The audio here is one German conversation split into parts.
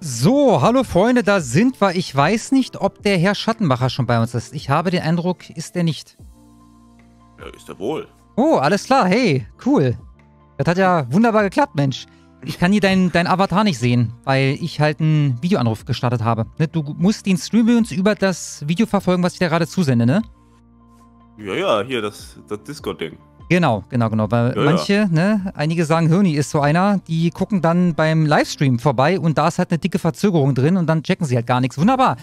So, hallo Freunde, da sind wir. Ich weiß nicht, ob der Herr Schattenbacher schon bei uns ist. Ich habe den Eindruck, ist er nicht. Ja, ist er wohl. Oh, alles klar. Hey, cool. Das hat ja wunderbar geklappt, Mensch. Ich kann hier deinen dein Avatar nicht sehen, weil ich halt einen Videoanruf gestartet habe. Ne, du musst den Stream übrigens über das Video verfolgen, was ich dir gerade zusende, ne? Ja, ja, hier, das, das Discord-Ding. Genau, genau, genau. Weil ja, manche, ja. ne, einige sagen, Hirni ist so einer, die gucken dann beim Livestream vorbei und da ist halt eine dicke Verzögerung drin und dann checken sie halt gar nichts. Wunderbar.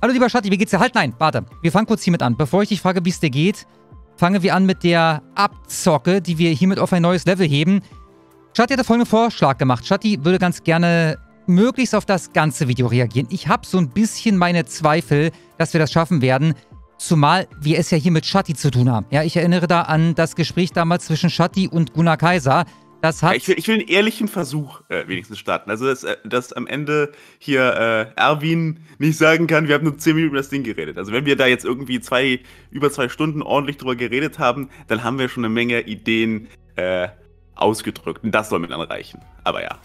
Hallo lieber Schatti, wie geht's dir? Halt, nein, warte. Wir fangen kurz hiermit an. Bevor ich dich frage, wie es dir geht, fangen wir an mit der Abzocke, die wir hiermit auf ein neues Level heben. Schatti hat folgenden Vorschlag gemacht. Schatti würde ganz gerne möglichst auf das ganze Video reagieren. Ich habe so ein bisschen meine Zweifel, dass wir das schaffen werden. Zumal wir es ja hier mit Shatti zu tun haben. Ja, ich erinnere da an das Gespräch damals zwischen Shatti und Gunnar Kaiser. Das hat ich, will, ich will einen ehrlichen Versuch äh, wenigstens starten. Also, dass, äh, dass am Ende hier äh, Erwin nicht sagen kann, wir haben nur 10 Minuten über das Ding geredet. Also, wenn wir da jetzt irgendwie zwei, über zwei Stunden ordentlich drüber geredet haben, dann haben wir schon eine Menge Ideen äh, ausgedrückt. Und das soll mir dann reichen. Aber ja.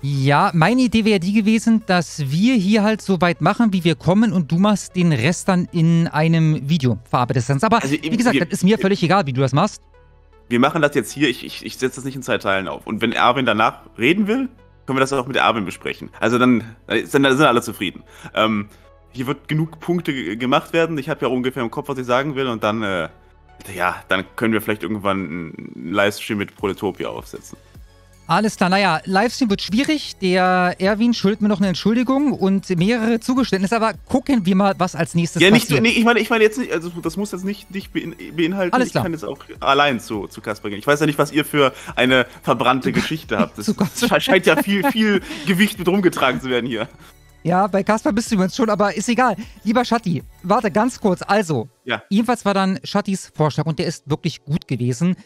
Ja, meine Idee wäre die gewesen, dass wir hier halt so weit machen, wie wir kommen und du machst den Rest dann in einem Video, verarbeitest Aber also wie gesagt, wir, das ist mir völlig egal, wie du das machst. Wir machen das jetzt hier, ich, ich, ich setze das nicht in zwei Teilen auf. Und wenn Erwin danach reden will, können wir das auch mit Erwin besprechen. Also dann, dann, dann sind alle zufrieden. Ähm, hier wird genug Punkte gemacht werden. Ich habe ja ungefähr im Kopf, was ich sagen will und dann, äh, ja, dann können wir vielleicht irgendwann einen Livestream mit Proletopia aufsetzen. Alles klar, naja, Livestream wird schwierig. Der Erwin schuldet mir noch eine Entschuldigung und mehrere Zugeständnisse, aber gucken wir mal, was als nächstes ja, nicht, passiert. Nee, ich meine, ich meine jetzt nicht, also das muss jetzt nicht dich beinhalten. Alles klar. Ich kann jetzt auch allein zu, zu Kasper gehen. Ich weiß ja nicht, was ihr für eine verbrannte Geschichte habt. Das, das scheint ja viel, viel Gewicht mit rumgetragen zu werden hier. Ja, bei Kasper bist du übrigens schon, aber ist egal. Lieber Schatti, warte ganz kurz. Also, ja. jedenfalls war dann Schattis Vorschlag und der ist wirklich gut gewesen.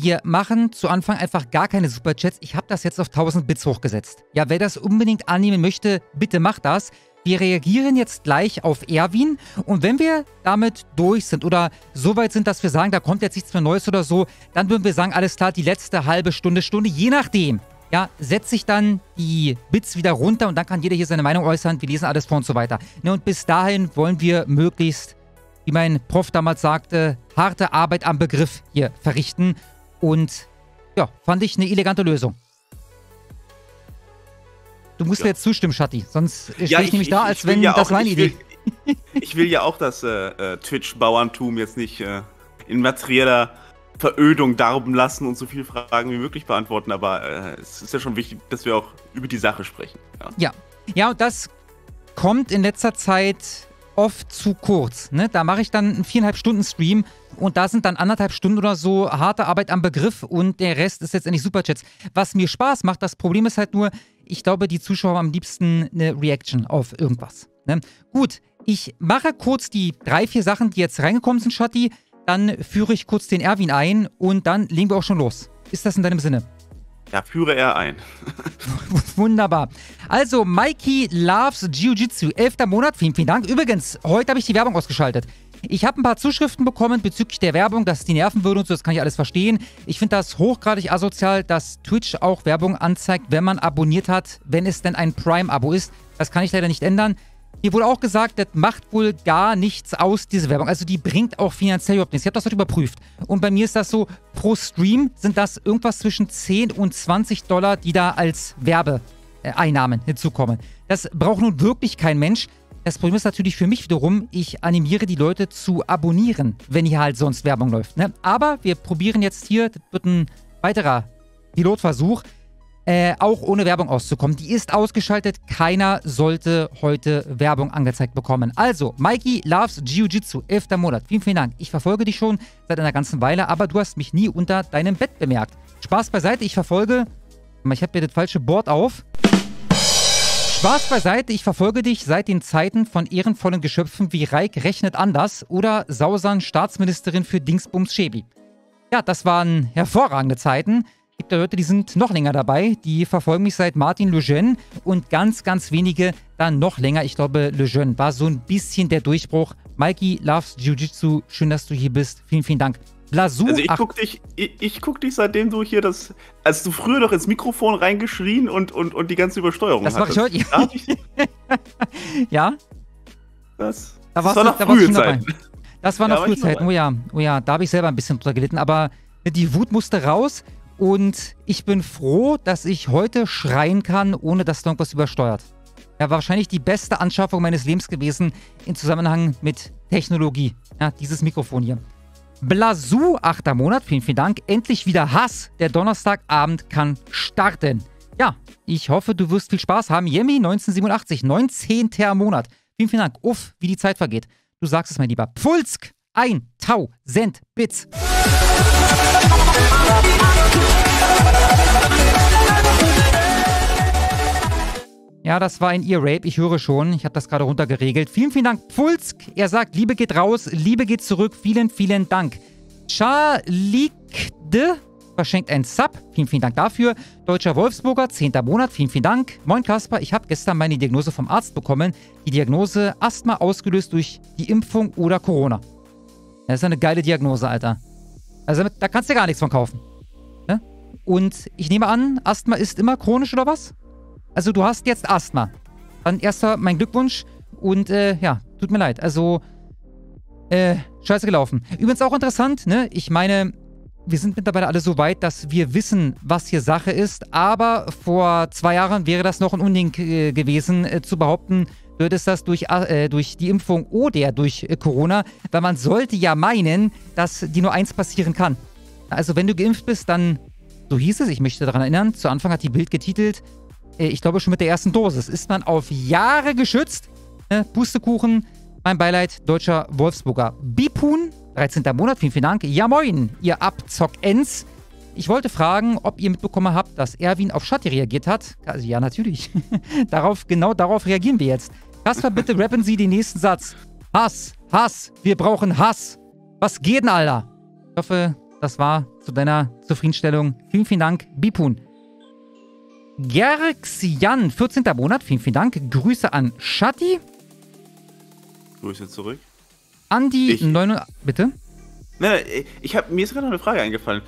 Wir machen zu Anfang einfach gar keine Superchats. Ich habe das jetzt auf 1000 Bits hochgesetzt. Ja, wer das unbedingt annehmen möchte, bitte macht das. Wir reagieren jetzt gleich auf Erwin und wenn wir damit durch sind oder so weit sind, dass wir sagen, da kommt jetzt nichts mehr Neues oder so, dann würden wir sagen, alles klar, die letzte halbe Stunde, Stunde, je nachdem, ja, setze ich dann die Bits wieder runter und dann kann jeder hier seine Meinung äußern, wir lesen alles vor und so weiter. Ne, und bis dahin wollen wir möglichst, wie mein Prof damals sagte, harte Arbeit am Begriff hier verrichten und ja, fand ich eine elegante Lösung. Du musst ja. mir jetzt zustimmen, Schatti, sonst stehe ja, ich, ich, nämlich da, als wenn ja das meine Idee. Will, ich will ja auch das äh, äh, Twitch-Bauerntum jetzt nicht äh, in materieller Verödung darben lassen und so viele Fragen wie möglich beantworten, aber äh, es ist ja schon wichtig, dass wir auch über die Sache sprechen. Ja, ja, ja und das kommt in letzter Zeit oft zu kurz. Ne? Da mache ich dann einen viereinhalb Stunden Stream und da sind dann anderthalb Stunden oder so harte Arbeit am Begriff und der Rest ist letztendlich Superchats. Was mir Spaß macht, das Problem ist halt nur, ich glaube, die Zuschauer haben am liebsten eine Reaction auf irgendwas. Ne? Gut, ich mache kurz die drei, vier Sachen, die jetzt reingekommen sind, Schatti. Dann führe ich kurz den Erwin ein und dann legen wir auch schon los. Ist das in deinem Sinne? Ja, führe er ein. Wunderbar. Also, Mikey Loves Jiu-Jitsu, elfter Monat. Vielen, vielen Dank. Übrigens, heute habe ich die Werbung ausgeschaltet. Ich habe ein paar Zuschriften bekommen bezüglich der Werbung, dass die nerven würde und so, das kann ich alles verstehen. Ich finde das hochgradig asozial, dass Twitch auch Werbung anzeigt, wenn man abonniert hat, wenn es denn ein Prime-Abo ist. Das kann ich leider nicht ändern. Hier wurde auch gesagt, das macht wohl gar nichts aus, diese Werbung. Also die bringt auch finanziell überhaupt nichts. Ich habe das heute überprüft. Und bei mir ist das so, pro Stream sind das irgendwas zwischen 10 und 20 Dollar, die da als Werbeeinnahmen hinzukommen. Das braucht nun wirklich kein Mensch. Das Problem ist natürlich für mich wiederum, ich animiere die Leute zu abonnieren, wenn hier halt sonst Werbung läuft. Ne? Aber wir probieren jetzt hier, das wird ein weiterer Pilotversuch, äh, auch ohne Werbung auszukommen. Die ist ausgeschaltet. Keiner sollte heute Werbung angezeigt bekommen. Also, Mikey loves Jiu-Jitsu, 11. Monat. Vielen, vielen Dank. Ich verfolge dich schon seit einer ganzen Weile, aber du hast mich nie unter deinem Bett bemerkt. Spaß beiseite, ich verfolge. Ich habe mir das falsche Board auf. Spaß beiseite, ich verfolge dich seit den Zeiten von ehrenvollen Geschöpfen wie Reik rechnet anders oder Sausan Staatsministerin für Dingsbums Schäbi. Ja, das waren hervorragende Zeiten gibt da Leute, die sind noch länger dabei. Die verfolgen mich seit Martin Lejeune und ganz, ganz wenige dann noch länger. Ich glaube, Lejeune war so ein bisschen der Durchbruch. Mikey loves Jiu-Jitsu. Schön, dass du hier bist. Vielen, vielen Dank. Lasu. Also ich guck dich, ich, ich guck dich, seitdem du hier das, als du früher doch ins Mikrofon reingeschrien und, und, und die ganze Übersteuerung Das mache ich heute. Ja. ja. Das, da warst das war du, noch da warst schon Das war noch ja, Frühzeit. Oh ja, oh ja, da habe ich selber ein bisschen drunter gelitten, aber die Wut musste raus. Und ich bin froh, dass ich heute schreien kann, ohne dass irgendwas übersteuert. Ja, wahrscheinlich die beste Anschaffung meines Lebens gewesen im Zusammenhang mit Technologie. Ja, dieses Mikrofon hier. Blasu, achter Monat, vielen, vielen Dank. Endlich wieder Hass. Der Donnerstagabend kann starten. Ja, ich hoffe, du wirst viel Spaß haben. Yemi, 1987, 19. Monat. Vielen, vielen Dank. Uff, wie die Zeit vergeht. Du sagst es, mein Lieber. Pfulsk, 1000 Bits. Ja, das war ein Ear Rape. Ich höre schon. Ich habe das gerade runtergeregelt. Vielen, vielen Dank, Pfulsk. Er sagt, Liebe geht raus, Liebe geht zurück. Vielen, vielen Dank. Charlikde verschenkt ein Sub. Vielen, vielen Dank dafür. Deutscher Wolfsburger, 10. Monat. Vielen, vielen Dank. Moin, Kasper. Ich habe gestern meine Diagnose vom Arzt bekommen. Die Diagnose Asthma ausgelöst durch die Impfung oder Corona. Das ist eine geile Diagnose, Alter. Also da kannst du ja gar nichts von kaufen. Ne? Und ich nehme an, Asthma ist immer chronisch oder was? Also du hast jetzt Asthma. Dann erstmal mein Glückwunsch und äh, ja, tut mir leid. Also, äh, scheiße gelaufen. Übrigens auch interessant, ne? Ich meine, wir sind mittlerweile alle so weit, dass wir wissen, was hier Sache ist. Aber vor zwei Jahren wäre das noch ein Unding äh, gewesen, äh, zu behaupten, wird es das durch, äh, durch die Impfung oder durch äh, Corona, weil man sollte ja meinen, dass dir nur eins passieren kann. Also wenn du geimpft bist, dann, so hieß es, ich möchte daran erinnern, zu Anfang hat die Bild getitelt, äh, ich glaube schon mit der ersten Dosis, ist man auf Jahre geschützt. Ne? Pustekuchen, mein Beileid, deutscher Wolfsburger. Bipun, 13. Monat, vielen, vielen Dank. Ja moin, ihr Abzockens. Ich wollte fragen, ob ihr mitbekommen habt, dass Erwin auf Schatti reagiert hat. Also ja, natürlich. darauf, genau darauf reagieren wir jetzt. Kasper, bitte rappen Sie den nächsten Satz. Hass, Hass, wir brauchen Hass. Was geht denn, Alter? Ich hoffe, das war zu deiner Zufriedenstellung. Vielen, vielen Dank, Bipun. Gerxian, 14. Monat, vielen, vielen Dank. Grüße an Shatti. Grüße zurück. Andi, ich, 9, bitte? Nein, nein, ich hab, mir ist gerade noch eine Frage eingefallen.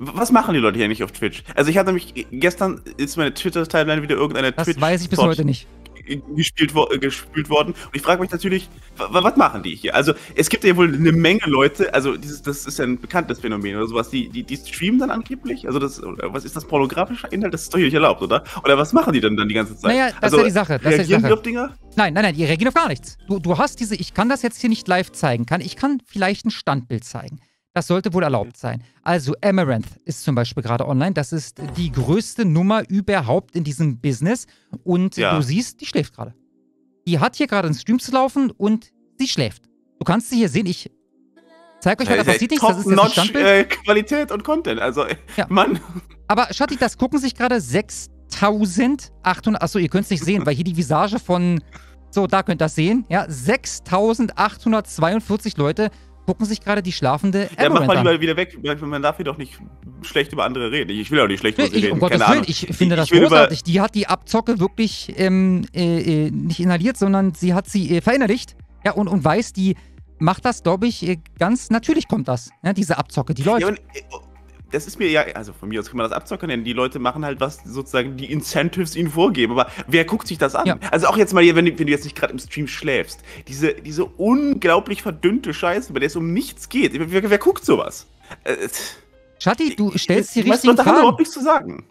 Was machen die Leute hier nicht auf Twitch? Also ich hatte nämlich gestern ist meine Twitter-Timeline wieder irgendeine das Twitch. Das weiß ich bis heute nicht gespielt, wo gespielt worden. Und ich frage mich natürlich, was machen die hier? Also es gibt ja wohl eine Menge Leute, also dieses, das ist ja ein bekanntes Phänomen oder sowas, die, die, die streamen dann angeblich? Also das, was ist das pornografischer Inhalt? Das ist doch hier nicht erlaubt, oder? Oder was machen die denn dann die ganze Zeit? Naja, das also, ist ja die Sache. Das reagieren ist die Sache. die auf Dinger? Nein, nein, nein, die reagieren auf gar nichts. Du, du hast diese, ich kann das jetzt hier nicht live zeigen, kann, ich kann vielleicht ein Standbild zeigen. Das sollte wohl mhm. erlaubt sein. Also Amaranth ist zum Beispiel gerade online. Das ist die größte Nummer überhaupt in diesem Business. Und ja. du siehst, die schläft gerade. Die hat hier gerade einen Stream zu laufen und sie schläft. Du kannst sie hier sehen. Ich zeig euch mal, das passiert nichts. Das ist das Standbild. Äh, Qualität und Content. Also, ja. Mann. Aber Shatti, das gucken sich gerade 6.800. Achso, ihr könnt es nicht sehen, weil hier die Visage von. So, da könnt ihr das sehen. Ja, 6.842 Leute gucken sich gerade die schlafende Amaranth Ja, mach mal lieber wieder weg. Man darf hier doch nicht schlecht über andere reden. Ich will auch nicht schlecht über sie reden. Um Gottes Willen, ich finde ich, das ich großartig. Die hat die Abzocke wirklich ähm, äh, äh, nicht inhaliert, sondern sie hat sie äh, verinnerlicht. Ja, und, und weiß, die macht das, glaube ich, äh, ganz natürlich kommt das. Ja, diese Abzocke, die läuft. Ja, und, äh, das ist mir ja, also von mir aus kann man das Abzocker nennen. Die Leute machen halt was sozusagen die Incentives ihnen vorgeben. Aber wer guckt sich das an? Ja. Also auch jetzt mal, wenn, wenn du jetzt nicht gerade im Stream schläfst, diese, diese unglaublich verdünnte Scheiße, bei der es um nichts geht. Wer, wer guckt sowas? Äh, Schatti, du stellst die richtigen Fragen. Ich überhaupt nichts zu sagen.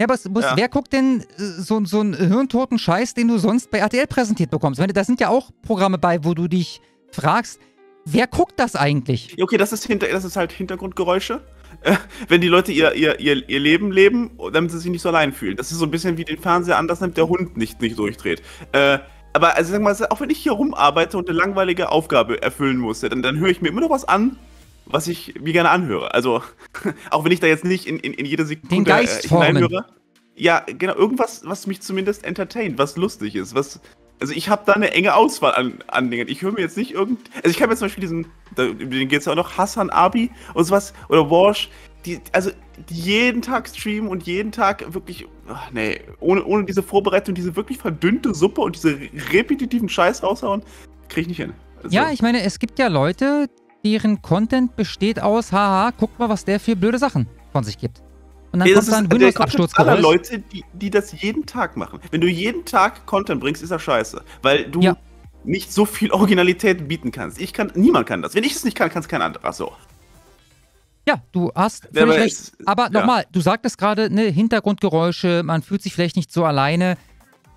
Ja, aber muss, ja. wer guckt denn äh, so, so einen hirntoten Scheiß, den du sonst bei RTL präsentiert bekommst? da sind ja auch Programme bei, wo du dich fragst, wer guckt das eigentlich? Okay, das ist, hinter, das ist halt Hintergrundgeräusche. wenn die Leute ihr, ihr, ihr, ihr Leben leben, damit sie sich nicht so allein fühlen. Das ist so ein bisschen wie den Fernseher anders, damit der Hund nicht, nicht durchdreht. Äh, aber also sag mal, also auch wenn ich hier rumarbeite und eine langweilige Aufgabe erfüllen muss, dann, dann höre ich mir immer noch was an, was ich mir gerne anhöre. Also, auch wenn ich da jetzt nicht in, in, in jede Sekunde Den Geist äh, hineinhöre. Ja, genau, irgendwas, was mich zumindest entertaint, was lustig ist, was, also ich habe da eine enge Auswahl an, an Dingen. Ich höre mir jetzt nicht irgend. Also ich habe jetzt zum Beispiel diesen, da, über den geht es ja auch noch, Hassan Abi und sowas oder Walsh. Die, also die jeden Tag streamen und jeden Tag wirklich, ach nee, ohne, ohne diese Vorbereitung, diese wirklich verdünnte Suppe und diese repetitiven Scheiß raushauen, kriege ich nicht hin. Also ja, ich meine, es gibt ja Leute, deren Content besteht aus, haha, guck mal, was der für blöde Sachen von sich gibt. Und dann nee, kommt da ein also windows Leute, die, die das jeden Tag machen. Wenn du jeden Tag Content bringst, ist das scheiße. Weil du ja. nicht so viel Originalität bieten kannst. Ich kann, niemand kann das. Wenn ich es nicht kann, kann es kein anderer. So. Ja, du hast völlig aber recht. Aber nochmal, ja. du sagtest gerade, ne, Hintergrundgeräusche, man fühlt sich vielleicht nicht so alleine.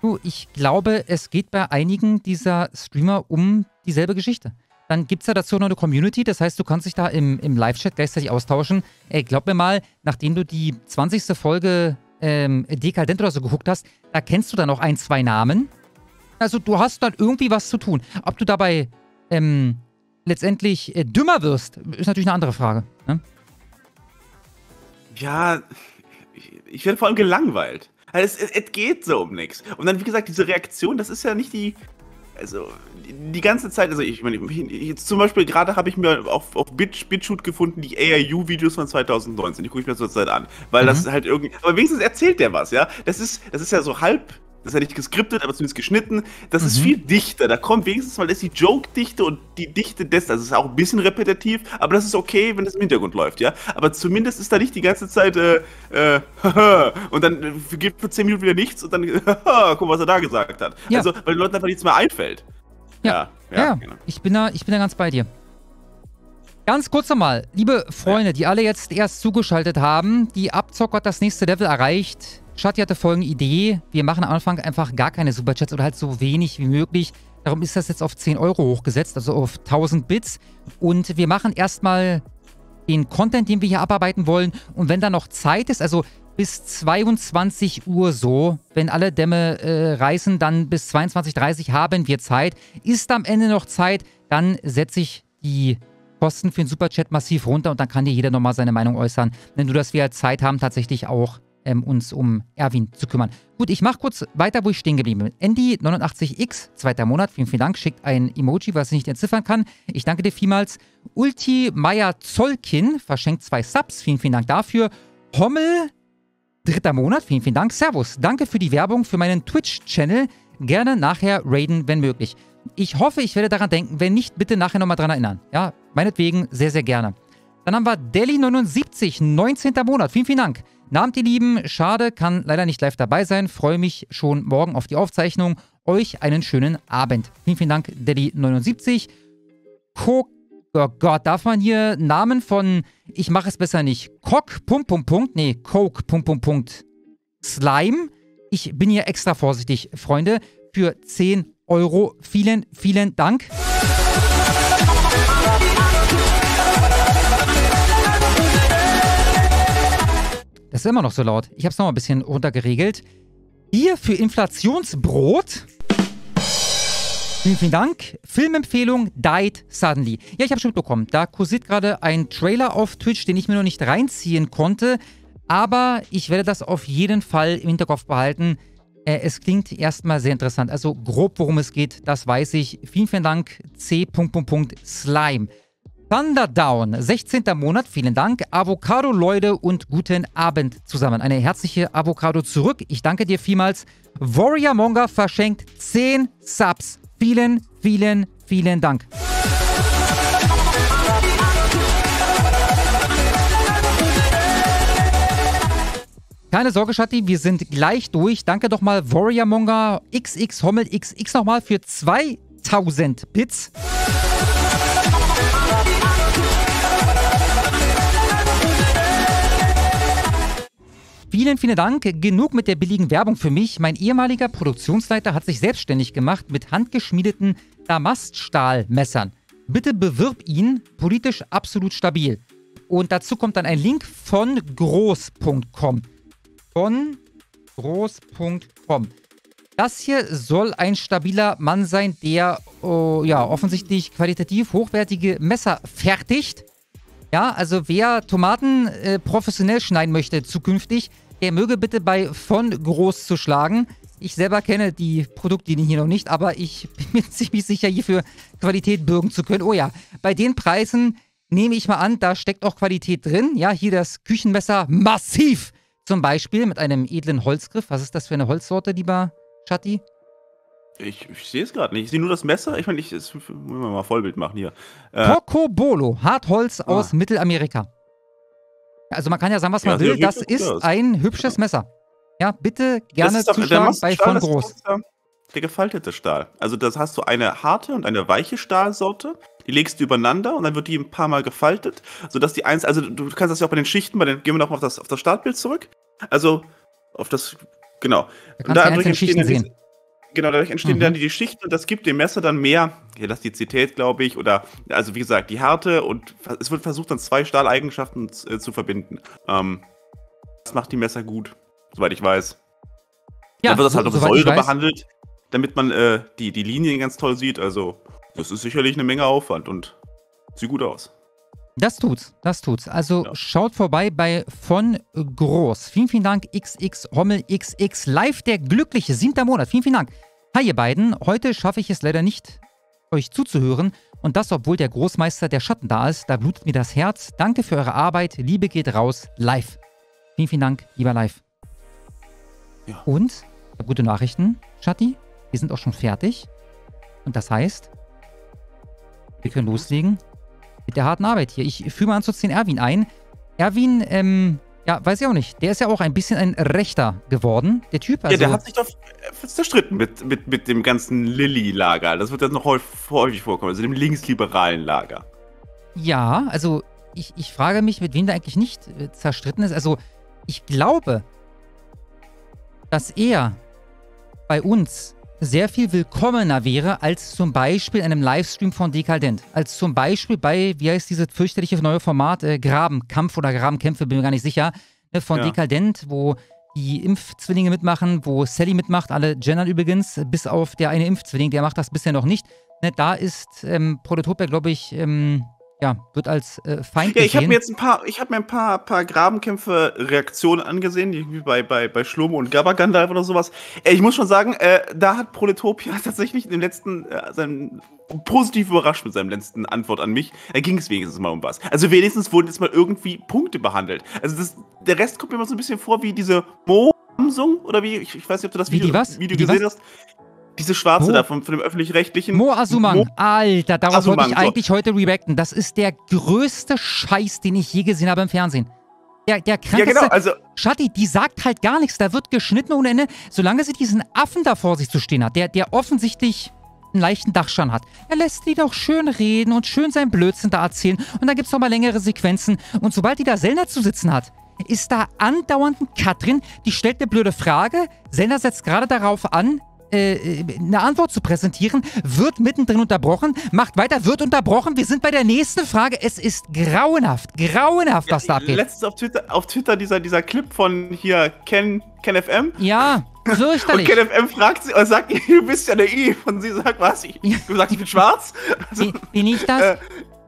Du, ich glaube, es geht bei einigen dieser Streamer um dieselbe Geschichte dann gibt es ja dazu noch eine Community. Das heißt, du kannst dich da im, im Live-Chat gleichzeitig austauschen. Ey, glaub mir mal, nachdem du die 20. Folge ähm, Dekadent oder so geguckt hast, da kennst du dann auch ein, zwei Namen. Also du hast dann irgendwie was zu tun. Ob du dabei ähm, letztendlich äh, dümmer wirst, ist natürlich eine andere Frage. Ne? Ja, ich, ich werde vor allem gelangweilt. Also es, es, es, geht so um nichts. Und dann, wie gesagt, diese Reaktion, das ist ja nicht die, also die ganze Zeit, also ich meine, jetzt zum Beispiel gerade habe ich mir auf, auf Bitshoot gefunden, die AIU-Videos von 2019. Die gucke ich mir zurzeit an. Weil mhm. das halt irgendwie. Aber wenigstens erzählt der was, ja. Das ist, das ist ja so halb das ist ja nicht geskriptet, aber zumindest geschnitten. Das mhm. ist viel dichter. Da kommt wenigstens mal das die Joke-Dichte und die Dichte des. Also es ist auch ein bisschen repetitiv, aber das ist okay, wenn das im Hintergrund läuft, ja. Aber zumindest ist da nicht die ganze Zeit äh, äh, und dann gibt für 10 Minuten wieder nichts und dann guck, was er da gesagt hat. Ja. Also, weil den Leuten einfach nichts mehr einfällt. Ja, ja, ja, ja. Genau. Ich, bin da, ich bin da ganz bei dir. Ganz kurz nochmal, liebe Freunde, die alle jetzt erst zugeschaltet haben, die Abzocker hat das nächste Level erreicht. Shati hatte folgende Idee. Wir machen am Anfang einfach gar keine Superchats oder halt so wenig wie möglich. Darum ist das jetzt auf 10 Euro hochgesetzt, also auf 1000 Bits. Und wir machen erstmal den Content, den wir hier abarbeiten wollen. Und wenn da noch Zeit ist, also bis 22 Uhr so, wenn alle Dämme äh, reißen, dann bis 22.30 Uhr haben wir Zeit. Ist am Ende noch Zeit, dann setze ich die Kosten für den Superchat massiv runter und dann kann dir jeder nochmal seine Meinung äußern. Nur, dass wir Zeit haben, tatsächlich auch ähm, uns um Erwin zu kümmern. Gut, ich mache kurz weiter, wo ich stehen geblieben bin. Andy89x, zweiter Monat, vielen, vielen Dank, schickt ein Emoji, was ich nicht entziffern kann. Ich danke dir vielmals. Ulti Meier Zolkin verschenkt zwei Subs, vielen, vielen Dank dafür. Hommel, dritter Monat, vielen, vielen Dank. Servus, danke für die Werbung für meinen Twitch-Channel. Gerne nachher raiden, wenn möglich. Ich hoffe, ich werde daran denken. Wenn nicht, bitte nachher nochmal dran erinnern. Ja, meinetwegen sehr, sehr gerne. Dann haben wir Delhi79, 19. Monat. Vielen, vielen Dank. Namt ihr Lieben, schade, kann leider nicht live dabei sein. Freue mich schon morgen auf die Aufzeichnung. Euch einen schönen Abend. Vielen, vielen Dank, Daddy79. Cook oh Gott, darf man hier Namen von, ich mache es besser nicht, Cock, Punkt, Punkt, Punkt, nee, Coke, Punkt, Punkt, Punkt, Slime? Ich bin hier extra vorsichtig, Freunde, für 10 Euro. Vielen, vielen Dank. Das ist immer noch so laut. Ich habe es nochmal ein bisschen runtergeregelt. Hier für Inflationsbrot. Vielen, vielen Dank. Filmempfehlung Died Suddenly. Ja, ich habe schon mitbekommen. Da kursiert gerade ein Trailer auf Twitch, den ich mir noch nicht reinziehen konnte. Aber ich werde das auf jeden Fall im Hinterkopf behalten. Äh, es klingt erstmal sehr interessant. Also grob, worum es geht, das weiß ich. Vielen, vielen Dank. C. Slime. Thunderdown, 16. Monat, vielen Dank. Avocado, Leute und guten Abend zusammen. Eine herzliche Avocado zurück. Ich danke dir vielmals. Warrior Monger verschenkt 10 Subs. Vielen, vielen, vielen Dank. Keine Sorge, Shatti, wir sind gleich durch. Danke doch mal Warrior Monger, XX Hommel XX nochmal für 2000 Bits. Vielen, vielen Dank. Genug mit der billigen Werbung für mich. Mein ehemaliger Produktionsleiter hat sich selbstständig gemacht mit handgeschmiedeten Damaststahlmessern. Bitte bewirb ihn, politisch absolut stabil. Und dazu kommt dann ein Link von groß.com. Von groß.com. Das hier soll ein stabiler Mann sein, der oh, ja, offensichtlich qualitativ hochwertige Messer fertigt. Ja, also wer Tomaten äh, professionell schneiden möchte zukünftig, der möge bitte bei von groß zu schlagen. Ich selber kenne die Produktlinie hier noch nicht, aber ich bin mir ziemlich sicher, hierfür Qualität bürgen zu können. Oh ja, bei den Preisen nehme ich mal an, da steckt auch Qualität drin. Ja, hier das Küchenmesser massiv zum Beispiel mit einem edlen Holzgriff. Was ist das für eine Holzsorte, lieber Schatti? Ich, ich sehe es gerade nicht. Ich sehe nur das Messer. Ich meine, ich das, müssen mal Vollbild machen hier. Äh, Bolo, Hartholz ah. aus Mittelamerika. Also man kann ja sagen, was man will. Das ist das. ein hübsches Messer. Ja, bitte gerne doch, zuschlagen bei von groß. Der gefaltete Stahl. Also das hast du eine harte und eine weiche Stahlsorte. Die legst du übereinander und dann wird die ein paar Mal gefaltet, sodass die eins. Also du kannst das ja auch bei den Schichten, bei den gehen wir nochmal auf das auf das Startbild zurück. Also auf das genau. Da und da kannst die einzelnen Schichten sehen. Genau, dadurch entstehen mhm. dann die Schichten und das gibt dem Messer dann mehr Elastizität, glaube ich, oder also wie gesagt, die Härte und es wird versucht, dann zwei Stahleigenschaften äh, zu verbinden. Ähm, das macht die Messer gut, soweit ich weiß. Ja, dann wird das halt so, auf Säure behandelt, damit man äh, die, die Linien ganz toll sieht. Also, das ist sicherlich eine Menge Aufwand und sieht gut aus. Das tut's, das tut's. Also ja. schaut vorbei bei von Groß. Vielen, vielen Dank, XX Hommel XX Live, der glückliche siebter Monat. Vielen, vielen Dank. Hi, ihr beiden. Heute schaffe ich es leider nicht, euch zuzuhören. Und das, obwohl der Großmeister der Schatten da ist. Da blutet mir das Herz. Danke für eure Arbeit. Liebe geht raus. Live. Vielen, vielen Dank, lieber Live. Ja. Und, ich habe gute Nachrichten, Schatti. Wir sind auch schon fertig. Und das heißt, wir können loslegen. Mit der harten Arbeit hier. Ich führe mal ansonsten den Erwin ein. Erwin, ähm, ja, weiß ich auch nicht. Der ist ja auch ein bisschen ein Rechter geworden, der Typ. Also ja, der also hat sich doch zerstritten mit, mit, mit dem ganzen Lilly-Lager. Das wird ja noch häufig, häufig vorkommen, also dem linksliberalen Lager. Ja, also ich, ich frage mich, mit wem der eigentlich nicht äh, zerstritten ist. Also ich glaube, dass er bei uns sehr viel willkommener wäre als zum Beispiel in einem Livestream von Dekadent. Als zum Beispiel bei, wie heißt dieses fürchterliche neue Format, äh, Grabenkampf oder Grabenkämpfe, bin mir gar nicht sicher, ne, von ja. Dekadent, wo die Impfzwillinge mitmachen, wo Sally mitmacht, alle gendern übrigens, bis auf der eine Impfzwilling, der macht das bisher noch nicht. Ne, da ist ähm, Prototope, glaube ich, ähm, ja, wird als äh, Feind ja, ich habe mir jetzt ein paar, ich habe mir ein paar, paar Grabenkämpfe-Reaktionen angesehen, wie bei, bei, bei Schlomo und Gabagandalf oder sowas. Äh, ich muss schon sagen, äh, da hat Proletopia tatsächlich in dem letzten, äh, seinem, positiv überrascht mit seinem letzten Antwort an mich. Da ging es wenigstens mal um was. Also wenigstens wurden jetzt mal irgendwie Punkte behandelt. Also das, der Rest kommt mir immer so ein bisschen vor wie diese Mo Samsung oder wie, ich, ich, weiß nicht, ob du das Video, wie die was? Video die gesehen was? hast. Diese schwarze Mo? da vom, von dem öffentlich-rechtlichen. Mo Asuman. Mo? Alter, darauf Asuman, wollte ich eigentlich so. heute reacten. Das ist der größte Scheiß, den ich je gesehen habe im Fernsehen. Der, der krankeste. Ja, genau, also. Schatti, die sagt halt gar nichts. Da wird geschnitten ohne Ende, solange sie diesen Affen da vor sich zu stehen hat, der, der offensichtlich einen leichten Dachschaden hat. Er lässt die doch schön reden und schön seinen Blödsinn da erzählen und dann gibt es mal längere Sequenzen und sobald die da Selner zu sitzen hat, ist da andauernd ein Katrin, die stellt eine blöde Frage, Selner setzt gerade darauf an, äh, äh, eine Antwort zu präsentieren, wird mittendrin unterbrochen, macht weiter, wird unterbrochen. Wir sind bei der nächsten Frage. Es ist grauenhaft, grauenhaft, was ja, da abgeht. Letztens auf Twitter, auf Twitter dieser, dieser Clip von hier Ken, Ken FM. Ja. Fürchterlich. Und KenFM fragt sie sagt, du bist ja eine I. Und sie sagt, was? Ich, du sagst, ich bin schwarz? Also, bin ich das? Äh,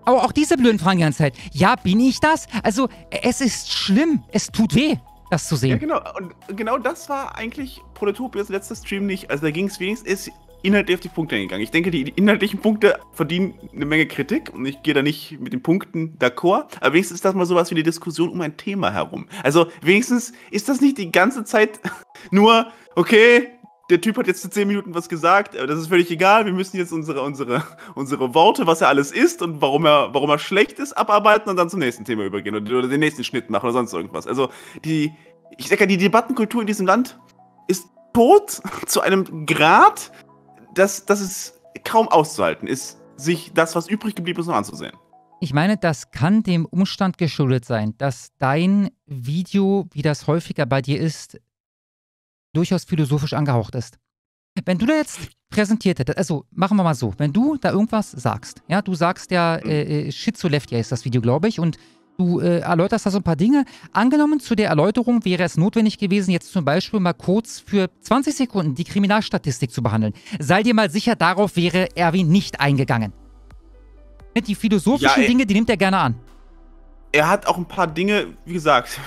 aber auch diese blöden Fragen die ganze Zeit. Ja, bin ich das? Also, es ist schlimm. Es tut weh das zu sehen. Ja, genau. Und genau das war eigentlich Proletopias letzter Stream nicht. Also da ging es wenigstens, ist inhaltlich auf die Punkte eingegangen. Ich denke, die inhaltlichen Punkte verdienen eine Menge Kritik und ich gehe da nicht mit den Punkten d'accord. Aber wenigstens ist das mal sowas wie eine Diskussion um ein Thema herum. Also wenigstens ist das nicht die ganze Zeit nur, okay, der Typ hat jetzt zehn Minuten was gesagt, das ist völlig egal, wir müssen jetzt unsere, unsere, unsere Worte, was er alles ist und warum er, warum er schlecht ist, abarbeiten und dann zum nächsten Thema übergehen oder, oder den nächsten Schnitt machen oder sonst irgendwas. Also die, ich sag ja, die Debattenkultur in diesem Land ist tot zu einem Grad, dass, dass es kaum auszuhalten ist, sich das, was übrig geblieben ist, noch anzusehen. Ich meine, das kann dem Umstand geschuldet sein, dass dein Video, wie das häufiger bei dir ist, durchaus philosophisch angehaucht ist. Wenn du da jetzt präsentiert hättest, also machen wir mal so, wenn du da irgendwas sagst, ja, du sagst ja, mhm. äh, äh Left, ja, ist das Video, glaube ich, und du äh, erläuterst da so ein paar Dinge. Angenommen, zu der Erläuterung wäre es notwendig gewesen, jetzt zum Beispiel mal kurz für 20 Sekunden die Kriminalstatistik zu behandeln. Sei dir mal sicher, darauf wäre Erwin nicht eingegangen. Die philosophischen ja, Dinge, die nimmt er gerne an. Er hat auch ein paar Dinge, wie gesagt,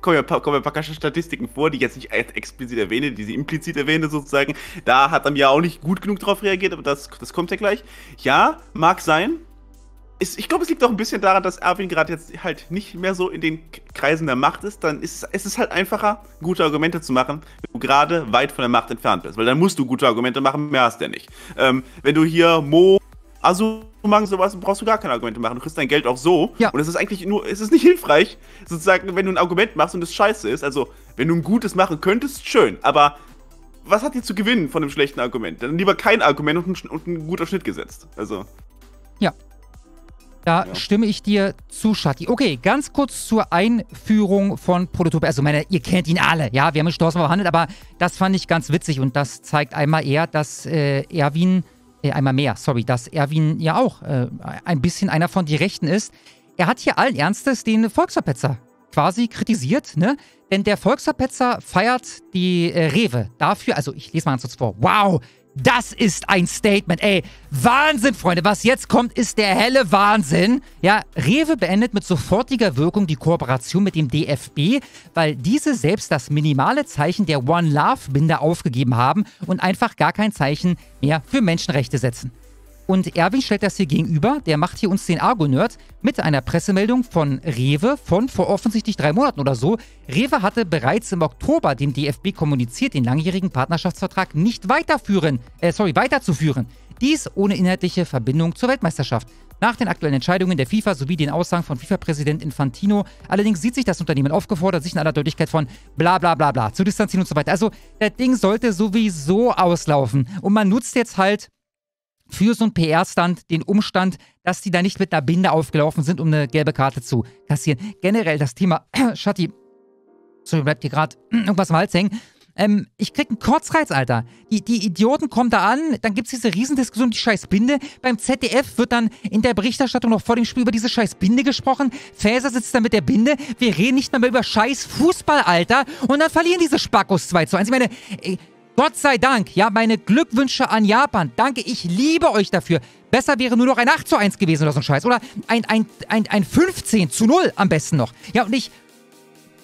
kommen ja, kommen ein paar Kasche Statistiken vor, die ich jetzt nicht explizit erwähne, die sie implizit erwähne sozusagen. Da hat er mir auch nicht gut genug drauf reagiert, aber das, das kommt ja gleich. Ja, mag sein. Ist, ich glaube, es liegt auch ein bisschen daran, dass Erwin gerade jetzt halt nicht mehr so in den Kreisen der Macht ist. Dann ist es ist halt einfacher, gute Argumente zu machen, wenn du gerade weit von der Macht entfernt bist. Weil dann musst du gute Argumente machen, mehr hast du ja nicht. Ähm, wenn du hier Mo also machen sowas, brauchst du gar keine Argumente machen. Du kriegst dein Geld auch so. Ja. Und es ist eigentlich nur, es ist nicht hilfreich, sozusagen, wenn du ein Argument machst und es scheiße ist. Also, wenn du ein gutes machen könntest, schön. Aber was hat dir zu gewinnen von einem schlechten Argument? Dann lieber kein Argument und ein, und ein guter Schnitt gesetzt. Also. Ja. Da ja. stimme ich dir zu, Shati. Okay, ganz kurz zur Einführung von Prototyp. Also, meine, ihr kennt ihn alle. Ja, wir haben ihn schon tausendmal behandelt, aber das fand ich ganz witzig und das zeigt einmal eher, dass äh, Erwin äh, einmal mehr, sorry, dass Erwin ja auch äh, ein bisschen einer von die Rechten ist. Er hat hier allen Ernstes den Volksverpetzer quasi kritisiert, ne? Denn der Volksverpetzer feiert die äh, Rewe dafür, also ich lese mal ganz kurz vor, wow, das ist ein Statement. Ey, Wahnsinn, Freunde. Was jetzt kommt, ist der helle Wahnsinn. Ja, Rewe beendet mit sofortiger Wirkung die Kooperation mit dem DFB, weil diese selbst das minimale Zeichen der One Love Binde aufgegeben haben und einfach gar kein Zeichen mehr für Menschenrechte setzen. Und Erwin stellt das hier gegenüber, der macht hier uns den Argo-Nerd mit einer Pressemeldung von Rewe von vor offensichtlich drei Monaten oder so. Rewe hatte bereits im Oktober dem DFB kommuniziert, den langjährigen Partnerschaftsvertrag nicht weiterführen, äh, sorry, weiterzuführen. Dies ohne inhaltliche Verbindung zur Weltmeisterschaft. Nach den aktuellen Entscheidungen der FIFA sowie den Aussagen von FIFA-Präsident Infantino allerdings sieht sich das Unternehmen aufgefordert, sich in aller Deutlichkeit von bla bla bla bla zu distanzieren und so weiter. Also das Ding sollte sowieso auslaufen. Und man nutzt jetzt halt für so einen PR-Stand den Umstand, dass die da nicht mit einer Binde aufgelaufen sind, um eine gelbe Karte zu kassieren. Generell das Thema, Schatti, so bleibt hier gerade irgendwas im Hals hängen. Ähm, ich krieg einen Kurzreiz, Alter. Die, die Idioten kommen da an, dann gibt's diese Riesendiskussion die scheiß Binde. Beim ZDF wird dann in der Berichterstattung noch vor dem Spiel über diese scheiß Binde gesprochen. Fäser sitzt da mit der Binde. Wir reden nicht mehr, über scheiß Fußball, Alter. Und dann verlieren diese Spackos 2 zu 1. Ich meine, ey, Gott sei Dank. Ja, meine Glückwünsche an Japan. Danke, ich liebe euch dafür. Besser wäre nur noch ein 8 zu 1 gewesen oder so ein Scheiß. Oder ein, ein, ein, ein 15 zu 0 am besten noch. Ja, und ich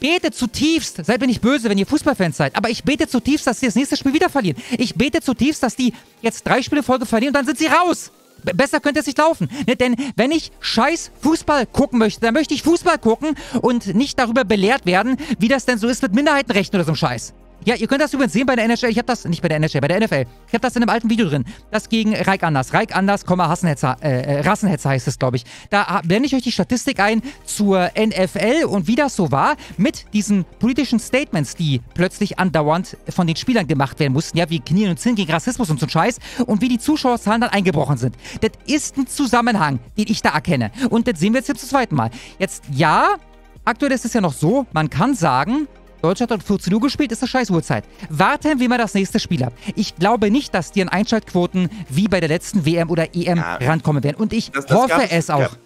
bete zutiefst, seid mir nicht böse, wenn ihr Fußballfans seid, aber ich bete zutiefst, dass sie das nächste Spiel wieder verlieren. Ich bete zutiefst, dass die jetzt drei Spiele Folge verlieren und dann sind sie raus. B besser könnte es nicht laufen. Ne? Denn wenn ich scheiß Fußball gucken möchte, dann möchte ich Fußball gucken und nicht darüber belehrt werden, wie das denn so ist mit Minderheitenrechten oder so einem Scheiß. Ja, ihr könnt das übrigens sehen bei der NHL. Ich habe das, nicht bei der NHL, bei der NFL. Ich habe das in einem alten Video drin. Das gegen Reik Anders. Reik Anders, Hassenhetzer, äh, äh Rassenhetzer heißt es, glaube ich. Da ah, blende ich euch die Statistik ein zur NFL und wie das so war mit diesen politischen Statements, die plötzlich andauernd von den Spielern gemacht werden mussten. Ja, wie Knien und Zinn gegen Rassismus und so Scheiß. Und wie die Zuschauerzahlen dann eingebrochen sind. Das ist ein Zusammenhang, den ich da erkenne. Und das sehen wir jetzt, jetzt zum zweiten Mal. Jetzt, ja, aktuell ist es ja noch so, man kann sagen, Deutschland hat 14 Uhr gespielt, ist eine scheiß Uhrzeit. Warten wir mal das nächste Spiel ab. Ich glaube nicht, dass die an Einschaltquoten wie bei der letzten WM oder EM ja, rankommen werden. Und ich das, das hoffe es auch. Gab,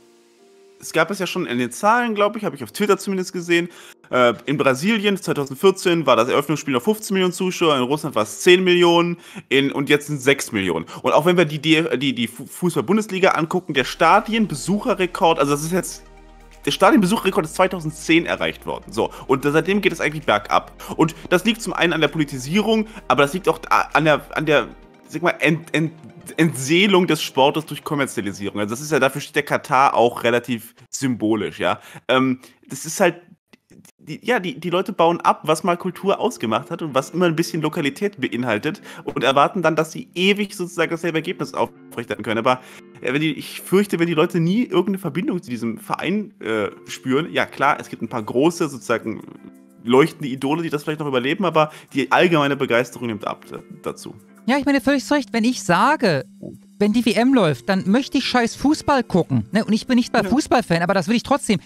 es gab es ja schon in den Zahlen, glaube ich, habe ich auf Twitter zumindest gesehen. Äh, in Brasilien 2014 war das Eröffnungsspiel noch 15 Millionen Zuschauer, in Russland war es 10 Millionen in, und jetzt sind es 6 Millionen. Und auch wenn wir die, die, die Fußball-Bundesliga angucken, der Stadienbesucherrekord, also das ist jetzt der Stadionbesuchrekord ist 2010 erreicht worden. So, und seitdem geht es eigentlich bergab. Und das liegt zum einen an der Politisierung, aber das liegt auch an der, an der sag mal, Ent, Ent, Entseelung des Sportes durch Kommerzialisierung. Also das ist ja, dafür steht der Katar auch relativ symbolisch, ja. Ähm, das ist halt die, ja, die, die Leute bauen ab, was mal Kultur ausgemacht hat und was immer ein bisschen Lokalität beinhaltet und erwarten dann, dass sie ewig sozusagen dasselbe Ergebnis aufrechterhalten können. Aber äh, wenn die, ich fürchte, wenn die Leute nie irgendeine Verbindung zu diesem Verein äh, spüren, ja klar, es gibt ein paar große sozusagen leuchtende Idole, die das vielleicht noch überleben, aber die allgemeine Begeisterung nimmt ab äh, dazu. Ja, ich meine, völlig zu recht, wenn ich sage, wenn die WM läuft, dann möchte ich scheiß Fußball gucken. Ne? Und ich bin nicht mal ja. Fußballfan, aber das will ich trotzdem.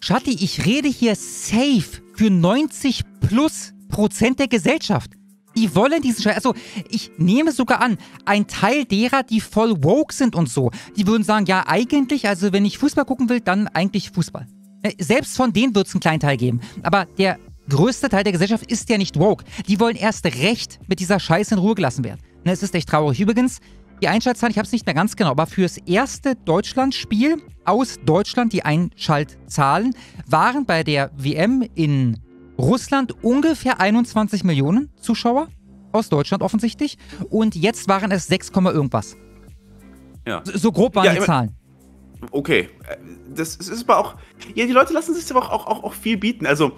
Schatti, ich rede hier safe für 90 plus Prozent der Gesellschaft. Die wollen diesen Scheiß. Also, ich nehme sogar an, ein Teil derer, die voll woke sind und so, die würden sagen, ja, eigentlich, also wenn ich Fußball gucken will, dann eigentlich Fußball. Äh, selbst von denen wird es einen kleinen Teil geben. Aber der größte Teil der Gesellschaft ist ja nicht woke. Die wollen erst recht mit dieser Scheiße in Ruhe gelassen werden. Ne, es ist echt traurig. Übrigens, die Einschaltzahlen, ich habe es nicht mehr ganz genau, aber fürs erste Deutschlandspiel aus Deutschland, die Einschaltzahlen waren bei der WM in Russland ungefähr 21 Millionen Zuschauer aus Deutschland offensichtlich und jetzt waren es 6, irgendwas. Ja. So, grob waren ja, die Zahlen. Okay, äh, das ist aber auch. Ja, die Leute lassen sich aber auch, auch, auch viel bieten. Also,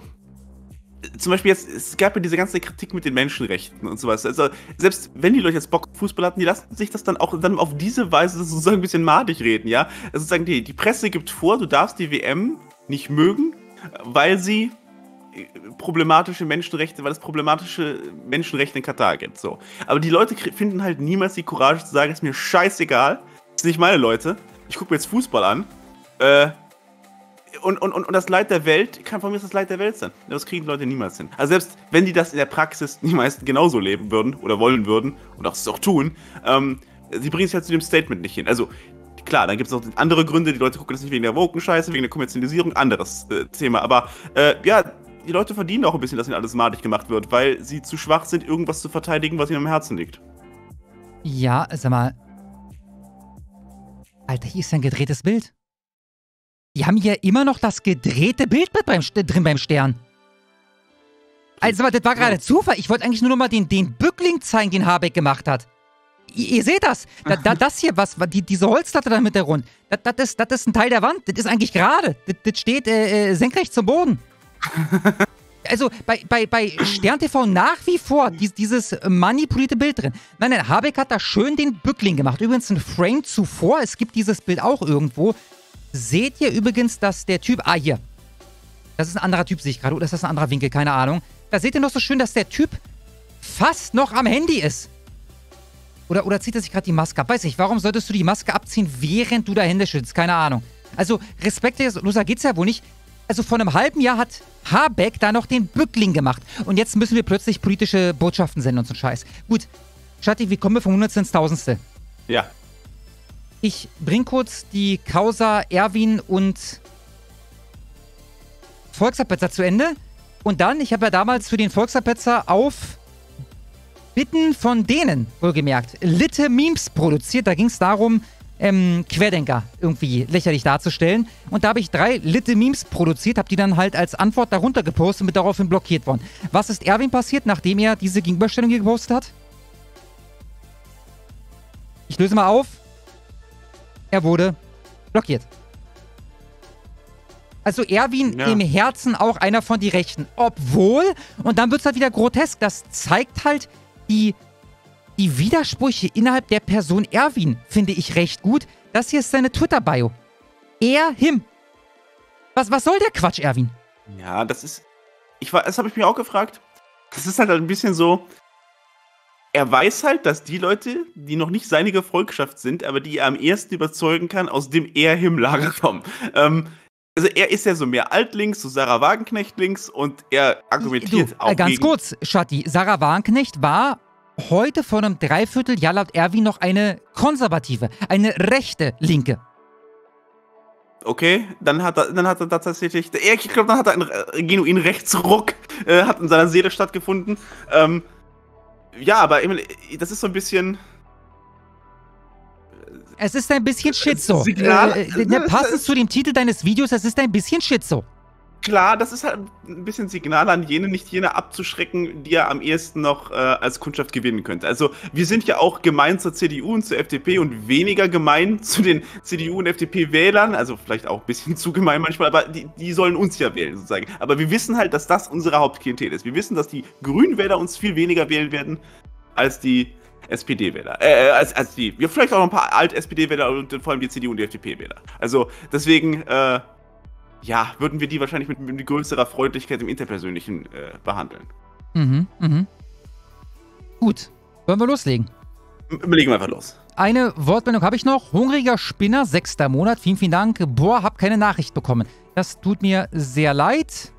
zum Beispiel jetzt, es gab ja diese ganze Kritik mit den Menschenrechten und sowas. Also, selbst wenn die Leute jetzt Bock auf Fußball hatten, die lassen sich das dann auch dann auf diese Weise sozusagen ein bisschen madig reden, ja? Also sagen die, die Presse gibt vor, du darfst die WM nicht mögen, weil sie äh, problematische Menschenrechte, weil es problematische Menschenrechte in Katar gibt, so. Aber die Leute finden halt niemals die Courage zu sagen, ist mir scheißegal, das sind nicht meine Leute, ich gucke mir jetzt Fußball an, äh, und, und, und, und das Leid der Welt kann von mir das Leid der Welt sein. Das kriegen Leute niemals hin. Also selbst wenn die das in der Praxis die meisten genauso leben würden oder wollen würden und auch es auch tun, ähm, sie bringen es halt zu dem Statement nicht hin. Also klar, dann gibt es auch andere Gründe, die Leute gucken das nicht wegen der Woken-Scheiße, wegen der Kommerzialisierung, anderes äh, Thema. Aber äh, ja, die Leute verdienen auch ein bisschen, dass ihnen alles madig gemacht wird, weil sie zu schwach sind, irgendwas zu verteidigen, was ihnen am Herzen liegt. Ja, sag mal. Alter, hier ist ein gedrehtes Bild. Die haben hier immer noch das gedrehte Bild beim, drin beim Stern. Also, das war gerade Zufall. Ich wollte eigentlich nur noch mal den, den Bückling zeigen, den Habeck gemacht hat. Ihr, ihr seht das. Da, da, das hier, was, die, diese Holzlatte da mit der Rund, das, das, ist, das ist ein Teil der Wand. Das ist eigentlich gerade. Das, das steht äh, äh senkrecht zum Boden. also bei, bei, bei Stern nach wie vor dies, dieses manipulierte Bild drin. Nein, nein, Habeck hat da schön den Bückling gemacht. Übrigens ein Frame zuvor, es gibt dieses Bild auch irgendwo, Seht ihr übrigens, dass der Typ... Ah, hier. Das ist ein anderer Typ, sehe ich gerade. Oder oh, ist das ein anderer Winkel? Keine Ahnung. Da seht ihr noch so schön, dass der Typ fast noch am Handy ist. Oder, oder zieht er sich gerade die Maske ab? Weiß ich, warum solltest du die Maske abziehen, während du da Hände schützt? Keine Ahnung. Also, Respekt, Loser geht's ja wohl nicht. Also, vor einem halben Jahr hat Habeck da noch den Bückling gemacht. Und jetzt müssen wir plötzlich politische Botschaften senden und so einen Scheiß. Gut, Schatti, wie kommen wir vom 100. ins Tausendste? Ja, ich bring kurz die Causa Erwin und Volksabpetzer zu Ende. Und dann, ich habe ja damals für den Volksabpetzer auf Bitten von denen, wohlgemerkt, Litte Memes produziert. Da ging es darum, ähm, Querdenker irgendwie lächerlich darzustellen. Und da habe ich drei Litte Memes produziert, habe die dann halt als Antwort darunter gepostet und bin daraufhin blockiert worden. Was ist Erwin passiert, nachdem er diese Gegenüberstellung hier gepostet hat? Ich löse mal auf. Er wurde blockiert. Also Erwin ja. im Herzen auch einer von die Rechten. Obwohl, und dann wird es halt wieder grotesk, das zeigt halt die, die Widersprüche innerhalb der Person Erwin, finde ich recht gut. Das hier ist seine Twitter-Bio. Er, him. Was, was soll der Quatsch, Erwin? Ja, das ist. Ich war, das habe ich mir auch gefragt. Das ist halt ein bisschen so, er weiß halt, dass die Leute, die noch nicht seine Gefolgschaft sind, aber die er am ersten überzeugen kann, aus dem er Himmlager kommen. Ähm, also er ist ja so mehr altlinks, so Sarah Wagenknecht links und er argumentiert du, auch. Ganz gegen kurz, Schatti, Sarah Wagenknecht war heute vor einem Dreivierteljahr laut Erwin noch eine konservative, eine rechte Linke. Okay, dann hat er, dann hat er tatsächlich, ich glaube, dann hat er einen genuinen Rechtsruck, äh, hat in seiner Seele stattgefunden. Ähm, ja, aber Emil, das ist so ein bisschen. Es ist ein bisschen Schizo. Signal. äh, äh ne, passend zu dem Titel deines Videos, es ist ein bisschen Schizo klar, das ist halt ein bisschen Signal an jene, nicht jene abzuschrecken, die er am ehesten noch äh, als Kundschaft gewinnen könnte. Also wir sind ja auch gemein zur CDU und zur FDP und weniger gemein zu den CDU und FDP-Wählern, also vielleicht auch ein bisschen zu gemein manchmal, aber die, die sollen uns ja wählen sozusagen. Aber wir wissen halt, dass das unsere Hauptklientel ist. Wir wissen, dass die Grünwähler uns viel weniger wählen werden als die SPD-Wähler. Äh, äh, als, als die, ja, vielleicht auch noch ein paar Alt-SPD-Wähler und vor allem die CDU und die FDP-Wähler. Also deswegen, äh, ja, würden wir die wahrscheinlich mit, mit größerer Freundlichkeit im Interpersönlichen äh, behandeln. Mhm, mhm. Gut, wollen wir loslegen? M legen wir einfach los. Eine Wortmeldung habe ich noch. Hungriger Spinner, sechster Monat. Vielen, vielen Dank. Boah, hab keine Nachricht bekommen. Das tut mir sehr leid.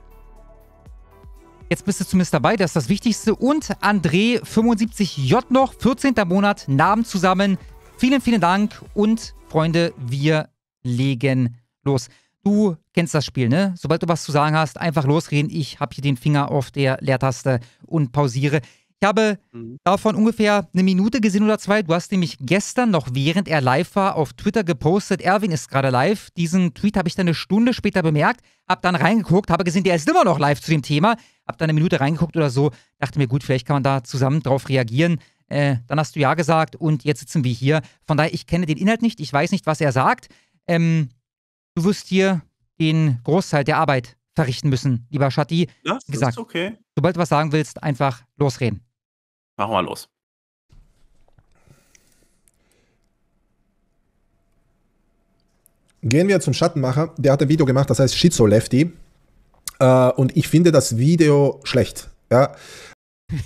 Jetzt bist du zumindest dabei, das ist das Wichtigste. Und André 75J noch, 14. Monat, Namen zusammen. Vielen, vielen Dank und Freunde, wir legen los. Du kennst das Spiel, ne? Sobald du was zu sagen hast, einfach losreden. Ich habe hier den Finger auf der Leertaste und pausiere. Ich habe mhm. davon ungefähr eine Minute gesehen oder zwei. Du hast nämlich gestern noch, während er live war, auf Twitter gepostet, Erwin ist gerade live. Diesen Tweet habe ich dann eine Stunde später bemerkt, habe dann reingeguckt, habe gesehen, der ist immer noch live zu dem Thema, habe dann eine Minute reingeguckt oder so, dachte mir, gut, vielleicht kann man da zusammen drauf reagieren. Äh, dann hast du ja gesagt und jetzt sitzen wir hier. Von daher, ich kenne den Inhalt nicht, ich weiß nicht, was er sagt. Ähm, du wirst hier den Großteil der Arbeit verrichten müssen, lieber Schatti. Das Wie gesagt, ist okay. Sobald du was sagen willst, einfach losreden. Machen wir los. Gehen wir zum Schattenmacher. Der hat ein Video gemacht, das heißt Schizo Lefty. Äh, und ich finde das Video schlecht. Ja.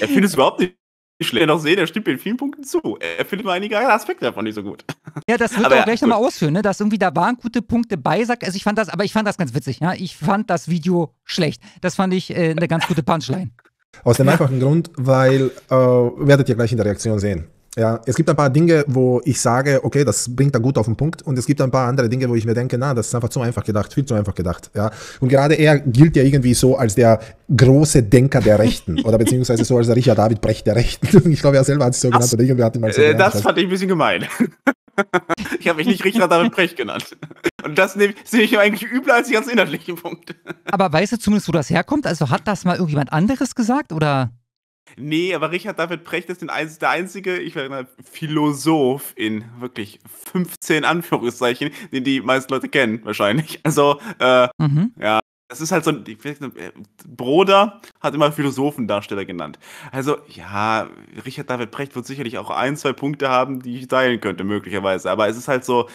er findet es überhaupt nicht ich will noch sehen, er stimmt mir in vielen Punkten zu. Er findet mal einige Aspekte davon nicht so gut. Ja, das wird aber auch gleich ja, nochmal ausführen, ne? dass irgendwie da waren gute Punkte bei. Sagt, also ich fand das, aber ich fand das ganz witzig. Ja? Ich fand das Video schlecht. Das fand ich äh, eine ganz gute Punchline. Aus dem einfachen Grund, weil, äh, werdet ihr gleich in der Reaktion sehen. Ja, es gibt ein paar Dinge, wo ich sage, okay, das bringt er gut auf den Punkt. Und es gibt ein paar andere Dinge, wo ich mir denke, na, das ist einfach zu einfach gedacht, viel zu einfach gedacht. Ja. Und gerade er gilt ja irgendwie so als der große Denker der Rechten oder beziehungsweise so als der Richard David Brecht der Rechten. Ich glaube, er selber hat sich so das, genannt oder irgendwer hat ihn mal so äh, Das fand ich ein bisschen gemein. ich habe mich nicht Richard David Brecht genannt. Und das nehme nehm ich eigentlich übler als die ganz inhaltlichen Punkte. Aber weißt du zumindest, wo das herkommt? Also hat das mal irgendjemand anderes gesagt oder? Nee, aber Richard David Precht ist ein, der einzige, ich werde Philosoph in wirklich 15 Anführungszeichen, den die meisten Leute kennen, wahrscheinlich. Also, äh, mhm. ja. Das ist halt so ein. Äh, Bruder hat immer Philosophendarsteller genannt. Also, ja, Richard David Precht wird sicherlich auch ein, zwei Punkte haben, die ich teilen könnte, möglicherweise. Aber es ist halt so,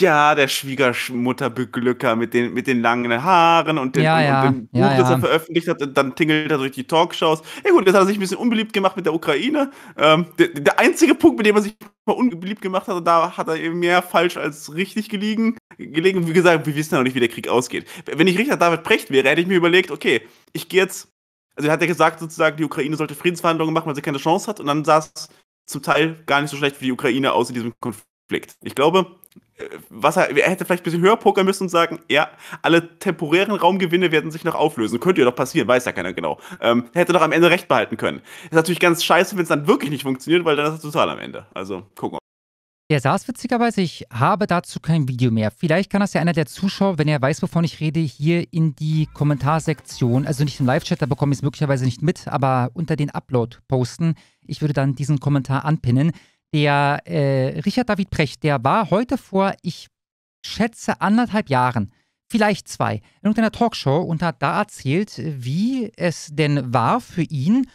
ja, der Schwiegermutterbeglücker mit den, mit den langen Haaren und, den, ja, ja. dem Buch, ja, das er veröffentlicht hat, dann tingelt er durch die Talkshows. Ja gut, das hat er sich ein bisschen unbeliebt gemacht mit der Ukraine. Ähm, der, der, einzige Punkt, mit dem er sich mal unbeliebt gemacht hat, da hat er eben mehr falsch als richtig gelegen. gelegen. Wie gesagt, wir wissen ja noch nicht, wie der Krieg ausgeht. Wenn ich Richter David Precht wäre, hätte ich mir überlegt, okay, ich gehe jetzt, also er hat ja gesagt sozusagen, die Ukraine sollte Friedensverhandlungen machen, weil sie keine Chance hat und dann sah es zum Teil gar nicht so schlecht für die Ukraine aus in diesem Konflikt. Ich glaube, was er, er hätte vielleicht ein bisschen höher pokern müssen und sagen, ja, alle temporären Raumgewinne werden sich noch auflösen. Könnte ja doch passieren, weiß ja keiner genau. Ähm, hätte doch am Ende recht behalten können. Ist natürlich ganz scheiße, wenn es dann wirklich nicht funktioniert, weil dann ist es total am Ende. Also gucken wir. Der saß witzigerweise, ich habe dazu kein Video mehr. Vielleicht kann das ja einer der Zuschauer, wenn er weiß, wovon ich rede, hier in die Kommentarsektion, also nicht im Live-Chat, da bekomme ich es möglicherweise nicht mit, aber unter den Upload posten. Ich würde dann diesen Kommentar anpinnen der äh, Richard David Precht, der war heute vor, ich schätze, anderthalb Jahren, vielleicht zwei, in irgendeiner Talkshow und hat da erzählt, wie es denn war für ihn,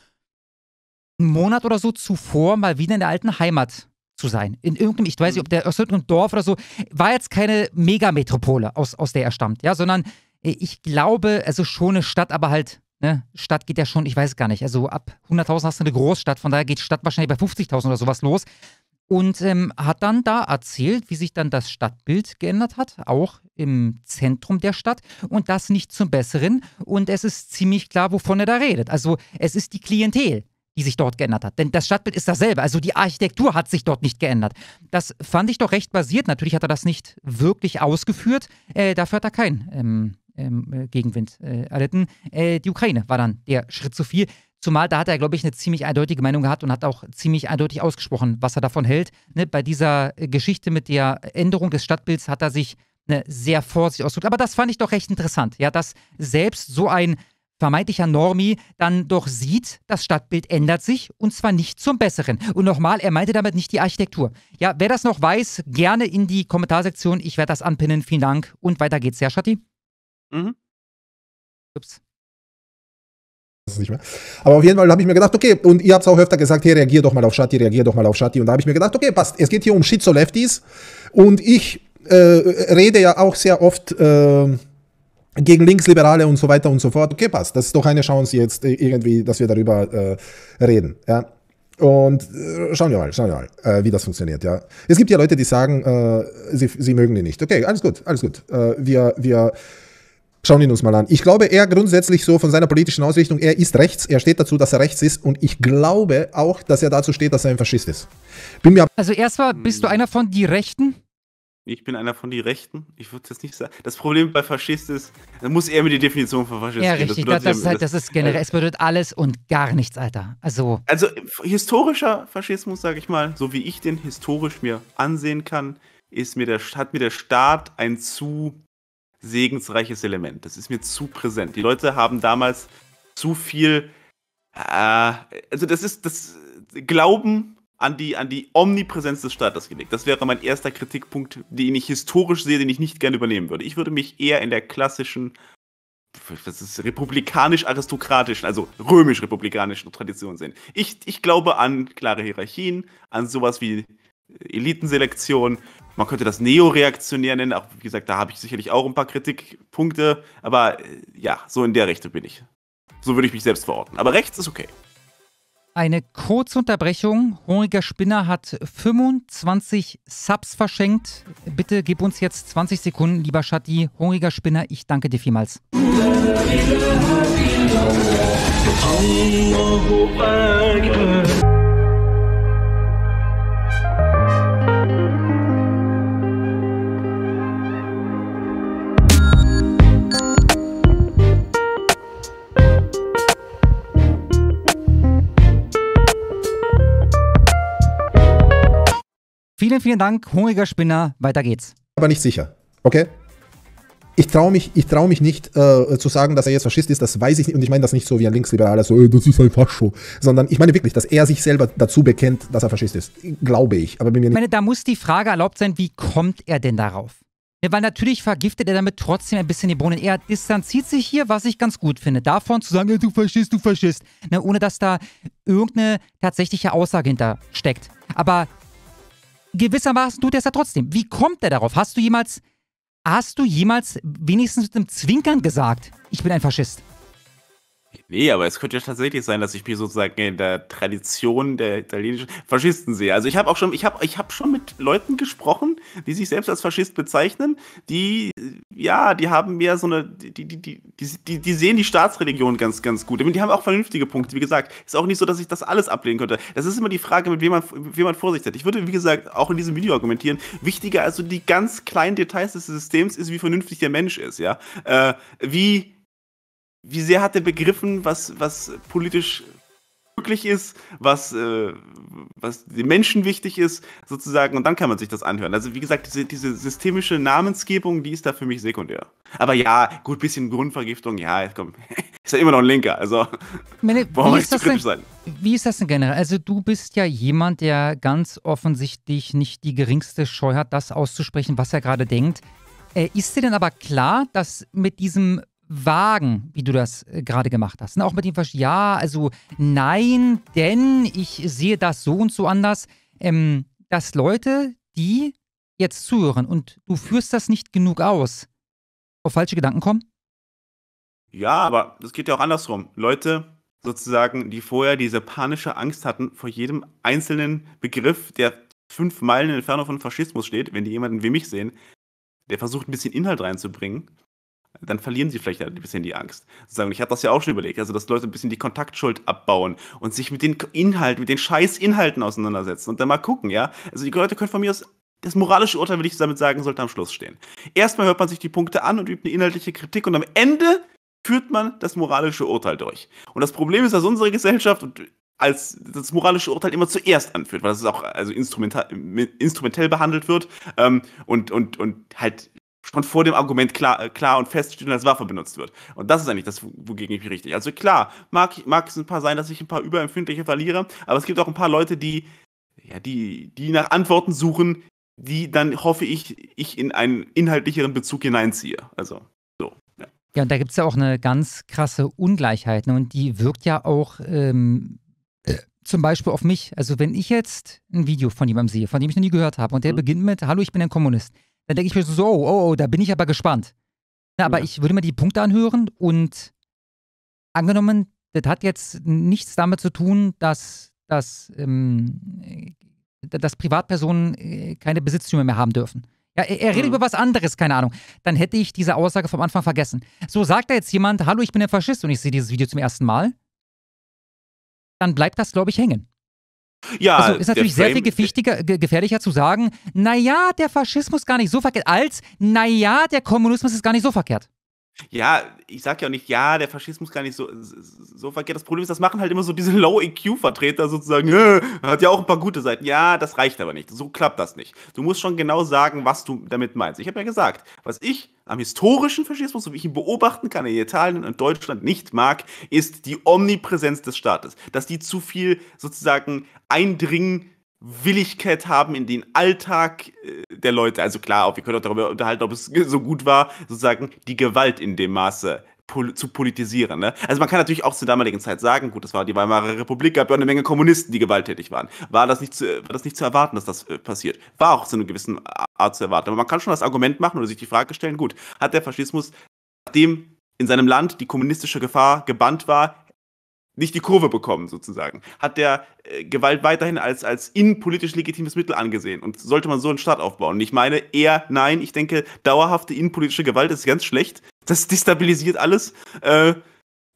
einen Monat oder so zuvor mal wieder in der alten Heimat zu sein. In irgendeinem, ich weiß nicht, ob der aus irgendeinem Dorf oder so, war jetzt keine Megametropole, aus, aus der er stammt, ja, sondern äh, ich glaube, also schon eine Stadt, aber halt Ne? Stadt geht ja schon, ich weiß gar nicht, also ab 100.000 hast du eine Großstadt, von daher geht Stadt wahrscheinlich bei 50.000 oder sowas los. Und ähm, hat dann da erzählt, wie sich dann das Stadtbild geändert hat, auch im Zentrum der Stadt und das nicht zum Besseren. Und es ist ziemlich klar, wovon er da redet. Also es ist die Klientel, die sich dort geändert hat. Denn das Stadtbild ist dasselbe. Also die Architektur hat sich dort nicht geändert. Das fand ich doch recht basiert. Natürlich hat er das nicht wirklich ausgeführt. Äh, dafür hat er kein ähm, ähm, äh, Gegenwind äh, erlitten. Äh, die Ukraine war dann der Schritt zu viel. Zumal da hat er, glaube ich, eine ziemlich eindeutige Meinung gehabt und hat auch ziemlich eindeutig ausgesprochen, was er davon hält. Ne, bei dieser äh, Geschichte mit der Änderung des Stadtbilds hat er sich ne, sehr vorsichtig ausgedrückt. Aber das fand ich doch recht interessant, ja, dass selbst so ein vermeintlicher Normi dann doch sieht, das Stadtbild ändert sich und zwar nicht zum Besseren. Und nochmal, er meinte damit nicht die Architektur. Ja, wer das noch weiß, gerne in die Kommentarsektion. Ich werde das anpinnen. Vielen Dank und weiter geht's, Herr Schatti. Mhm. Ups. Aber auf jeden Fall habe ich mir gedacht, okay, und ihr habt es auch öfter gesagt, hey, reagier doch mal auf Shati, reagier doch mal auf Shati. Und da habe ich mir gedacht, okay, passt, es geht hier um Schizo-Lefties. Und ich äh, rede ja auch sehr oft äh, gegen Linksliberale und so weiter und so fort. Okay, passt, das ist doch eine Chance jetzt äh, irgendwie, dass wir darüber äh, reden. Ja. Und äh, schauen wir mal, schauen wir mal, äh, wie das funktioniert. Ja. Es gibt ja Leute, die sagen, sie, sie mögen die nicht. Okay, alles gut, alles gut. wir, wir Schauen wir uns mal an. Ich glaube, er grundsätzlich so von seiner politischen Ausrichtung, er ist rechts, er steht dazu, dass er rechts ist und ich glaube auch, dass er dazu steht, dass er ein Faschist ist. Bin mir also erstmal, bist du hm. einer von die Rechten? Ich bin einer von die Rechten. Ich würde das nicht sagen. Das Problem bei Faschist ist, da muss er mir die Definition von Faschist Ja, richtig. Das, das, ist halt, das ist äh, generell, es bedeutet alles und gar nichts, Alter. Also, also historischer Faschismus, sage ich mal, so wie ich den historisch mir ansehen kann, ist mir der, hat mir der Staat ein zu segensreiches Element. Das ist mir zu präsent. Die Leute haben damals zu viel. Äh, also, das ist das Glauben an die, an die Omnipräsenz des Staates gelegt. Das wäre mein erster Kritikpunkt, den ich historisch sehe, den ich nicht gerne übernehmen würde. Ich würde mich eher in der klassischen, das ist republikanisch-aristokratischen, also römisch-republikanischen Tradition sehen. Ich, ich glaube an klare Hierarchien, an sowas wie Elitenselektion, man könnte das neoreaktionär nennen, auch wie gesagt, da habe ich sicherlich auch ein paar Kritikpunkte, aber äh, ja, so in der Richtung bin ich. So würde ich mich selbst verorten. Aber rechts ist okay. Eine kurze Unterbrechung. Hungriger Spinner hat 25 Subs verschenkt. Bitte gib uns jetzt 20 Sekunden, lieber Schatti. Hungriger Spinner, ich danke dir vielmals. Vielen, vielen Dank, hungriger Spinner. Weiter geht's. Aber nicht sicher, okay? Ich traue mich, trau mich nicht äh, zu sagen, dass er jetzt Faschist ist, das weiß ich nicht. Und ich meine das nicht so wie ein Linksliberaler, so, das ist ein Fascho. Sondern ich meine wirklich, dass er sich selber dazu bekennt, dass er Faschist ist. Glaube ich, aber bin mir Ich meine, da muss die Frage erlaubt sein, wie kommt er denn darauf? Ja, weil natürlich vergiftet er damit trotzdem ein bisschen die Bohnen. Er distanziert sich hier, was ich ganz gut finde, davon zu sagen, du faschist, du faschist, ne, ohne dass da irgendeine tatsächliche Aussage hinter steckt. Aber gewissermaßen tut er es ja trotzdem. Wie kommt er darauf? Hast du jemals, hast du jemals wenigstens mit einem Zwinkern gesagt, ich bin ein Faschist? Nee, aber es könnte ja tatsächlich sein, dass ich mich sozusagen in der Tradition der italienischen Faschisten sehe. Also ich habe auch schon, ich habe, ich habe schon mit Leuten gesprochen, die sich selbst als Faschist bezeichnen, die, ja, die haben mehr so eine, die, die, die, die, die sehen die Staatsreligion ganz, ganz gut. Die haben auch vernünftige Punkte. Wie gesagt, ist auch nicht so, dass ich das alles ablehnen könnte. Das ist immer die Frage, mit wem man, mit wem man Vorsicht hat. Ich würde, wie gesagt, auch in diesem Video argumentieren, wichtiger als so die ganz kleinen Details des Systems ist, wie vernünftig der Mensch ist, ja. Äh, wie wie sehr hat er begriffen, was, was politisch möglich ist, was, äh, was den Menschen wichtig ist, sozusagen, und dann kann man sich das anhören. Also wie gesagt, diese, diese systemische Namensgebung, die ist da für mich sekundär. Aber ja, gut, bisschen Grundvergiftung, ja, komm, ist ja immer noch ein Linker, also Meine, warum wie ist kritisch denn, sein? Wie ist das denn generell? Also du bist ja jemand, der ganz offensichtlich nicht die geringste Scheu hat, das auszusprechen, was er gerade denkt. Äh, ist dir denn aber klar, dass mit diesem wagen, wie du das äh, gerade gemacht hast. Ne, auch mit dem Versch ja, also nein, denn ich sehe das so und so anders, ähm, dass Leute, die jetzt zuhören und du führst das nicht genug aus, auf falsche Gedanken kommen? Ja, aber das geht ja auch andersrum. Leute sozusagen, die vorher diese panische Angst hatten vor jedem einzelnen Begriff, der fünf Meilen in Entfernung von Faschismus steht, wenn die jemanden wie mich sehen, der versucht ein bisschen Inhalt reinzubringen dann verlieren sie vielleicht ein bisschen die Angst. Sozusagen. Ich habe das ja auch schon überlegt, also dass Leute ein bisschen die Kontaktschuld abbauen und sich mit den Inhalten, mit den scheiß Inhalten auseinandersetzen und dann mal gucken, ja. Also die Leute können von mir aus das moralische Urteil, will ich damit sagen, sollte am Schluss stehen. Erstmal hört man sich die Punkte an und übt eine inhaltliche Kritik und am Ende führt man das moralische Urteil durch. Und das Problem ist, dass unsere Gesellschaft als das moralische Urteil immer zuerst anführt, weil das auch also instrumentell behandelt wird ähm, und, und, und halt schon vor dem Argument klar, äh, klar und feststehen, als Waffe benutzt wird. Und das ist eigentlich das, wogegen ich mich richtig. Also klar, mag, mag es ein paar sein, dass ich ein paar überempfindliche verliere, aber es gibt auch ein paar Leute, die, ja, die, die nach Antworten suchen, die dann hoffe ich, ich in einen inhaltlicheren Bezug hineinziehe. Also so. Ja, ja und da gibt es ja auch eine ganz krasse Ungleichheit ne? und die wirkt ja auch ähm, äh, zum Beispiel auf mich. Also wenn ich jetzt ein Video von jemandem sehe, von dem ich noch nie gehört habe und der mhm. beginnt mit, hallo, ich bin ein Kommunist dann denke ich mir so, oh, oh, oh, da bin ich aber gespannt. Na, aber ja. ich würde mir die Punkte anhören und angenommen, das hat jetzt nichts damit zu tun, dass, dass, ähm, äh, dass Privatpersonen äh, keine Besitztümer mehr haben dürfen. Ja, er, er redet mhm. über was anderes, keine Ahnung. Dann hätte ich diese Aussage vom Anfang vergessen. So sagt da jetzt jemand, hallo, ich bin ein Faschist und ich sehe dieses Video zum ersten Mal. Dann bleibt das, glaube ich, hängen. Ja, also ist natürlich Frame, sehr viel gefährlicher zu sagen, naja, der Faschismus gar nicht so verkehrt, als naja, der Kommunismus ist gar nicht so verkehrt. Ja, ich sag ja auch nicht, ja, der Faschismus gar nicht so, so verkehrt. Das Problem ist, das machen halt immer so diese Low-EQ-Vertreter sozusagen, äh, hat ja auch ein paar gute Seiten. Ja, das reicht aber nicht. So klappt das nicht. Du musst schon genau sagen, was du damit meinst. Ich habe ja gesagt, was ich am historischen Faschismus, so wie ich ihn beobachten kann, in Italien und Deutschland nicht mag, ist die Omnipräsenz des Staates. Dass die zu viel sozusagen eindringen Willigkeit haben in den Alltag äh, der Leute. Also klar, wir können auch darüber unterhalten, ob es so gut war, sozusagen die Gewalt in dem Maße pol zu politisieren. Ne? Also man kann natürlich auch zur damaligen Zeit sagen, gut, das war die Weimarer Republik, gab ja eine Menge Kommunisten, die gewalttätig waren. War das nicht zu, war das nicht zu erwarten, dass das äh, passiert? War auch zu einer gewissen Art zu erwarten. Aber man kann schon das Argument machen oder sich die Frage stellen, gut, hat der Faschismus, nachdem in seinem Land die kommunistische Gefahr gebannt war, nicht die Kurve bekommen, sozusagen. Hat der äh, Gewalt weiterhin als, als innenpolitisch legitimes Mittel angesehen und sollte man so einen Staat aufbauen? Und ich meine eher nein, ich denke, dauerhafte innenpolitische Gewalt ist ganz schlecht. Das destabilisiert alles. Äh,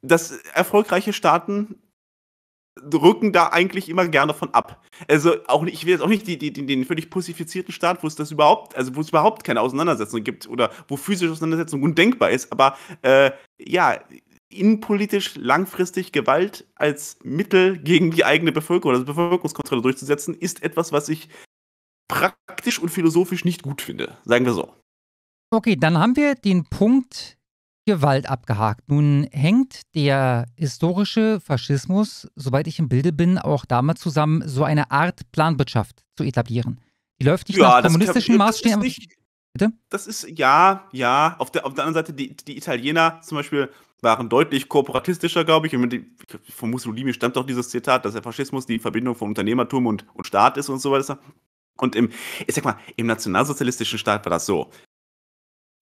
dass erfolgreiche Staaten rücken da eigentlich immer gerne von ab. Also auch ich will jetzt auch nicht die, die, den völlig pussifizierten Staat, wo es das überhaupt, also wo es überhaupt keine Auseinandersetzung gibt oder wo physische Auseinandersetzung undenkbar ist, aber äh, ja, innenpolitisch langfristig Gewalt als Mittel gegen die eigene Bevölkerung, also Bevölkerungskontrolle durchzusetzen, ist etwas, was ich praktisch und philosophisch nicht gut finde. Sagen wir so. Okay, dann haben wir den Punkt Gewalt abgehakt. Nun hängt der historische Faschismus, soweit ich im Bilde bin, auch damit zusammen, so eine Art Planwirtschaft zu etablieren. Die läuft nicht ja, nach kommunistischen Maßstäben. Bitte? Das ist, ja, ja. Auf der, auf der anderen Seite, die, die Italiener zum Beispiel waren deutlich kooperatistischer, glaube ich. Und von Mussolini stammt auch dieses Zitat, dass der Faschismus die Verbindung von Unternehmertum und, und Staat ist und so weiter. Und im, ich sag mal, im nationalsozialistischen Staat war das so.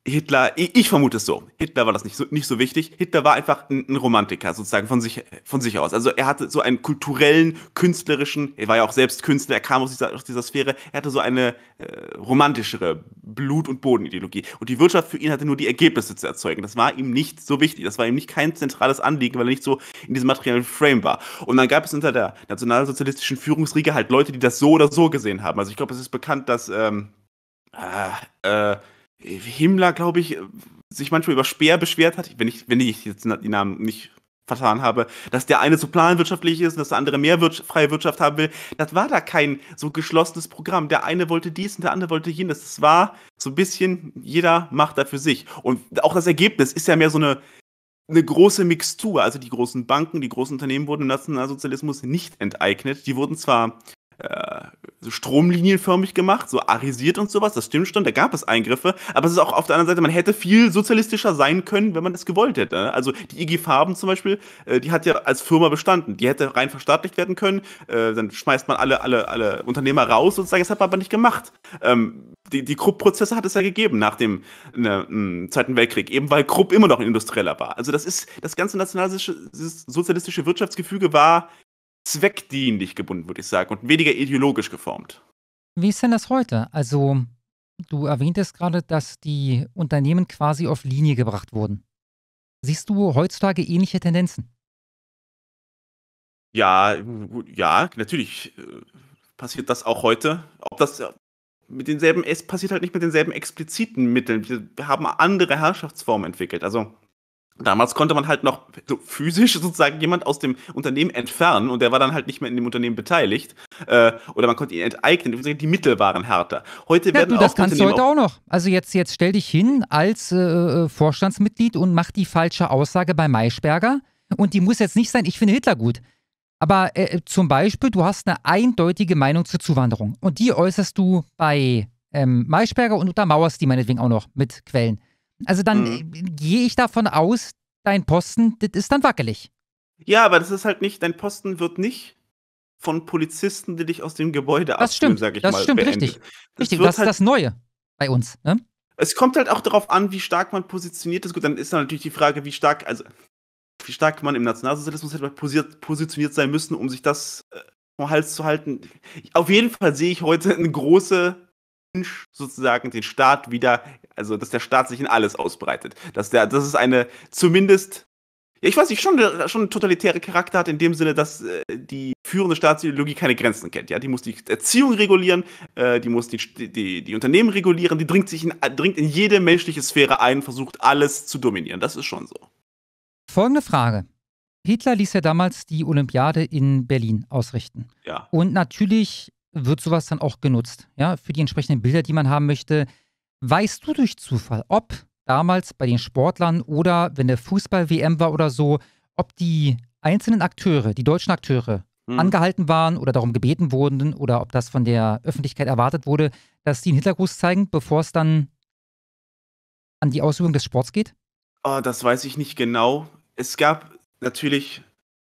Hitler, ich vermute es so. Hitler war das nicht so, nicht so wichtig. Hitler war einfach ein, Romantiker sozusagen von sich, von sich aus. Also er hatte so einen kulturellen, künstlerischen, er war ja auch selbst Künstler, er kam aus dieser, aus dieser Sphäre, er hatte so eine äh, romantischere Blut- und Bodenideologie. Und die Wirtschaft für ihn hatte nur die Ergebnisse zu erzeugen. Das war ihm nicht so wichtig. Das war ihm nicht kein zentrales Anliegen, weil er nicht so in diesem materiellen Frame war. Und dann gab es unter der nationalsozialistischen Führungsriege halt Leute, die das so oder so gesehen haben. Also ich glaube, es ist bekannt, dass ähm, ah, äh, Himmler, glaube ich, sich manchmal über Speer beschwert hat, wenn ich, wenn ich jetzt die Namen nicht vertan habe, dass der eine so planwirtschaftlich ist und dass der andere mehr wir freie Wirtschaft haben will. Das war da kein so geschlossenes Programm. Der eine wollte dies und der andere wollte jenes. Das war so ein bisschen, jeder macht da für sich. Und auch das Ergebnis ist ja mehr so eine, eine große Mixtur. Also die großen Banken, die großen Unternehmen wurden im Nationalsozialismus nicht enteignet. Die wurden zwar äh, so stromlinienförmig gemacht, so arisiert und sowas. Das stimmt schon, da gab es Eingriffe. Aber es ist auch auf der anderen Seite, man hätte viel sozialistischer sein können, wenn man das gewollt hätte. Also die IG Farben zum Beispiel, äh, die hat ja als Firma bestanden. Die hätte rein verstaatlicht werden können. Äh, dann schmeißt man alle, alle, alle Unternehmer raus sozusagen. Das hat man aber nicht gemacht. Ähm, die, die Krupp-Prozesse hat es ja gegeben nach dem ne, hm, Zweiten Weltkrieg, eben weil Krupp immer noch ein Industrieller war. Also das ist, das ganze nationalsozialistische Wirtschaftsgefüge war zweckdienlich gebunden, würde ich sagen, und weniger ideologisch geformt. Wie ist denn das heute? Also, du erwähntest gerade, dass die Unternehmen quasi auf Linie gebracht wurden. Siehst du heutzutage ähnliche Tendenzen? Ja, ja, natürlich äh, passiert das auch heute. Ob das äh, mit denselben, es passiert halt nicht mit denselben expliziten Mitteln. Wir haben andere Herrschaftsformen entwickelt. Also Damals konnte man halt noch so physisch sozusagen jemand aus dem Unternehmen entfernen und der war dann halt nicht mehr in dem Unternehmen beteiligt. Äh, oder man konnte ihn enteignen. Die Mittel waren härter. Heute ja, werden du, das kannst du heute auch noch. Also jetzt, jetzt stell dich hin als äh, äh, Vorstandsmitglied und mach die falsche Aussage bei Maischberger. Und die muss jetzt nicht sein, ich finde Hitler gut. Aber äh, äh, zum Beispiel, du hast eine eindeutige Meinung zur Zuwanderung. Und die äußerst du bei ähm, Maischberger und untermauerst die meinetwegen auch noch mit Quellen. Also dann mhm. Äh, gehe ich davon aus, dein Posten, das ist dann wackelig. Ja, aber das ist halt nicht, dein Posten wird nicht von Polizisten, die dich aus dem Gebäude das abführen, sag ich das mal. Das stimmt, beendet. richtig. Das, richtig, das halt ist das Neue bei uns. Ne? Es kommt halt auch darauf an, wie stark man positioniert ist. Gut, dann ist dann natürlich die Frage, wie stark, also wie stark man im Nationalsozialismus hätte positioniert sein müssen, um sich das äh, vom Hals zu halten. Auf jeden Fall sehe ich heute eine große Mensch sozusagen den Staat wieder, also dass der Staat sich in alles ausbreitet. Dass der, das ist eine zumindest, ja, ich weiß nicht, schon, schon ein Charakter hat in dem Sinne, dass äh, die führende Staatsideologie keine Grenzen kennt. Ja, die muss die Erziehung regulieren, äh, die muss die, die, die Unternehmen regulieren, die dringt sich in, dringt in jede menschliche Sphäre ein, versucht alles zu dominieren. Das ist schon so. Folgende Frage. Hitler ließ ja damals die Olympiade in Berlin ausrichten. Ja. Und natürlich wird sowas dann auch genutzt, ja, für die entsprechenden Bilder, die man haben möchte. Weißt du durch Zufall, ob damals bei den Sportlern oder wenn der Fußball-WM war oder so, ob die einzelnen Akteure, die deutschen Akteure, mhm. angehalten waren oder darum gebeten wurden oder ob das von der Öffentlichkeit erwartet wurde, dass die einen Hintergruß zeigen, bevor es dann an die Ausübung des Sports geht? Oh, das weiß ich nicht genau. Es gab natürlich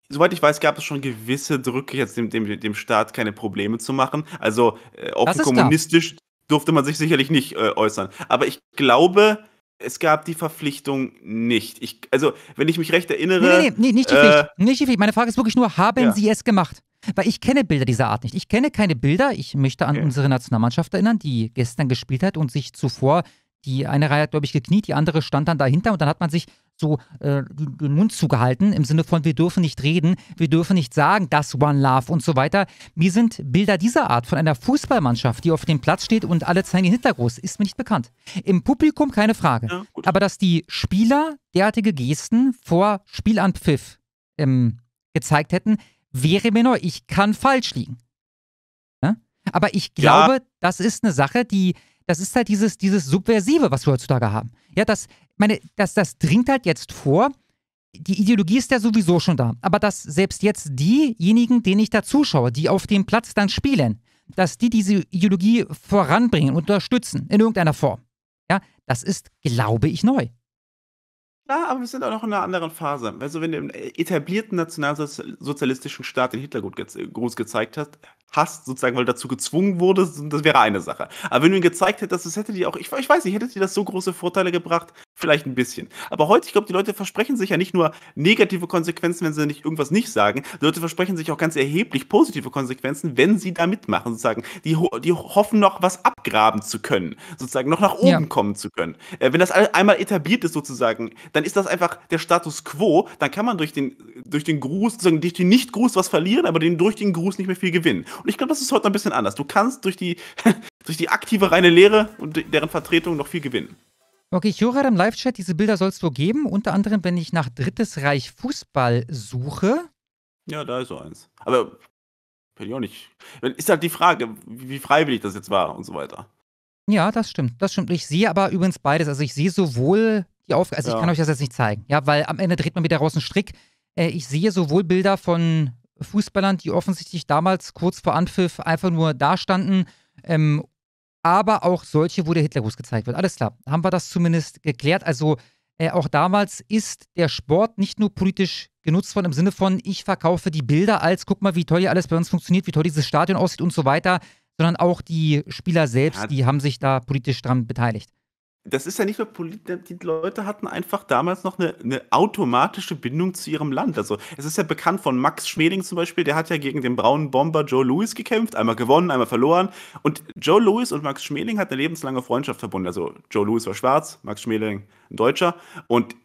soweit ich weiß, gab es schon gewisse Drücke, jetzt dem, dem, dem Staat keine Probleme zu machen. Also äh, offen kommunistisch klar. durfte man sich sicherlich nicht äh, äußern. Aber ich glaube, es gab die Verpflichtung nicht. Ich, also, wenn ich mich recht erinnere. Nee, nee, nee nicht die Pflicht. Äh, nicht die Pflicht. Meine Frage ist wirklich nur, haben ja. Sie es gemacht? Weil ich kenne Bilder dieser Art nicht. Ich kenne keine Bilder. Ich möchte an okay. unsere Nationalmannschaft erinnern, die gestern gespielt hat und sich zuvor die eine Reihe hat, glaube ich, gekniet, die andere stand dann dahinter und dann hat man sich so äh, den Mund zugehalten, im Sinne von, wir dürfen nicht reden, wir dürfen nicht sagen, das One Love und so weiter. Mir sind Bilder dieser Art von einer Fußballmannschaft, die auf dem Platz steht und alle zeigen den Hintergrund, ist mir nicht bekannt. Im Publikum keine Frage. Ja, Aber dass die Spieler derartige Gesten vor Spielanpfiff ähm, gezeigt hätten, wäre mir neu. Ich kann falsch liegen. Ja? Ne? Aber ich glaube, ja. das ist eine Sache, die das ist halt dieses, dieses Subversive, was wir heutzutage haben. Ja, das, meine, das, das dringt halt jetzt vor. Die Ideologie ist ja sowieso schon da. Aber dass selbst jetzt diejenigen, denen ich da zuschaue, die auf dem Platz dann spielen, dass die diese Ideologie voranbringen, unterstützen, in irgendeiner Form. Ja, das ist, glaube ich, neu. Ja, aber wir sind auch noch in einer anderen Phase. Also, wenn du im etablierten nationalsozialistischen Staat den Hitler groß gezeigt hast, hast, sozusagen, weil dazu gezwungen wurde, das wäre eine Sache. Aber wenn du ihn gezeigt hättest, das hätte dir auch, ich, ich weiß nicht, hätte dir das so große Vorteile gebracht, vielleicht ein bisschen. Aber heute, ich glaube, die Leute versprechen sich ja nicht nur negative Konsequenzen, wenn sie nicht irgendwas nicht sagen, die Leute versprechen sich auch ganz erheblich positive Konsequenzen, wenn sie da mitmachen, sozusagen. Die, die hoffen noch, was abgraben zu können, sozusagen, noch nach oben ja. kommen zu können. Äh, wenn das einmal etabliert ist, sozusagen, dann ist das einfach der Status quo, dann kann man durch den, durch den Gruß, sozusagen durch den Nicht-Gruß was verlieren, aber den, durch den Gruß nicht mehr viel gewinnen. Und ich glaube, das ist heute ein bisschen anders. Du kannst durch die, durch die aktive reine Lehre und deren Vertretung noch viel gewinnen. Okay, ich höre im Live-Chat, diese Bilder sollst du geben. Unter anderem, wenn ich nach Drittes Reich Fußball suche. Ja, da ist so eins. Aber will ich auch nicht. Ist halt die Frage, wie freiwillig das jetzt war und so weiter. Ja, das stimmt. Das stimmt. Ich sehe aber übrigens beides. Also ich sehe sowohl die Aufgabe, also ja. ich kann euch das jetzt nicht zeigen, ja, weil am Ende dreht man wieder raus einen Strick. Äh, ich sehe sowohl Bilder von Fußballern, die offensichtlich damals kurz vor Anpfiff einfach nur dastanden. Ähm, aber auch solche, wo der Hitlergruß gezeigt wird. Alles klar, haben wir das zumindest geklärt. Also äh, auch damals ist der Sport nicht nur politisch genutzt worden im Sinne von, ich verkaufe die Bilder als, guck mal, wie toll hier alles bei uns funktioniert, wie toll dieses Stadion aussieht und so weiter, sondern auch die Spieler selbst, ja. die haben sich da politisch dran beteiligt das ist ja nicht nur politisch, die Leute hatten einfach damals noch eine, eine, automatische Bindung zu ihrem Land. Also es ist ja bekannt von Max Schmeling zum Beispiel, der hat ja gegen den braunen Bomber Joe Louis gekämpft, einmal gewonnen, einmal verloren. Und Joe Louis und Max Schmeling hat eine lebenslange Freundschaft verbunden. Also Joe Louis war schwarz, Max Schmeling ein Deutscher. Und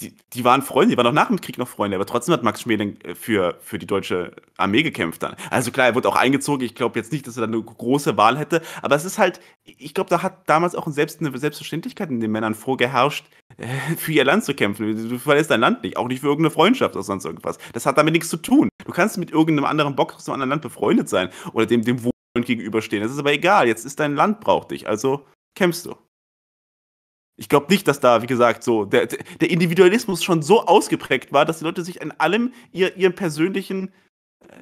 die, die waren Freunde, die waren auch nach dem Krieg noch Freunde, aber trotzdem hat Max Schmeling äh, für, für die deutsche Armee gekämpft dann. Also klar, er wurde auch eingezogen, ich glaube jetzt nicht, dass er da eine große Wahl hätte, aber es ist halt, ich glaube, da hat damals auch ein Selbst, eine Selbstverständlichkeit in den Männern vorgeherrscht, äh, für ihr Land zu kämpfen. Du verlässt dein Land nicht, auch nicht für irgendeine Freundschaft oder sonst irgendwas. Das hat damit nichts zu tun. Du kannst mit irgendeinem anderen Bock aus einem anderen Land befreundet sein oder dem, dem Wohlwollen gegenüberstehen. Das ist aber egal, jetzt ist dein Land, braucht dich, also kämpfst du. Ich glaube nicht, dass da, wie gesagt, so der, der Individualismus schon so ausgeprägt war, dass die Leute sich an allem ihr, ihren persönlichen äh,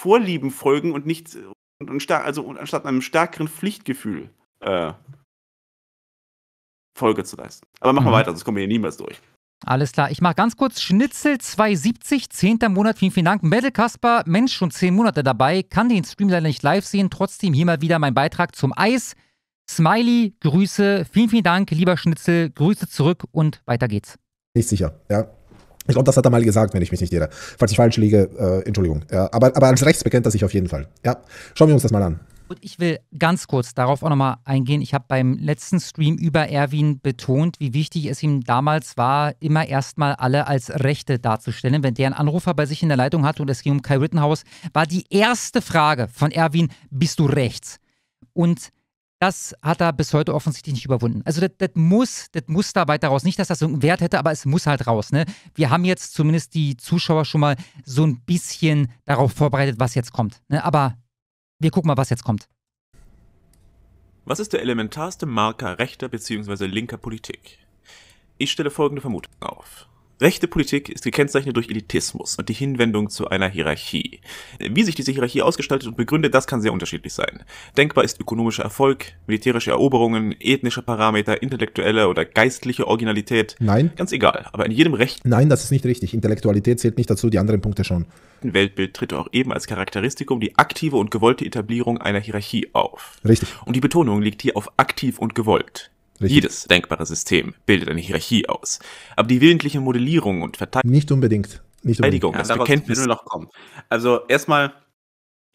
Vorlieben folgen und nicht äh, und, und stark, also und anstatt einem stärkeren Pflichtgefühl äh, Folge zu leisten. Aber machen wir mhm. weiter, sonst kommen wir hier niemals durch. Alles klar, ich mache ganz kurz Schnitzel 270, 10. Monat, vielen, vielen Dank. Metal Kasper, Mensch, schon 10 Monate dabei, kann den Stream leider nicht live sehen, trotzdem hier mal wieder mein Beitrag zum Eis. Smiley, Grüße, vielen, vielen Dank, lieber Schnitzel, Grüße zurück und weiter geht's. Nicht sicher, ja. Ich glaube, das hat er mal gesagt, wenn ich mich nicht irre. Falls ich falsch liege, äh, Entschuldigung. Ja, aber, aber als Rechtsbekenntnis sich auf jeden Fall. Ja, schauen wir uns das mal an. Und ich will ganz kurz darauf auch nochmal eingehen. Ich habe beim letzten Stream über Erwin betont, wie wichtig es ihm damals war, immer erstmal alle als Rechte darzustellen. Wenn der einen Anrufer bei sich in der Leitung hatte und es ging um Kai Rittenhouse, war die erste Frage von Erwin, bist du rechts? Und das hat er bis heute offensichtlich nicht überwunden. Also das, das muss, das muss da weiter raus. Nicht, dass das so einen Wert hätte, aber es muss halt raus. Ne? Wir haben jetzt zumindest die Zuschauer schon mal so ein bisschen darauf vorbereitet, was jetzt kommt. Ne? Aber wir gucken mal, was jetzt kommt. Was ist der elementarste Marker rechter bzw. linker Politik? Ich stelle folgende Vermutung auf. Rechte Politik ist gekennzeichnet durch Elitismus und die Hinwendung zu einer Hierarchie. Wie sich diese Hierarchie ausgestaltet und begründet, das kann sehr unterschiedlich sein. Denkbar ist ökonomischer Erfolg, militärische Eroberungen, ethnische Parameter, intellektuelle oder geistliche Originalität. Nein. Ganz egal, aber in jedem Recht. Nein, das ist nicht richtig. Intellektualität zählt nicht dazu, die anderen Punkte schon. Weltbild tritt auch eben als Charakteristikum die aktive und gewollte Etablierung einer Hierarchie auf. Richtig. Und die Betonung liegt hier auf aktiv und gewollt. Richtig. Jedes denkbare System bildet eine Hierarchie aus. Aber die willentliche Modellierung und Verteidigung. Nicht unbedingt. Nicht unbedingt. Verteidigung, ja, das Bekenntnis. Nur noch kommen. Also erstmal,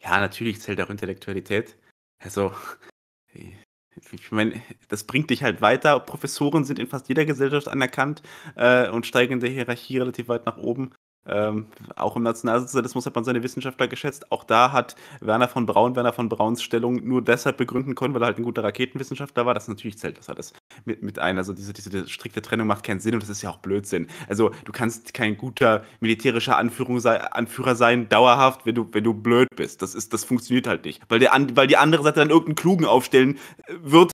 ja, natürlich zählt auch Intellektualität. Also, ich meine, das bringt dich halt weiter. Professoren sind in fast jeder Gesellschaft anerkannt äh, und steigen in der Hierarchie relativ weit nach oben. Ähm, auch im Nationalsozialismus hat man seine Wissenschaftler geschätzt. Auch da hat Werner von Braun Werner von Brauns Stellung nur deshalb begründen können, weil er halt ein guter Raketenwissenschaftler war. Das natürlich zählt das alles mit, mit ein. Also diese, diese, strikte Trennung macht keinen Sinn und das ist ja auch Blödsinn. Also du kannst kein guter militärischer Anführung sei, Anführer sein, dauerhaft, wenn du, wenn du blöd bist. Das, ist, das funktioniert halt nicht. Weil, der, weil die andere Seite dann irgendeinen Klugen aufstellen äh, wird,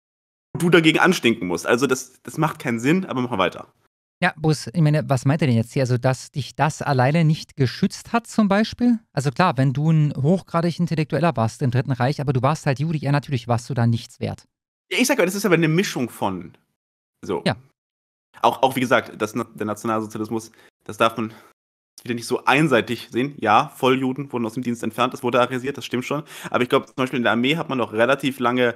und du dagegen anstinken musst. Also das, das macht keinen Sinn, aber machen wir weiter. Ja, Bus, ich meine, was meint ihr denn jetzt hier? Also, dass dich das alleine nicht geschützt hat, zum Beispiel? Also, klar, wenn du ein hochgradig Intellektueller warst im Dritten Reich, aber du warst halt Jude, ja, natürlich warst du da nichts wert. Ja, ich sag mal, das ist aber eine Mischung von. So. Ja. Auch, auch wie gesagt, das, der Nationalsozialismus, das darf man wieder nicht so einseitig sehen. Ja, Volljuden wurden aus dem Dienst entfernt, das wurde arisiert, das stimmt schon. Aber ich glaube, zum Beispiel in der Armee hat man noch relativ lange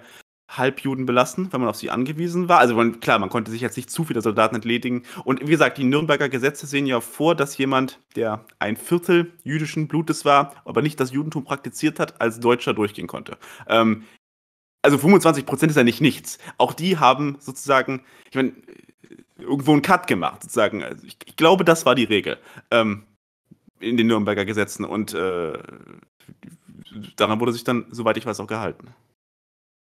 Halbjuden belassen, wenn man auf sie angewiesen war. Also man, klar, man konnte sich jetzt nicht zu viele Soldaten entledigen. Und wie gesagt, die Nürnberger Gesetze sehen ja vor, dass jemand, der ein Viertel jüdischen Blutes war, aber nicht das Judentum praktiziert hat, als Deutscher durchgehen konnte. Ähm, also 25 Prozent ist ja nicht nichts. Auch die haben sozusagen, ich meine, irgendwo einen Cut gemacht, sozusagen. Also ich, ich glaube, das war die Regel ähm, in den Nürnberger Gesetzen. Und äh, daran wurde sich dann, soweit ich weiß, auch gehalten.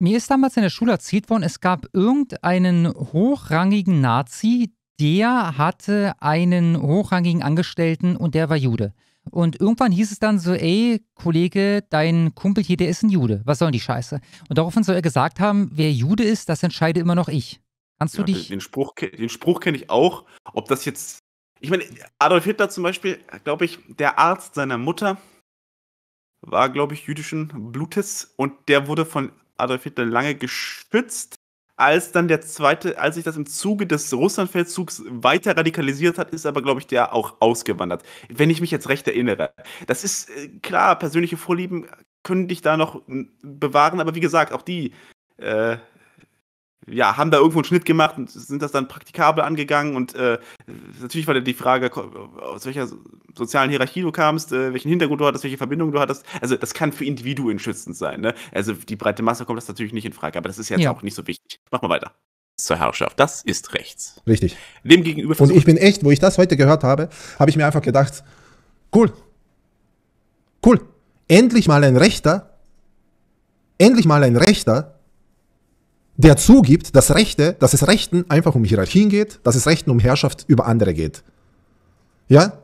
Mir ist damals in der Schule erzählt worden, es gab irgendeinen hochrangigen Nazi, der hatte einen hochrangigen Angestellten und der war Jude. Und irgendwann hieß es dann so, ey, Kollege, dein Kumpel hier, der ist ein Jude. Was soll denn die Scheiße? Und daraufhin soll er gesagt haben, wer Jude ist, das entscheide immer noch ich. Kannst du ja, dich. Den Spruch, den Spruch kenne ich auch. Ob das jetzt. Ich meine, Adolf Hitler zum Beispiel, glaube ich, der Arzt seiner Mutter war, glaube ich, jüdischen Blutes und der wurde von Adolf Hitler lange geschützt. Als dann der zweite, als sich das im Zuge des Russlandfeldzugs weiter radikalisiert hat, ist aber, glaube ich, der auch ausgewandert. Wenn ich mich jetzt recht erinnere. Das ist äh, klar, persönliche Vorlieben können dich da noch hm, bewahren, aber wie gesagt, auch die äh, ja, haben da irgendwo einen Schnitt gemacht und sind das dann praktikabel angegangen und äh, natürlich war da die Frage, aus welcher sozialen Hierarchie du kamst, äh, welchen Hintergrund du hattest, welche Verbindung du hattest. Also das kann für Individuen schützend sein. Ne? Also die breite Masse kommt das natürlich nicht in Frage, aber das ist jetzt ja. auch nicht so wichtig. Mach mal weiter. Zur Herrschaft, das ist rechts. Richtig. Demgegenüber. Und ich bin echt, wo ich das heute gehört habe, habe ich mir einfach gedacht, cool, cool, endlich mal ein Rechter, endlich mal ein Rechter, der zugibt, dass, Rechte, dass es Rechten einfach um Hierarchien geht, dass es Rechten um Herrschaft über andere geht. Ja?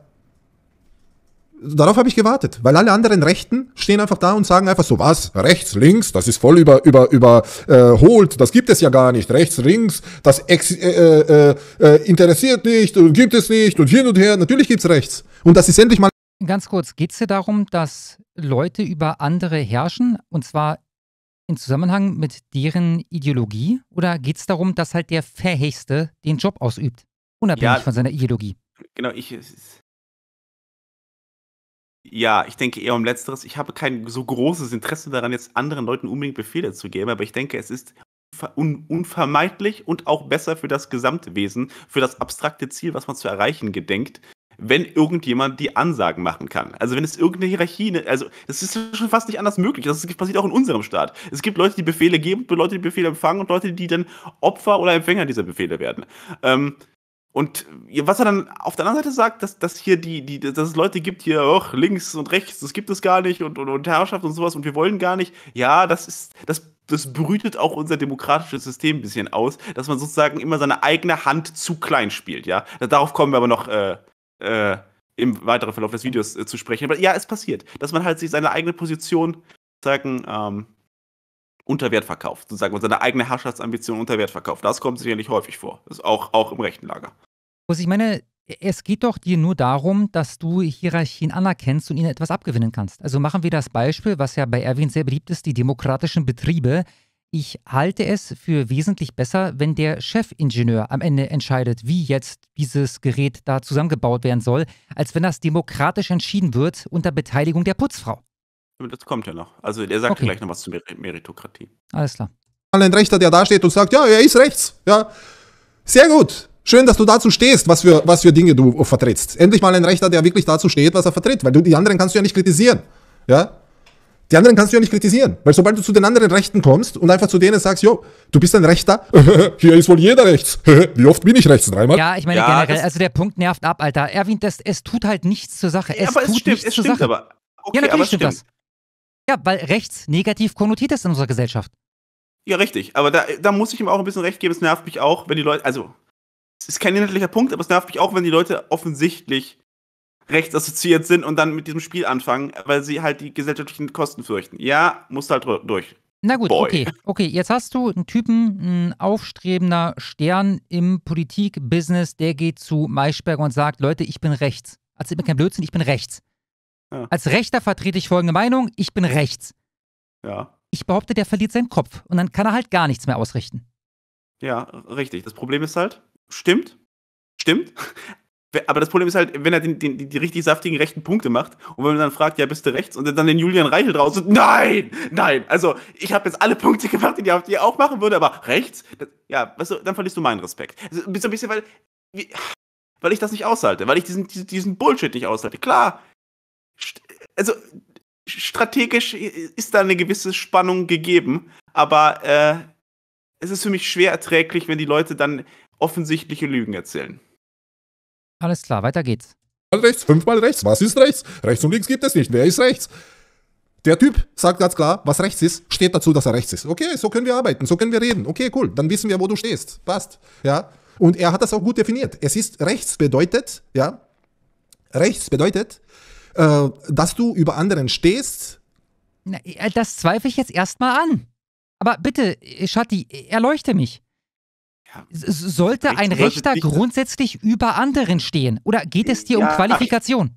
Darauf habe ich gewartet, weil alle anderen Rechten stehen einfach da und sagen einfach so, was, rechts, links, das ist voll über, über, überholt, äh, das gibt es ja gar nicht, rechts, links, das ex äh, äh, äh, interessiert nicht und gibt es nicht und hin und her, natürlich gibt es rechts. Und das ist endlich mal... Ganz kurz, geht es dir darum, dass Leute über andere herrschen und zwar in Zusammenhang mit deren Ideologie oder geht es darum, dass halt der Fähigste den Job ausübt, unabhängig ja, von seiner Ideologie? Genau, ich. Ja, ich denke eher um Letzteres. Ich habe kein so großes Interesse daran, jetzt anderen Leuten unbedingt Befehle zu geben, aber ich denke, es ist un unvermeidlich und auch besser für das Gesamtwesen, für das abstrakte Ziel, was man zu erreichen gedenkt, wenn irgendjemand die Ansagen machen kann. Also wenn es irgendeine Hierarchie, ne, also es ist schon fast nicht anders möglich. Das passiert auch in unserem Staat. Es gibt Leute, die Befehle geben, Leute, die Befehle empfangen und Leute, die dann Opfer oder Empfänger dieser Befehle werden. Ähm, und was er dann auf der anderen Seite sagt, dass, dass hier die, die, dass es Leute gibt hier, och, links und rechts, das gibt es gar nicht und, und, und Herrschaft und sowas und wir wollen gar nicht. Ja, das ist, das das brütet auch unser demokratisches System ein bisschen aus, dass man sozusagen immer seine eigene Hand zu klein spielt, ja. Darauf kommen wir aber noch äh, äh, im weiteren Verlauf des Videos äh, zu sprechen. Aber ja, es passiert, dass man halt sich seine eigene Position sagen, ähm, unter Wert verkauft, sozusagen, und seine eigene Herrschaftsambition unter Wert verkauft. Das kommt sicherlich häufig vor, das ist auch, auch im rechten Lager. Also ich meine, es geht doch dir nur darum, dass du Hierarchien anerkennst und ihnen etwas abgewinnen kannst. Also machen wir das Beispiel, was ja bei Erwin sehr beliebt ist, die demokratischen Betriebe, ich halte es für wesentlich besser, wenn der Chefingenieur am Ende entscheidet, wie jetzt dieses Gerät da zusammengebaut werden soll, als wenn das demokratisch entschieden wird unter Beteiligung der Putzfrau. Das kommt ja noch. Also der sagt okay. gleich noch was zur Meritokratie. Alles klar. Ein Rechter, der da steht und sagt, ja, er ist rechts. Ja, sehr gut. Schön, dass du dazu stehst, was für, was für Dinge du vertrittst. Endlich mal ein Rechter, der wirklich dazu steht, was er vertritt, weil du die anderen kannst du ja nicht kritisieren. Ja, die anderen kannst du ja nicht kritisieren, weil sobald du zu den anderen Rechten kommst und einfach zu denen sagst, jo, du bist ein Rechter, hier ist wohl jeder rechts. Wie oft bin ich rechts? Dreimal? Ja, ich meine ja, generell, also der Punkt nervt ab, Alter. Erwin, das, es tut halt nichts zur Sache. Es ja, aber tut es stimmt, nichts es zur stimmt Sache. aber. Okay, ja, natürlich aber stimmt das. Ja, weil rechts negativ konnotiert ist in unserer Gesellschaft. Ja, richtig. Aber da, da muss ich ihm auch ein bisschen recht geben. Es nervt mich auch, wenn die Leute, also es ist kein inhaltlicher Punkt, aber es nervt mich auch, wenn die Leute offensichtlich rechtsassoziiert sind und dann mit diesem Spiel anfangen, weil sie halt die gesellschaftlichen Kosten fürchten. Ja, musst halt durch. Na gut, Boy. okay. Okay, jetzt hast du einen Typen, ein aufstrebender Stern im Politikbusiness, der geht zu Maischberger und sagt: Leute, ich bin rechts. Also ich bin kein Blödsinn, ich bin rechts. Ja. Als Rechter vertrete ich folgende Meinung: Ich bin rechts. Ja. Ich behaupte, der verliert seinen Kopf und dann kann er halt gar nichts mehr ausrichten. Ja, richtig. Das Problem ist halt, stimmt, stimmt, aber das Problem ist halt, wenn er den, den, die, die richtig saftigen rechten Punkte macht und wenn man dann fragt, ja, bist du rechts? Und dann den Julian Reichel draußen, und nein, nein. Also, ich habe jetzt alle Punkte gemacht, die ich auch machen würde, aber rechts? Das, ja, weißt du, dann verlierst du meinen Respekt. Also, bist ein bisschen, weil, wie, weil ich das nicht aushalte, weil ich diesen, diesen Bullshit nicht aushalte. Klar, also strategisch ist da eine gewisse Spannung gegeben, aber äh, es ist für mich schwer erträglich, wenn die Leute dann offensichtliche Lügen erzählen. Alles klar, weiter geht's. Mal rechts, fünfmal rechts. Was ist rechts? Rechts und links gibt es nicht. Wer ist rechts? Der Typ sagt ganz klar, was rechts ist, steht dazu, dass er rechts ist. Okay, so können wir arbeiten, so können wir reden. Okay, cool, dann wissen wir, wo du stehst. Passt. Ja. Und er hat das auch gut definiert. Es ist rechts bedeutet, ja, rechts bedeutet, äh, dass du über anderen stehst. Na, äh, das zweifle ich jetzt erstmal an. Aber bitte, äh, Schatti, erleuchte mich. Sollte ein Rechter äh, grundsätzlich über anderen stehen? Oder geht es dir ja, um Qualifikation?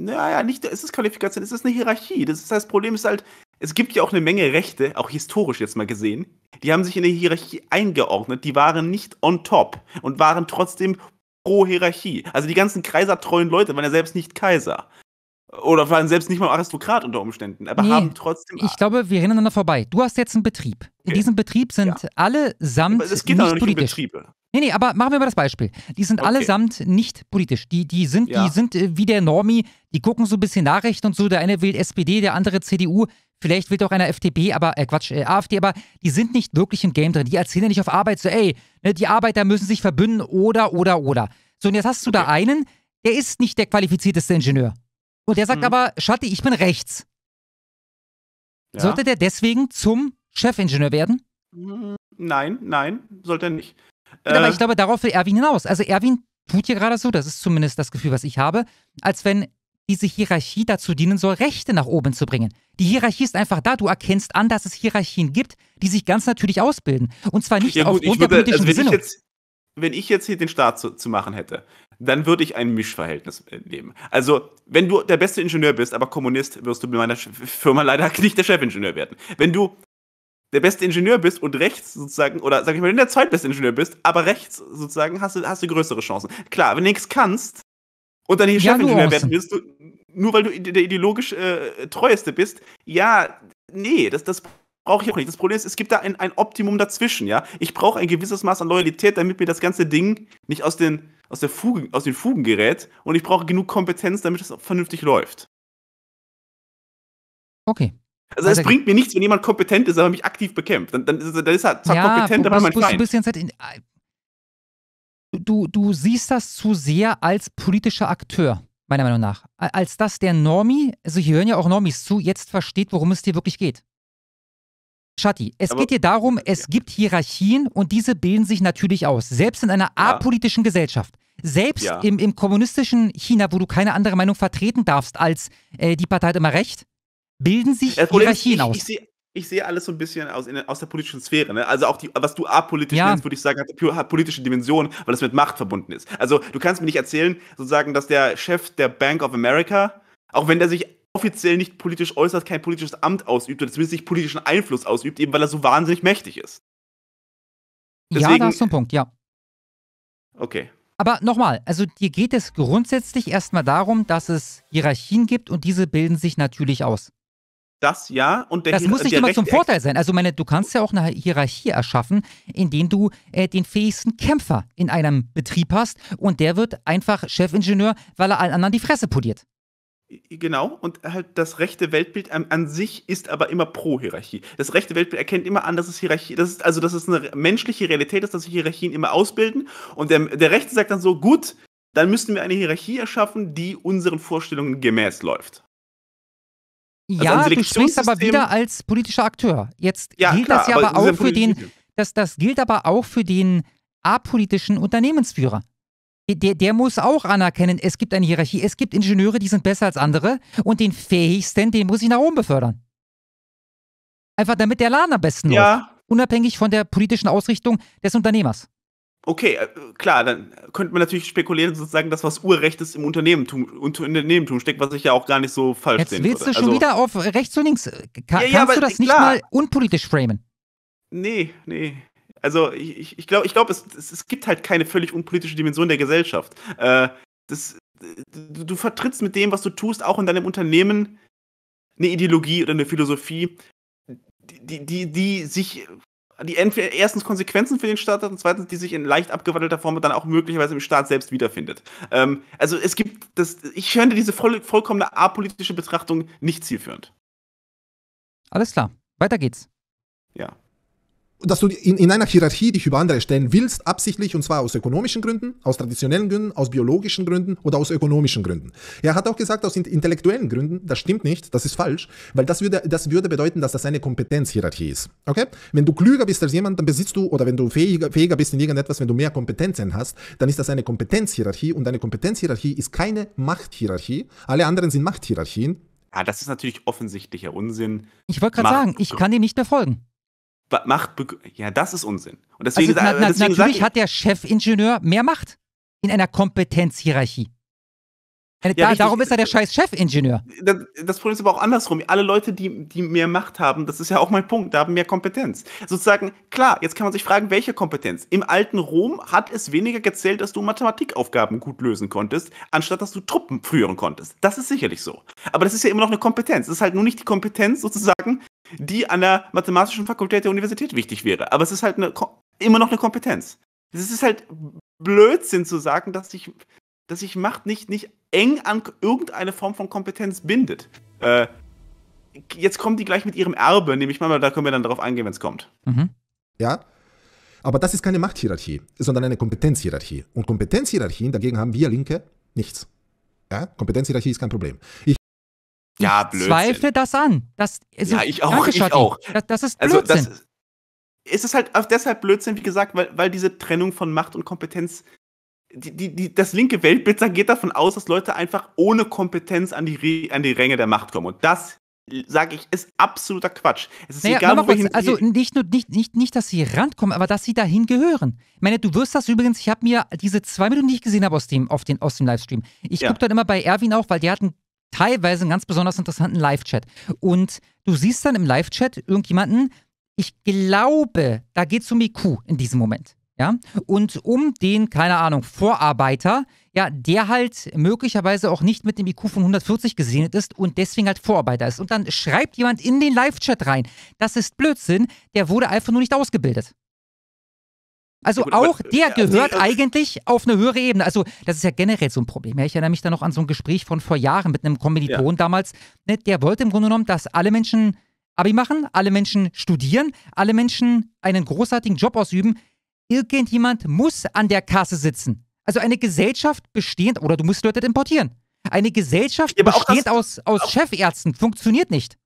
naja, nicht, es ist Qualifikation, es ist eine Hierarchie. Das, ist, das Problem ist halt, es gibt ja auch eine Menge Rechte, auch historisch jetzt mal gesehen, die haben sich in eine Hierarchie eingeordnet, die waren nicht on top und waren trotzdem pro Hierarchie. Also die ganzen kaisertreuen Leute waren ja selbst nicht Kaiser. Oder waren selbst nicht mal Aristokrat unter Umständen, aber nee, haben trotzdem. Ich glaube, wir rennen aneinander vorbei. Du hast jetzt einen Betrieb. Okay. In diesem Betrieb sind ja. alle samt. Es geht nicht, nicht Um Betriebe. Nee, nee, aber machen wir mal das Beispiel. Die sind okay. allesamt nicht politisch. Die, die sind, ja. die sind äh, wie der Normi, die gucken so ein bisschen Nachrichten und so. Der eine will SPD, der andere CDU. Vielleicht will auch einer FDP, aber, äh, Quatsch, äh, AfD, aber die sind nicht wirklich im Game drin. Die erzählen ja nicht auf Arbeit so, ey, ne, die Arbeiter müssen sich verbünden oder, oder, oder. So, und jetzt hast du okay. da einen, der ist nicht der qualifizierteste Ingenieur. Und der sagt mhm. aber, Schatti, ich bin rechts. Ja. Sollte der deswegen zum Chefingenieur werden? Nein, nein, sollte er nicht. Äh, aber ich glaube, darauf will Erwin hinaus. Also Erwin tut hier gerade so, das ist zumindest das Gefühl, was ich habe, als wenn diese Hierarchie dazu dienen soll, Rechte nach oben zu bringen. Die Hierarchie ist einfach da. Du erkennst an, dass es Hierarchien gibt, die sich ganz natürlich ausbilden. Und zwar nicht ja, gut, aufgrund würde, der politischen also Gesinnung. Jetzt, wenn ich jetzt hier den Start zu, zu machen hätte, dann würde ich ein Mischverhältnis äh, nehmen. Also, wenn du der beste Ingenieur bist, aber Kommunist, wirst du bei meiner Firma leider nicht der Chefingenieur werden. Wenn du der beste Ingenieur bist und rechts sozusagen, oder sag ich mal, wenn du der zweitbeste Ingenieur bist, aber rechts sozusagen, hast du, hast du größere Chancen. Klar, wenn du nichts kannst und dann hier ja, Chefingenieur werden willst, du, nur weil du der ideologisch äh, treueste bist, ja, nee, das, das brauche ich auch nicht. Das Problem ist, es gibt da ein, ein Optimum dazwischen, ja. Ich brauche ein gewisses Maß an Loyalität, damit mir das ganze Ding nicht aus den, aus der Fugen, aus den Fugen gerät und ich brauche genug Kompetenz, damit es vernünftig läuft. Okay. Also es bringt mir nichts, wenn jemand kompetent ist, aber mich aktiv bekämpft. Dann, dann, ist, dann ist er zwar ja, kompetent, aber mein Feind. Du jetzt halt in, äh, du, du siehst das zu sehr als politischer Akteur, meiner Meinung nach. Als dass der Normie, also hier hören ja auch Normis zu, jetzt versteht, worum es dir wirklich geht. Schatti, es Aber geht hier darum, es ja. gibt Hierarchien und diese bilden sich natürlich aus, selbst in einer ja. apolitischen Gesellschaft. Selbst ja. im, im, kommunistischen China, wo du keine andere Meinung vertreten darfst als äh, die Partei hat immer recht, bilden sich Hierarchien ich, aus. Ich, ich ich sehe alles so ein bisschen aus, in, aus der politischen Sphäre. Ne? Also auch die, was du apolitisch ja. nennst, würde ich sagen, hat politische Dimension, weil es mit Macht verbunden ist. Also du kannst mir nicht erzählen, sozusagen, dass der Chef der Bank of America, auch wenn der sich offiziell nicht politisch äußert, kein politisches Amt ausübt oder zumindest nicht politischen Einfluss ausübt, eben weil er so wahnsinnig mächtig ist. Deswegen, ja, da ist so ein Punkt, ja. Okay. Aber nochmal, also dir geht es grundsätzlich erstmal darum, dass es Hierarchien gibt und diese bilden sich natürlich aus. Das ja und der Das Hier muss nicht immer zum Vorteil sein. Also meine, du kannst ja auch eine Hierarchie erschaffen, indem du äh, den fähigsten Kämpfer in einem Betrieb hast und der wird einfach Chefingenieur, weil er allen anderen die Fresse poliert. Genau, und halt das rechte Weltbild an, an, sich ist aber immer pro Hierarchie. Das rechte Weltbild erkennt immer an, dass es Hierarchie, das ist, also dass es eine menschliche Realität ist, dass sich Hierarchien immer ausbilden. Und der, der Rechte sagt dann so, gut, dann müssen wir eine Hierarchie erschaffen, die unseren Vorstellungen gemäß läuft. Also ja, also du sprichst aber wieder als politischer Akteur. Jetzt ja, gilt klar, das ja aber, aber auch für den, das, das gilt aber auch für den apolitischen Unternehmensführer der, der muss auch anerkennen, es gibt eine Hierarchie, es gibt Ingenieure, die sind besser als andere und den fähigsten, den muss ich nach oben befördern. Einfach damit der Laden am besten ja. läuft. Unabhängig von der politischen Ausrichtung des Unternehmers. Okay, äh, klar, dann könnte man natürlich spekulieren, sozusagen, dass was Urrechtes im Unternehmentum, Unternehmertum steckt, was ich ja auch gar nicht so falsch Jetzt willst würde. du schon also, wieder auf rechts und links. Ka ja, kannst ja, du das klar. nicht mal unpolitisch framen? Nee, nee. Also ich, ich glaube, ich glaub, es, es, es, gibt halt keine völlig unpolitische Dimension der Gesellschaft. Äh, das, du, du vertrittst mit dem, was du tust, auch in deinem Unternehmen eine Ideologie oder eine Philosophie, die, die, die sich, die entweder erstens Konsequenzen für den Staat hat und zweitens, die sich in leicht abgewandelter Form dann auch möglicherweise im Staat selbst wiederfindet. Ähm, also es gibt das, ich finde diese voll, vollkommene apolitische Betrachtung nicht zielführend. Alles klar, weiter geht's. Ja dass du in, in einer Hierarchie dich über andere stellen willst, absichtlich, und zwar aus ökonomischen Gründen, aus traditionellen Gründen, aus biologischen Gründen oder aus ökonomischen Gründen. Er hat auch gesagt, aus intellektuellen Gründen, das stimmt nicht, das ist falsch, weil das würde, das würde bedeuten, dass das eine Kompetenzhierarchie ist. Okay? Wenn du klüger bist als jemand, dann besitzt du, oder wenn du fähiger, fähiger bist in irgendetwas, wenn du mehr Kompetenzen hast, dann ist das eine Kompetenzhierarchie und eine Kompetenzhierarchie ist keine Machthierarchie. Alle anderen sind Machthierarchien. Ja, ah, das ist natürlich offensichtlicher Unsinn. Ich wollte gerade sagen, ich kann dir nicht mehr folgen. Macht, ja, das ist Unsinn. Und also deswegen, also, na, na, deswegen natürlich hat der Chefingenieur mehr Macht in einer Kompetenzhierarchie. Ja, da, darum ist er der äh, scheiß Chefingenieur. Das, das, Problem ist aber auch andersrum. Alle Leute, die, die mehr Macht haben, das ist ja auch mein Punkt, da haben mehr Kompetenz. Sozusagen, klar, jetzt kann man sich fragen, welche Kompetenz? Im alten Rom hat es weniger gezählt, dass du Mathematikaufgaben gut lösen konntest, anstatt dass du Truppen führen konntest. Das ist sicherlich so. Aber das ist ja immer noch eine Kompetenz. Das ist halt nur nicht die Kompetenz, sozusagen, die an der mathematischen Fakultät der Universität wichtig wäre. Aber es ist halt eine, immer noch eine Kompetenz. Es ist halt Blödsinn zu sagen, dass sich dass ich Macht nicht, nicht eng an irgendeine Form von Kompetenz bindet. Äh, jetzt kommen die gleich mit ihrem Erbe, nehme ich mal, da können wir dann drauf eingehen, wenn es kommt. Mhm. Ja. Aber das ist keine Machthierarchie, sondern eine Kompetenzhierarchie. Und Kompetenzhierarchien, dagegen haben wir Linke nichts. Ja? Kompetenzhierarchie ist kein Problem. Ich ja, Blödsinn. zweifle das an. Das ist ja, ich auch, ich auch. Das, das ist Blödsinn. Also, das ist, es ist halt deshalb Blödsinn, wie gesagt, weil, weil diese Trennung von Macht und Kompetenz, die, die, die, das linke Weltbild geht davon aus, dass Leute einfach ohne Kompetenz an die, an die Ränge der Macht kommen. Und das sage ich, ist absoluter Quatsch. Es ist naja, egal, wohin Also nicht nur nicht, nicht, nicht, dass sie rankommen, aber dass sie dahin gehören. Ich meine, du wirst das übrigens, ich habe mir diese zwei Minuten, die ich gesehen habe aus dem, auf den, aus dem Livestream. Ich ja. gucke dann immer bei Erwin auch, weil der hat einen teilweise einen ganz besonders interessanten Live-Chat. Und du siehst dann im Live-Chat irgendjemanden, ich glaube, da geht es um IQ in diesem Moment. Ja, und um den, keine Ahnung, Vorarbeiter, ja, der halt möglicherweise auch nicht mit dem IQ von 140 gesegnet ist und deswegen halt Vorarbeiter ist. Und dann schreibt jemand in den Live-Chat rein, das ist Blödsinn, der wurde einfach nur nicht ausgebildet. Also gut, auch aber, der also gehört ja, also eigentlich auf eine höhere Ebene. Also das ist ja generell so ein Problem. Ich erinnere mich da noch an so ein Gespräch von vor Jahren mit einem Kommiliton ja. damals. Ne, der wollte im Grunde genommen, dass alle Menschen Abi machen, alle Menschen studieren, alle Menschen einen großartigen Job ausüben. Irgendjemand muss an der Kasse sitzen. Also eine Gesellschaft bestehend, oder du musst Leute importieren. Eine Gesellschaft ja, bestehend das, aus, aus Chefärzten funktioniert nicht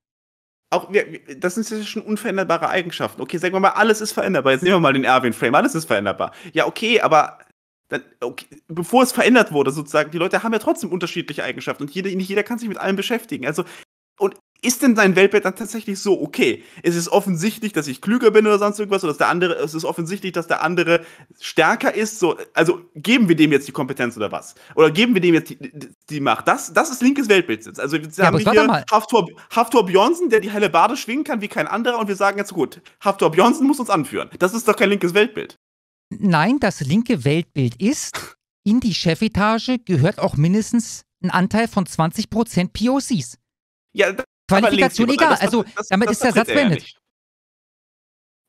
auch wir, das sind ja schon unveränderbare Eigenschaften. Okay, sagen wir mal, alles ist veränderbar. Jetzt nehmen wir mal den Erwin-Frame, alles ist veränderbar. Ja, okay, aber dann, okay, bevor es verändert wurde, sozusagen, die Leute haben ja trotzdem unterschiedliche Eigenschaften und jede, nicht jeder kann sich mit allem beschäftigen. Also, und ist denn dein Weltbild dann tatsächlich so okay? Ist es offensichtlich, dass ich klüger bin oder sonst irgendwas? Oder dass der andere, ist es offensichtlich, dass der andere stärker ist? So, also geben wir dem jetzt die Kompetenz oder was? Oder geben wir dem jetzt die, die, Macht? Das, das ist linkes Weltbild. Jetzt. Also wir ja, haben wir hier Haftor, Haftor Bjornsen, der die helle Bade schwingen kann wie kein anderer und wir sagen jetzt gut, Haftor Bjornsen muss uns anführen. Das ist doch kein linkes Weltbild. Nein, das linke Weltbild ist, in die Chefetage gehört auch mindestens ein Anteil von 20% POCs. Ja, Qualifikation egal. Das, also das, damit ist der Satz beendet.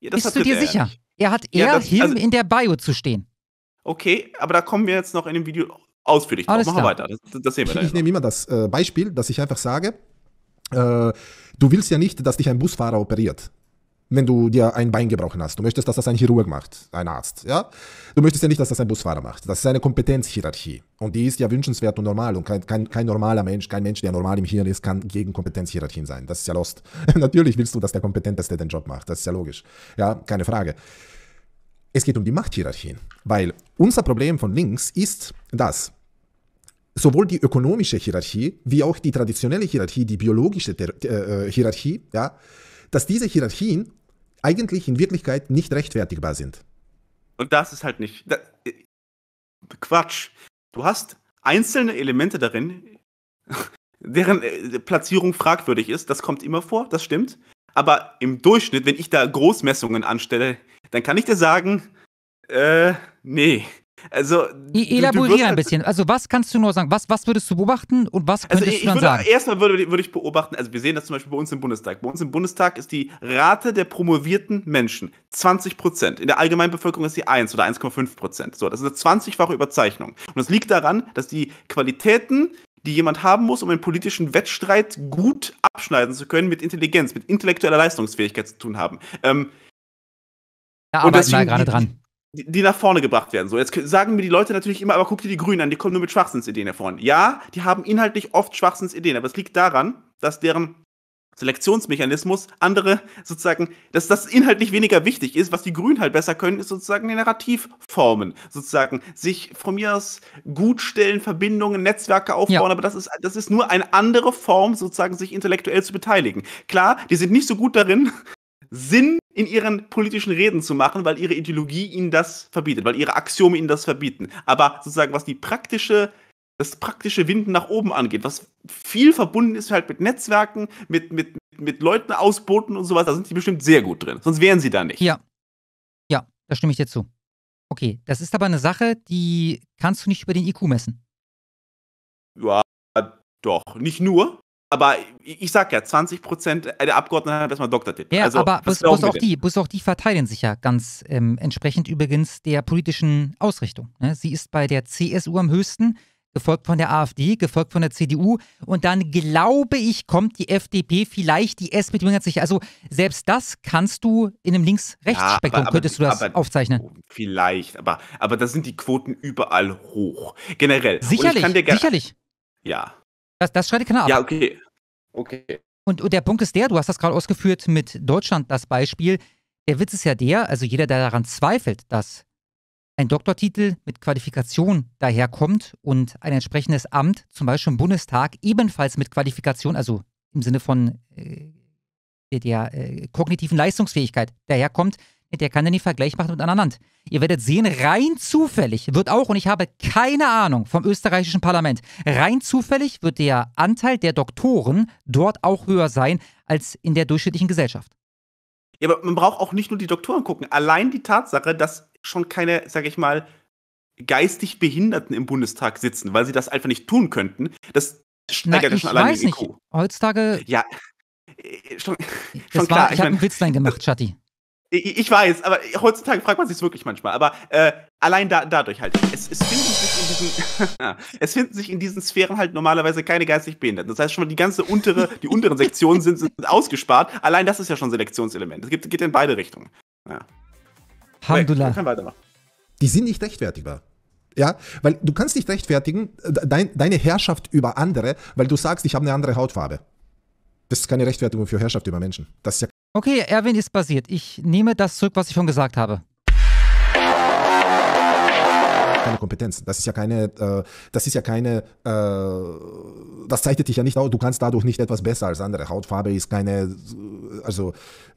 Ja, Bist du dir sicher? Nicht. Er hat eher ja, das, also, in der Bio zu stehen. Okay, aber da kommen wir jetzt noch in dem Video ausführlich drauf. Alles Machen wir weiter. Das, sehen wir Ich, ich nehme immer das äh, Beispiel, dass ich einfach sage, äh, du willst ja nicht, dass dich ein Busfahrer operiert wenn du dir ein Bein gebrochen hast. Du möchtest, dass das ein Chirurg macht, ein Arzt. Ja? Du möchtest ja nicht, dass das ein Busfahrer macht. Das ist eine Kompetenzhierarchie. Und die ist ja wünschenswert und normal. Und kein, kein, kein normaler Mensch, kein Mensch, der normal im Hirn ist, kann gegen Kompetenzhierarchien sein. Das ist ja lost. Natürlich willst du, dass der Kompetenteste den Job macht. Das ist ja logisch. Ja, keine Frage. Es geht um die Machthierarchien. Weil unser Problem von links ist dass Sowohl die ökonomische Hierarchie wie auch die traditionelle Hierarchie, die biologische äh, äh, Hierarchie, ja, dass diese Hierarchien eigentlich in Wirklichkeit nicht rechtfertigbar sind. Und das ist halt nicht. Da, Quatsch. Du hast einzelne Elemente darin, deren äh, Platzierung fragwürdig ist. Das kommt immer vor, das stimmt. Aber im Durchschnitt, wenn ich da Großmessungen anstelle, dann kann ich dir sagen, äh, nee, also, Elaboriere ein bisschen. Also, was kannst du nur sagen? Was, was würdest du beobachten und was also, könntest also, ich, du dann würde, sagen? Erstmal würde, würde ich beobachten, also wir sehen das zum Beispiel bei uns im Bundestag. Bei uns im Bundestag ist die Rate der promovierten Menschen 20 Prozent. In der Allgemeinbevölkerung ist sie 1 oder 1,5 Prozent. So, das ist eine 20-fache Überzeichnung. Und das liegt daran, dass die Qualitäten die jemand haben muss, um einen politischen Wettstreit gut abschneiden zu können, mit Intelligenz, mit intellektueller Leistungsfähigkeit zu tun haben. Ähm, da arbeiten wir gerade dran die nach vorne gebracht werden. So, jetzt sagen mir die Leute natürlich immer, aber guck dir die Grünen an, die kommen nur mit Schwachsinnsideen hervor. Ja, die haben inhaltlich oft Schwachsinnsideen, aber es liegt daran, dass deren Selektionsmechanismus andere sozusagen, dass das inhaltlich weniger wichtig ist. Was die Grünen halt besser können, ist sozusagen den Narrativ formen, sozusagen sich von mir aus gut stellen, Verbindungen, Netzwerke aufbauen, ja. aber das ist, das ist nur eine andere Form, sozusagen sich intellektuell zu beteiligen. Klar, die sind nicht so gut darin, Sinn in ihren politischen Reden zu machen, weil ihre Ideologie ihnen das verbietet, weil ihre Axiome ihnen das verbieten. Aber sozusagen, was die praktische, das praktische Winden nach oben angeht, was viel verbunden ist halt mit Netzwerken, mit, mit, mit Leuten ausboten und sowas, da sind sie bestimmt sehr gut drin. Sonst wären sie da nicht. Ja. Ja, da stimme ich dir zu. Okay, das ist aber eine Sache, die kannst du nicht über den IQ messen. Ja, doch. Nicht nur, aber ich sag ja, 20 Prozent äh, der Abgeordneten haben erstmal Doktortitel. Ja, also, aber bloß, bloß, auch die, bloß auch die verteidigen sich ja ganz ähm, entsprechend übrigens der politischen Ausrichtung. Ne? Sie ist bei der CSU am höchsten, gefolgt von der AfD, gefolgt von der CDU und dann glaube ich, kommt die FDP, vielleicht die SPD hat sich. Also selbst das kannst du in einem Links-Rechts-Spektrum, ja, könntest du das aber, aufzeichnen. Oh, vielleicht, aber, aber da sind die Quoten überall hoch. Generell. Sicherlich, sicherlich. Ja. Das, das schreitet keiner ab. Ja, okay. Okay. Und, und der Punkt ist der, du hast das gerade ausgeführt mit Deutschland, das Beispiel. Der Witz ist ja der, also jeder, der daran zweifelt, dass ein Doktortitel mit Qualifikation daherkommt und ein entsprechendes Amt, zum Beispiel im Bundestag, ebenfalls mit Qualifikation, also im Sinne von äh, der, der äh, kognitiven Leistungsfähigkeit daherkommt, der kann ja nicht Vergleich machen mit anderen Land. Ihr werdet sehen, rein zufällig wird auch, und ich habe keine Ahnung vom österreichischen Parlament, rein zufällig wird der Anteil der Doktoren dort auch höher sein als in der durchschnittlichen Gesellschaft. Ja, aber man braucht auch nicht nur die Doktoren gucken. Allein die Tatsache, dass schon keine, sage ich mal, geistig Behinderten im Bundestag sitzen, weil sie das einfach nicht tun könnten, das steigert Na, ich schon allein weiß den IQ. Nicht. Heutzutage. Ja, schon, schon war, klar. Ich, ich habe einen Witzlein gemacht, Schatti. Ich weiß, aber heutzutage fragt man sich es wirklich manchmal. Aber äh, allein da, dadurch halt. Es, es, finden sich in diesen, es finden sich in diesen Sphären halt normalerweise keine geistig Behinderten. Das heißt schon mal, die ganze untere, die unteren Sektionen sind, sind ausgespart. Allein das ist ja schon ein Selektionselement. Es geht, in beide Richtungen. Ja. Alhamdulillah. Okay, weitermachen. Die sind nicht rechtfertigbar. Ja, weil du kannst nicht rechtfertigen, äh, dein, deine Herrschaft über andere, weil du sagst, ich habe eine andere Hautfarbe. Das ist keine Rechtfertigung für Herrschaft über Menschen. Das ist ja Okay, Erwin ist basiert. Ich nehme das zurück, was ich schon gesagt habe keine Kompetenzen. Das ist ja keine, äh, das ist ja keine, äh, das zeichnet dich ja nicht aus. Du kannst dadurch nicht etwas besser als andere. Hautfarbe ist keine, äh, also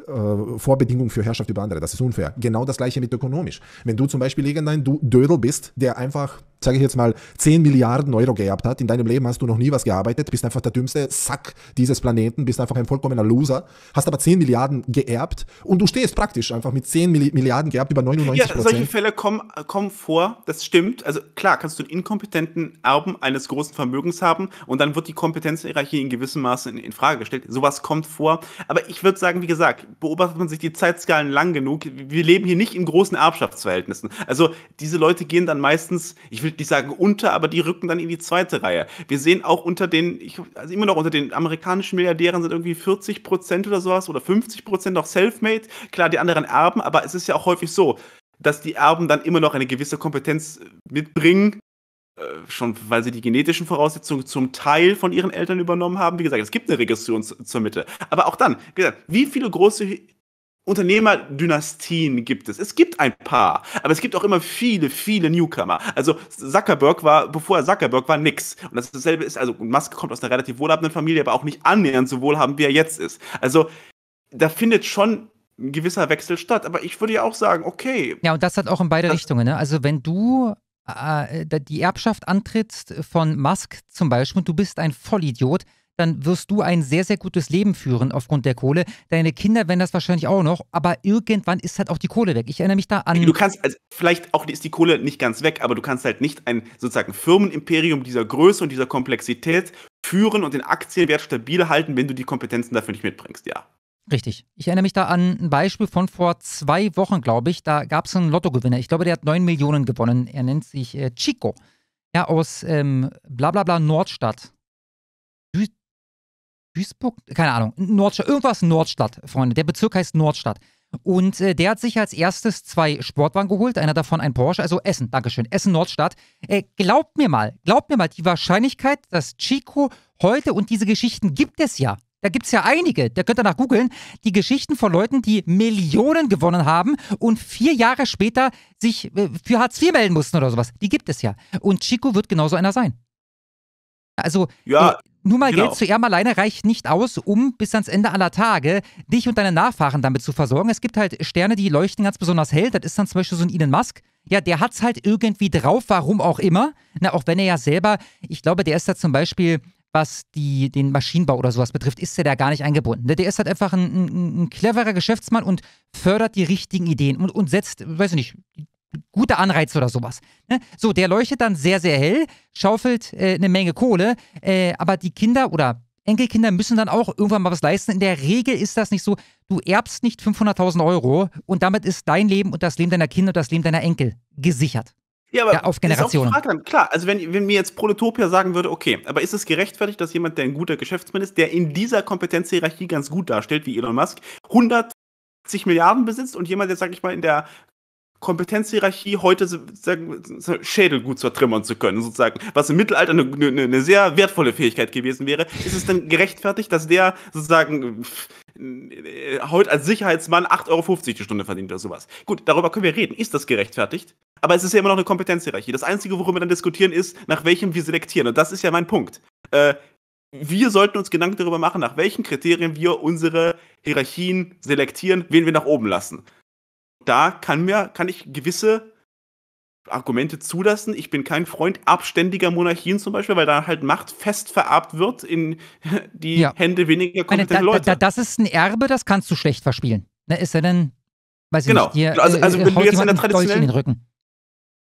äh, Vorbedingung für Herrschaft über andere. Das ist unfair. Genau das gleiche mit ökonomisch. Wenn du zum Beispiel irgendein Dödel bist, der einfach, sage ich jetzt mal, 10 Milliarden Euro geerbt hat, in deinem Leben hast du noch nie was gearbeitet, bist einfach der dümmste Sack dieses Planeten, bist einfach ein vollkommener Loser, hast aber 10 Milliarden geerbt und du stehst praktisch einfach mit 10 Milliarden geerbt über 99 Prozent. Ja, solche Fälle kommen, äh, kommen vor, das stimmt stimmt. Also klar, kannst du einen inkompetenten Erben eines großen Vermögens haben und dann wird die Kompetenzhierarchie in gewissem Maße in, in Frage gestellt. Sowas kommt vor. Aber ich würde sagen, wie gesagt, beobachtet man sich die Zeitskalen lang genug. Wir leben hier nicht in großen Erbschaftsverhältnissen. Also diese Leute gehen dann meistens, ich will nicht sagen unter, aber die rücken dann in die zweite Reihe. Wir sehen auch unter den, ich, also immer noch unter den amerikanischen Milliardären sind irgendwie 40 Prozent oder sowas oder 50 Prozent noch self-made. Klar, die anderen Erben, aber es ist ja auch häufig so, dass die Erben dann immer noch eine gewisse Kompetenz äh, mitbringen, äh, schon weil sie die genetischen Voraussetzungen zum Teil von ihren Eltern übernommen haben. Wie gesagt, es gibt eine Regression zur Mitte. Aber auch dann, wie gesagt, wie viele große Unternehmerdynastien gibt es. Es gibt ein paar, aber es gibt auch immer viele, viele Newcomer. Also Zuckerberg war, bevor er Zuckerberg war, nix. Und dasselbe ist, also Musk kommt aus einer relativ wohlhabenden Familie, aber auch nicht annähernd so wohlhabend, wie er jetzt ist. Also da findet schon ein gewisser Wechsel statt. Aber ich würde ja auch sagen, okay. Ja, und das hat auch in beide Richtungen. Ne? Also wenn du äh, die Erbschaft antrittst von Musk zum Beispiel und du bist ein Vollidiot, dann wirst du ein sehr, sehr gutes Leben führen aufgrund der Kohle. Deine Kinder werden das wahrscheinlich auch noch, aber irgendwann ist halt auch die Kohle weg. Ich erinnere mich da an. Du kannst, also vielleicht auch ist die Kohle nicht ganz weg, aber du kannst halt nicht ein sozusagen Firmenimperium dieser Größe und dieser Komplexität führen und den Aktienwert stabil halten, wenn du die Kompetenzen dafür nicht mitbringst, ja. Richtig. Ich erinnere mich da an ein Beispiel von vor zwei Wochen, glaube ich. Da gab es einen Lottogewinner. Ich glaube, der hat 9 Millionen gewonnen. Er nennt sich äh, Chico. Ja, aus ähm, bla bla bla Nordstadt. Du Duisburg? Keine Ahnung. Nordstadt. Irgendwas Nordstadt, Freunde. Der Bezirk heißt Nordstadt. Und äh, der hat sich als erstes zwei Sportwagen geholt, einer davon ein Porsche, also Essen, Dankeschön, Essen Nordstadt. Äh, glaubt mir mal, glaubt mir mal, die Wahrscheinlichkeit, dass Chico heute und diese Geschichten gibt es ja, da gibt es ja einige, da könnt ihr nach googeln, die Geschichten von Leuten, die Millionen gewonnen haben und vier Jahre später sich äh, für Hartz IV melden mussten oder sowas. Die gibt es ja. Und Chico wird genauso einer sein. Also, ja, äh, nur mal genau. Geld zu Erben alleine reicht nicht aus, um bis ans Ende aller Tage dich und deine Nachfahren damit zu versorgen. Es gibt halt Sterne, die leuchten ganz besonders hell. Das ist dann zum Beispiel so ein Elon Musk. Ja, der hat es halt irgendwie drauf, warum auch immer. Na, auch wenn er ja selber, ich glaube, der ist da zum Beispiel was die, den Maschinenbau oder sowas betrifft, ist er da gar nicht eingebunden. Ne? Der ist halt einfach ein, ein, ein cleverer Geschäftsmann und fördert die richtigen Ideen und, und setzt, weiß ich nicht, gute Anreize oder sowas. Ne? So, der leuchtet dann sehr, sehr hell, schaufelt äh, eine Menge Kohle, äh, aber die Kinder oder Enkelkinder müssen dann auch irgendwann mal was leisten. In der Regel ist das nicht so, du erbst nicht 500.000 Euro und damit ist dein Leben und das Leben deiner Kinder und das Leben deiner Enkel gesichert. Ja, aber ja, auf Generationen. Frage, klar, also wenn, wenn mir jetzt Proletopia sagen würde, okay, aber ist es gerechtfertigt, dass jemand, der ein guter Geschäftsminister ist, der in dieser Kompetenzhierarchie ganz gut darstellt, wie Elon Musk, 180 Milliarden besitzt und jemand, der, sag ich mal, in der Kompetenzhierarchie heute sagen, Schädel gut zertrümmern zu können, sozusagen, was im Mittelalter eine, eine, eine, sehr wertvolle Fähigkeit gewesen wäre, ist es dann gerechtfertigt, dass der sozusagen äh, heute als Sicherheitsmann 8,50 Euro die Stunde verdient oder sowas? Gut, darüber können wir reden. Ist das gerechtfertigt? Aber es ist ja immer noch eine Kompetenzhierarchie. Das Einzige, worüber wir dann diskutieren, ist, nach welchem wir selektieren. Und das ist ja mein Punkt. Äh, wir sollten uns Gedanken darüber machen, nach welchen Kriterien wir unsere Hierarchien selektieren, wen wir nach oben lassen. Da kann, mir, kann ich gewisse Argumente zulassen. Ich bin kein Freund abständiger Monarchien zum Beispiel, weil da halt Macht fest vererbt wird in die ja. Hände weniger kompetenter Leute. Da, da, das ist ein Erbe, das kannst du schlecht verspielen. Ne, ist er denn, weiß ich genau. nicht, hier, also, also äh, wenn du jetzt in der traditionellen, den Rücken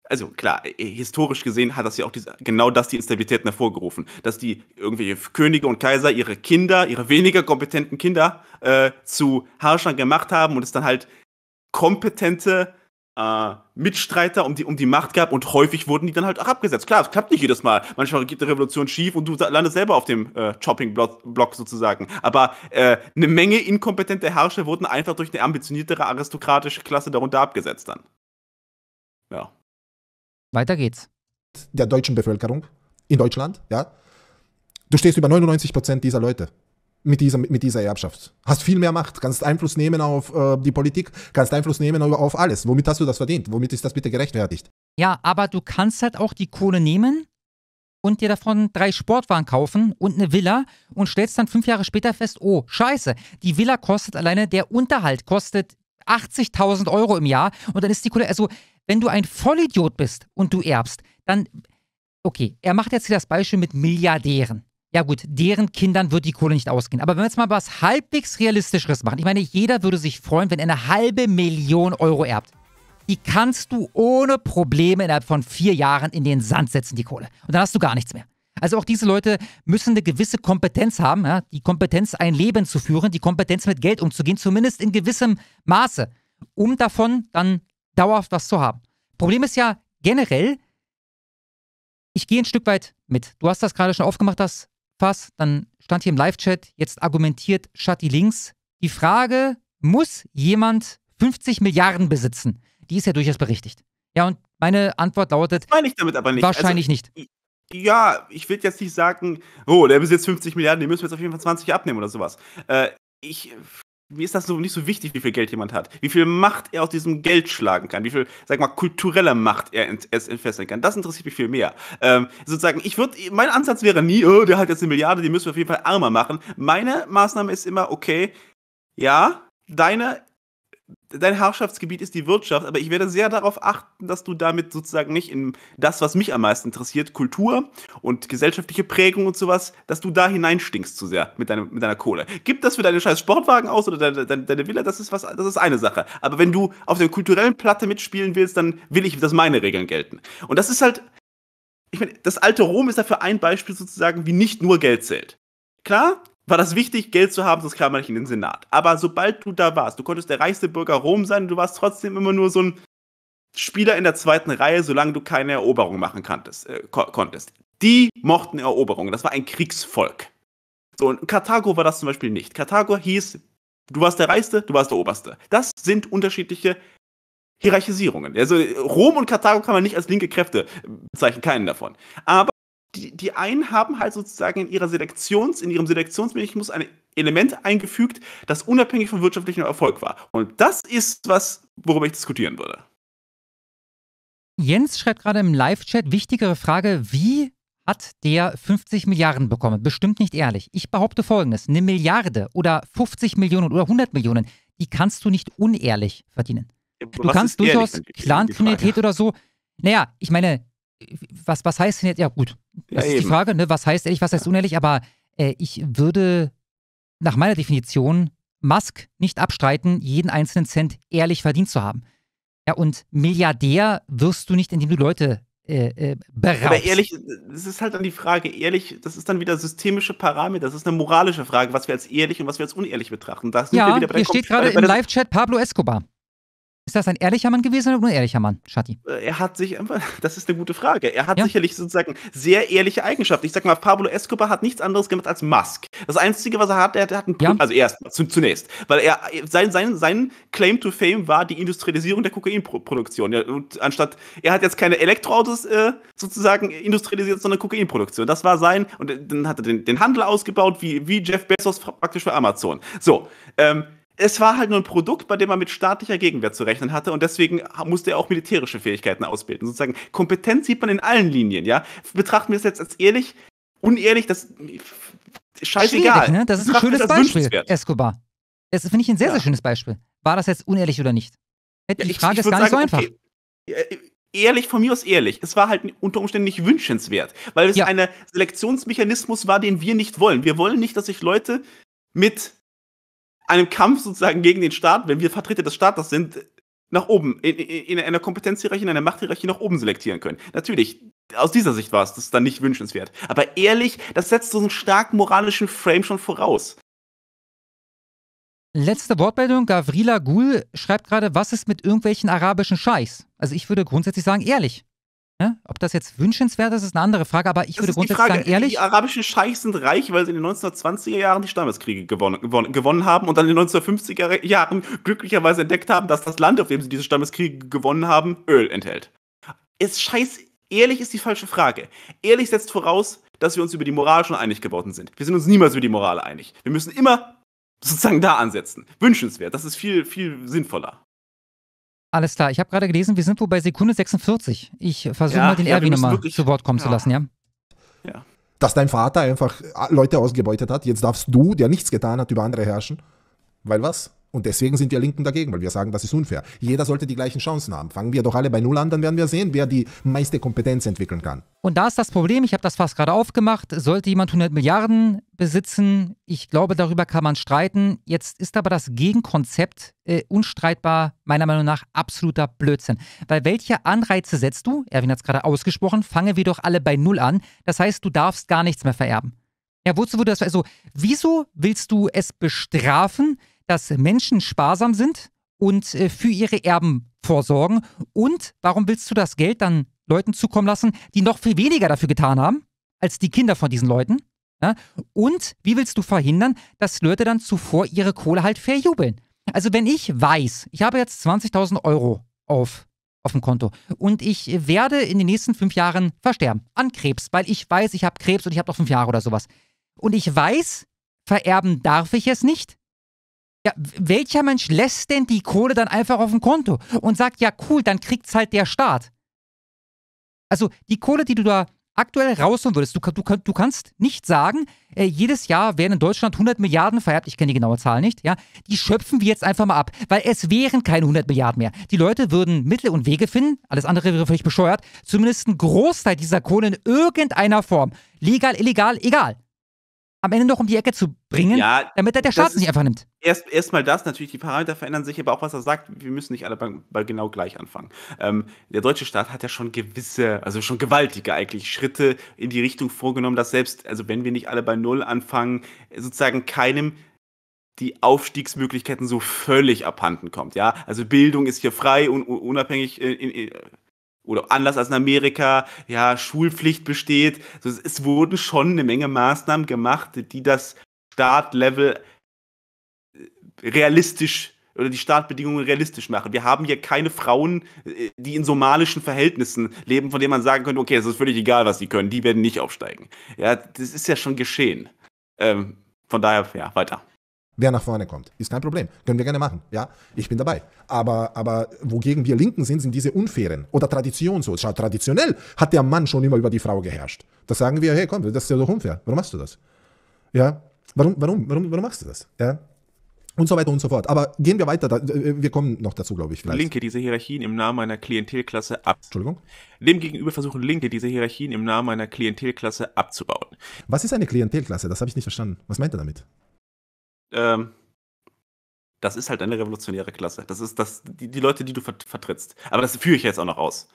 also klar, äh, historisch gesehen hat das ja auch diese, genau das die Instabilitäten hervorgerufen, dass die irgendwelche Könige und Kaiser ihre Kinder, ihre weniger kompetenten Kinder äh, zu Herrschern gemacht haben und es dann halt kompetente äh, Mitstreiter um die, um die Macht gab und häufig wurden die dann halt auch abgesetzt. Klar, es klappt nicht jedes Mal. Manchmal geht eine Revolution schief und du landest selber auf dem äh, Chopping-Block sozusagen. Aber äh, eine Menge inkompetenter Herrscher wurden einfach durch eine ambitioniertere aristokratische Klasse darunter abgesetzt dann. Ja. Weiter geht's. Der deutschen Bevölkerung in Deutschland, ja. Du stehst über 99 Prozent dieser Leute mit dieser, mit dieser Erbschaft. Hast viel mehr Macht, kannst Einfluss nehmen auf äh, die Politik, kannst Einfluss nehmen auf, auf alles. Womit hast du das verdient? Womit ist das bitte gerechtfertigt? Ja, aber du kannst halt auch die Kohle nehmen und dir davon drei Sportwagen kaufen und eine Villa und stellst dann fünf Jahre später fest, oh, scheiße, die Villa kostet alleine, der Unterhalt kostet 80.000 Euro im Jahr und dann ist die Kohle, also wenn du ein Vollidiot bist und du erbst, dann, okay, er macht jetzt hier das Beispiel mit Milliardären. Ja gut, deren Kindern wird die Kohle nicht ausgehen. Aber wenn wir jetzt mal was halbwegs Realistischeres machen. Ich meine, jeder würde sich freuen, wenn er eine halbe Million Euro erbt. Die kannst du ohne Probleme innerhalb von vier Jahren in den Sand setzen, die Kohle. Und dann hast du gar nichts mehr. Also auch diese Leute müssen eine gewisse Kompetenz haben, ja? die Kompetenz, ein Leben zu führen, die Kompetenz, mit Geld umzugehen, zumindest in gewissem Maße, um davon dann dauerhaft was zu haben. Problem ist ja generell, ich gehe ein Stück weit mit. Du hast das gerade schon aufgemacht, das Fass. Dann stand hier im Live-Chat, jetzt argumentiert Shatti Links. Die Frage, muss jemand 50 Milliarden besitzen? Die ist ja durchaus berichtigt. Ja, und meine Antwort lautet. Das meine ich damit aber nicht. Also wahrscheinlich also, nicht. Ja, ich will jetzt nicht sagen, oh, der besitzt 50 Milliarden, den müssen wir jetzt auf jeden Fall 20 abnehmen oder sowas. Äh, ich mir ist das so nicht so wichtig, wie viel Geld jemand hat, wie viel Macht er aus diesem Geld schlagen kann, wie viel, sag mal, kulturelle Macht er es entfesseln kann. Das interessiert mich viel mehr. Ähm, sozusagen, ich würde, mein Ansatz wäre nie, oh, der hat jetzt eine Milliarde, die müssen wir auf jeden Fall armer machen. Meine Maßnahme ist immer, okay, ja, deine dein Herrschaftsgebiet ist die Wirtschaft, aber ich werde sehr darauf achten, dass du damit sozusagen nicht in das, was mich am meisten interessiert, Kultur und gesellschaftliche Prägung und sowas, dass du da hineinstinkst zu sehr mit, deinem, mit deiner Kohle. Gib das für deine scheiß Sportwagen aus oder deine, deine, deine Villa, das ist was, das ist eine Sache. Aber wenn du auf der kulturellen Platte mitspielen willst, dann will ich, dass meine Regeln gelten. Und das ist halt, ich meine, das alte Rom ist dafür ein Beispiel sozusagen, wie nicht nur Geld zählt. Klar, war das wichtig, Geld zu haben, sonst kam man nicht in den Senat. Aber sobald du da warst, du konntest der reichste Bürger Rom sein, du warst trotzdem immer nur so ein Spieler in der zweiten Reihe, solange du keine Eroberung machen kanntest, äh, konntest. Die mochten Eroberungen, das war ein Kriegsvolk. So, und Karthago war das zum Beispiel nicht. Karthago hieß, du warst der Reichste, du warst der Oberste. Das sind unterschiedliche Hierarchisierungen. Also Rom und Karthago kann man nicht als linke Kräfte bezeichnen, keinen davon. Aber die, die einen haben halt sozusagen in ihrer Selektions, in ihrem Selektionsmechanismus ein Element eingefügt, das unabhängig vom wirtschaftlichen Erfolg war. Und das ist was, worüber ich diskutieren würde. Jens schreibt gerade im Live-Chat, wichtigere Frage, wie hat der 50 Milliarden bekommen? Bestimmt nicht ehrlich. Ich behaupte folgendes, eine Milliarde oder 50 Millionen oder 100 Millionen, die kannst du nicht unehrlich verdienen. Du was kannst durchaus clan Clankriminalität oder so, naja, ich meine, was, was heißt denn jetzt, ja gut, das ja, ist eben. die Frage, ne? was heißt ehrlich, was heißt unehrlich, aber äh, ich würde nach meiner Definition Musk nicht abstreiten, jeden einzelnen Cent ehrlich verdient zu haben. Ja, und Milliardär wirst du nicht, indem du Leute äh, äh, beraubst. Aber ehrlich, das ist halt dann die Frage, ehrlich, das ist dann wieder systemische Parameter, das ist eine moralische Frage, was wir als ehrlich und was wir als unehrlich betrachten. Da ja, hier steht gerade im Live-Chat Pablo Escobar. Ist das ein ehrlicher Mann gewesen oder ein unehrlicher Mann, Schatti? Äh, er hat sich, das ist eine gute Frage. Er hat ja. sicherlich sozusagen sehr ehrliche Eigenschaften. Ich sag mal, Pablo Escobar hat nichts anderes gemacht als Musk. Das Einzige, was er hat, er hat einen, ja. also erstmal, zunächst, weil er, sein, sein, sein Claim to Fame war die Industrialisierung der Kokainproduktion. Ja, anstatt, er hat jetzt keine Elektroautos äh, sozusagen industrialisiert, sondern Kokainproduktion. Das war sein, und dann hat er den, den Handel ausgebaut, wie, wie Jeff Bezos praktisch für Amazon. So, ähm, es war halt nur ein Produkt, bei dem man mit staatlicher Gegenwehr zu rechnen hatte und deswegen musste er auch militärische Fähigkeiten ausbilden. Sozusagen Kompetenz sieht man in allen Linien, ja. Betrachten wir es jetzt als ehrlich, unehrlich, das scheißegal. Ne? Das ist ein schönes Beispiel, Escobar. Das finde ich ein sehr, ja. sehr schönes Beispiel. War das jetzt unehrlich oder nicht? Die ja, ich, Frage ich ist gar nicht sagen, so einfach. Okay. Äh, ehrlich, von mir aus ehrlich. Es war halt unter Umständen nicht wünschenswert, weil es ja. ein Selektionsmechanismus war, den wir nicht wollen. Wir wollen nicht, dass sich Leute mit einem Kampf sozusagen gegen den Staat, wenn wir Vertreter des Staates sind, nach oben, in, in, in einer Kompetenzhierarchie, in einer Machthierarchie nach oben selektieren können. Natürlich, aus dieser Sicht war es das dann nicht wünschenswert. Aber ehrlich, das setzt so einen starken moralischen Frame schon voraus. Letzte Wortmeldung, Gavrila Gul schreibt gerade, was ist mit irgendwelchen arabischen Scheiß? Also ich würde grundsätzlich sagen, ehrlich. Ne? Ob das jetzt wünschenswert ist, ist eine andere Frage, aber ich das würde grundsätzlich sagen, ehrlich. Die arabischen Scheichs sind reich, weil sie in den 1920er Jahren die Stammeskriege gewonnen, gewonnen, gewonnen haben und dann in den 1950er Jahren glücklicherweise entdeckt haben, dass das Land, auf dem sie diese Stammeskriege gewonnen haben, Öl enthält. Ist scheiß ehrlich ist die falsche Frage. Ehrlich setzt voraus, dass wir uns über die Moral schon einig geworden sind. Wir sind uns niemals über die Moral einig. Wir müssen immer sozusagen da ansetzen. Wünschenswert, das ist viel, viel sinnvoller. Alles klar, ich habe gerade gelesen, wir sind wohl bei Sekunde 46. Ich versuche ja, mal den ja, Erwin nochmal zu Wort kommen ja. zu lassen, ja? Ja. Dass dein Vater einfach äh, Leute ausgebeutet hat, jetzt darfst du, der nichts getan hat, über andere herrschen. Weil was? Und deswegen sind wir Linken dagegen, weil wir sagen, das ist unfair. Jeder sollte die gleichen Chancen haben. Fangen wir doch alle bei Null an, dann werden wir sehen, wer die meiste Kompetenz entwickeln kann. Und da ist das Problem, ich habe das fast gerade aufgemacht, sollte jemand 100 Milliarden besitzen, ich glaube, darüber kann man streiten. Jetzt ist aber das Gegenkonzept äh, unstreitbar, meiner Meinung nach, absoluter Blödsinn. Weil welche Anreize setzt du? Erwin hat es gerade ausgesprochen, fangen wir doch alle bei Null an. Das heißt, du darfst gar nichts mehr vererben. Ja, wozu würde das, also, wieso willst du es bestrafen, dass Menschen sparsam sind und äh, für ihre Erben vorsorgen. Und warum willst du das Geld dann Leuten zukommen lassen, die noch viel weniger dafür getan haben, als die Kinder von diesen Leuten? Und wie willst du verhindern, dass Leute dann zuvor ihre Kohle halt verjubeln? Also wenn ich weiß, ich habe jetzt 20.000 Euro auf, auf dem Konto und ich werde in den nächsten fünf Jahren versterben an Krebs, weil ich weiß, ich habe Krebs und ich habe noch fünf Jahre oder sowas. Und ich weiß, vererben darf ich es nicht, ja, welcher Mensch lässt denn die Kohle dann einfach auf dem Konto und sagt, ja cool, dann kriegt's halt der Staat. Also die Kohle, die du da aktuell rausholen würdest, du, du, du kannst nicht sagen, äh, jedes Jahr werden in Deutschland 100 Milliarden vererbt, ich kenne die genaue Zahl nicht, ja, die schöpfen wir jetzt einfach mal ab, weil es wären keine 100 Milliarden mehr. Die Leute würden Mittel und Wege finden, alles andere wäre völlig bescheuert, zumindest ein Großteil dieser Kohle in irgendeiner Form, legal, illegal, egal, am Ende noch um die Ecke zu bringen, ja, damit er der Staat nicht einfach nimmt. Erst erstmal das, natürlich die Parameter verändern sich, aber auch was er sagt, wir müssen nicht alle bei, bei genau gleich anfangen. Ähm, der deutsche Staat hat ja schon gewisse, also schon gewaltige eigentlich Schritte in die Richtung vorgenommen, dass selbst, also wenn wir nicht alle bei null anfangen, sozusagen keinem die Aufstiegsmöglichkeiten so völlig abhanden kommt. Ja, also Bildung ist hier frei und unabhängig, äh, oder anders als in Amerika, ja, Schulpflicht besteht. Also es, wurden schon eine Menge Maßnahmen gemacht, die das Startlevel äh, realistisch oder die Startbedingungen realistisch machen. Wir haben hier keine Frauen, äh, die in somalischen Verhältnissen leben, von denen man sagen könnte, okay, es ist völlig egal, was sie können, die werden nicht aufsteigen. Ja, das ist ja schon geschehen. Ähm, von daher, ja, weiter. Wer nach vorne kommt, ist kein Problem. Können wir gerne machen. Ja, ich bin dabei. Aber, aber wogegen wir Linken sind, sind diese unfairen oder Tradition so. Schau, traditionell hat der Mann schon immer über die Frau geherrscht. Da sagen wir, hey, komm, das ist ja doch unfair. Warum machst du das? Ja, warum, warum, warum, warum machst du das? Ja. Und so weiter und so fort. Aber gehen wir weiter. Da, äh, wir kommen noch dazu, glaube ich. Vielleicht. Linke diese Hierarchien im Namen einer Klientelklasse ab. Entschuldigung? Demgegenüber versuchen Linke diese Hierarchien im Namen einer Klientelklasse abzubauen. Was ist eine Klientelklasse? Das habe ich nicht verstanden. Was meint er damit? ähm, das ist halt eine revolutionäre Klasse. Das ist das, die, die Leute, die du vert vertrittst. Aber das führe ich jetzt auch noch aus.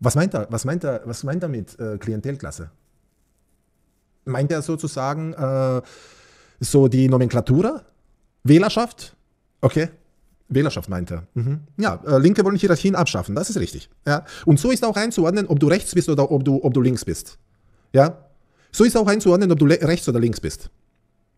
Was meint er, was meint er, was meint er mit äh, Klientelklasse? Meint er sozusagen äh, so die Nomenklatura? Wählerschaft? Okay. Wählerschaft meint er. Mhm. Ja, äh, Linke wollen Hierarchien abschaffen, das ist richtig. Ja? Und so ist auch einzuordnen, ob du rechts bist oder ob du, ob du links bist. Ja? So ist auch einzuordnen, ob du rechts oder links bist.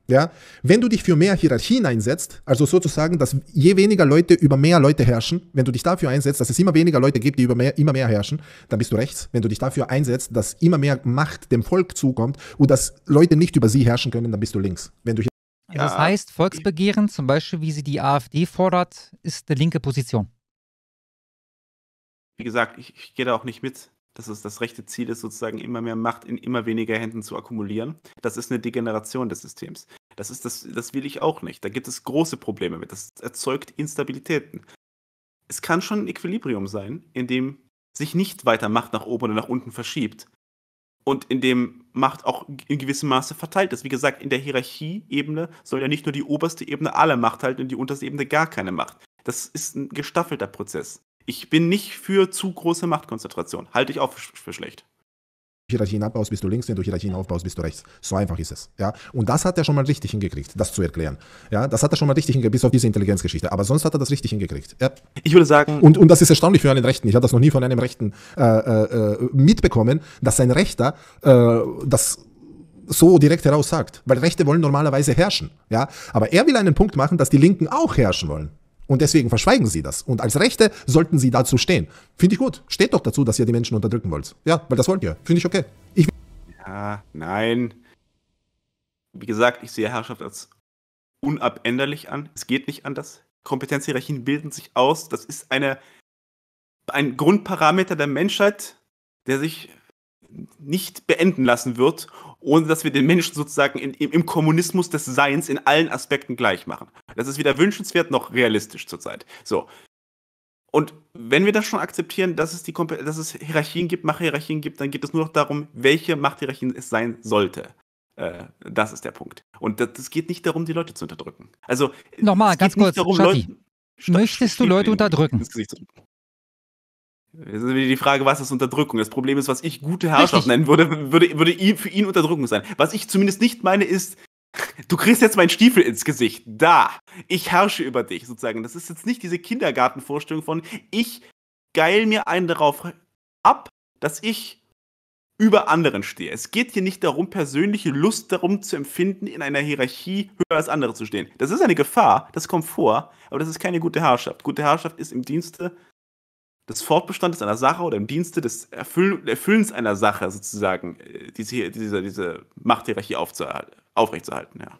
Ja? Wenn du dich für mehr Hierarchien einsetzt, also sozusagen, dass je weniger Leute über mehr Leute herrschen, wenn du dich dafür einsetzt, dass es immer weniger Leute gibt, die über mehr, immer mehr herrschen, dann bist du rechts. Wenn du dich dafür einsetzt, dass immer mehr Macht dem Volk zukommt und dass Leute nicht über sie herrschen können, dann bist du links. Wenn du ja. Das heißt, Volksbegehren, zum Beispiel wie sie die AfD fordert, ist eine linke Position. Wie gesagt, ich, ich gehe da auch nicht mit dass es das rechte Ziel ist, sozusagen immer mehr Macht in immer weniger Händen zu akkumulieren. Das ist eine Degeneration des Systems. Das ist das, das will ich auch nicht. Da gibt es große Probleme mit. Das erzeugt Instabilitäten. Es kann schon ein Equilibrium sein, in dem sich nicht weiter Macht nach oben oder nach unten verschiebt und in dem Macht auch in gewissem Maße verteilt ist. Wie gesagt, in der Hierarchieebene soll ja nicht nur die oberste Ebene alle Macht halten und die unterste Ebene gar keine Macht. Das ist ein gestaffelter Prozess ich bin nicht für zu große Machtkonzentration. Halte ich auch für schlecht. Hierarchien abbaust, bist du links, wenn du Hierarchien aufbaust, bist du rechts. So einfach ist es. Ja? Und das hat er schon mal richtig hingekriegt, das zu erklären. Ja? Das hat er schon mal richtig hingekriegt, bis auf diese Intelligenzgeschichte. Aber sonst hat er das richtig hingekriegt. Ja? Ich würde sagen. Und, und das ist erstaunlich für einen Rechten. Ich habe das noch nie von einem Rechten äh, äh, äh mitbekommen, dass ein Rechter äh, das so direkt heraus sagt. Weil Rechte wollen normalerweise herrschen. Ja? Aber er will einen Punkt machen, dass die Linken auch herrschen wollen. Und deswegen verschweigen sie das. Und als Rechte sollten sie dazu stehen. Finde ich gut. Steht doch dazu, dass ihr die Menschen unterdrücken wollt. Ja, weil das wollt ihr. Finde ich okay. Ich ja, nein. Wie gesagt, ich sehe Herrschaft als unabänderlich an. Es geht nicht anders. Kompetenzhierarchien bilden sich aus. Das ist eine, ein Grundparameter der Menschheit, der sich nicht beenden lassen wird ohne dass wir den Menschen sozusagen in, im, Kommunismus des Seins in allen Aspekten gleich machen. Das ist weder wünschenswert noch realistisch zurzeit. So. Und wenn wir das schon akzeptieren, dass es, die, dass es Hierarchien gibt, Machthierarchien gibt, dann geht es nur noch darum, welche Machthierarchien es sein sollte. Äh, das ist der Punkt. Und es geht nicht darum, die Leute zu unterdrücken. Also, nochmal ganz kurz, darum, Schatti, Leute, möchtest du Leute unterdrücken? Gesicht es ist wieder die Frage, was ist Unterdrückung? Das Problem ist, was ich gute Herrschaft Richtig. nennen würde, würde, würde für ihn Unterdrückung sein. Was ich zumindest nicht meine, ist, du kriegst jetzt meinen Stiefel ins Gesicht. Da, ich herrsche über dich, sozusagen. Das ist jetzt nicht diese Kindergartenvorstellung von, ich geil mir einen darauf ab, dass ich über anderen stehe. Es geht hier nicht darum, persönliche Lust darum zu empfinden, in einer Hierarchie höher als andere zu stehen. Das ist eine Gefahr, das kommt vor, aber das ist keine gute Herrschaft. Gute Herrschaft ist im Dienste des Fortbestandes einer Sache oder im Dienste des Erfüll Erfüllens einer Sache sozusagen äh, diese, diese, diese Machthierarchie aufrechtzuerhalten. Ja.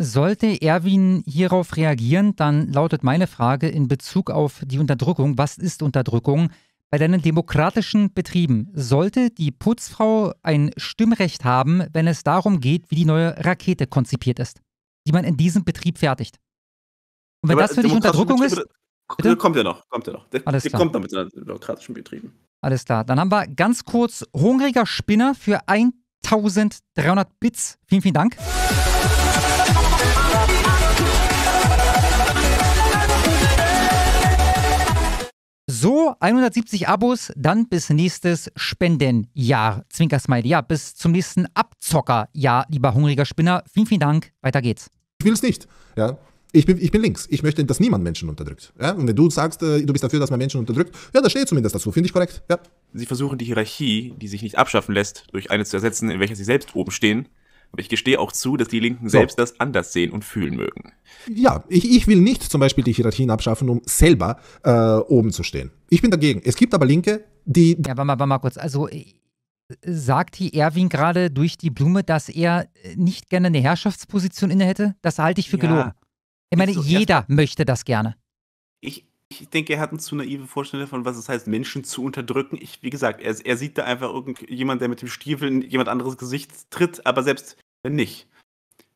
Sollte Erwin hierauf reagieren, dann lautet meine Frage in Bezug auf die Unterdrückung, was ist Unterdrückung? Bei deinen demokratischen Betrieben sollte die Putzfrau ein Stimmrecht haben, wenn es darum geht, wie die neue Rakete konzipiert ist, die man in diesem Betrieb fertigt. Und wenn Aber das für dich Unterdrückung Betriebe, ist, Bitte? Äh, kommt ja noch, kommt ja noch. Der, Alles der klar. kommt noch mit seinen bürokratischen Betrieben. Alles klar. Dann haben wir ganz kurz hungriger Spinner für 1300 Bits. Vielen, vielen Dank. So, 170 Abos, dann bis nächstes Spendenjahr. Zwinkersmiley, ja, bis zum nächsten Abzockerjahr, lieber hungriger Spinner. Vielen, vielen Dank. Weiter geht's. Ich will es nicht. Ja. Ich bin, ich bin links. Ich möchte, dass niemand Menschen unterdrückt. Ja? Und wenn du sagst, äh, du bist dafür, dass man Menschen unterdrückt, ja, da steht zumindest dazu. Finde ich korrekt. Ja. Sie versuchen die Hierarchie, die sich nicht abschaffen lässt, durch eine zu ersetzen, in welcher sie selbst oben stehen. Aber ich gestehe auch zu, dass die Linken selbst so. das anders sehen und fühlen mögen. Ja, ich, ich will nicht zum Beispiel die Hierarchien abschaffen, um selber äh, oben zu stehen. Ich bin dagegen. Es gibt aber Linke, die. Ja, warte mal, warte mal kurz. Also äh, sagt die Erwin gerade durch die Blume, dass er äh, nicht gerne eine Herrschaftsposition inne hätte? Das halte ich für ja. gelogen. Ich meine, so jeder möchte das gerne. Ich, ich denke, er hat eine zu naive Vorstellung davon, was es heißt, Menschen zu unterdrücken. Ich, wie gesagt, er, er sieht da einfach irgendjemand, der mit dem Stiefel in jemand anderes Gesicht tritt, aber selbst wenn nicht.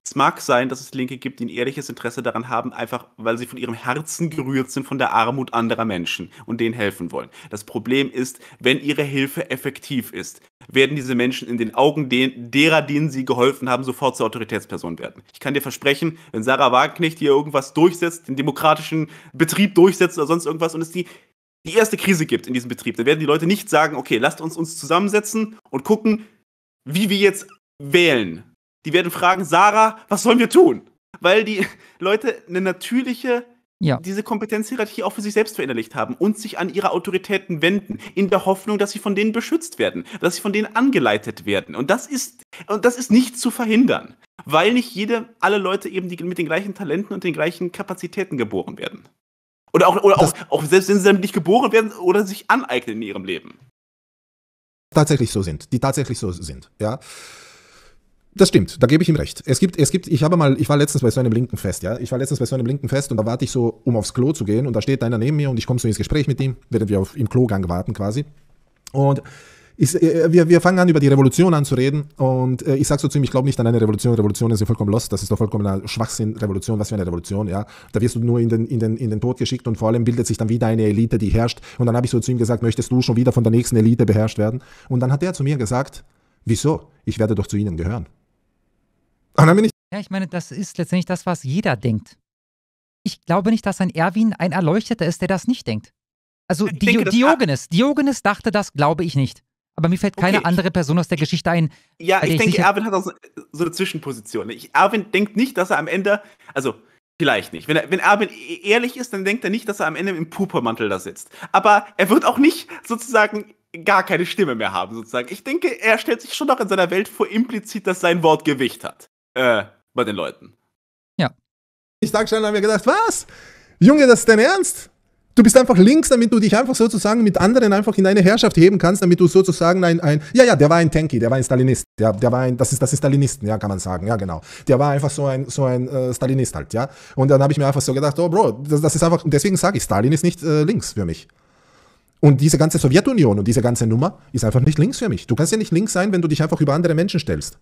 Es mag sein, dass es Linke gibt, die ein ehrliches Interesse daran haben, einfach weil sie von ihrem Herzen gerührt sind von der Armut anderer Menschen und denen helfen wollen. Das Problem ist, wenn ihre Hilfe effektiv ist, werden diese Menschen in den Augen derer, denen sie geholfen haben, sofort zur Autoritätsperson werden. Ich kann dir versprechen, wenn Sarah Wagenknecht hier irgendwas durchsetzt, den demokratischen Betrieb durchsetzt oder sonst irgendwas und es die die erste Krise gibt in diesem Betrieb, dann werden die Leute nicht sagen, okay, lasst uns uns zusammensetzen und gucken, wie wir jetzt wählen, die werden fragen, Sarah, was sollen wir tun? Weil die Leute eine natürliche, ja. diese Kompetenzhierarchie auch für sich selbst verinnerlicht haben und sich an ihre Autoritäten wenden, in der Hoffnung, dass sie von denen beschützt werden, dass sie von denen angeleitet werden. Und das ist, und das ist nicht zu verhindern, weil nicht jede, alle Leute eben die, mit den gleichen Talenten und den gleichen Kapazitäten geboren werden. Oder auch, oder auch, auch, selbst wenn sie damit nicht geboren werden oder sich aneignen in ihrem Leben. Tatsächlich so sind, die tatsächlich so sind, ja. Das stimmt, da gebe ich ihm recht. Es gibt, es gibt, ich habe mal, ich war letztens bei so einem linken Fest, ja. Ich war letztens bei so einem linken Fest und da warte ich so, um aufs Klo zu gehen und da steht einer neben mir und ich komme so ins Gespräch mit ihm, während wir auf, im Klogang warten quasi. Und ich, äh, wir, wir fangen an, über die Revolution anzureden und äh, ich sage so zu ihm, ich glaube nicht an eine Revolution, Revolution ist ja vollkommen lost, das ist doch vollkommener Schwachsinn, Revolution, was für eine Revolution, ja. Da wirst du nur in den, in, den, in den Tod geschickt und vor allem bildet sich dann wieder eine Elite, die herrscht. Und dann habe ich so zu ihm gesagt, möchtest du schon wieder von der nächsten Elite beherrscht werden? Und dann hat er zu mir gesagt, wieso? Ich werde doch zu ihnen gehören. Und ah, dann bin ich. Ja, ich meine, das ist letztendlich das, was jeder denkt. Ich glaube nicht, dass ein Erwin ein Erleuchteter ist, der das nicht denkt. Also Di denke, Diogenes. Diogenes dachte das, glaube ich nicht. Aber mir fällt keine okay, andere Person aus der Geschichte ein. Ja, ich, ich denke, Erwin hat auch so, so eine Zwischenposition. Ich, Erwin denkt nicht, dass er am Ende, also vielleicht nicht. Wenn, er, wenn Erwin e-, ehrlich ist, dann denkt er nicht, dass er am Ende im Pupermantel da sitzt. Aber er wird auch nicht sozusagen gar keine Stimme mehr haben, sozusagen. Ich denke, er stellt sich schon noch in seiner Welt vor, implizit, dass sein Wort Gewicht hat äh, bei den Leuten. Ja. Ich dachte schon, haben wir gedacht, was? Junge, das ist dein Ernst? Du bist einfach links, damit du dich einfach sozusagen mit anderen einfach in eine Herrschaft heben kannst, damit du sozusagen ein, ein ja, ja, der war ein Tanky, der war ein Stalinist, der, der war ein, das ist, das ist Stalinisten, ja, kann man sagen, ja, genau. Der war einfach so ein, so ein äh, Stalinist halt, ja. Und dann habe ich mir einfach so gedacht, oh, Bro, das, das ist einfach, deswegen sage ich, Stalin ist nicht äh, links für mich. Und diese ganze Sowjetunion und diese ganze Nummer ist einfach nicht links für mich. Du kannst ja nicht links sein, wenn du dich einfach über andere Menschen stellst.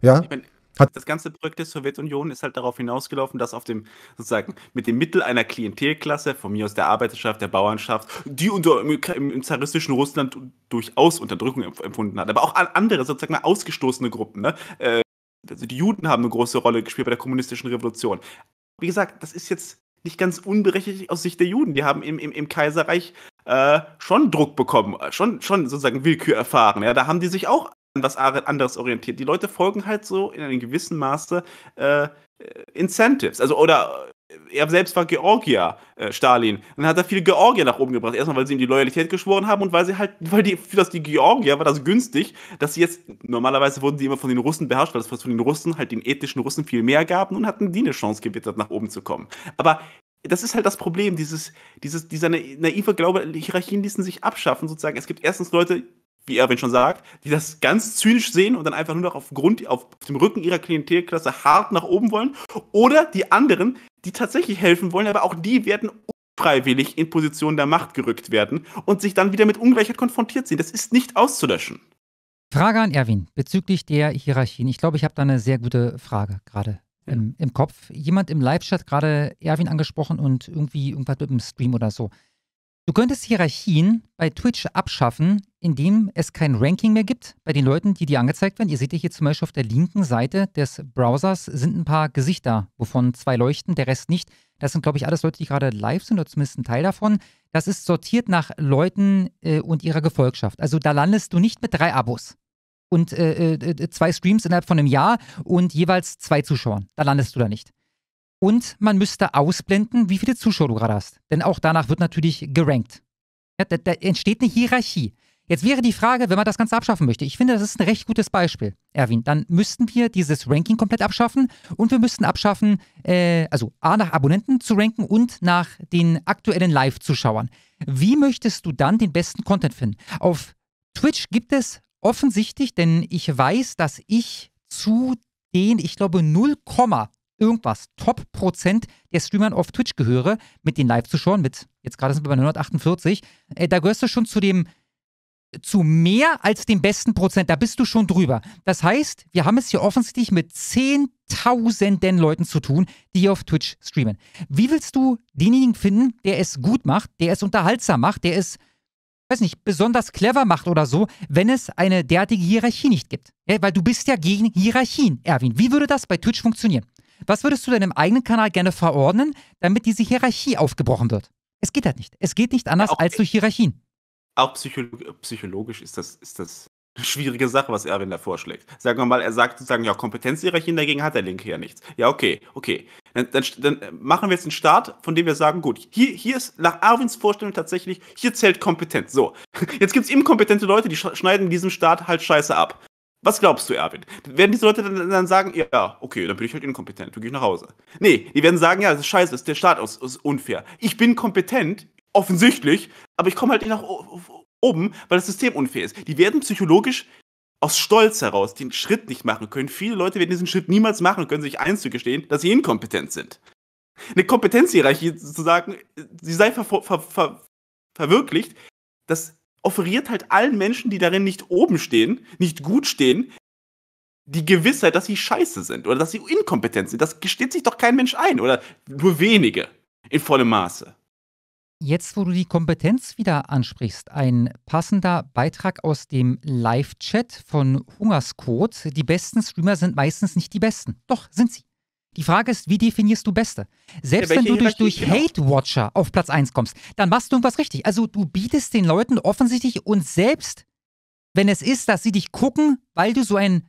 Ja? Ich mein hat das ganze Projekt der Sowjetunion ist halt darauf hinausgelaufen, dass auf dem, sozusagen, mit dem Mittel einer Klientelklasse, von mir aus der Arbeiterschaft, der Bauernschaft, die unter, im, im zaristischen Russland durchaus Unterdrückung empfunden hat, aber auch andere, sozusagen ausgestoßene Gruppen, ne? Äh, also die Juden haben eine große Rolle gespielt bei der kommunistischen Revolution. Wie gesagt, das ist jetzt nicht ganz unberechtigt aus Sicht der Juden. Die haben im, im, im Kaiserreich äh, schon Druck bekommen, äh, schon, schon sozusagen Willkür erfahren. Ja? Da haben die sich auch an was anderes orientiert. Die Leute folgen halt so in einem gewissen Maße äh, Incentives. Also, oder äh, er selbst war Georgier, äh, Stalin. Dann hat er viele Georgier nach oben gebracht. Erstmal, weil sie ihm die Loyalität geschworen haben und weil sie halt, weil die, für das die Georgier war das günstig, dass sie jetzt, normalerweise wurden die immer von den Russen beherrscht, weil es von den Russen, halt den ethnischen Russen viel mehr gab und hatten die eine Chance gewittert, nach oben zu kommen. Aber das ist halt das Problem, dieses, dieses, dieser naive Glaube, Hierarchien ließen sich abschaffen, sozusagen. Es gibt erstens Leute, wie Erwin schon sagt, die das ganz zynisch sehen und dann einfach nur noch aufgrund, auf dem Rücken ihrer Klientelklasse hart nach oben wollen. Oder die anderen, die tatsächlich helfen wollen, aber auch die werden unfreiwillig in Positionen der Macht gerückt werden und sich dann wieder mit Ungleichheit konfrontiert sehen. Das ist nicht auszulöschen. Frage an Erwin bezüglich der Hierarchien. Ich glaube, ich habe da eine sehr gute Frage gerade ja. im, im, Kopf. Jemand im Live-Chat gerade Erwin angesprochen und irgendwie irgendwas mit dem Stream oder so. Du könntest Hierarchien bei Twitch abschaffen, indem es kein Ranking mehr gibt bei den Leuten, die dir angezeigt werden. Ihr seht hier zum Beispiel auf der linken Seite des Browsers sind ein paar Gesichter, wovon zwei leuchten, der Rest nicht. Das sind, glaube ich, alles Leute, die gerade live sind oder zumindest ein Teil davon. Das ist sortiert nach Leuten äh, und ihrer Gefolgschaft. Also da landest du nicht mit drei Abos und äh, äh, äh zwei Streams innerhalb von einem Jahr und jeweils zwei Zuschauern. Da landest du da nicht. Und man müsste ausblenden, wie viele Zuschauer du gerade hast. Denn auch danach wird natürlich gerankt. Ja, da, da entsteht eine Hierarchie. Jetzt wäre die Frage, wenn man das Ganze abschaffen möchte, ich finde, das ist ein recht gutes Beispiel, Erwin, dann müssten wir dieses Ranking komplett abschaffen und wir müssten abschaffen, äh, also A, nach Abonnenten zu ranken und nach den aktuellen Live-Zuschauern. Wie möchtest du dann den besten Content finden? Auf Twitch gibt es offensichtlich, denn ich weiß, dass ich zu den, ich glaube, 0, irgendwas Top-Prozent der Streamern auf Twitch gehöre, mit den Live-Zuschauern, mit, jetzt gerade sind wir bei 948, äh, da gehörst du schon zu dem, zu mehr als dem besten Prozent, da bist du schon drüber. Das heißt, wir haben es hier offensichtlich mit zehntausenden Leuten zu tun, die hier auf Twitch streamen. Wie willst du denjenigen finden, der es gut macht, der es unterhaltsam macht, der es weiß nicht, besonders clever macht oder so, wenn es eine derartige Hierarchie nicht gibt. Ja, weil du bist ja gegen Hierarchien, Erwin. Wie würde das bei Twitch funktionieren? Was würdest du deinem eigenen Kanal gerne verordnen, damit diese Hierarchie aufgebrochen wird? Es geht halt nicht. Es geht nicht anders ja, als durch Hierarchien. Auch psycho psychologisch ist das, ist das eine schwierige Sache, was Erwin da vorschlägt. Sagen wir mal, er sagt sozusagen, ja, Kompetenzhierarchien, dagegen hat der Linke ja nichts. Ja, okay, okay. Dann, dann, dann, machen wir jetzt einen Start, von dem wir sagen, gut, hier, hier ist nach Erwins Vorstellung tatsächlich, hier zählt Kompetenz. So, jetzt gibt es eben kompetente Leute, die schneiden in diesem Staat halt scheiße ab. Was glaubst du, Erwin? Werden diese Leute dann, dann sagen, ja, okay, dann bin ich halt inkompetent, dann gehe ich nach Hause. Nee, die werden sagen, ja, das ist scheiße, der Staat ist, ist unfair. Ich bin kompetent, offensichtlich, aber ich komme halt nicht nach oben, weil das System unfair ist. Die werden psychologisch aus Stolz heraus den Schritt nicht machen können. Viele Leute werden diesen Schritt niemals machen können, sich einzugestehen, dass sie inkompetent sind. Eine Kompetenzhierarchie zu sagen, sie sei ver ver ver verwirklicht, das offeriert halt allen Menschen, die darin nicht oben stehen, nicht gut stehen, die Gewissheit, dass sie scheiße sind oder dass sie inkompetent sind. Das gesteht sich doch kein Mensch ein oder nur wenige in vollem Maße. Jetzt, wo du die Kompetenz wieder ansprichst, ein passender Beitrag aus dem Live-Chat von Hungerscode. Die besten Streamer sind meistens nicht die besten. Doch, sind sie. Die Frage ist, wie definierst du Beste? Selbst ja, wenn du durch, durch genau. Hate-Watcher auf Platz 1 kommst, dann machst du irgendwas richtig. Also du bietest den Leuten offensichtlich und selbst, wenn es ist, dass sie dich gucken, weil du so ein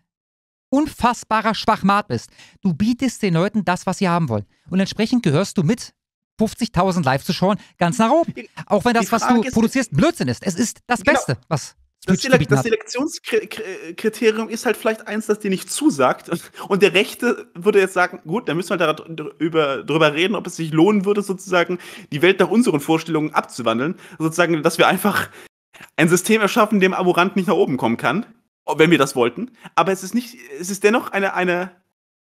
unfassbarer Schwachmat bist, du bietest den Leuten das, was sie haben wollen. Und entsprechend gehörst du mit 50.000 Live-Zuschauern ganz nach oben. Auch wenn das, was du ist, produzierst, Blödsinn ist. Es ist das genau. Beste, was das, Delek das Selektionskriterium ist halt vielleicht eins, das dir nicht zusagt. Und der Rechte würde jetzt sagen, gut, dann müssen wir darüber, darüber reden, ob es sich lohnen würde, sozusagen die Welt nach unseren Vorstellungen abzuwandeln. Sozusagen, dass wir einfach ein System erschaffen, dem Amorant nicht nach oben kommen kann, wenn wir das wollten. Aber es ist nicht, es ist dennoch eine, eine,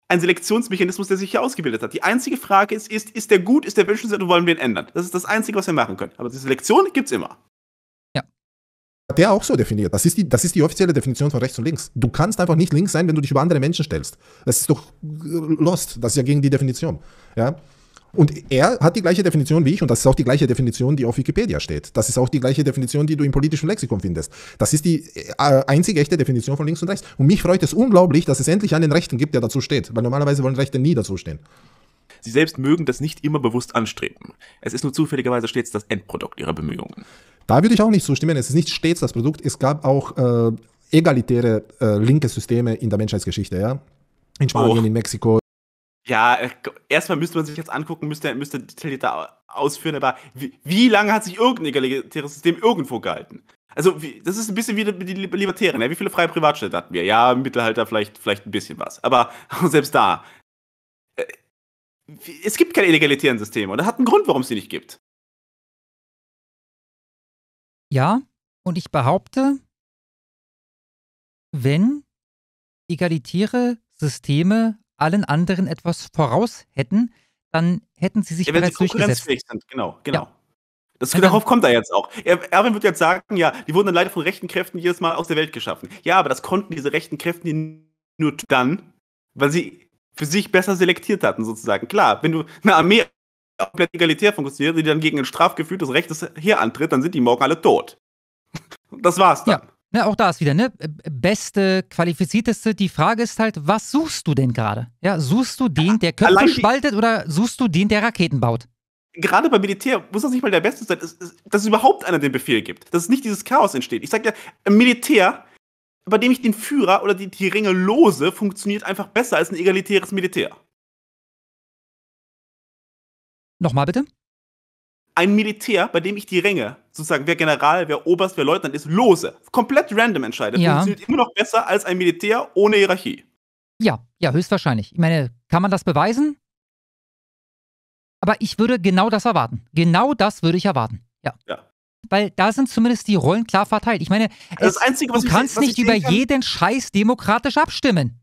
ein Selektionsmechanismus, der sich hier ausgebildet hat. Die einzige Frage ist, ist, ist der gut, ist der wünschenswert und wollen wir ihn ändern? Das ist das Einzige, was wir machen können. Aber die Selektion gibt es immer der auch so definiert. Das ist, die, das ist die offizielle Definition von rechts und links. Du kannst einfach nicht links sein, wenn du dich über andere Menschen stellst. Das ist doch äh, lost. Das ist ja gegen die Definition. Ja? Und er hat die gleiche Definition wie ich und das ist auch die gleiche Definition, die auf Wikipedia steht. Das ist auch die gleiche Definition, die du im politischen Lexikon findest. Das ist die äh, einzige echte Definition von links und rechts. Und mich freut es unglaublich, dass es endlich einen Rechten gibt, der dazu steht, weil normalerweise wollen Rechte nie dazu stehen. Sie selbst mögen das nicht immer bewusst anstreben. Es ist nur zufälligerweise stets das Endprodukt ihrer Bemühungen. Da würde ich auch nicht zustimmen. Es ist nicht stets das Produkt. Es gab auch äh, egalitäre äh, linke Systeme in der Menschheitsgeschichte, ja? In Spanien, oh. in Mexiko, ja, äh, erstmal müsste man sich jetzt angucken, müsste, müsste detaillierter ausführen, aber wie, wie lange hat sich irgendein egalitäres System irgendwo gehalten? Also, wie, das ist ein bisschen wie die Libertären. Ja? Wie viele freie Privatstädte hatten wir? Ja, im Mittelalter vielleicht, vielleicht ein bisschen was. Aber selbst da, es gibt keine illegalitären Systeme und das hat einen Grund, warum es sie nicht gibt. Ja, und ich behaupte, wenn egalitäre Systeme allen anderen etwas voraus hätten, dann hätten sie sich ja, wenn bereits sie konkurrenzfähig sind, genau, genau. Ja. Das, also darauf kommt er jetzt auch. Erwin wird jetzt sagen, ja, die wurden dann leider von rechten Kräften jedes Mal aus der Welt geschaffen. Ja, aber das konnten diese rechten Kräfte nur dann, weil sie für sich besser selektiert hatten, sozusagen. Klar, wenn du eine Armee komplett egalitär funktioniert, die dann gegen ein strafgefühltes rechtes Heer antritt, dann sind die morgen alle tot. Das war's dann. Ja. Ja, auch da ist wieder, ne? Beste, qualifizierteste. Die Frage ist halt, was suchst du denn gerade? Ja, suchst du den, der Köpfe Allein spaltet oder suchst du den, der Raketen baut? Gerade beim Militär muss das nicht mal der Beste sein, dass es überhaupt einer den Befehl gibt. Dass nicht dieses Chaos entsteht. Ich sag ja, im Militär bei dem ich den Führer oder die, die Ränge lose, funktioniert einfach besser als ein egalitäres Militär. Nochmal bitte? Ein Militär, bei dem ich die Ränge, sozusagen wer General, wer Oberst, wer Leutnant ist, lose, komplett random entscheide, ja. funktioniert immer noch besser als ein Militär ohne Hierarchie. Ja, ja, höchstwahrscheinlich. Ich meine, kann man das beweisen? Aber ich würde genau das erwarten. Genau das würde ich erwarten. Ja. ja weil da sind zumindest die Rollen klar verteilt. Ich meine, es, Einzige, du ich, kannst nicht über kann, jeden Scheiß demokratisch abstimmen.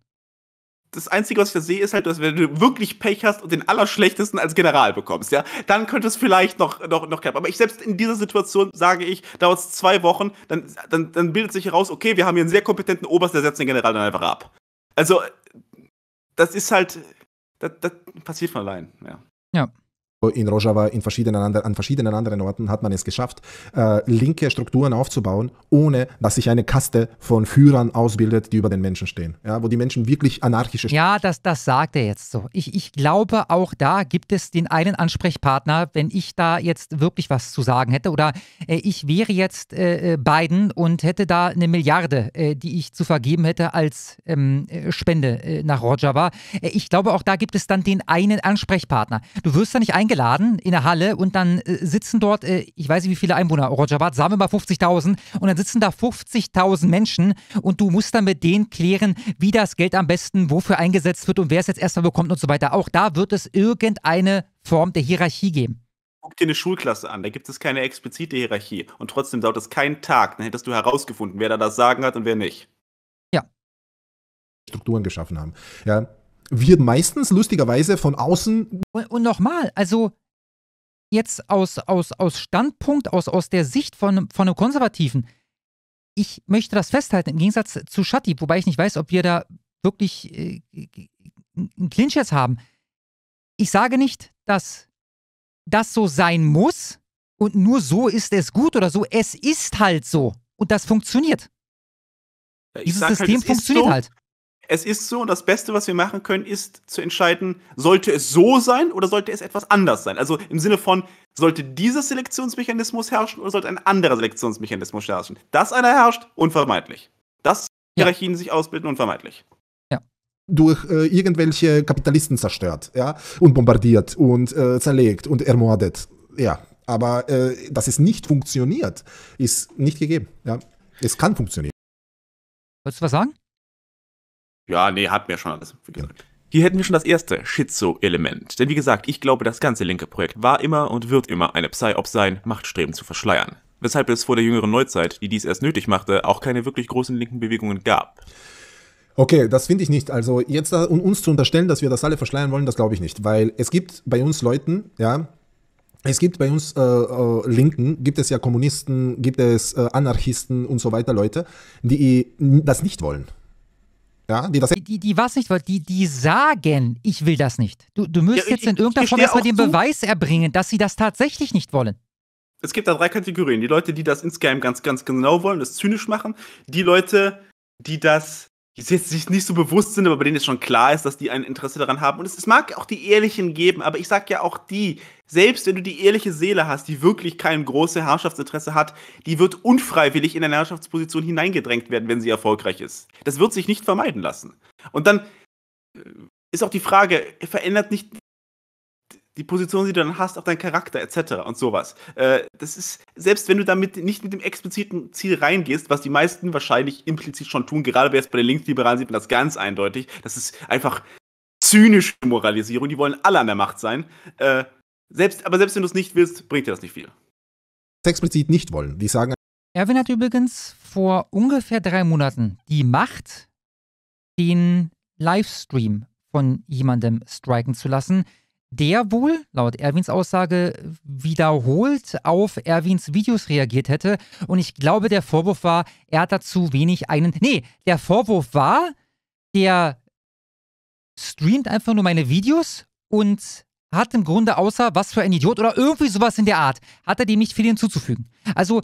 Das Einzige, was ich da sehe, ist halt, dass wenn du wirklich Pech hast und den Allerschlechtesten als General bekommst, ja, dann könnte es vielleicht noch, noch, noch klappen. Aber ich selbst in dieser Situation sage ich, dauert es zwei Wochen, dann, dann, dann bildet sich heraus, okay, wir haben hier einen sehr kompetenten Oberst, der setzt den General dann einfach ab. Also, das ist halt, das, das passiert von allein, ja. Ja in Rojava in verschiedenen anderen, an verschiedenen anderen Orten hat man es geschafft, äh, linke Strukturen aufzubauen, ohne dass sich eine Kaste von Führern ausbildet, die über den Menschen stehen. Ja, wo die Menschen wirklich anarchische Ja, das, das sagt er jetzt so. Ich, ich glaube, auch da gibt es den einen Ansprechpartner, wenn ich da jetzt wirklich was zu sagen hätte. Oder äh, ich wäre jetzt äh, äh Biden und hätte da eine Milliarde, äh, die ich zu vergeben hätte als ähm, äh, Spende nach Rojava. ich glaube, auch da gibt es dann den einen Ansprechpartner. Du wirst da nicht eingeschränkt eingeladen in der Halle und dann äh, sitzen dort, äh, ich weiß nicht wie viele Einwohner, Rojavad, sagen wir mal 50.000 und dann sitzen da 50.000 Menschen und du musst dann mit denen klären, wie das Geld am besten wofür eingesetzt wird und wer es jetzt erstmal bekommt und so weiter. Auch da wird es irgendeine Form der Hierarchie geben. Guck dir eine Schulklasse an, da gibt es keine explizite Hierarchie und trotzdem dauert es keinen Tag, dann hättest du herausgefunden, wer da das Sagen hat und wer nicht. Ja. Strukturen geschaffen haben. Ja, wird meistens lustigerweise von außen. Und, und nochmal, also jetzt aus, aus, aus Standpunkt, aus, aus der Sicht von, von einem Konservativen, ich möchte das festhalten, im Gegensatz zu Schatti, wobei ich nicht weiß, ob wir da wirklich äh, einen Clinch jetzt haben. Ich sage nicht, dass das so sein muss und nur so ist es gut oder so. Es ist halt so und das funktioniert. Ja, Dieses halt, System halt, funktioniert so. halt es ist so und das Beste, was wir machen können, ist zu entscheiden, sollte es so sein oder sollte es etwas anders sein? Also im Sinne von, sollte dieser Selektionsmechanismus herrschen oder sollte ein anderer Selektionsmechanismus herrschen? Dass einer herrscht, unvermeidlich. Dass ja. Hierarchien sich ausbilden, unvermeidlich Ja. durch äh, irgendwelche Kapitalisten zerstört, ja, und bombardiert und äh, zerlegt und ermordet, ja. Aber äh, dass es nicht funktioniert, ist nicht gegeben, ja. Es kann funktionieren. Wolltest du was sagen? Ja, nee, hat mir schon alles gesagt. Hier hätten wir schon das erste Schizo-Element. Denn wie gesagt, ich glaube, das ganze linke Projekt war immer und wird immer eine Psy-Op sein, Machtstreben zu verschleiern. Weshalb es vor der jüngeren Neuzeit, die dies erst nötig machte, auch keine wirklich großen linken Bewegungen gab. Okay, das finde ich nicht. Also jetzt uh, uns zu unterstellen, dass wir das alle verschleiern wollen, das glaube ich nicht. Weil es gibt bei uns Leuten, ja, es gibt bei uns äh, äh, Linken, gibt es ja Kommunisten, gibt es äh, Anarchisten und so weiter Leute, die das nicht wollen ja, die das die, die was nicht wollen, die, die sagen, ich will das nicht. Du, du müsst ja, jetzt ich, in irgendeiner Form erstmal den zu. Beweis erbringen, dass sie das tatsächlich nicht wollen. Es gibt da drei Kategorien. Die Leute, die das insgeheim ganz, ganz genau wollen, das zynisch machen. Die Leute, die das die sich jetzt nicht so bewusst sind, aber bei denen es schon klar ist, dass die ein Interesse daran haben. Und es, es mag auch die Ehrlichen geben, aber ich sag ja auch die, selbst wenn du die ehrliche Seele hast, die wirklich kein großes Herrschaftsinteresse hat, die wird unfreiwillig in eine Herrschaftsposition hineingedrängt werden, wenn sie erfolgreich ist. Das wird sich nicht vermeiden lassen. Und dann äh, ist auch die Frage, verändert nicht die Position, die du dann hast, auch dein Charakter etc. und sowas. Äh, das ist, selbst wenn du damit nicht mit dem expliziten Ziel reingehst, was die meisten wahrscheinlich implizit schon tun, gerade jetzt bei den Linksliberalen sieht man das ganz eindeutig, das ist einfach zynische Moralisierung, die wollen alle an der Macht sein. Äh, selbst, aber selbst wenn du es nicht willst, bringt dir das nicht viel. Explizit nicht wollen. Die sagen. Erwin hat übrigens vor ungefähr drei Monaten die Macht, den Livestream von jemandem striken zu lassen, der wohl, laut Erwins Aussage, wiederholt auf Erwins Videos reagiert hätte. Und ich glaube, der Vorwurf war, er hat dazu wenig einen. Nee, der Vorwurf war, der streamt einfach nur meine Videos und hat im Grunde außer was für ein Idiot oder irgendwie sowas in der Art, hat er dem nicht viel hinzuzufügen. Also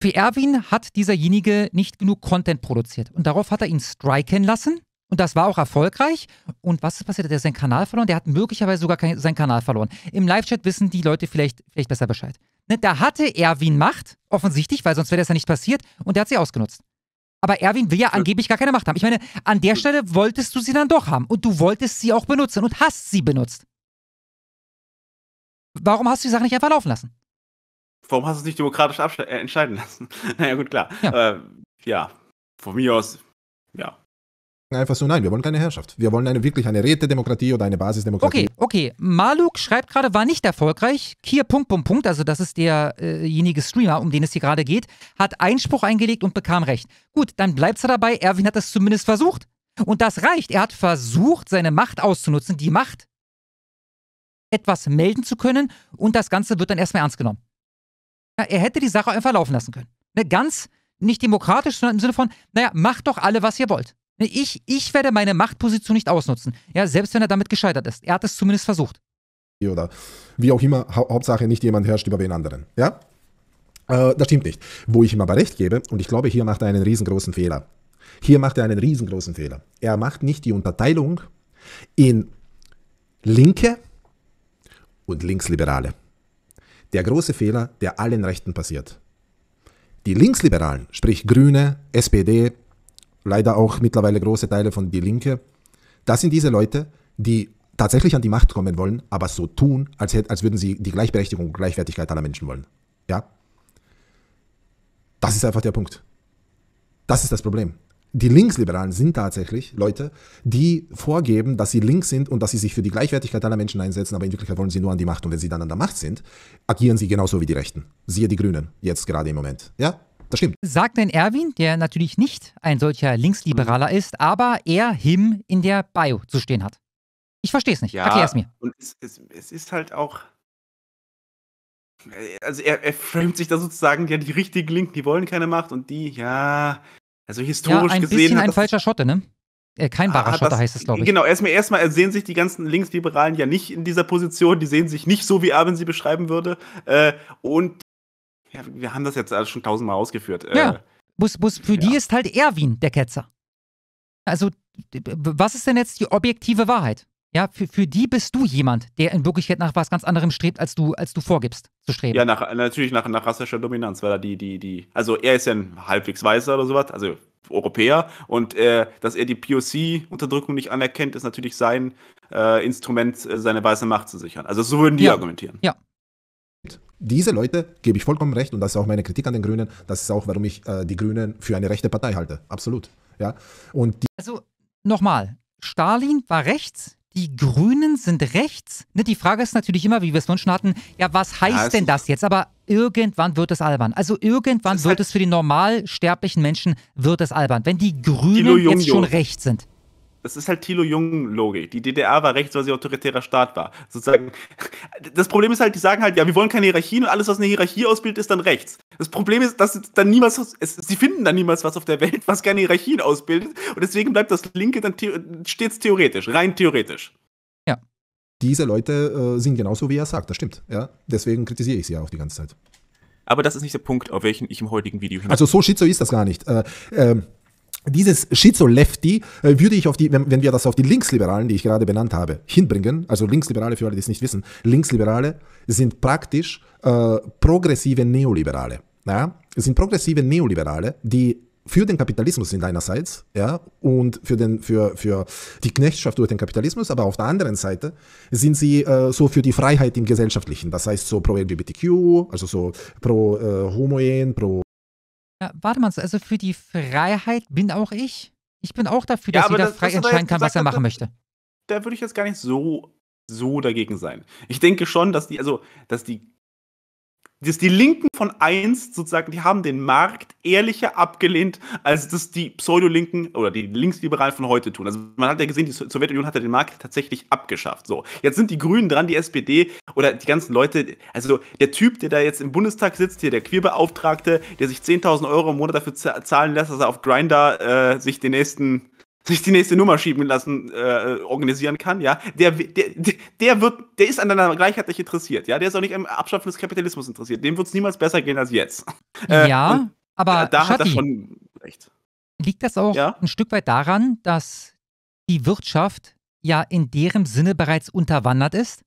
für Erwin hat dieserjenige nicht genug Content produziert und darauf hat er ihn striken lassen und das war auch erfolgreich. Und was ist passiert? Hat er seinen Kanal verloren? Der hat möglicherweise sogar seinen Kanal verloren. Im Live-Chat wissen die Leute vielleicht, vielleicht besser Bescheid. Ne? Da hatte Erwin Macht, offensichtlich, weil sonst wäre das ja nicht passiert. Und der hat sie ausgenutzt. Aber Erwin will ja angeblich gar keine Macht haben. Ich meine, an der Stelle wolltest du sie dann doch haben. Und du wolltest sie auch benutzen und hast sie benutzt. Warum hast du die Sache nicht einfach laufen lassen? Warum hast du es nicht demokratisch äh, entscheiden lassen? naja, gut, klar. Ja. Äh, ja, von mir aus, ja, einfach so, nein, wir wollen keine Herrschaft. Wir wollen eine, wirklich eine Rätedemokratie oder eine Basisdemokratie. Okay, okay. Maluk schreibt gerade, war nicht erfolgreich. Kier, Punkt, Punkt, Punkt, also das ist derjenige äh Streamer, um den es hier gerade geht, hat Einspruch eingelegt und bekam Recht. Gut, dann bleibt's da dabei. Erwin hat es zumindest versucht. Und das reicht. Er hat versucht, seine Macht auszunutzen, die Macht, etwas melden zu können und das Ganze wird dann erstmal ernst genommen. Ja, er hätte die Sache einfach laufen lassen können. Ne, ganz nicht demokratisch, sondern im Sinne von, naja, macht doch alle, was ihr wollt. Ne, ich, ich werde meine Machtposition nicht ausnutzen. Ja, selbst wenn er damit gescheitert ist. Er hat es zumindest versucht. Oder wie auch immer, hau Hauptsache nicht jemand herrscht über wen anderen. Ja? Äh, das stimmt nicht. Wo ich ihm aber recht gebe, und ich glaube, hier macht er einen riesengroßen Fehler. Hier macht er einen riesengroßen Fehler. Er macht nicht die Unterteilung in Linke und Linksliberale. Der große Fehler, der allen Rechten passiert. Die Linksliberalen, sprich Grüne, SPD, leider auch mittlerweile große Teile von Die Linke, das sind diese Leute, die tatsächlich an die Macht kommen wollen, aber so tun, als, hätten, als würden sie die Gleichberechtigung und Gleichwertigkeit aller Menschen wollen. Ja? Das ist einfach der Punkt. Das ist das Problem. Die Linksliberalen sind tatsächlich Leute, die vorgeben, dass sie links sind und dass sie sich für die Gleichwertigkeit aller Menschen einsetzen, aber in Wirklichkeit wollen sie nur an die Macht. Und wenn sie dann an der Macht sind, agieren sie genauso wie die Rechten. Siehe die Grünen, jetzt gerade im Moment. Ja? das stimmt. Sagt denn Erwin, der natürlich nicht ein solcher Linksliberaler mhm. ist, aber er him in der Bio zu stehen hat. Ich verstehe es nicht. Ja, Erklär es mir. Und es, es, es ist halt auch. Also er, er framet sich da sozusagen, ja, die richtigen Linken, die wollen keine Macht und die, ja, also historisch ja, ein gesehen. Bisschen ein falscher Schotte, ne? Äh, kein wahrer ah, Schotte das, heißt es, glaube ich. Genau, erstmal, erstmal sehen sich die ganzen Linksliberalen ja nicht in dieser Position, die sehen sich nicht so, wie Erwin sie beschreiben würde. Äh, und ja, wir haben das jetzt alles schon tausendmal ausgeführt. Äh. Ja. Bus, Bus, für ja. die ist halt Erwin der Ketzer. Also, was ist denn jetzt die objektive Wahrheit? Ja, für, für die bist du jemand, der in Wirklichkeit nach was ganz anderem strebt, als du, als du vorgibst zu streben. Ja, nach, natürlich nach, nach rassischer Dominanz, weil er die, die, die, also er ist ja ein halbwegs Weißer oder sowas, also Europäer und äh, dass er die POC-Unterdrückung nicht anerkennt, ist natürlich sein äh, Instrument, äh, seine weiße Macht zu sichern. Also so würden die ja. argumentieren. Ja, diese Leute gebe ich vollkommen recht und das ist auch meine Kritik an den Grünen. Das ist auch, warum ich äh, die Grünen für eine rechte Partei halte. Absolut. Ja. Und also nochmal, Stalin war rechts, die Grünen sind rechts. Ne, die Frage ist natürlich immer, wie wir es vorhin schon hatten, ja, was heißt ja, denn das jetzt? Aber irgendwann wird es albern. Also irgendwann wird halt es für die normalsterblichen Menschen wird es albern, wenn die Grünen jetzt schon rechts sind. Das ist halt Thilo Jung-Logik. Die DDR war rechts, weil sie autoritärer Staat war. Sozusagen. Das Problem ist halt, die sagen halt, ja, wir wollen keine Hierarchien und alles, was eine Hierarchie ausbildet, ist dann rechts. Das Problem ist, dass dann niemals, es, sie finden dann niemals was auf der Welt, was keine Hierarchien ausbildet. Und deswegen bleibt das Linke dann stets theoretisch, rein theoretisch. Ja. Diese Leute äh, sind genauso, wie er sagt, das stimmt. Ja? Deswegen kritisiere ich sie ja auch die ganze Zeit. Aber das ist nicht der Punkt, auf welchen ich im heutigen Video hinaus. Also so schizo ist das gar nicht. Äh, äh, dieses Schizo-Lefty äh, würde ich auf die, wenn, wenn, wir das auf die Linksliberalen, die ich gerade benannt habe, hinbringen, also Linksliberale, für alle, die es nicht wissen, Linksliberale sind praktisch äh, progressive Neoliberale. Ja? Sind progressive Neoliberale, die für den Kapitalismus sind einerseits, ja, und für, den, für, für die Knechtschaft durch den Kapitalismus, aber auf der anderen Seite sind sie äh, so für die Freiheit im Gesellschaftlichen, das heißt so pro LGBTQ, also so pro äh, Homoen, pro ja, warte mal, also für die Freiheit bin auch ich. Ich bin auch dafür, dass ja, jeder das, frei entscheiden kann, was er machen möchte. Da, da würde ich jetzt gar nicht so so dagegen sein. Ich denke schon, dass die, also, dass die dass die Linken von einst sozusagen, die haben den Markt ehrlicher abgelehnt, als das die Pseudolinken oder die Linksliberalen von heute tun. Also man hat ja gesehen, die Sowjetunion hatte den Markt tatsächlich abgeschafft. So, jetzt sind die Grünen dran, die SPD oder die ganzen Leute, also der Typ, der da jetzt im Bundestag sitzt, hier der Queerbeauftragte, der sich 10.000 Euro im Monat dafür zahlen lässt, dass er auf Grinder äh, sich den nächsten sich die nächste Nummer schieben lassen, äh, organisieren kann, ja, der, der, der wird, der ist an deiner Gleichheit nicht interessiert, ja, der ist auch nicht am Abschaffen des Kapitalismus interessiert. Dem wird es niemals besser gehen als jetzt. Äh, ja, äh, aber da Schotti, hat das schon recht. Liegt das auch ja? ein Stück weit daran, dass die Wirtschaft ja in deren Sinne bereits unterwandert ist?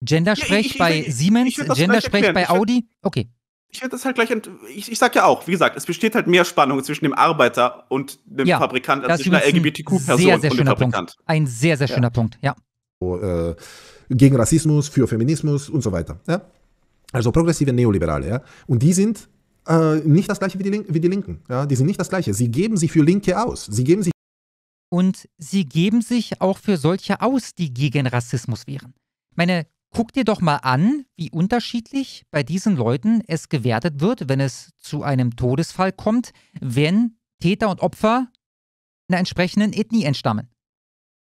Gender ja, ich, ich, bei Siemens, Gender bei Audi? Okay ich hätte das halt gleich. Ich, ich sag ja auch, wie gesagt, es besteht halt mehr Spannung zwischen dem Arbeiter und dem ja, Fabrikant als zwischen einer LGBTQ-Person und dem Fabrikant. Punkt. Ein sehr, sehr schöner ja. Punkt, ja. So, äh, gegen Rassismus, für Feminismus und so weiter. Ja? Also progressive Neoliberale, ja. Und die sind äh, nicht das gleiche wie die, Lin wie die Linken. Ja? Die sind nicht das gleiche. Sie geben sich für Linke aus. Sie geben sich. Und sie geben sich auch für solche aus, die gegen Rassismus wären. Meine Guck dir doch mal an, wie unterschiedlich bei diesen Leuten es gewertet wird, wenn es zu einem Todesfall kommt, wenn Täter und Opfer einer entsprechenden Ethnie entstammen.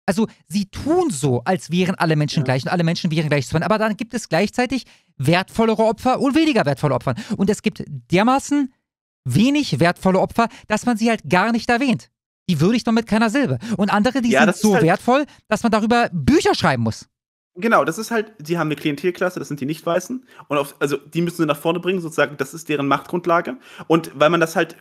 Also sie tun so, als wären alle Menschen ja. gleich und alle Menschen wären gleich zu sein. Aber dann gibt es gleichzeitig wertvollere Opfer und weniger wertvolle Opfer. Und es gibt dermaßen wenig wertvolle Opfer, dass man sie halt gar nicht erwähnt. Die würde ich doch mit keiner Silbe. Und andere, die ja, sind so halt wertvoll, dass man darüber Bücher schreiben muss. Genau, das ist halt, die haben eine Klientelklasse, das sind die Nicht-Weißen. Und auf, also die müssen sie nach vorne bringen, sozusagen, das ist deren Machtgrundlage. Und weil man das halt,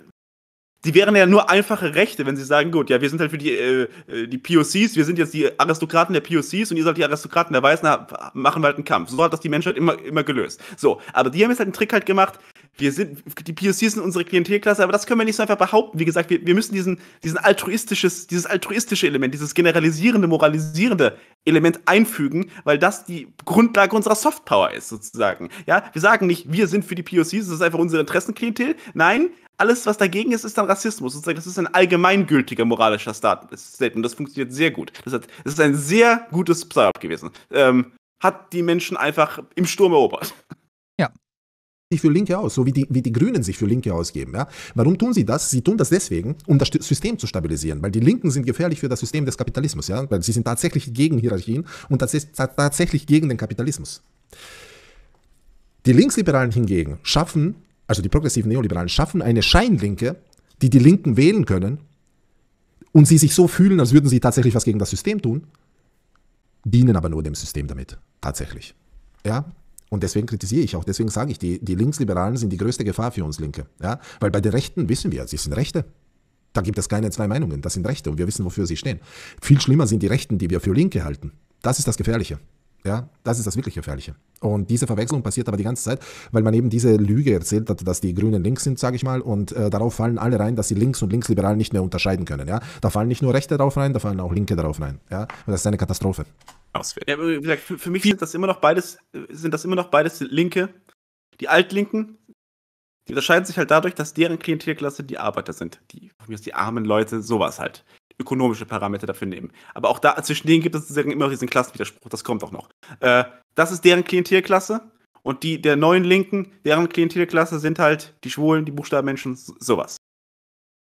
die wären ja nur einfache Rechte, wenn sie sagen, gut, ja, wir sind halt für die, äh, äh die POCs, wir sind jetzt die Aristokraten der POCs und ihr seid die Aristokraten der Weißen, machen wir halt einen Kampf. So hat das die Menschheit immer, immer gelöst. So, aber die haben jetzt halt einen Trick halt gemacht, wir sind, die POCs sind unsere Klientelklasse, aber das können wir nicht so einfach behaupten. Wie gesagt, wir, wir müssen diesen, diesen altruistisches, dieses altruistische Element, dieses generalisierende, moralisierende Element einfügen, weil das die Grundlage unserer Softpower ist, sozusagen. Ja, wir sagen nicht, wir sind für die POCs, das ist einfach unsere Interessenklientel. Nein, alles, was dagegen ist, ist dann Rassismus. Sozusagen, das ist ein allgemeingültiger moralischer Statement. Das funktioniert sehr gut. Das, hat, das ist ein sehr gutes Psyop gewesen. Ähm, hat die Menschen einfach im Sturm erobert. Ja, sich für Linke aus, so wie die, wie die Grünen sich für Linke ausgeben. Ja? Warum tun sie das? Sie tun das deswegen, um das System zu stabilisieren, weil die Linken sind gefährlich für das System des Kapitalismus, ja? weil sie sind tatsächlich gegen Hierarchien und tatsächlich gegen den Kapitalismus. Die Linksliberalen hingegen schaffen, also die progressiven Neoliberalen schaffen eine Scheinlinke, die die Linken wählen können und sie sich so fühlen, als würden sie tatsächlich was gegen das System tun, dienen aber nur dem System damit, tatsächlich. Ja, und deswegen kritisiere ich auch, deswegen sage ich, die, die Linksliberalen sind die größte Gefahr für uns Linke. Ja? Weil bei den Rechten wissen wir, sie sind Rechte. Da gibt es keine zwei Meinungen, das sind Rechte und wir wissen, wofür sie stehen. Viel schlimmer sind die Rechten, die wir für Linke halten. Das ist das Gefährliche. Ja, das ist das wirklich Gefährliche. Und diese Verwechslung passiert aber die ganze Zeit, weil man eben diese Lüge erzählt hat, dass die Grünen links sind, sage ich mal, und äh, darauf fallen alle rein, dass sie links und linksliberal nicht mehr unterscheiden können. Ja? Da fallen nicht nur Rechte darauf rein, da fallen auch Linke darauf rein. Ja? Und das ist eine Katastrophe. Ja, wie gesagt, für, für mich sind das immer noch beides, sind das immer noch beides Linke. Die Altlinken, die unterscheiden sich halt dadurch, dass deren Klientelklasse die Arbeiter sind. Die, die armen Leute, sowas halt ökonomische Parameter dafür nehmen. Aber auch da, zwischen denen gibt es immer diesen Klassenwiderspruch, das kommt auch noch. Äh, das ist deren Klientelklasse und die der neuen Linken, deren Klientelklasse sind halt die Schwulen, die Buchstabenmenschen, sowas.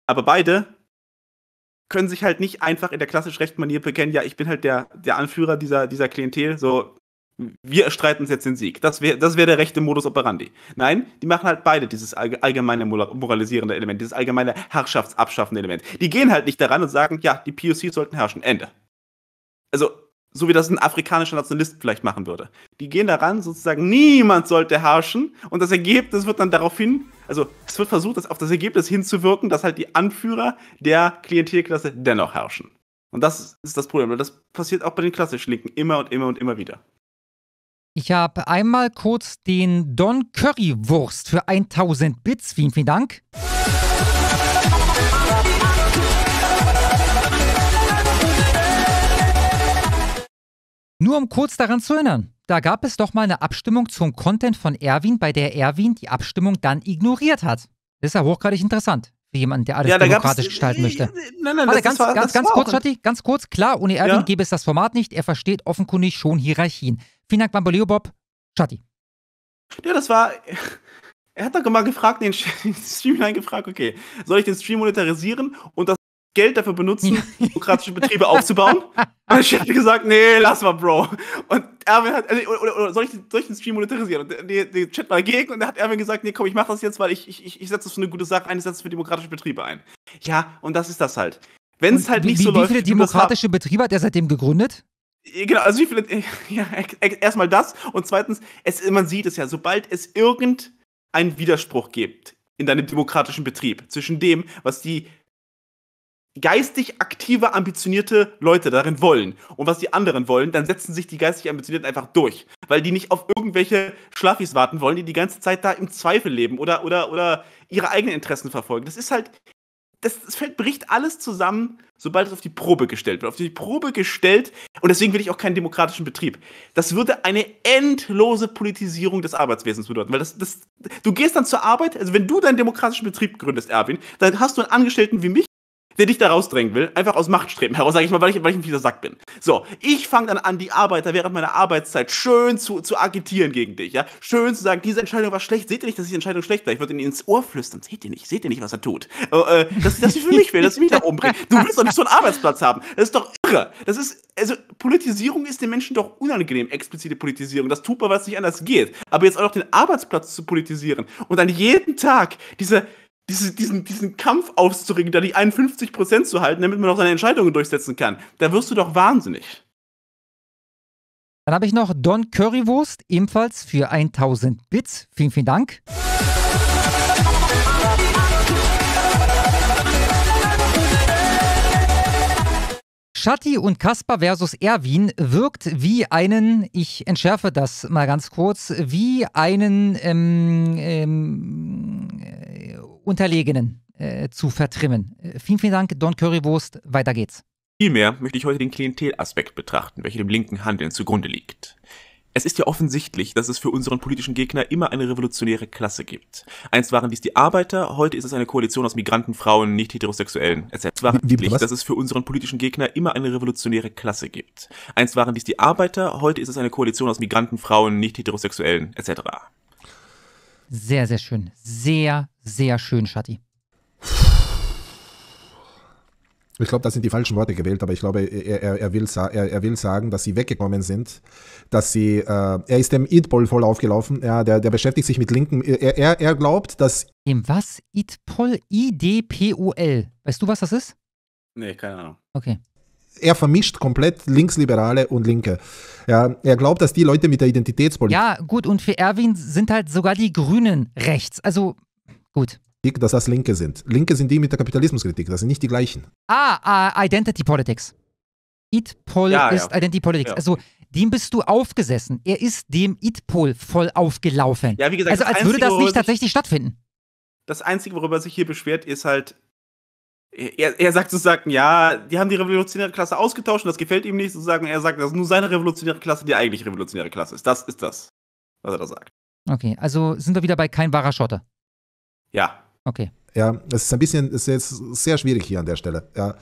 Aber beide können sich halt nicht einfach in der klassisch rechten Manier bekennen, ja, ich bin halt der, der Anführer dieser, dieser Klientel, so, wir streiten uns jetzt den Sieg. Das wäre das wär der rechte Modus operandi. Nein, die machen halt beide dieses allgemeine moralisierende Element, dieses allgemeine herrschaftsabschaffende Element. Die gehen halt nicht daran und sagen, ja, die POC sollten herrschen. Ende. Also, so wie das ein afrikanischer Nationalist vielleicht machen würde. Die gehen daran, sozusagen, niemand sollte herrschen und das Ergebnis wird dann daraufhin, also es wird versucht, das auf das Ergebnis hinzuwirken, dass halt die Anführer der Klientelklasse dennoch herrschen. Und das ist das Problem. Und das passiert auch bei den klassischen Linken immer und immer und immer wieder. Ich habe einmal kurz den Don Currywurst für 1000 Bits. Vielen, vielen Dank. Nur um kurz daran zu erinnern, da gab es doch mal eine Abstimmung zum Content von Erwin, bei der Erwin die Abstimmung dann ignoriert hat. Das ist ja hochgradig interessant für jemanden, der alles ja, demokratisch gestalten möchte. Nein, nein, Warte, ganz, war, ganz, ganz kurz, Schatti, ganz kurz, klar, ohne Erwin ja? gäbe es das Format nicht. Er versteht offenkundig schon Hierarchien. Vielen Dank, Bamboleo Bob. Schatti. Ja, das war. Er hat doch mal gefragt, den Stream gefragt, okay, soll ich den Stream monetarisieren und das Geld dafür benutzen, demokratische Betriebe aufzubauen? Und ich hätte gesagt, nee, lass mal, Bro. Und Erwin hat, also, oder, oder, soll, ich, soll ich den Stream monetarisieren? Und der, der Chat war dagegen und da hat Erwin gesagt, nee, komm, ich mach das jetzt, weil ich, ich, ich setze das für eine gute Sache ein, ich setze das für demokratische Betriebe ein. Ja, und das ist das halt. Wenn es halt wie, nicht so läuft. Wie viele demokratische Betriebe hat er seitdem gegründet? Genau, also wie viele. Ja, erstmal das. Und zweitens, es, man sieht es ja, sobald es irgendeinen Widerspruch gibt in deinem demokratischen Betrieb zwischen dem, was die geistig aktive, ambitionierte Leute darin wollen und was die anderen wollen, dann setzen sich die geistig Ambitionierten einfach durch, weil die nicht auf irgendwelche Schlafis warten wollen, die die ganze Zeit da im Zweifel leben oder, oder, oder ihre eigenen Interessen verfolgen. Das ist halt das, das fällt, bricht alles zusammen, sobald es auf die Probe gestellt wird. Auf die Probe gestellt, und deswegen will ich auch keinen demokratischen Betrieb. Das würde eine endlose Politisierung des Arbeitswesens bedeuten. Weil das, das, du gehst dann zur Arbeit, also wenn du deinen demokratischen Betrieb gründest, Erwin, dann hast du einen Angestellten wie mich, der dich da rausdrängen will, einfach aus Machtstreben heraus, sage ich mal, weil ich, weil ich ein fieser Sack bin. So, ich fange dann an, die Arbeiter während meiner Arbeitszeit schön zu, zu agitieren gegen dich, ja? Schön zu sagen, diese Entscheidung war schlecht, seht ihr nicht, dass diese Entscheidung schlecht war? Ich würde ihnen ins Ohr flüstern, seht ihr nicht, seht ihr nicht, was er tut? Äh, äh dass, dass sie für mich will, dass sie mich da umbringt. Du willst doch nicht so einen Arbeitsplatz haben. Das ist doch irre. Das ist, also, Politisierung ist den Menschen doch unangenehm, explizite Politisierung. Das tut man, was nicht anders geht. Aber jetzt auch noch den Arbeitsplatz zu politisieren und dann jeden Tag diese, diese, diesen, diesen Kampf aufzuringen, da die 51% zu halten, damit man auch seine Entscheidungen durchsetzen kann. Da wirst du doch wahnsinnig. Dann habe ich noch Don Currywurst, ebenfalls für 1000 Bits. Vielen, vielen Dank. Schatti und Kasper versus Erwin wirkt wie einen, ich entschärfe das mal ganz kurz, wie einen ähm, ähm, Unterlegenen äh, zu vertrimmen. Äh, vielen, vielen Dank, Don Currywurst. Weiter geht's. Vielmehr möchte ich heute den Klientelaspekt betrachten, welcher dem linken Handeln zugrunde liegt. Es ist ja offensichtlich, dass es für unseren politischen Gegner immer eine revolutionäre Klasse gibt. Einst waren dies die Arbeiter, heute ist es eine Koalition aus Migranten, Frauen, Nicht-Heterosexuellen etc. Es war Wie, dass es für unseren politischen Gegner immer eine revolutionäre Klasse gibt. Einst waren dies die Arbeiter, heute ist es eine Koalition aus Migranten, Frauen, Nicht-Heterosexuellen etc. Sehr, sehr schön. Sehr, sehr schön, Schatti. Ich glaube, das sind die falschen Worte gewählt, aber ich glaube, er, er, er, will, er, er will sagen, dass sie weggekommen sind, dass sie, äh, er ist dem Idpol voll aufgelaufen, ja, der, der beschäftigt sich mit linken, er, er, er glaubt, dass... Dem was? Idpol? I-D-P-O-L. Weißt du, was das ist? Nee, keine Ahnung. Okay. Er vermischt komplett Linksliberale und Linke. Ja, er glaubt, dass die Leute mit der Identitätspolitik. Ja, gut, und für Erwin sind halt sogar die Grünen rechts. Also Gut. Dass das Linke sind. Linke sind die mit der Kapitalismuskritik, das sind nicht die gleichen. Ah, uh, Identity Politics. It-Pol ja, ist ja. Identity Politics. Ja. Also dem bist du aufgesessen. Er ist dem It-Pol voll aufgelaufen. Ja, wie gesagt, also als Einzige, würde das nicht tatsächlich stattfinden. Das Einzige, worüber er sich hier beschwert, ist halt, er, er sagt sozusagen, ja, die haben die revolutionäre Klasse ausgetauscht und das gefällt ihm nicht. Sozusagen, er sagt, das ist nur seine revolutionäre Klasse, die eigentlich revolutionäre Klasse ist. Das ist das, was er da sagt. Okay, also sind wir wieder bei kein wahrer Schotter. Ja. Okay. Ja, es ist ein bisschen, ist jetzt sehr schwierig hier an der Stelle. Ja.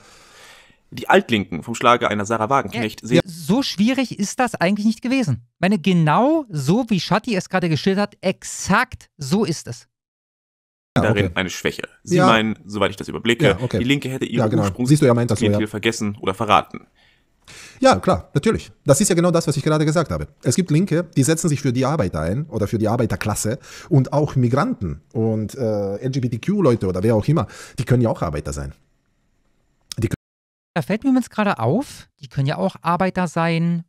Die Altlinken vom Schlage einer Sarah Wagenknecht. Ja, so schwierig ist das eigentlich nicht gewesen. Ich meine, genau so, wie Schatti es gerade geschildert hat, exakt so ist es. Ja, darin okay. eine Schwäche. Sie ja. meinen, soweit ich das überblicke, ja, okay. die Linke hätte ihre ja, genau. Ursprungs Siehst du, ja, meint das so, ja. vergessen oder verraten. Ja, klar, natürlich. Das ist ja genau das, was ich gerade gesagt habe. Es gibt Linke, die setzen sich für die Arbeiter ein oder für die Arbeiterklasse und auch Migranten und äh, LGBTQ-Leute oder wer auch immer, die können ja auch Arbeiter sein. da fällt mir übrigens gerade auf, die können ja auch Arbeiter sein.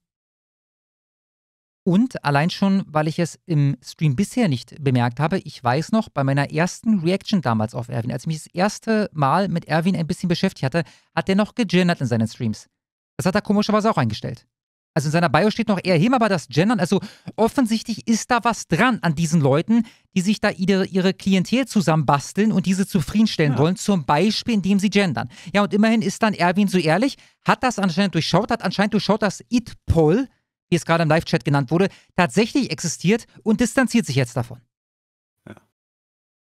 Und allein schon, weil ich es im Stream bisher nicht bemerkt habe, ich weiß noch, bei meiner ersten Reaction damals auf Erwin, als ich mich das erste Mal mit Erwin ein bisschen beschäftigt hatte, hat er noch gegendert in seinen Streams. Das hat er komischerweise auch eingestellt. Also in seiner Bio steht noch, eher hebe aber das Gendern. Also offensichtlich ist da was dran an diesen Leuten, die sich da ihre, ihre Klientel zusammenbasteln und diese zufriedenstellen ja. wollen, zum Beispiel indem sie gendern. Ja, und immerhin ist dann Erwin so ehrlich, hat das anscheinend durchschaut, hat anscheinend durchschaut, dass Itpol, wie es gerade im Live-Chat genannt wurde, tatsächlich existiert und distanziert sich jetzt davon. Ja.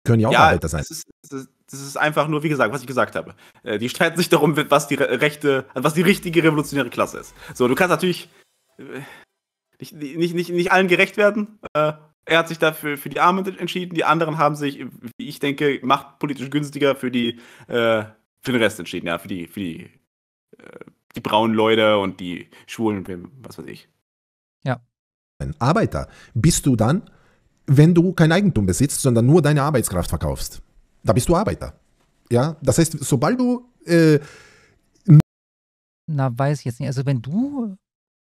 Können ja auch ja, Arbeiter sein. Es ist, es ist, es ist einfach nur, wie gesagt, was ich gesagt habe. Äh, die streiten sich darum, was die rechte, also was die richtige revolutionäre Klasse ist. So, du kannst natürlich äh, nicht, nicht, nicht, nicht allen gerecht werden. Äh, er hat sich dafür für die Armen entschieden, die anderen haben sich, wie ich denke, machtpolitisch günstiger für die für den Rest entschieden, ja, für die, für die, die braunen Leute und die Schwulen, und was weiß ich. Ja. Ein Arbeiter bist du dann, wenn du kein Eigentum besitzt, sondern nur deine Arbeitskraft verkaufst da bist du Arbeiter. Ja, das heißt, sobald du. Äh, Na, weiß ich jetzt nicht. Also, wenn du,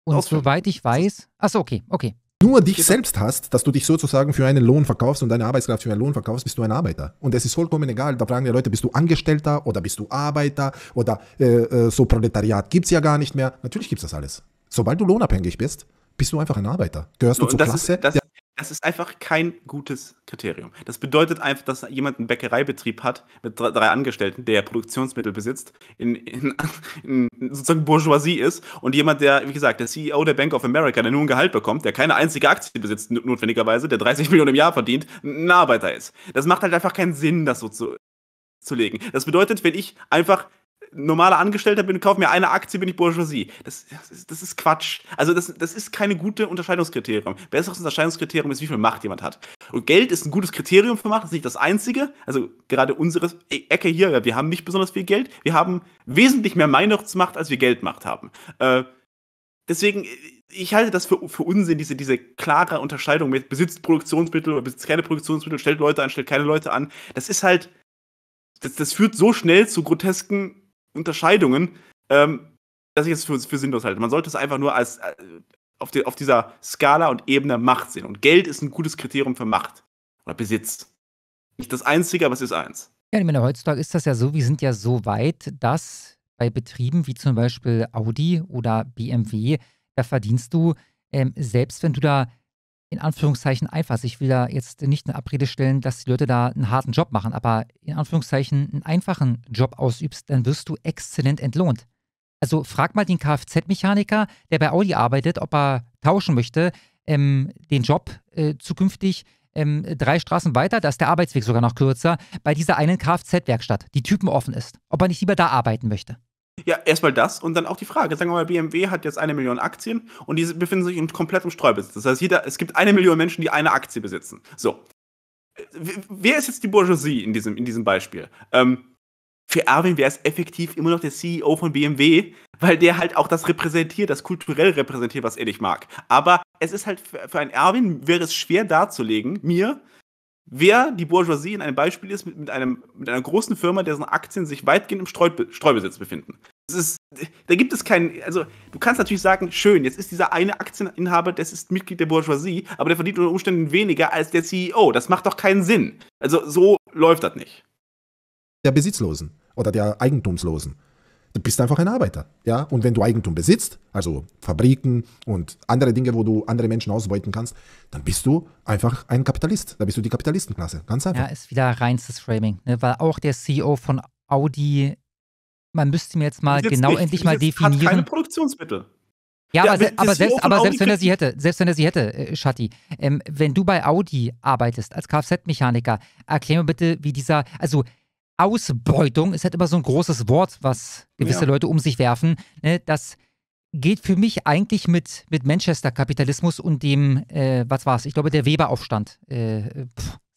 und okay. soweit ich weiß. Achso, okay, okay. Nur dich genau. selbst hast, dass du dich sozusagen für einen Lohn verkaufst und deine Arbeitskraft für einen Lohn verkaufst, bist du ein Arbeiter. Und es ist vollkommen egal. Da fragen die Leute, bist du Angestellter oder bist du Arbeiter oder äh, äh so Proletariat gibt es ja gar nicht mehr. Natürlich gibt es das alles. Sobald du lohnabhängig bist, bist du einfach ein Arbeiter. Gehörst so, du zur Klasse ist, der das ist einfach kein gutes Kriterium. Das bedeutet einfach, dass jemand einen Bäckereibetrieb hat mit drei Angestellten, der Produktionsmittel besitzt, in, in, in sozusagen Bourgeoisie ist und jemand, der, wie gesagt, der CEO der Bank of America, der nur ein Gehalt bekommt, der keine einzige Aktie besitzt, notwendigerweise, der 30 Millionen im Jahr verdient, ein Arbeiter ist. Das macht halt einfach keinen Sinn, das so zu, zu legen. Das bedeutet, wenn ich einfach normaler Angestellter bin, kaufe mir eine Aktie, bin ich Bourgeoisie. Das, das, ist, das ist Quatsch. Also das, das ist keine gute Unterscheidungskriterium. Besseres Unterscheidungskriterium ist, wie viel Macht jemand hat. Und Geld ist ein gutes Kriterium für Macht, das ist nicht das einzige. Also gerade unsere Ecke hier, wir haben nicht besonders viel Geld. Wir haben wesentlich mehr Meinungsmacht, als wir Geldmacht haben. Äh, deswegen, ich halte das für, für Unsinn, diese, diese klare Unterscheidung mit besitzt Produktionsmittel oder besitzt keine Produktionsmittel, stellt Leute an, stellt keine Leute an. Das ist halt, das, das führt so schnell zu grotesken Unterscheidungen, ähm, dass ich es für, für, sinnlos halte. Man sollte es einfach nur als äh, auf, die, auf dieser Skala und Ebene Macht sehen. Und Geld ist ein gutes Kriterium für Macht oder Besitz. Nicht das einzige, aber es ist eins. Ja, ich meine, heutzutage ist das ja so, wir sind ja so weit, dass bei Betrieben wie zum Beispiel Audi oder BMW, da verdienst du, ähm, selbst wenn du da in Anführungszeichen einfach. Ich will da jetzt nicht eine Abrede stellen, dass die Leute da einen harten Job machen, aber in Anführungszeichen einen einfachen Job ausübst, dann wirst du exzellent entlohnt. Also frag mal den Kfz-Mechaniker, der bei Audi arbeitet, ob er tauschen möchte, ähm, den Job äh, zukünftig ähm, drei Straßen weiter, da ist der Arbeitsweg sogar noch kürzer, bei dieser einen Kfz-Werkstatt, die typenoffen ist, ob er nicht lieber da arbeiten möchte. Ja, erstmal das und dann auch die Frage. Sagen wir mal, BMW hat jetzt eine Million Aktien und die befinden sich in komplettem Streubesitz. Das heißt, jeder, es gibt eine Million Menschen, die eine Aktie besitzen. So. Wer ist jetzt die Bourgeoisie in diesem, in diesem Beispiel? Ähm, für Erwin wäre es effektiv immer noch der CEO von BMW, weil der halt auch das repräsentiert, das kulturell repräsentiert, was er nicht mag. Aber es ist halt für, für einen Erwin wäre es schwer darzulegen, mir, wer die Bourgeoisie in einem Beispiel ist mit, mit, einem, mit einer großen Firma, deren Aktien sich weitgehend im Streube, Streubesitz befinden. Ist, da gibt es keinen, also du kannst natürlich sagen, schön, jetzt ist dieser eine Aktieninhaber, das ist Mitglied der Bourgeoisie, aber der verdient unter Umständen weniger als der CEO. Das macht doch keinen Sinn. Also so läuft das nicht. Der Besitzlosen oder der Eigentumslosen. Du bist einfach ein Arbeiter. Ja? Und wenn du Eigentum besitzt, also Fabriken und andere Dinge, wo du andere Menschen ausbeuten kannst, dann bist du einfach ein Kapitalist. Da bist du die Kapitalistenklasse. Ganz einfach. Ja, ist wieder reinstes Framing. Ne? Weil auch der CEO von Audi, man müsste mir jetzt mal jetzt genau nicht, endlich mal definieren. Hat keine Produktionsmittel. Ja, aber, se aber, e selbst, aber selbst, wenn er sie hätte, selbst wenn er sie hätte, äh, Schatti, ähm, wenn du bei Audi arbeitest als Kfz-Mechaniker, erklär mir bitte, wie dieser, also Ausbeutung ist halt immer so ein großes Wort, was gewisse ja. Leute um sich werfen. Ne? Das geht für mich eigentlich mit, mit Manchester-Kapitalismus und dem, äh, was es, Ich glaube, der Weber-Aufstand. Äh,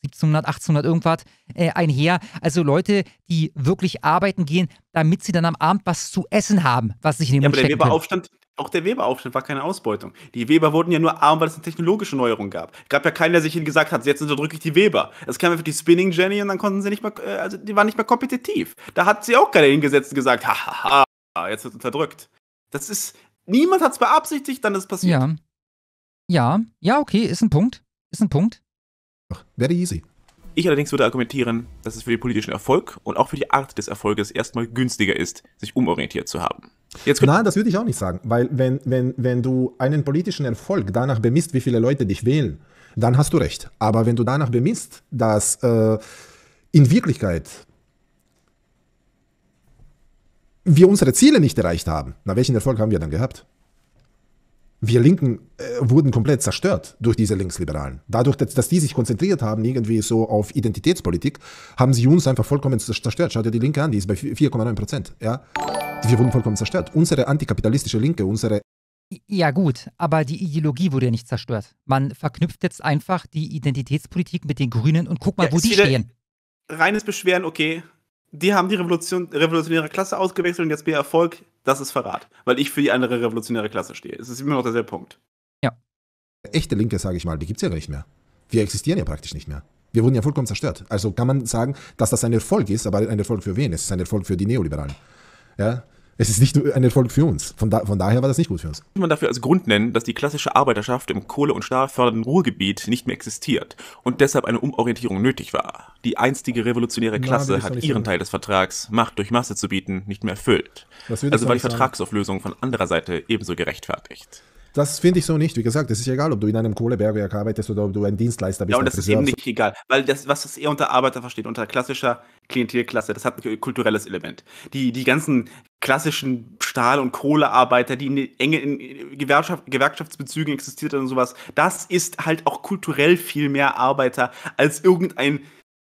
1700, 1800 irgendwas äh, einher. Also Leute, die wirklich arbeiten gehen, damit sie dann am Abend was zu essen haben, was sich in den ja, Mund aber der Weber-Aufstand, auch der Weberaufstand war keine Ausbeutung. Die Weber wurden ja nur arm, weil es eine technologische Neuerung gab. Gab ja keinen, der sich ihnen gesagt hat, jetzt unterdrücke ich die Weber. Es kam einfach die Spinning Jenny und dann konnten sie nicht mehr, äh, also die waren nicht mehr kompetitiv. Da hat sie auch keiner hingesetzt und gesagt, hahaha, jetzt wird unterdrückt. Das ist, niemand hat es beabsichtigt, dann ist es passiert. Ja. Ja, ja, okay, ist ein Punkt. Ist ein Punkt. Ach, very easy. Ich allerdings würde argumentieren, dass es für den politischen Erfolg und auch für die Art des Erfolges erstmal günstiger ist, sich umorientiert zu haben. Jetzt Nein, das würde ich auch nicht sagen, weil wenn, wenn, wenn du einen politischen Erfolg danach bemisst, wie viele Leute dich wählen, dann hast du recht. Aber wenn du danach bemisst, dass äh, in Wirklichkeit wir unsere Ziele nicht erreicht haben, na welchen Erfolg haben wir dann gehabt? wir Linken äh, wurden komplett zerstört durch diese Linksliberalen. Dadurch, dass, dass, die sich konzentriert haben, irgendwie so auf Identitätspolitik, haben sie uns einfach vollkommen zerstört. Schaut dir die Linke an, die ist bei 4,9 Prozent. Ja? Wir wurden vollkommen zerstört. Unsere antikapitalistische Linke, unsere. Ja, gut, aber die Ideologie wurde ja nicht zerstört. Man verknüpft jetzt einfach die Identitätspolitik mit den Grünen und guck mal, ja, wo die stehen. Reines Beschweren, okay, die haben die Revolution, revolutionäre Klasse ausgewechselt und jetzt mehr Erfolg, das ist Verrat. Weil ich für die andere revolutionäre Klasse stehe. Es ist immer noch derselbe Punkt. Ja. Echte Linke, sage ich mal, die gibt es ja gar nicht mehr. Wir existieren ja praktisch nicht mehr. Wir wurden ja vollkommen zerstört. Also kann man sagen, dass das ein Erfolg ist, aber ein Erfolg für wen? Es ist ein Erfolg für die Neoliberalen. Ja? Es ist nicht ein Erfolg für uns. Von, da, von daher war das nicht gut für uns. Man dafür als Grund nennen, dass die klassische Arbeiterschaft im Kohle- und Stahlfördernden Ruhrgebiet nicht mehr existiert und deshalb eine Umorientierung nötig war. Die einstige revolutionäre Klasse Na, hat ihren sagen. Teil des Vertrags, Macht durch Masse zu bieten, nicht mehr erfüllt. Also war die Vertragsauflösung von anderer Seite ebenso gerechtfertigt. Das finde ich so nicht. Wie gesagt, es ist egal, ob du in einem Kohlebergwerk arbeitest oder ob du ein Dienstleister bist. Ja, und das ist eben nicht egal, weil das, was es eher unter Arbeiter versteht, unter klassischer Klientelklasse, das hat ein kulturelles Element. Die, die ganzen klassischen Stahl- und Kohlearbeiter, die in enge in Gewerkschaft, Gewerkschaftsbezügen existiert und sowas. Das ist halt auch kulturell viel mehr Arbeiter als irgendein,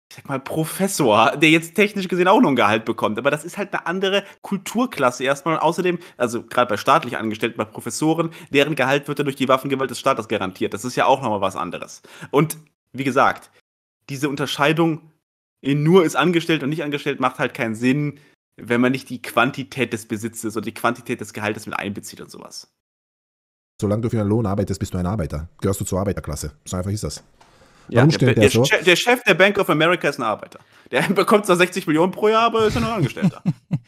ich sag mal, Professor, der jetzt technisch gesehen auch noch ein Gehalt bekommt. Aber das ist halt eine andere Kulturklasse erstmal. Und außerdem, also gerade bei staatlich Angestellten, bei Professoren, deren Gehalt wird ja durch die Waffengewalt des Staates garantiert. Das ist ja auch nochmal was anderes. Und wie gesagt, diese Unterscheidung in nur ist angestellt und nicht angestellt macht halt keinen Sinn wenn man nicht die Quantität des Besitzes und die Quantität des Gehaltes mit einbezieht und sowas. Solange du für einen Lohn arbeitest, bist du ein Arbeiter. Gehörst du zur Arbeiterklasse. So einfach ist das. ja, der, der, der, so? Chef, der, Chef der Bank of America ist ein Arbeiter. Der bekommt zwar 60 Millionen pro Jahr, aber ist ja nur Angestellter.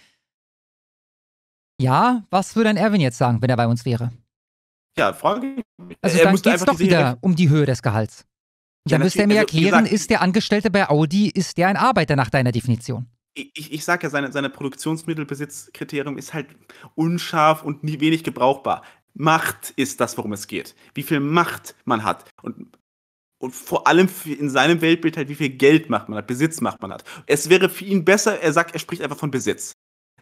ja, was würde ein Erwin jetzt sagen, wenn er bei uns wäre? Ja, frage ich mich. Also er dann geht es doch wieder um die Höhe des Gehalts. Und ja, dann müsste er mir also erklären, gesagt, ist der Angestellte bei Audi, ist der ein Arbeiter nach deiner Definition? ich, ich sage ja, seine, seine Produktionsmittelbesitzkriterium ist halt unscharf und nie wenig gebrauchbar. Macht ist das, worum es geht. Wie viel Macht man hat. Und, und vor allem in seinem Weltbild halt, wie viel Geld macht man hat, Besitz macht man hat. Es wäre für ihn besser, er sagt, er spricht einfach von Besitz.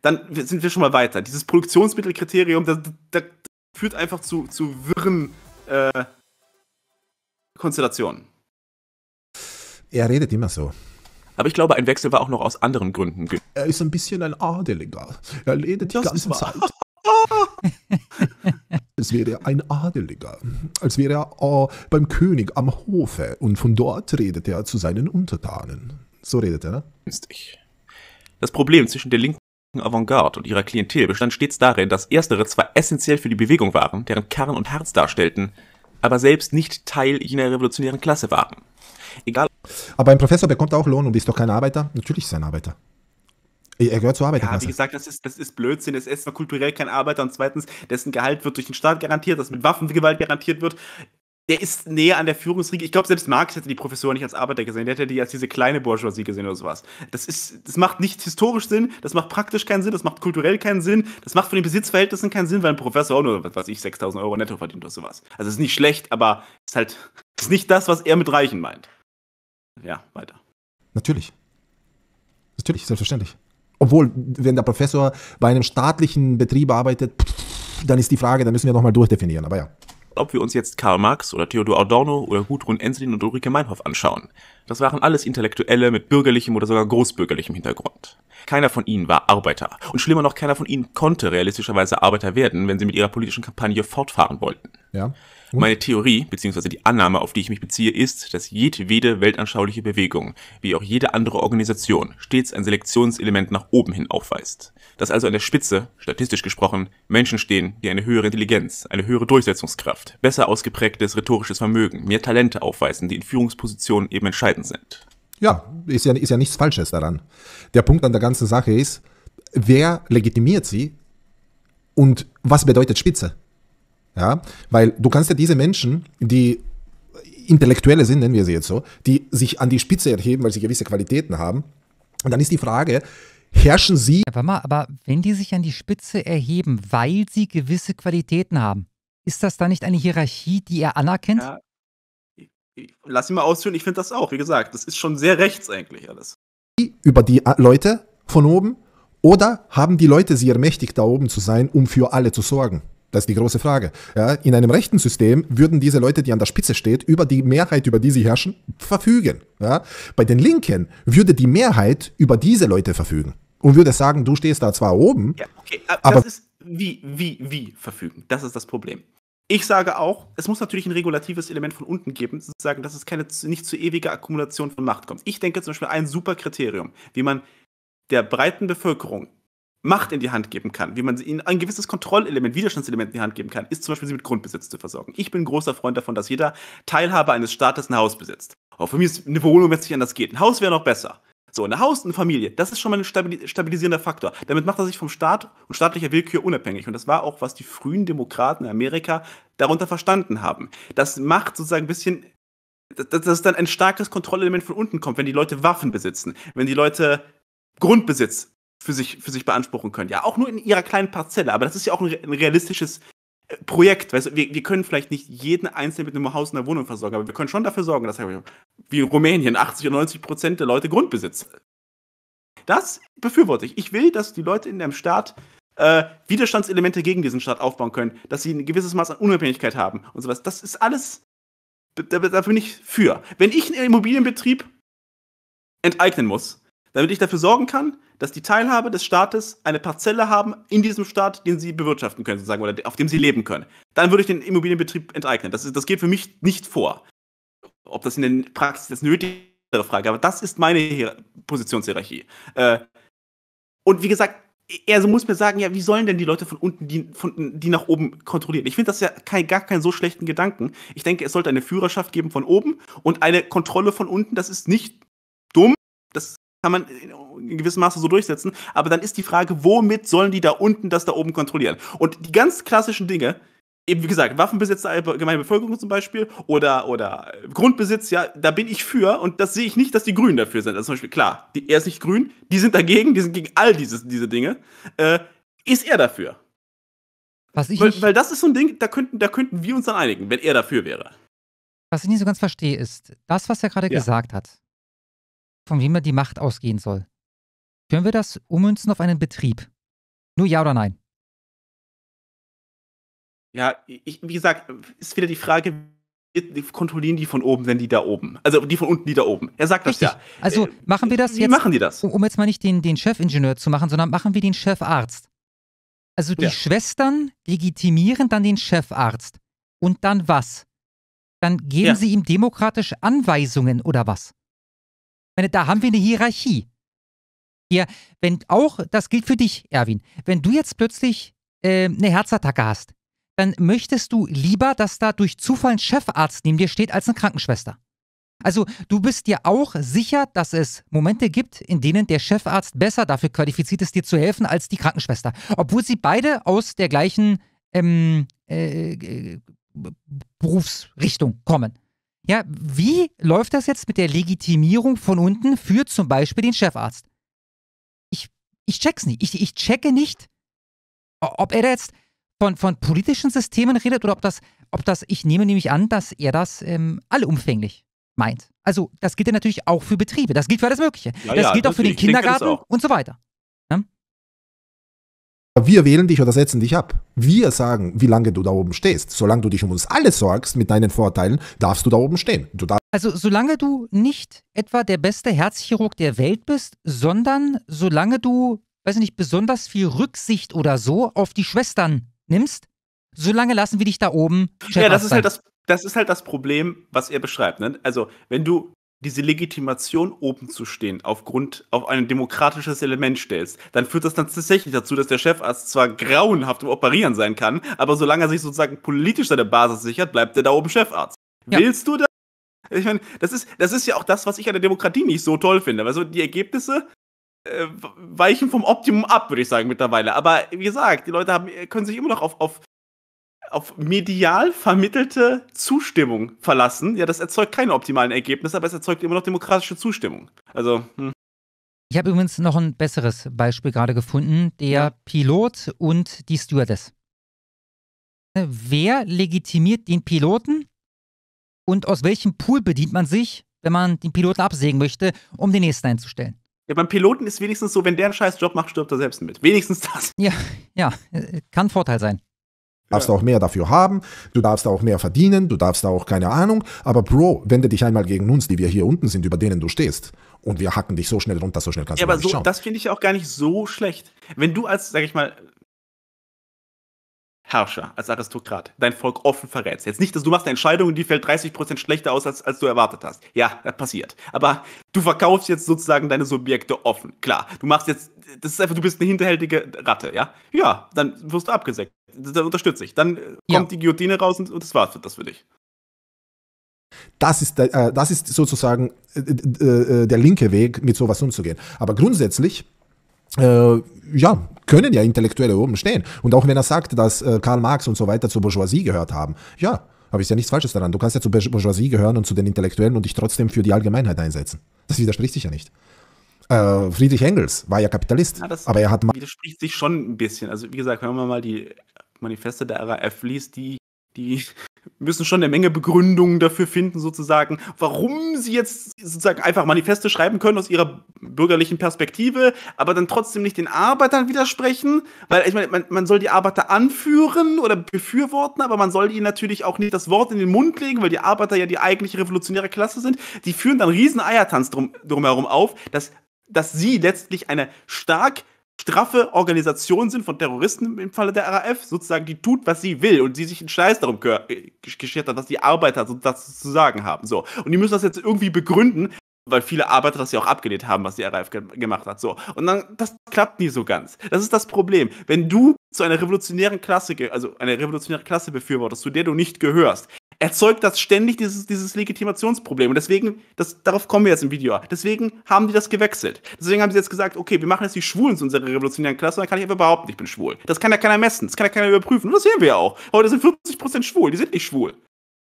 Dann sind wir schon mal weiter. Dieses Produktionsmittelkriterium, das, das führt einfach zu, zu wirren äh, Konstellationen. Er redet immer so. Aber ich glaube, ein Wechsel war auch noch aus anderen Gründen. Er ist ein bisschen ein Adeliger. Er redet die ganze Zeit. es wäre ein Adeliger, als wäre er oh, beim König am Hofe und von dort redet er zu seinen Untertanen. So redet er, ne? Das Problem zwischen der linken Avantgarde und ihrer Klientel bestand stets darin, dass erstere zwar essentiell für die Bewegung waren, deren Kern und Herz darstellten, aber selbst nicht Teil jener revolutionären Klasse waren. Egal. Aber ein Professor bekommt auch Lohn und ist doch kein Arbeiter. Natürlich ist er ein Arbeiter. Er gehört zur Arbeiterklasse. Ja, wie gesagt, das ist, das ist Blödsinn. Es ist kulturell kein Arbeiter und zweitens, dessen Gehalt wird durch den Staat garantiert, das mit Waffengewalt garantiert wird. Der ist näher an der Führungsriege. Ich glaube, selbst Marx hätte die Professoren nicht als Arbeiter gesehen. Der hätte die als diese kleine Bourgeoisie gesehen oder sowas. Das, ist, das macht nicht historisch Sinn, das macht praktisch keinen Sinn, das macht kulturell keinen Sinn, das macht von den Besitzverhältnissen keinen Sinn, weil ein Professor auch nur, was weiß ich, 6000 Euro netto verdient oder sowas. Also ist nicht schlecht, aber es ist halt ist nicht das, was er mit Reichen meint ja, weiter. Natürlich. Natürlich, selbstverständlich. Obwohl, wenn der Professor bei einem staatlichen Betrieb arbeitet, dann ist die Frage, dann müssen wir nochmal durchdefinieren, aber ja. Ob wir uns jetzt Karl Marx oder Theodor Adorno oder Gudrun Enslin und Ulrike Meinhoff anschauen. Das waren alles Intellektuelle mit bürgerlichem oder sogar großbürgerlichem Hintergrund. Keiner von ihnen war Arbeiter. Und schlimmer noch, keiner von ihnen konnte realistischerweise Arbeiter werden, wenn sie mit ihrer politischen Kampagne fortfahren wollten. Ja. Meine Theorie, beziehungsweise die Annahme, auf die ich mich beziehe, ist, dass jedwede weltanschauliche Bewegung, wie auch jede andere Organisation, stets ein Selektionselement nach oben hin aufweist. Dass also an der Spitze, statistisch gesprochen, Menschen stehen, die eine höhere Intelligenz, eine höhere Durchsetzungskraft, besser ausgeprägtes rhetorisches Vermögen, mehr Talente aufweisen, die in Führungspositionen eben entscheidend sind. Ja, ist ja, ist ja nichts Falsches daran. Der Punkt an der ganzen Sache ist, wer legitimiert sie und was bedeutet Spitze? Ja? Weil du kannst ja diese Menschen, die Intellektuelle sind, nennen wir sie jetzt so, die sich an die Spitze erheben, weil sie gewisse Qualitäten haben. Und dann ist die Frage, herrschen sie. Aber, mal, aber wenn die sich an die Spitze erheben, weil sie gewisse Qualitäten haben, ist das dann nicht eine Hierarchie, die er anerkennt? Ja, lass ihn mal ausführen, ich finde das auch, wie gesagt, das ist schon sehr rechts eigentlich alles. Über die äh, Leute von oben oder haben die Leute sie ermächtigt, da oben zu sein, um für alle zu sorgen? Das ist die große Frage. Ja, in einem rechten System würden diese Leute, die an der Spitze steht, über die Mehrheit, über die sie herrschen, verfügen. Ja, bei den Linken würde die Mehrheit über diese Leute verfügen und würde sagen, du stehst da zwar oben, ja, okay. Äh, aber das ist wie, wie, wie verfügen. Das ist das Problem. Ich sage auch, es muss natürlich ein regulatives Element von unten geben, sozusagen, dass es keine nicht zu ewiger Akkumulation von Macht kommt. Ich denke zum Beispiel ein super Kriterium, wie man der breiten Bevölkerung Macht in die Hand geben kann, wie man ihnen ein gewisses Kontrollelement, Widerstandselement in die Hand geben kann, ist zum Beispiel sie mit Grundbesitz zu versorgen. Ich bin großer Freund davon, dass jeder Teilhaber eines Staates ein Haus besitzt. Auch für mich ist eine Wohnung, wenn es nicht anders geht. Ein Haus wäre noch besser. So, ein Haus, eine Familie, das ist schon mal ein stabilisierender Faktor. Damit macht er sich vom Staat und staatlicher Willkür unabhängig. Und das war auch, was die frühen Demokraten in Amerika darunter verstanden haben. Das macht sozusagen ein bisschen, dass, dass dann ein starkes Kontrollelement von unten kommt, wenn die Leute Waffen besitzen, wenn die Leute Grundbesitz für sich, für sich beanspruchen können. Ja, auch nur in ihrer kleinen Parzelle, aber das ist ja auch ein, ein realistisches äh, Projekt. Weißt du, wir, wir, können vielleicht nicht jeden Einzelnen mit einem Haus und einer Wohnung versorgen, aber wir können schon dafür sorgen, dass wie in Rumänien 80 und 90 Prozent der Leute Grundbesitz. Das befürworte ich. Ich will, dass die Leute in einem Staat äh, Widerstandselemente gegen diesen Staat aufbauen können, dass sie ein gewisses Maß an Unabhängigkeit haben und sowas. Das ist alles, da, da bin ich für. Wenn ich einen Immobilienbetrieb enteignen muss, damit ich dafür sorgen kann, dass die Teilhabe des Staates eine Parzelle haben in diesem Staat, den sie bewirtschaften können, sozusagen, oder auf dem sie leben können. Dann würde ich den Immobilienbetrieb enteignen. Das, ist, das geht für mich nicht vor. Ob das in der Praxis das nötige Frage, aber das ist meine Hier Positionshierarchie. Äh, und wie gesagt, er so muss mir sagen, ja, wie sollen denn die Leute von unten die, von, die nach oben kontrollieren? Ich finde das ja kein, gar keinen so schlechten Gedanken. Ich denke, es sollte eine Führerschaft geben von oben und eine Kontrolle von unten. Das ist nicht kann man in gewissem Maße so durchsetzen. Aber dann ist die Frage, womit sollen die da unten das da oben kontrollieren? Und die ganz klassischen Dinge, eben wie gesagt, Waffenbesitz der allgemeinen Bevölkerung zum Beispiel oder, oder Grundbesitz, ja, da bin ich für und das sehe ich nicht, dass die Grünen dafür sind. Also zum Beispiel, klar, die, er ist nicht grün, die sind dagegen, die sind gegen all dieses, diese Dinge. Äh, ist er dafür? Was ich weil, weil das ist so ein Ding, da könnten, da könnten wir uns dann einigen, wenn er dafür wäre. Was ich nicht so ganz verstehe, ist, das, was er gerade ja. gesagt hat, von wem man die Macht ausgehen soll. Können wir das ummünzen auf einen Betrieb? Nur ja oder nein? Ja, ich, wie gesagt, ist wieder die Frage, kontrollieren die von oben, wenn die da oben. Also die von unten, die da oben. Er sagt Richtig. das ja. Also äh, machen wir das wie jetzt. machen die das? Um, um, jetzt mal nicht den, den Chefingenieur zu machen, sondern machen wir den Chefarzt. Also die ja. Schwestern legitimieren dann den Chefarzt. Und dann was? Dann geben ja. sie ihm demokratisch Anweisungen oder was? meine, da haben wir eine Hierarchie. Ja, wenn auch, das gilt für dich, Erwin, wenn du jetzt plötzlich äh, eine Herzattacke hast, dann möchtest du lieber, dass da durch Zufall ein Chefarzt neben dir steht als eine Krankenschwester. Also du bist dir auch sicher, dass es Momente gibt, in denen der Chefarzt besser dafür qualifiziert ist, dir zu helfen, als die Krankenschwester, obwohl sie beide aus der gleichen ähm, äh, äh Berufsrichtung kommen. Ja, wie läuft das jetzt mit der Legitimierung von unten für zum Beispiel den Chefarzt? Ich, ich check's nicht. Ich, ich checke nicht, ob er da jetzt von, von politischen Systemen redet oder ob das, ob das, ich nehme nämlich an, dass er das ähm, allumfänglich meint. Also, das gilt ja natürlich auch für Betriebe, das gilt für alles Mögliche. Ja, das ja, gilt auch für den Kindergarten und so weiter. Wir wählen dich oder setzen dich ab. Wir sagen, wie lange du da oben stehst. Solange du dich um uns alle sorgst mit deinen Vorteilen, darfst du da oben stehen. also solange du nicht etwa der beste Herzchirurg der Welt bist, sondern solange du, weiß nicht, besonders viel Rücksicht oder so auf die Schwestern nimmst, solange lassen wir dich da oben. Chef ja, das ist halt das, das ist halt das Problem, was er beschreibt. Ne? Also, wenn du diese Legitimation oben zu stehen aufgrund auf ein demokratisches Element stellst, dann führt das dann tatsächlich dazu, dass der Chefarzt zwar grauenhaft im Operieren sein kann, aber solange er sich sozusagen politisch seine Basis sichert, bleibt er da oben Chefarzt. Ja. Willst du das? Ich meine, das ist, das ist ja auch das, was ich an der Demokratie nicht so toll finde. Also die Ergebnisse äh, weichen vom Optimum ab, würde ich sagen, mittlerweile. Aber wie gesagt, die Leute haben, können sich immer noch auf, auf auf medial vermittelte Zustimmung verlassen. Ja, das erzeugt keine optimalen Ergebnisse, aber es erzeugt immer noch demokratische Zustimmung. Also. Hm. Ich habe übrigens noch ein besseres Beispiel gerade gefunden: der ja. Pilot und die Stewardess. Äh, wer legitimiert den Piloten und aus welchem Pool bedient man sich, wenn man den Piloten absägen möchte, um den nächsten einzustellen? Ja, beim Piloten ist wenigstens so, wenn der einen scheiß Job macht, stirbt er selbst mit. Wenigstens das. Ja, ja, äh, kann Vorteil sein darfst ja. auch mehr dafür haben, du darfst auch mehr verdienen, du darfst auch keine Ahnung. Aber Bro, wende dich einmal gegen uns, die wir hier unten sind, über denen du stehst. Und wir hacken dich so schnell runter, so schnell kannst ja, du aber nicht so, schauen. das finde ich auch gar nicht so schlecht. Wenn du als, sag ich mal, Herrscher, als Aristokrat, dein Volk offen verrätst. Jetzt nicht, dass du machst eine Entscheidung und die fällt 30% schlechter aus, als, als du erwartet hast. Ja, das passiert. Aber du verkaufst jetzt sozusagen deine Subjekte offen. Klar, du machst jetzt, das ist einfach, du bist eine hinterhältige Ratte, ja? Ja, dann wirst du abgesägt. das unterstütze ich. Dann äh, kommt die Guillotine raus und, und das war's für das für dich. Das ist, äh, das ist sozusagen äh, äh, äh, der linke Weg, mit sowas umzugehen. Aber grundsätzlich äh, ja, können ja Intellektuelle oben stehen. Und auch wenn er sagt, dass äh, Karl Marx und so weiter zur Bourgeoisie gehört haben, ja, habe ich ja nichts Falsches daran. Du kannst ja zur Bourgeoisie gehören und zu den Intellektuellen und dich trotzdem für die Allgemeinheit einsetzen. Das widerspricht sich ja nicht. Äh, Friedrich Engels war ja Kapitalist, ja, aber er hat... Widerspricht sich schon ein bisschen. Also wie gesagt, wenn man mal die Manifeste der RAF liest, die, die müssen schon eine Menge Begründungen dafür finden, sozusagen, warum sie jetzt sozusagen einfach Manifeste schreiben können aus ihrer bürgerlichen Perspektive, aber dann trotzdem nicht den Arbeitern widersprechen, weil ich meine, man, man soll die Arbeiter anführen oder befürworten, aber man soll ihnen natürlich auch nicht das Wort in den Mund legen, weil die Arbeiter ja die eigentliche revolutionäre Klasse sind. Die führen dann riesen Eiertanz drum, drumherum auf, dass dass sie letztlich eine stark straffe Organisation sind von Terroristen im Falle der RAF, sozusagen, die tut, was sie will und sie sich einen Scheiß darum äh, geschert hat, was die Arbeiter so zu sagen haben. So. Und die müssen das jetzt irgendwie begründen, weil viele Arbeiter das ja auch abgelehnt haben, was die RAF ge gemacht hat. So. Und dann, das klappt nie so ganz. Das ist das Problem. Wenn du zu einer revolutionären Klasse, also eine revolutionäre Klasse befürwortest, zu der du nicht gehörst, erzeugt das ständig dieses, dieses Legitimationsproblem. Und deswegen, das, darauf kommen wir jetzt im Video. Deswegen haben die das gewechselt. Deswegen haben sie jetzt gesagt, okay, wir machen jetzt die Schwulen zu unserer revolutionären Klasse und dann kann ich einfach behaupten, ich bin schwul. Das kann ja keiner messen, das kann ja keiner überprüfen. Und das sehen wir ja auch. Heute sind 50% schwul, die sind nicht schwul.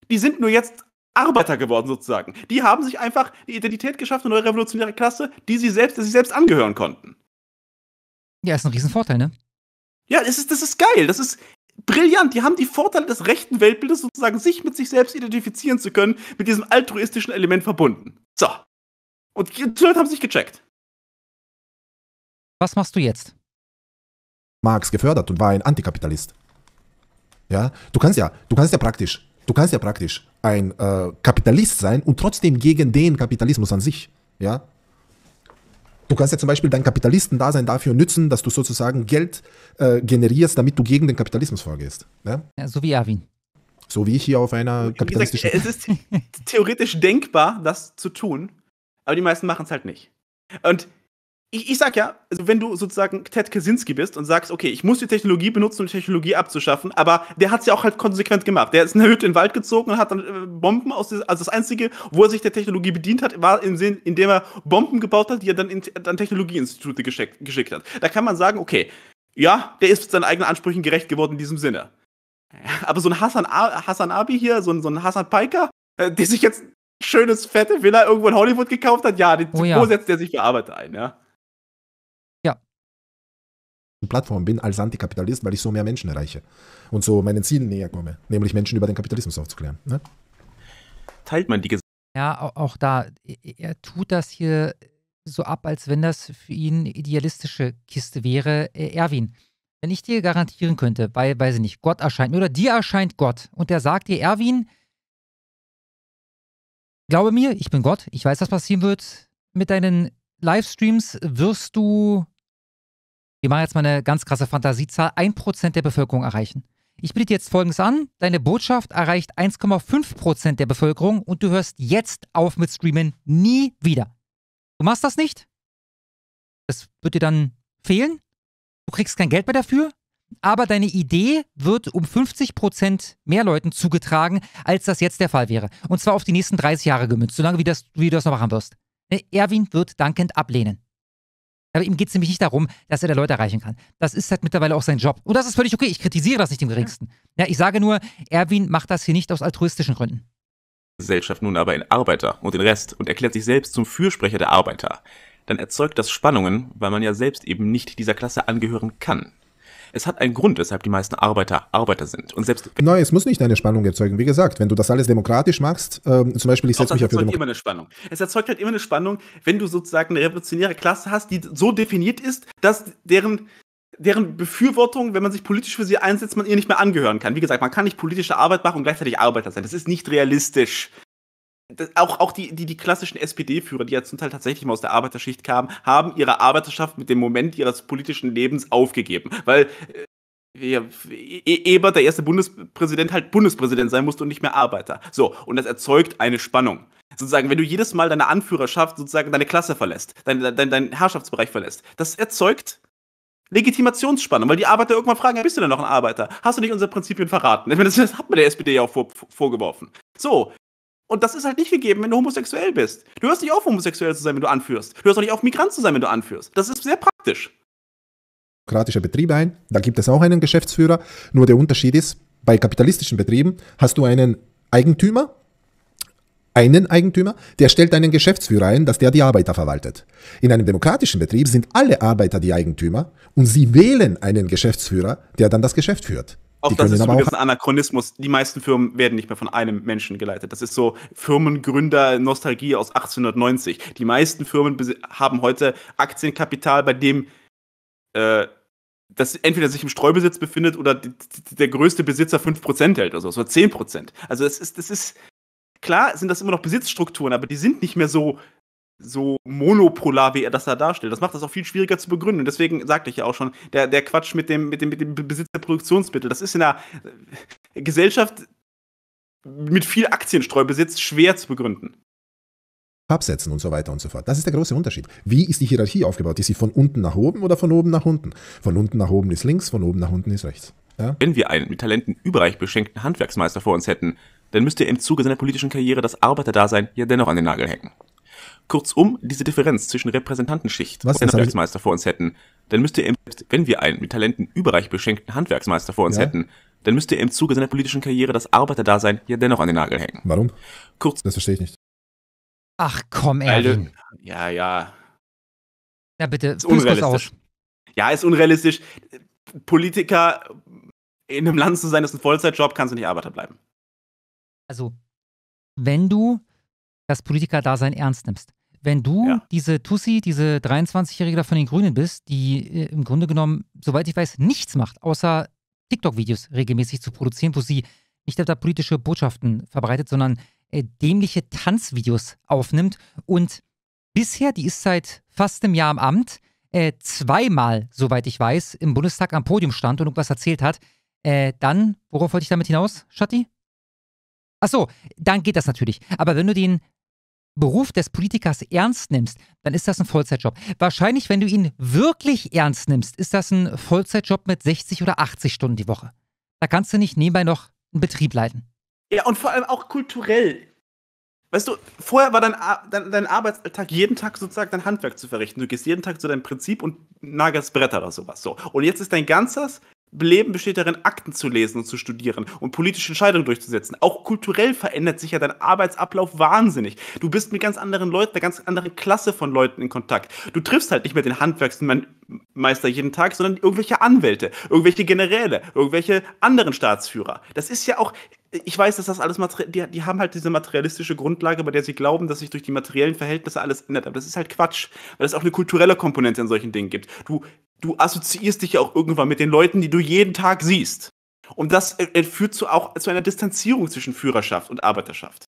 Die sind nur jetzt Arbeiter geworden sozusagen. Die haben sich einfach die Identität geschafft, eine neue revolutionäre Klasse, die sie selbst, dass sie selbst angehören konnten. Ja, ist ein Riesenvorteil, ne? Ja, das ist, das ist geil. Das ist, brillant. Die haben die Vorteile des rechten Weltbildes, sozusagen sich mit sich selbst identifizieren zu können, mit diesem altruistischen Element verbunden. So. Und die Leute haben sich gecheckt. Was machst du jetzt? Marx gefördert und war ein Antikapitalist. Ja, du kannst ja, du kannst ja praktisch, du kannst ja praktisch ein äh, Kapitalist sein und trotzdem gegen den Kapitalismus an sich. Ja, Du kannst ja zum Beispiel dein Kapitalistendasein dafür nützen, dass du sozusagen Geld äh, generierst, damit du gegen den Kapitalismus vorgehst. Ne? Ja, so wie Arvin. So wie ich hier auf einer kapitalistischen. Gesagt, es ist theoretisch denkbar, das zu tun, aber die meisten machen es halt nicht. Und ich, ich sag ja, also wenn du sozusagen Ted Kaczynski bist und sagst, okay, ich muss die Technologie benutzen, um die Technologie abzuschaffen, aber der hat es ja auch halt konsequent gemacht. Der ist in der Hütte in den Wald gezogen und hat dann äh, Bomben aus, des, also das Einzige, wo er sich der Technologie bedient hat, war im Sinn, indem er Bomben gebaut hat, die er dann in, an Technologieinstitute geschickt, geschickt hat. Da kann man sagen, okay, ja, der ist seinen eigenen Ansprüchen gerecht geworden in diesem Sinne. Aber so ein Hassan, Hassan Abi hier, so ein, so ein Hassan Piker, äh, der sich jetzt schönes, fette Villa irgendwo in Hollywood gekauft hat, ja, den, oh ja. wo setzt der sich für Arbeit ein, ja? Plattform bin als Antikapitalist, weil ich so mehr Menschen erreiche und so meinen Zielen näher komme, nämlich Menschen über den Kapitalismus aufzuklären. Ne? Teilt man die Ja, auch da, er tut das hier so ab, als wenn das für ihn idealistische Kiste wäre. Äh, Erwin, wenn ich dir garantieren könnte, weil, weiß ich nicht, Gott erscheint mir oder dir erscheint Gott und der sagt dir, Erwin, glaube mir, ich bin Gott, ich weiß, was passieren wird. Mit deinen Livestreams wirst du wir machen jetzt mal eine ganz krasse Fantasiezahl, 1% der Bevölkerung erreichen. Ich biete jetzt Folgendes an, deine Botschaft erreicht 1,5% der Bevölkerung und du hörst jetzt auf mit Streamen nie wieder. Du machst das nicht, das wird dir dann fehlen, du kriegst kein Geld mehr dafür, aber deine Idee wird um 50% mehr Leuten zugetragen, als das jetzt der Fall wäre. Und zwar auf die nächsten 30 Jahre gemünzt, solange wie, das, wie du das noch machen wirst. Erwin wird dankend ablehnen. Aber ihm geht es nämlich nicht darum, dass er der Leute erreichen kann. Das ist halt mittlerweile auch sein Job. Und das ist völlig okay. Ich kritisiere das nicht im geringsten. Ja, ich sage nur, Erwin macht das hier nicht aus altruistischen Gründen. Gesellschaft nun aber in Arbeiter und den Rest und erklärt sich selbst zum Fürsprecher der Arbeiter, dann erzeugt das Spannungen, weil man ja selbst eben nicht dieser Klasse angehören kann. Es hat einen Grund, weshalb die meisten Arbeiter Arbeiter sind. Und selbst Nein, es muss nicht eine Spannung erzeugen. Wie gesagt, wenn du das alles demokratisch machst, ähm, zum Beispiel ich setze mich auf immer eine Spannung. Es erzeugt halt immer eine Spannung, wenn du sozusagen eine revolutionäre Klasse hast, die so definiert ist, dass deren deren Befürwortung, wenn man sich politisch für sie einsetzt, man ihr nicht mehr angehören kann. Wie gesagt, man kann nicht politische Arbeit machen und gleichzeitig Arbeiter sein. Das ist nicht realistisch das, auch, auch die, die, die klassischen SPD-Führer, die ja zum Teil tatsächlich mal aus der Arbeiterschicht kamen, haben ihre Arbeiterschaft mit dem Moment ihres politischen Lebens aufgegeben. Weil äh, ja, e, Ebert, der erste Bundespräsident, halt Bundespräsident sein musste und nicht mehr Arbeiter. So, und das erzeugt eine Spannung. Sozusagen, wenn du jedes Mal deine Anführerschaft, sozusagen deine Klasse verlässt, deinen dein, dein Herrschaftsbereich verlässt, das erzeugt Legitimationsspannung, weil die Arbeiter irgendwann fragen, bist du denn noch ein Arbeiter? Hast du nicht unsere Prinzipien verraten? das hat mir der SPD ja auch vor, vorgeworfen. So, und das ist halt nicht gegeben, wenn du homosexuell bist. Du hörst nicht auf, homosexuell zu sein, wenn du anführst. Du hörst auch nicht auf, Migrant zu sein, wenn du anführst. Das ist sehr praktisch. Demokratischer Betrieb ein, da gibt es auch einen Geschäftsführer. Nur der Unterschied ist, bei kapitalistischen Betrieben hast du einen Eigentümer, einen Eigentümer, der stellt einen Geschäftsführer ein, dass der die Arbeiter verwaltet. In einem demokratischen Betrieb sind alle Arbeiter die Eigentümer und sie wählen einen Geschäftsführer, der dann das Geschäft führt. Auch das ist ein Anachronismus. Die meisten Firmen werden nicht mehr von einem Menschen geleitet. Das ist so Firmengründer-Nostalgie aus 1890. Die meisten Firmen haben heute Aktienkapital, bei dem äh, das entweder sich im Streubesitz befindet oder der größte Besitzer 5% hält oder so, so 10%. Also das ist, das ist, klar sind das immer noch Besitzstrukturen, aber die sind nicht mehr so so monopolar, wie er das da darstellt. Das macht das auch viel schwieriger zu begründen. Und deswegen sagte ich ja auch schon, der, der Quatsch mit dem, mit, dem, mit dem Besitz der Produktionsmittel, das ist in einer äh, Gesellschaft mit viel Aktienstreubesitz schwer zu begründen. Absetzen und so weiter und so fort. Das ist der große Unterschied. Wie ist die Hierarchie aufgebaut? Ist sie von unten nach oben oder von oben nach unten? Von unten nach oben ist links, von oben nach unten ist rechts. Ja? Wenn wir einen mit Talenten überreich beschenkten Handwerksmeister vor uns hätten, dann müsste er im Zuge seiner politischen Karriere das Arbeiterdasein ja dennoch an den Nagel hängen. Kurzum, diese Differenz zwischen Repräsentantenschicht Was, und Handwerksmeister vor uns hätten, dann müsste er, wenn wir einen mit Talenten überreich beschenkten Handwerksmeister vor uns ja. hätten, dann müsste er im Zuge seiner politischen Karriere das Arbeiterdasein ja dennoch an den Nagel hängen. Warum? Kurz. Das verstehe ich nicht. Ach komm, Erwin. Ja, ja, ja. bitte, ist unrealistisch. Ja, ist unrealistisch. Politiker in einem Land zu sein, ist ein Vollzeitjob, kannst du nicht Arbeiter bleiben. Also, wenn du das Politikerdasein ernst nimmst, wenn du ja. diese Tussi, diese 23-Jährige von den Grünen bist, die äh, im Grunde genommen, soweit ich weiß, nichts macht, außer TikTok-Videos regelmäßig zu produzieren, wo sie nicht etwa politische Botschaften verbreitet, sondern äh, dämliche Tanzvideos aufnimmt. Und bisher, die ist seit fast einem Jahr im Amt, äh, zweimal, soweit ich weiß, im Bundestag am Podium stand und irgendwas erzählt hat. Äh, dann, worauf wollte ich damit hinaus, Schatti? Ach so, dann geht das natürlich. Aber wenn du den Beruf des Politikers ernst nimmst, dann ist das ein Vollzeitjob. Wahrscheinlich, wenn du ihn wirklich ernst nimmst, ist das ein Vollzeitjob mit 60 oder 80 Stunden die Woche. Da kannst du nicht nebenbei noch einen Betrieb leiten. Ja, und vor allem auch kulturell. Weißt du, vorher war dein, dein, dein Arbeitsalltag jeden Tag sozusagen dein Handwerk zu verrichten. Du gehst jeden Tag zu deinem Prinzip und nagelst Bretter oder sowas. So. Und jetzt ist dein ganzes Leben besteht darin, Akten zu lesen und zu studieren und politische Entscheidungen durchzusetzen. Auch kulturell verändert sich ja dein Arbeitsablauf wahnsinnig. Du bist mit ganz anderen Leuten, einer ganz anderen Klasse von Leuten in Kontakt. Du triffst halt nicht mehr den Handwerksmeister jeden Tag, sondern irgendwelche Anwälte, irgendwelche Generäle, irgendwelche anderen Staatsführer. Das ist ja auch, ich weiß, dass das alles materiell, die, die, haben halt diese materialistische Grundlage, bei der sie glauben, dass sich durch die materiellen Verhältnisse alles ändert. Aber das ist halt Quatsch, weil es auch eine kulturelle Komponente in solchen Dingen gibt. Du, du assoziierst dich ja auch irgendwann mit den Leuten, die du jeden Tag siehst. Und das führt zu, auch zu einer Distanzierung zwischen Führerschaft und Arbeiterschaft.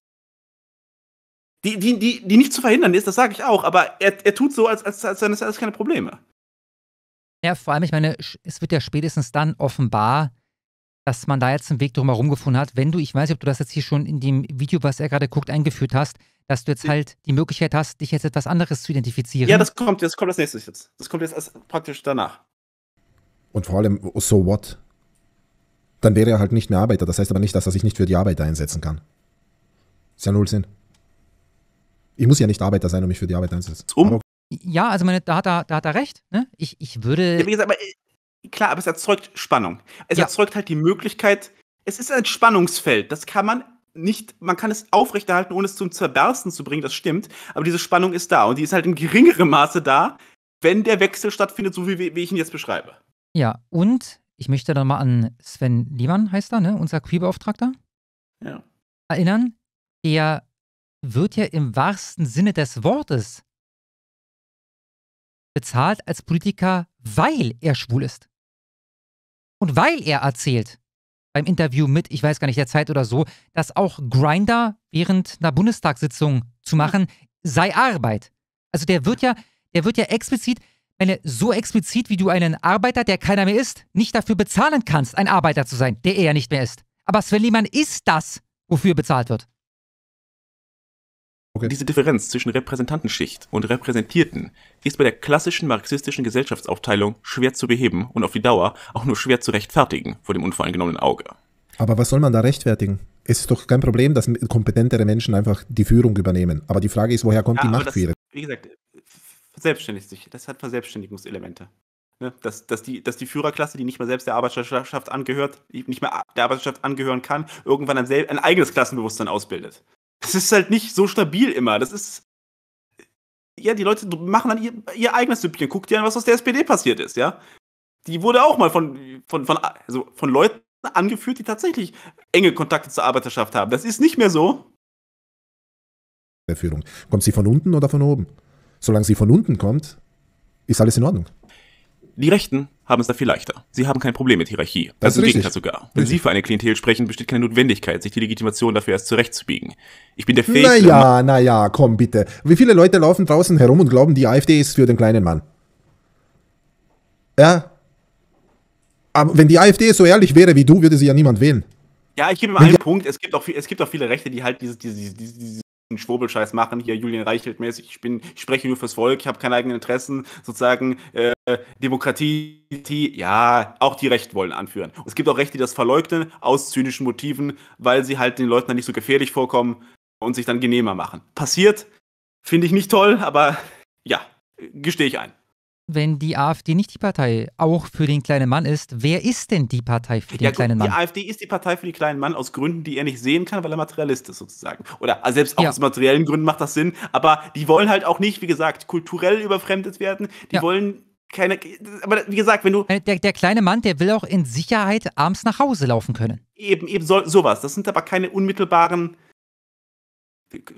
Die, die, die, die nicht zu verhindern ist, das sage ich auch, aber er, er tut so, als, als, als seien das alles keine Probleme. Ja, vor allem, ich meine, es wird ja spätestens dann offenbar, dass man da jetzt einen Weg drumherum gefunden hat. Wenn du, ich weiß nicht, ob du das jetzt hier schon in dem Video, was er gerade guckt, eingeführt hast, dass du jetzt halt die Möglichkeit hast, dich jetzt etwas anderes zu identifizieren. Ja, das kommt, das kommt als nächstes jetzt. Das kommt jetzt praktisch danach. Und vor allem, so what? Dann wäre er halt nicht mehr Arbeiter. Das heißt aber nicht, dass er sich nicht für die Arbeit einsetzen kann. Ist ja null Sinn. Ich muss ja nicht Arbeiter sein, um mich für die Arbeit einzusetzen. Um. Ja, also meine, da, hat er, da hat er recht. Ne? Ich, ich würde. Ja, wie gesagt, aber äh, Klar, aber es erzeugt Spannung. Es ja. erzeugt halt die Möglichkeit, es ist ein Spannungsfeld. Das kann man nicht, man kann es aufrechterhalten, ohne es zum Zerbersten zu bringen, das stimmt. Aber diese Spannung ist da und die ist halt in geringerem Maße da, wenn der Wechsel stattfindet, so wie, wie ich ihn jetzt beschreibe. Ja, und ich möchte da mal an Sven Liemann, heißt er, ne? unser Queerbeauftragter, ja. erinnern. Der wird ja im wahrsten Sinne des Wortes bezahlt als Politiker, weil er schwul ist. Und weil er erzählt beim Interview mit, ich weiß gar nicht, der Zeit oder so, dass auch Grinder während einer Bundestagssitzung zu machen sei Arbeit. Also der wird ja, der wird ja explizit, meine, so explizit, wie du einen Arbeiter, der keiner mehr ist, nicht dafür bezahlen kannst, ein Arbeiter zu sein, der er ja nicht mehr ist. Aber Sven Lehmann ist das, wofür bezahlt wird. Okay. Diese Differenz zwischen Repräsentantenschicht und Repräsentierten ist bei der klassischen marxistischen Gesellschaftsaufteilung schwer zu beheben und auf die Dauer auch nur schwer zu rechtfertigen vor dem unvoreingenommenen Auge. Aber was soll man da rechtfertigen? Es ist doch kein Problem, dass kompetentere Menschen einfach die Führung übernehmen. Aber die Frage ist, woher kommt ja, die Macht das, für ihre? Wie gesagt, verselbstständigt sich. Das hat Verselbstständigungselemente. Ne? Dass, dass, die, dass die Führerklasse, die nicht mehr selbst der Arbeiterschaft angehört, nicht mehr der Arbeiterschaft angehören kann, irgendwann ein, ein eigenes Klassenbewusstsein ausbildet. Das ist halt nicht so stabil immer. Das ist. Ja, die Leute machen dann ihr, ihr eigenes Süppchen. Guck dir an, was aus der SPD passiert ist, ja? Die wurde auch mal von, von, von, also von Leuten angeführt, die tatsächlich enge Kontakte zur Arbeiterschaft haben. Das ist nicht mehr so. Führung. Kommt sie von unten oder von oben? Solange sie von unten kommt, ist alles in Ordnung. Die Rechten haben es da viel leichter. Sie haben kein Problem mit Hierarchie. Das ist im Gegenteil sogar. Wenn richtig. Sie für eine Klientel sprechen, besteht keine Notwendigkeit, sich die Legitimation dafür erst zurechtzubiegen. Ich bin der fähigste. Naja, naja, komm bitte. Wie viele Leute laufen draußen herum und glauben, die AfD ist für den kleinen Mann? Ja. Aber wenn die AfD so ehrlich wäre wie du, würde sie ja niemand wählen. Ja, ich gebe mal einen Punkt. Es gibt, auch, es gibt auch viele Rechte, die halt diese, diese, diese, diese einen Schwurbelscheiß machen, hier Julian Reichelt mäßig, ich bin, ich spreche nur fürs Volk, ich habe keine eigenen Interessen, sozusagen äh, Demokratie, die, ja, auch die Recht wollen anführen. Und es gibt auch Rechte, die das verleugnen, aus zynischen Motiven, weil sie halt den Leuten dann nicht so gefährlich vorkommen und sich dann genehmer machen. Passiert, finde ich nicht toll, aber ja, gestehe ich ein wenn die AfD nicht die Partei auch für den kleinen Mann ist, wer ist denn die Partei für den ja, kleinen gut, Mann? Die AfD ist die Partei für den kleinen Mann aus Gründen, die er nicht sehen kann, weil er Materialist ist sozusagen. Oder also selbst auch ja. aus materiellen Gründen macht das Sinn, aber die wollen halt auch nicht, wie gesagt, kulturell überfremdet werden. Die ja. wollen keine, aber wie gesagt, wenn du. Äh, der, der, kleine Mann, der will auch in Sicherheit abends nach Hause laufen können. Eben, eben so, sowas. Das sind aber keine unmittelbaren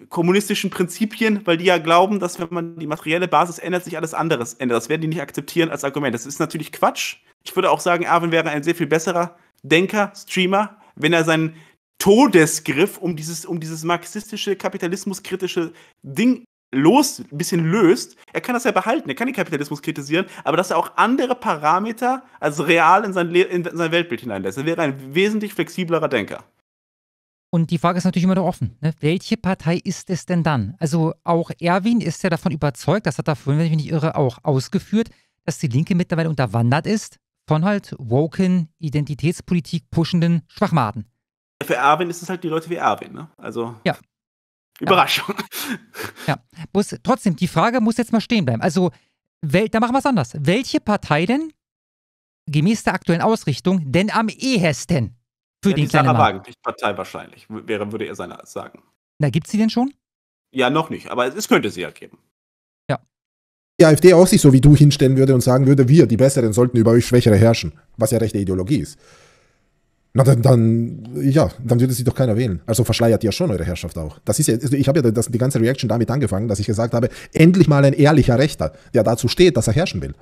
kommunistischen Prinzipien, weil die ja glauben, dass wenn man die materielle Basis ändert, sich alles anderes ändert. Das werden die nicht akzeptieren als Argument. Das ist natürlich Quatsch. Ich würde auch sagen, Erwin wäre ein sehr viel besserer Denker, Streamer, wenn er seinen Todesgriff um dieses, um dieses marxistische, kapitalismuskritische Ding los, ein bisschen löst. Er kann das ja behalten, er kann den Kapitalismus kritisieren, aber dass er auch andere Parameter als real in sein, Le in sein Weltbild hineinlässt. Er wäre ein wesentlich flexiblerer Denker. Und die Frage ist natürlich immer noch offen. Ne? Welche Partei ist es denn dann? Also auch Erwin ist ja davon überzeugt, das hat er vorhin, wenn ich mich nicht irre, auch ausgeführt, dass die Linke mittlerweile unterwandert ist von halt woken, Identitätspolitik pushenden Schwachmaten. Für Erwin ist es halt die Leute wie Erwin, ne? Also. Ja. Überraschung. Ja. ja. Muss, trotzdem, die Frage muss jetzt mal stehen bleiben. Also, wel, da machen wir es anders. Welche Partei denn gemäß der aktuellen Ausrichtung denn am ehesten für ja, den die kleinen Sarah Mann. Wagenknecht Partei wahrscheinlich, wäre, würde er seiner sagen. Na, gibt sie denn schon? Ja, noch nicht, aber es könnte sie ja geben. Ja. Die AfD auch sich so wie du hinstellen würde und sagen würde, wir, die Besseren, sollten über euch Schwächere herrschen, was ja rechte Ideologie ist. Na dann, dann, ja, dann würde sie doch keiner wählen. Also verschleiert ihr schon eure Herrschaft auch. Das ist ja, also ich habe ja das, die ganze Reaction damit angefangen, dass ich gesagt habe, endlich mal ein ehrlicher Rechter, der dazu steht, dass er herrschen will.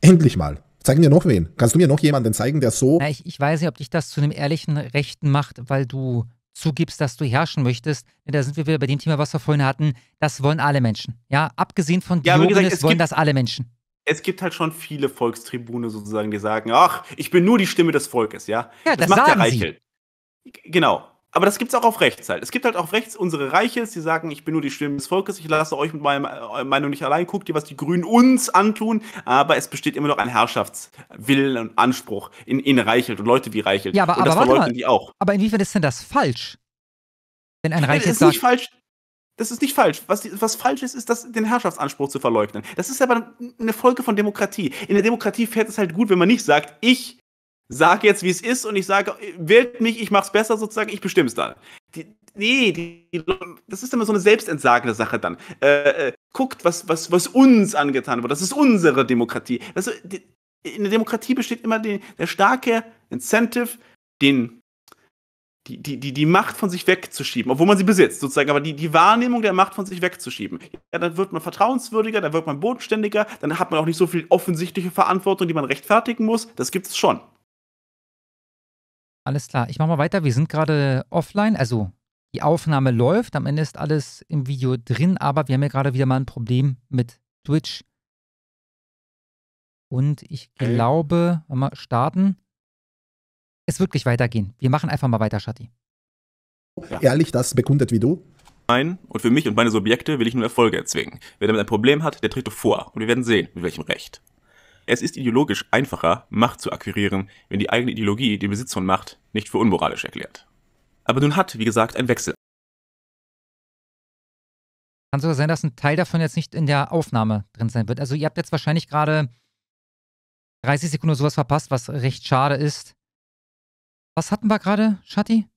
Endlich mal. Zeig mir noch wen. Kannst du mir noch jemanden zeigen, der so. Na, ich, ich weiß nicht, ob dich das zu einem ehrlichen Rechten macht, weil du zugibst, dass du herrschen möchtest. Da sind wir wieder bei dem Thema, was wir vorhin hatten. Das wollen alle Menschen. Ja, abgesehen von ja, Diogenes gesagt, wollen gibt, das alle Menschen. Es gibt halt schon viele Volkstribune sozusagen, die sagen, ach, ich bin nur die Stimme des Volkes, ja. Ja, das, das macht der Reichel. Sie. Genau. Aber das gibt es auch auf rechts halt. Es gibt halt auf rechts unsere Reiches, die sagen, ich bin nur die Stimme des Volkes, ich lasse euch mit meiner äh, Meinung nicht allein, guckt ihr, was die Grünen uns antun, aber es besteht immer noch ein Herrschaftswillen und Anspruch in, in Reichelt und Leute wie Reichelt. Ja, aber, und das aber warte die auch. Aber inwiefern ist denn das falsch? Wenn ein Reichelt das sagt... Nicht falsch. Das ist nicht falsch. Was, die, was falsch ist, ist, das, den Herrschaftsanspruch zu verleugnen. Das ist aber eine Folge von Demokratie. In der Demokratie fährt es halt gut, wenn man nicht sagt, ich sag jetzt, wie es ist und ich sage, wählt mich, ich mach's besser sozusagen, ich bestimme es dann. Die, nee, die, das ist immer so eine selbstentsagende Sache dann. Äh, äh, guckt, was, was, was uns angetan wird, das ist unsere Demokratie. Das, also, die, in der Demokratie besteht immer die, der starke Incentive, den, die, die, die, die Macht von sich wegzuschieben, obwohl man sie besitzt, sozusagen, aber die, die Wahrnehmung der Macht von sich wegzuschieben. Ja, dann wird man vertrauenswürdiger, dann wird man bodenständiger, dann hat man auch nicht so viel offensichtliche Verantwortung, die man rechtfertigen muss. Das gibt es schon. Alles klar, ich mache mal weiter. Wir sind gerade offline, also die Aufnahme läuft. Am Ende ist alles im Video drin, aber wir haben ja gerade wieder mal ein Problem mit Twitch. Und ich glaube, wenn wir starten, es wird gleich weitergehen. Wir machen einfach mal weiter, Schatti. Ja. Ehrlich das bekundet wie du? Nein, und für mich und meine Subjekte will ich nun Erfolge erzwingen. Wer damit ein Problem hat, der tritt vor. Und wir werden sehen, mit welchem Recht. Es ist ideologisch einfacher, Macht zu akquirieren, wenn die eigene Ideologie den Besitz von Macht nicht für unmoralisch erklärt. Aber nun hat, wie gesagt, ein Wechsel. Kann sogar sein, dass ein Teil davon jetzt nicht in der Aufnahme drin sein wird. Also ihr habt jetzt wahrscheinlich gerade 30 Sekunden oder sowas verpasst, was recht schade ist. Was hatten wir gerade, Shati?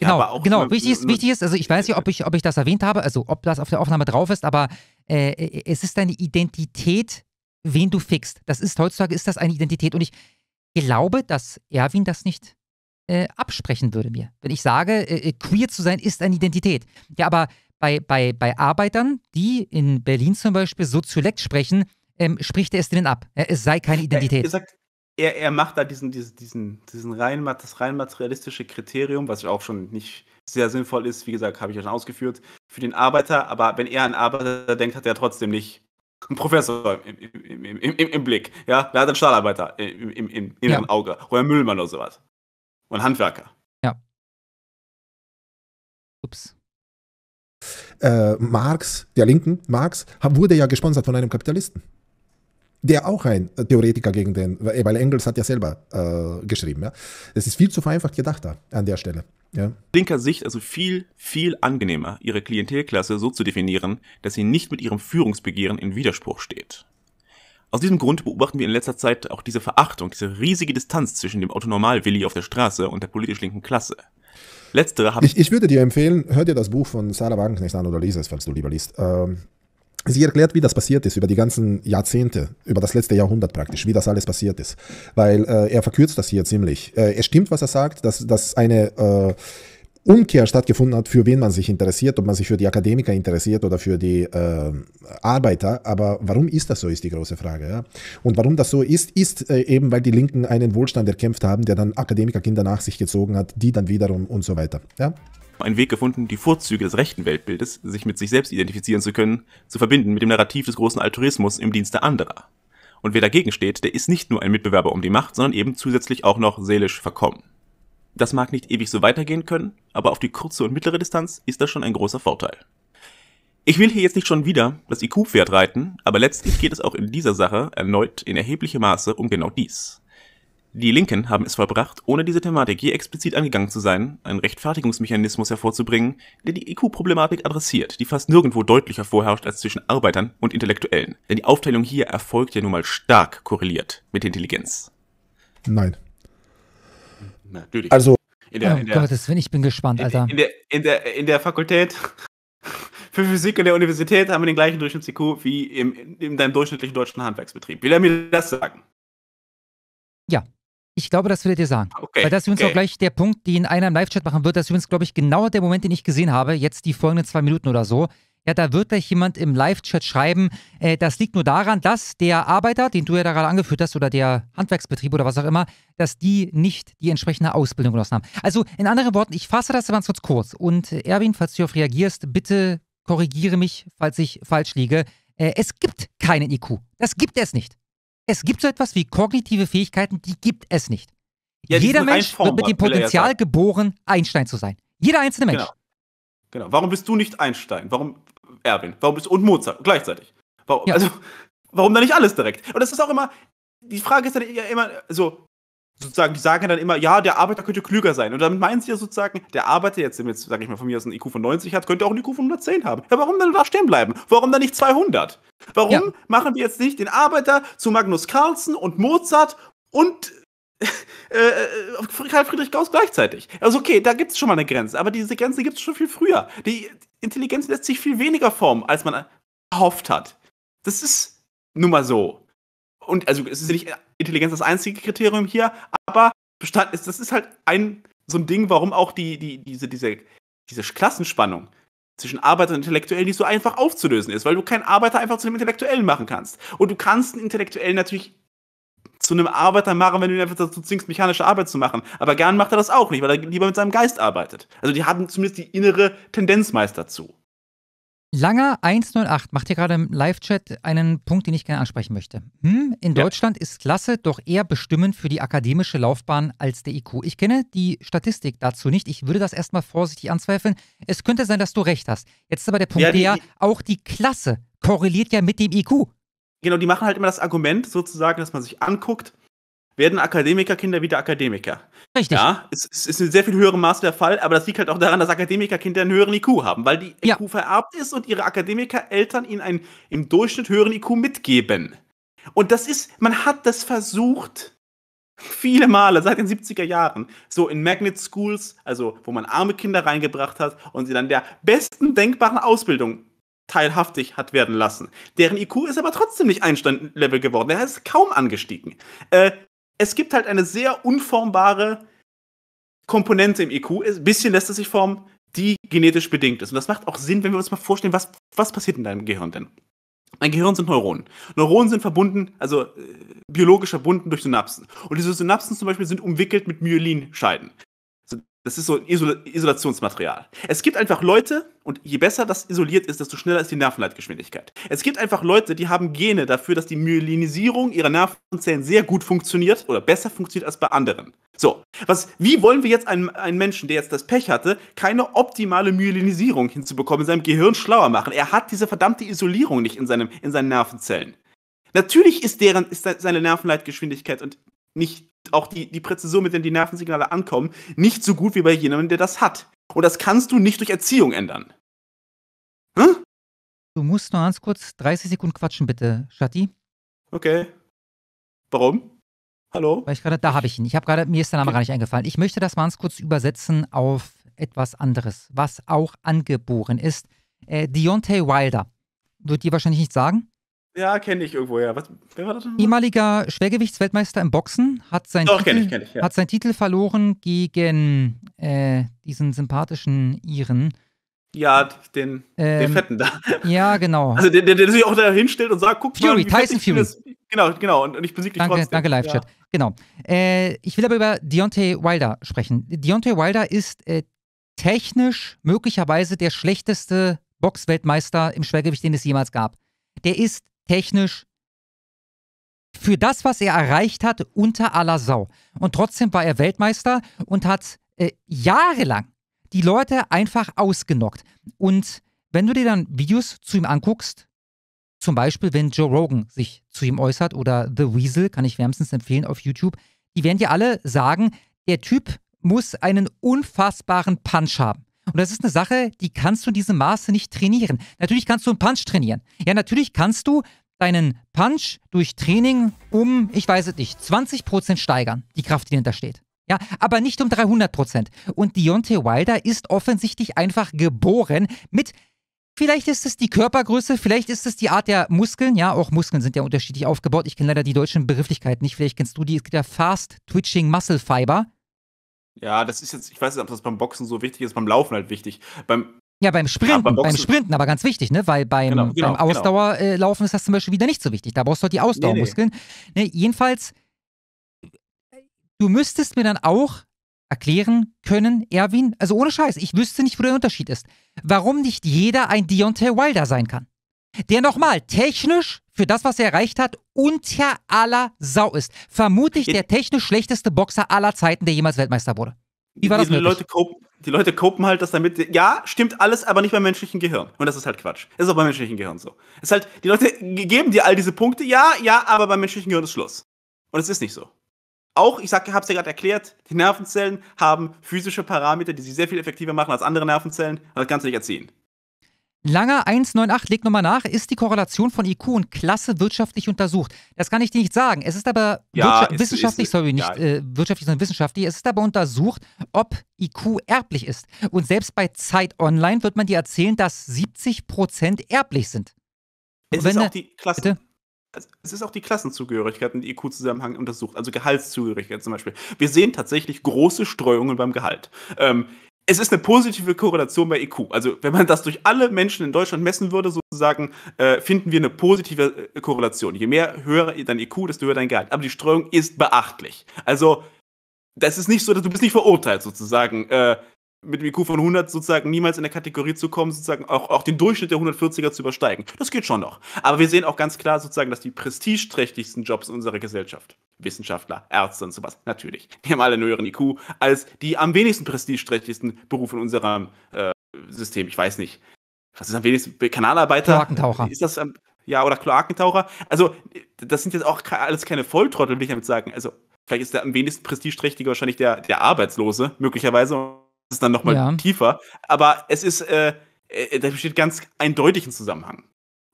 Genau, ja, genau. genau wichtig ist, wichtig ist, also ich weiß nicht, ob ich, ob ich das erwähnt habe, also ob das auf der Aufnahme drauf ist, aber äh, äh es ist deine Identität, wen du fickst. Das ist heutzutage ist das eine Identität. Und ich glaube, dass Erwin das nicht äh, absprechen würde mir. Wenn ich sage, äh, äh queer zu sein ist eine Identität. Ja, aber bei, bei, bei Arbeitern, die in Berlin zum Beispiel Soziolekt sprechen, ähm, spricht er es denen ab. Es sei keine Identität. Er, sagt, er, er macht da diesen, diesen, diesen, diesen rein, das rein materialistische Kriterium, was ich auch schon nicht sehr sinnvoll ist, wie gesagt, habe ich ja schon ausgeführt, für den Arbeiter, aber wenn er an Arbeiter denkt, hat er trotzdem nicht ein Professor im, im, im, im, Blick, ja, der hat einen Stahlarbeiter im, im, im inneren ja. Auge oder einen Müllmann oder sowas. Und Handwerker. Ja. Ups. Äh, Marx, der Linken, Marx, wurde ja gesponsert von einem Kapitalisten der auch ein Theoretiker gegen den, weil Engels hat ja selber äh, geschrieben. Ja? Das ist viel zu vereinfacht gedacht da an der Stelle. Ja. Linker Sicht also viel, viel angenehmer, ihre Klientelklasse so zu definieren, dass sie nicht mit ihrem Führungsbegehren in Widerspruch steht. Aus diesem Grund beobachten wir in letzter Zeit auch diese Verachtung, diese riesige Distanz zwischen dem Autonormal-Willi auf der Straße und der politisch linken Klasse. Letztere haben ich, ich würde dir empfehlen, hör dir das Buch von Sarah Wagenknecht an oder lies es, falls du lieber liest. Ähm, Sie erklärt, wie das passiert ist über die ganzen Jahrzehnte, über das letzte Jahrhundert praktisch, wie das alles passiert ist. Weil äh, er verkürzt das hier ziemlich. Äh, es stimmt, was er sagt, dass, dass eine äh, Umkehr stattgefunden hat, für wen man sich interessiert, ob man sich für die Akademiker interessiert oder für die äh, Arbeiter. Aber warum ist das so, ist die große Frage. Ja? Und warum das so ist, ist äh, eben, weil die Linken einen Wohlstand erkämpft haben, der dann Akademikerkinder nach sich gezogen hat, die dann wiederum und so weiter. Ja? einen Weg gefunden, die Vorzüge des rechten Weltbildes, sich mit sich selbst identifizieren zu können, zu verbinden mit dem Narrativ des großen Altruismus im Dienste anderer. Und wer dagegen steht, der ist nicht nur ein Mitbewerber um die Macht, sondern eben zusätzlich auch noch seelisch verkommen. Das mag nicht ewig so weitergehen können, aber auf die kurze und mittlere Distanz ist das schon ein großer Vorteil. Ich will hier jetzt nicht schon wieder das IQ-Pferd reiten, aber letztlich geht es auch in dieser Sache erneut in erheblichem Maße um genau dies. Die Linken haben es vollbracht, ohne diese Thematik je explizit angegangen zu sein, einen Rechtfertigungsmechanismus hervorzubringen, der die IQ-Problematik e adressiert, die fast nirgendwo deutlicher vorherrscht als zwischen Arbeitern und Intellektuellen. Denn die Aufteilung hier erfolgt ja nun mal stark korreliert mit Intelligenz. Nein. Natürlich. Also. In der, oh in der, Gottes Willen, ich bin gespannt, Alter. In der, in der, in der Fakultät für Physik in der Universität haben wir den gleichen Durchschnitts-IQ wie im, in deinem durchschnittlichen deutschen Handwerksbetrieb. Will er mir das sagen? Ja. Ich glaube, das will er dir sagen. Ah, okay. Weil das ist übrigens okay. auch gleich der Punkt, den einer im Live-Chat machen wird. Das ist übrigens, glaube ich, genau der Moment, den ich gesehen habe. Jetzt die folgenden zwei Minuten oder so. Ja, da wird gleich jemand im Live-Chat schreiben, äh, das liegt nur daran, dass der Arbeiter, den du ja da gerade angeführt hast, oder der Handwerksbetrieb oder was auch immer, dass die nicht die entsprechende Ausbildung genossen haben. Also in anderen Worten, ich fasse das ganz kurz, kurz. Und äh, Erwin, falls du darauf reagierst, bitte korrigiere mich, falls ich falsch liege. Äh, es gibt keinen IQ. Das gibt es nicht es gibt so etwas wie kognitive Fähigkeiten, die gibt es nicht. Ja, Jeder Mensch wird mit dem Potenzial geboren, Einstein zu sein. Jeder einzelne Mensch. Genau. genau. Warum bist du nicht Einstein? Warum Erwin? Warum bist du und Mozart gleichzeitig? Warum, ja. Also, warum dann nicht alles direkt? Und das ist auch immer, die Frage ist ja immer so, sozusagen, die sagen dann immer, ja, der Arbeiter könnte klüger sein. Und damit meinen sie ja sozusagen, der Arbeiter jetzt, jetzt sage ich mal, von mir aus einen IQ von 90 hat, könnte auch einen IQ von 110 haben. Ja, warum dann da stehen bleiben? Warum dann nicht 200? Warum ja. machen wir jetzt nicht den Arbeiter zu Magnus Carlsen und Mozart und äh, äh, Karl Friedrich Gauss gleichzeitig. Also okay, da gibt es schon mal eine Grenze, aber diese Grenze gibt es schon viel früher. Die Intelligenz lässt sich viel weniger formen, als man erhofft hat. Das ist nun mal so. Und also es ist nicht Intelligenz das einzige Kriterium hier, aber Bestand ist, das ist halt ein so ein Ding, warum auch die, die, diese, diese, diese Klassenspannung zwischen Arbeiter und Intellektuellen nicht so einfach aufzulösen ist, weil du keinen Arbeiter einfach zu einem Intellektuellen machen kannst. Und du kannst einen Intellektuellen natürlich zu einem Arbeiter machen, wenn du ihn einfach dazu zwingst, mechanische Arbeit zu machen. Aber Gern macht er das auch nicht, weil er lieber mit seinem Geist arbeitet. Also die haben zumindest die innere Tendenz meist dazu. Langer 108 macht hier gerade im Live-Chat einen Punkt, den ich gerne ansprechen möchte. Hm, in ja. Deutschland ist Klasse doch eher bestimmend für die akademische Laufbahn als der IQ. Ich kenne die Statistik dazu nicht. Ich würde das erstmal vorsichtig anzweifeln. Es könnte sein, dass du recht hast. Jetzt ist aber der Punkt ja, die, der, auch die Klasse korreliert ja mit dem IQ. Genau, die machen halt immer das Argument sozusagen, dass man sich anguckt, werden Akademikerkinder wieder Akademiker. Richtig. Ja, es, es ist in sehr viel höherem Maße der Fall, aber das liegt halt auch daran, dass Akademikerkinder einen höheren IQ haben, weil die ja. IQ vererbt ist und ihre Akademikereltern ihnen einen im Durchschnitt höheren IQ mitgeben. Und das ist, man hat das versucht, viele Male seit den 70er Jahren, so in Magnet Schools, also wo man arme Kinder reingebracht hat und sie dann der besten denkbaren Ausbildung teilhaftig hat werden lassen. Deren IQ ist aber trotzdem nicht Einstein-Level geworden. Der ist kaum angestiegen. Äh, es gibt halt eine sehr unformbare Komponente im IQ. E Ein bisschen lässt es sich formen, die genetisch bedingt ist. Und das macht auch Sinn, wenn wir uns mal vorstellen, was, was passiert in deinem Gehirn denn? Dein Gehirn sind Neuronen. Neuronen sind verbunden, also äh, biologisch verbunden durch Synapsen. Und diese Synapsen zum Beispiel sind umwickelt mit Myelinscheiden. Das ist so ein Isol Isolationsmaterial. Es gibt einfach Leute, und je besser das isoliert ist, desto schneller ist die Nervenleitgeschwindigkeit. Es gibt einfach Leute, die haben Gene dafür, dass die Myelinisierung ihrer Nervenzellen sehr gut funktioniert oder besser funktioniert als bei anderen. So, was, wie wollen wir jetzt einen, einen Menschen, der jetzt das Pech hatte, keine optimale Myelinisierung hinzubekommen, in seinem Gehirn schlauer machen? Er hat diese verdammte Isolierung nicht in, seinem, in seinen Nervenzellen. Natürlich ist, deren, ist seine Nervenleitgeschwindigkeit und nicht auch die, die Präzision, mit der die Nervensignale ankommen, nicht so gut wie bei jemandem, der das hat. Und das kannst du nicht durch Erziehung ändern. Hm? Du musst nur ganz kurz 30 Sekunden quatschen, bitte, Schatti. Okay. Warum? Hallo? Weil ich gerade, da habe ich ihn. Ich habe gerade, mir ist der Name okay. gar nicht eingefallen. Ich möchte das mal ganz kurz übersetzen auf etwas anderes, was auch angeboren ist. Äh, Deontay Wilder. Wird dir wahrscheinlich nicht sagen? Ja, kenne ich irgendwo, ja. Was, wer war das denn? Ehemaliger Schwergewichtsweltmeister im Boxen hat seinen, Doch, Titel, ich, ich, ja. hat seinen Titel verloren gegen äh, diesen sympathischen Iren. Ja, den, ähm, den Fetten da. Ja, genau. Also der, der, der sich auch da hinstellt und sagt, guck Fury, mal, Tyson Fury. Das, genau, genau, und, und ich besiege dich danke, trotzdem. Danke, Live-Chat. Ja. Genau. Äh, ich will aber über Deontay Wilder sprechen. Deontay Wilder ist äh, technisch möglicherweise der schlechteste Boxweltmeister im Schwergewicht, den es jemals gab. Der ist technisch für das, was er erreicht hat, unter aller Sau. Und trotzdem war er Weltmeister und hat äh, jahrelang die Leute einfach ausgenockt. Und wenn du dir dann Videos zu ihm anguckst, zum Beispiel, wenn Joe Rogan sich zu ihm äußert oder The Weasel, kann ich wärmstens empfehlen auf YouTube, die werden dir alle sagen, der Typ muss einen unfassbaren Punch haben. Und das ist eine Sache, die kannst du in diesem Maße nicht trainieren. Natürlich kannst du einen Punch trainieren. Ja, natürlich kannst du deinen Punch durch Training um, ich weiß es nicht, 20% steigern, die Kraft, die dahinter steht. Ja, aber nicht um 300%. Und Deontay Wilder ist offensichtlich einfach geboren mit Vielleicht ist es die Körpergröße, vielleicht ist es die Art der Muskeln. Ja, auch Muskeln sind ja unterschiedlich aufgebaut. Ich kenne leider die deutschen Begrifflichkeiten nicht. Vielleicht kennst du die. Es gibt ja Fast Twitching Muscle Fiber. Ja, das ist jetzt, ich weiß nicht, ob das beim Boxen so wichtig ist, beim Laufen halt wichtig. Beim ja, beim Sprinten, ja, beim, beim, Sprinten aber ganz wichtig, ne? Weil beim, genau, genau, beim genau. Ausdauerlaufen genau. ist das zum Beispiel wieder nicht so wichtig. Da brauchst du halt die Ausdauermuskeln. Nee, nee. Ne? Jedenfalls, du müsstest mir dann auch erklären können, Erwin, also ohne Scheiß, ich wüsste nicht, wo der Unterschied ist, warum nicht jeder ein Deontay Wilder sein kann. Der nochmal technisch für das, was er erreicht hat, unter aller Sau ist. Vermutlich der technisch schlechteste Boxer aller Zeiten, der jemals Weltmeister wurde. Wie war das die, Leute kopen, die Leute kopen halt das damit, ja, stimmt alles, aber nicht beim menschlichen Gehirn. Und das ist halt Quatsch. Das ist auch beim menschlichen Gehirn so. Es ist halt, die Leute geben dir all diese Punkte, ja, ja, aber beim menschlichen Gehirn ist Schluss. Und es ist nicht so. Auch, ich sag, hab's ja gerade erklärt, die Nervenzellen haben physische Parameter, die sie sehr viel effektiver machen als andere Nervenzellen, das kannst du nicht erziehen. Langer 198 leg nochmal nach, ist die Korrelation von IQ und Klasse wirtschaftlich untersucht? Das kann ich dir nicht sagen. Es ist aber ja, ist, wissenschaftlich, ist, sorry, nicht äh, wirtschaftlich, sondern wissenschaftlich, es ist aber untersucht, ob IQ erblich ist. Und selbst bei Zeit Online wird man dir erzählen, dass 70% erblich sind. Es ist, auch die Klasse, also, es ist auch die Klassenzugehörigkeit und IQ-Zusammenhang untersucht, also Gehaltszugehörigkeit zum Beispiel. Wir sehen tatsächlich große Streuungen beim Gehalt. Ähm, es ist eine positive Korrelation bei IQ. E also wenn man das durch alle Menschen in Deutschland messen würde, sozusagen, äh, finden wir eine positive äh, Korrelation. Je mehr höher dein IQ, e desto höher dein Gehalt. Aber die Streuung ist beachtlich. Also das ist nicht so, dass du bist nicht verurteilt sozusagen. Äh, mit einem IQ e von 100 sozusagen niemals in der Kategorie zu kommen, sozusagen auch, auch den Durchschnitt der 140er zu übersteigen. Das geht schon noch. Aber wir sehen auch ganz klar sozusagen, dass die prestigeträchtigsten Jobs in unserer Gesellschaft Wissenschaftler, Ärzte und sowas. Natürlich. Die haben alle einen höheren IQ als die am wenigsten prestigeträchtigsten Berufe in unserem äh, System. Ich weiß nicht. Was ist am wenigsten? Kanalarbeiter? Kloakentaucher. Ist das am, ja, oder Kloakentaucher? Also, das sind jetzt auch alles keine Volltrottel, will ich damit sagen. Also, vielleicht ist der am wenigsten prestigeträchtige wahrscheinlich der, der Arbeitslose, möglicherweise. das ist dann nochmal ja. tiefer. Aber es ist, äh, äh, da besteht ganz eindeutig ein Zusammenhang.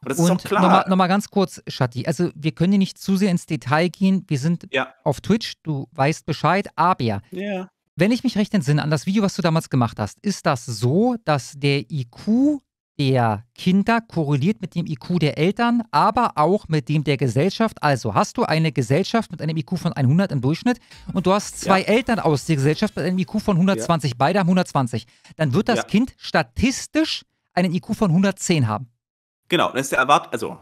Aber das und ist auch klar. Nochmal noch mal ganz kurz, Schatti. Also, wir können hier nicht zu sehr ins Detail gehen. Wir sind ja. auf Twitch, du weißt Bescheid, aber ja. wenn ich mich recht entsinne an das Video, was du damals gemacht hast, ist das so, dass der IQ der Kinder korreliert mit dem IQ der Eltern, aber auch mit dem der Gesellschaft. Also hast du eine Gesellschaft mit einem IQ von 100 im Durchschnitt und du hast zwei ja. Eltern aus der Gesellschaft mit einem IQ von 120, ja. beide haben 120, dann wird das ja. Kind statistisch einen IQ von 110 haben. Genau, dann ist der Erwart also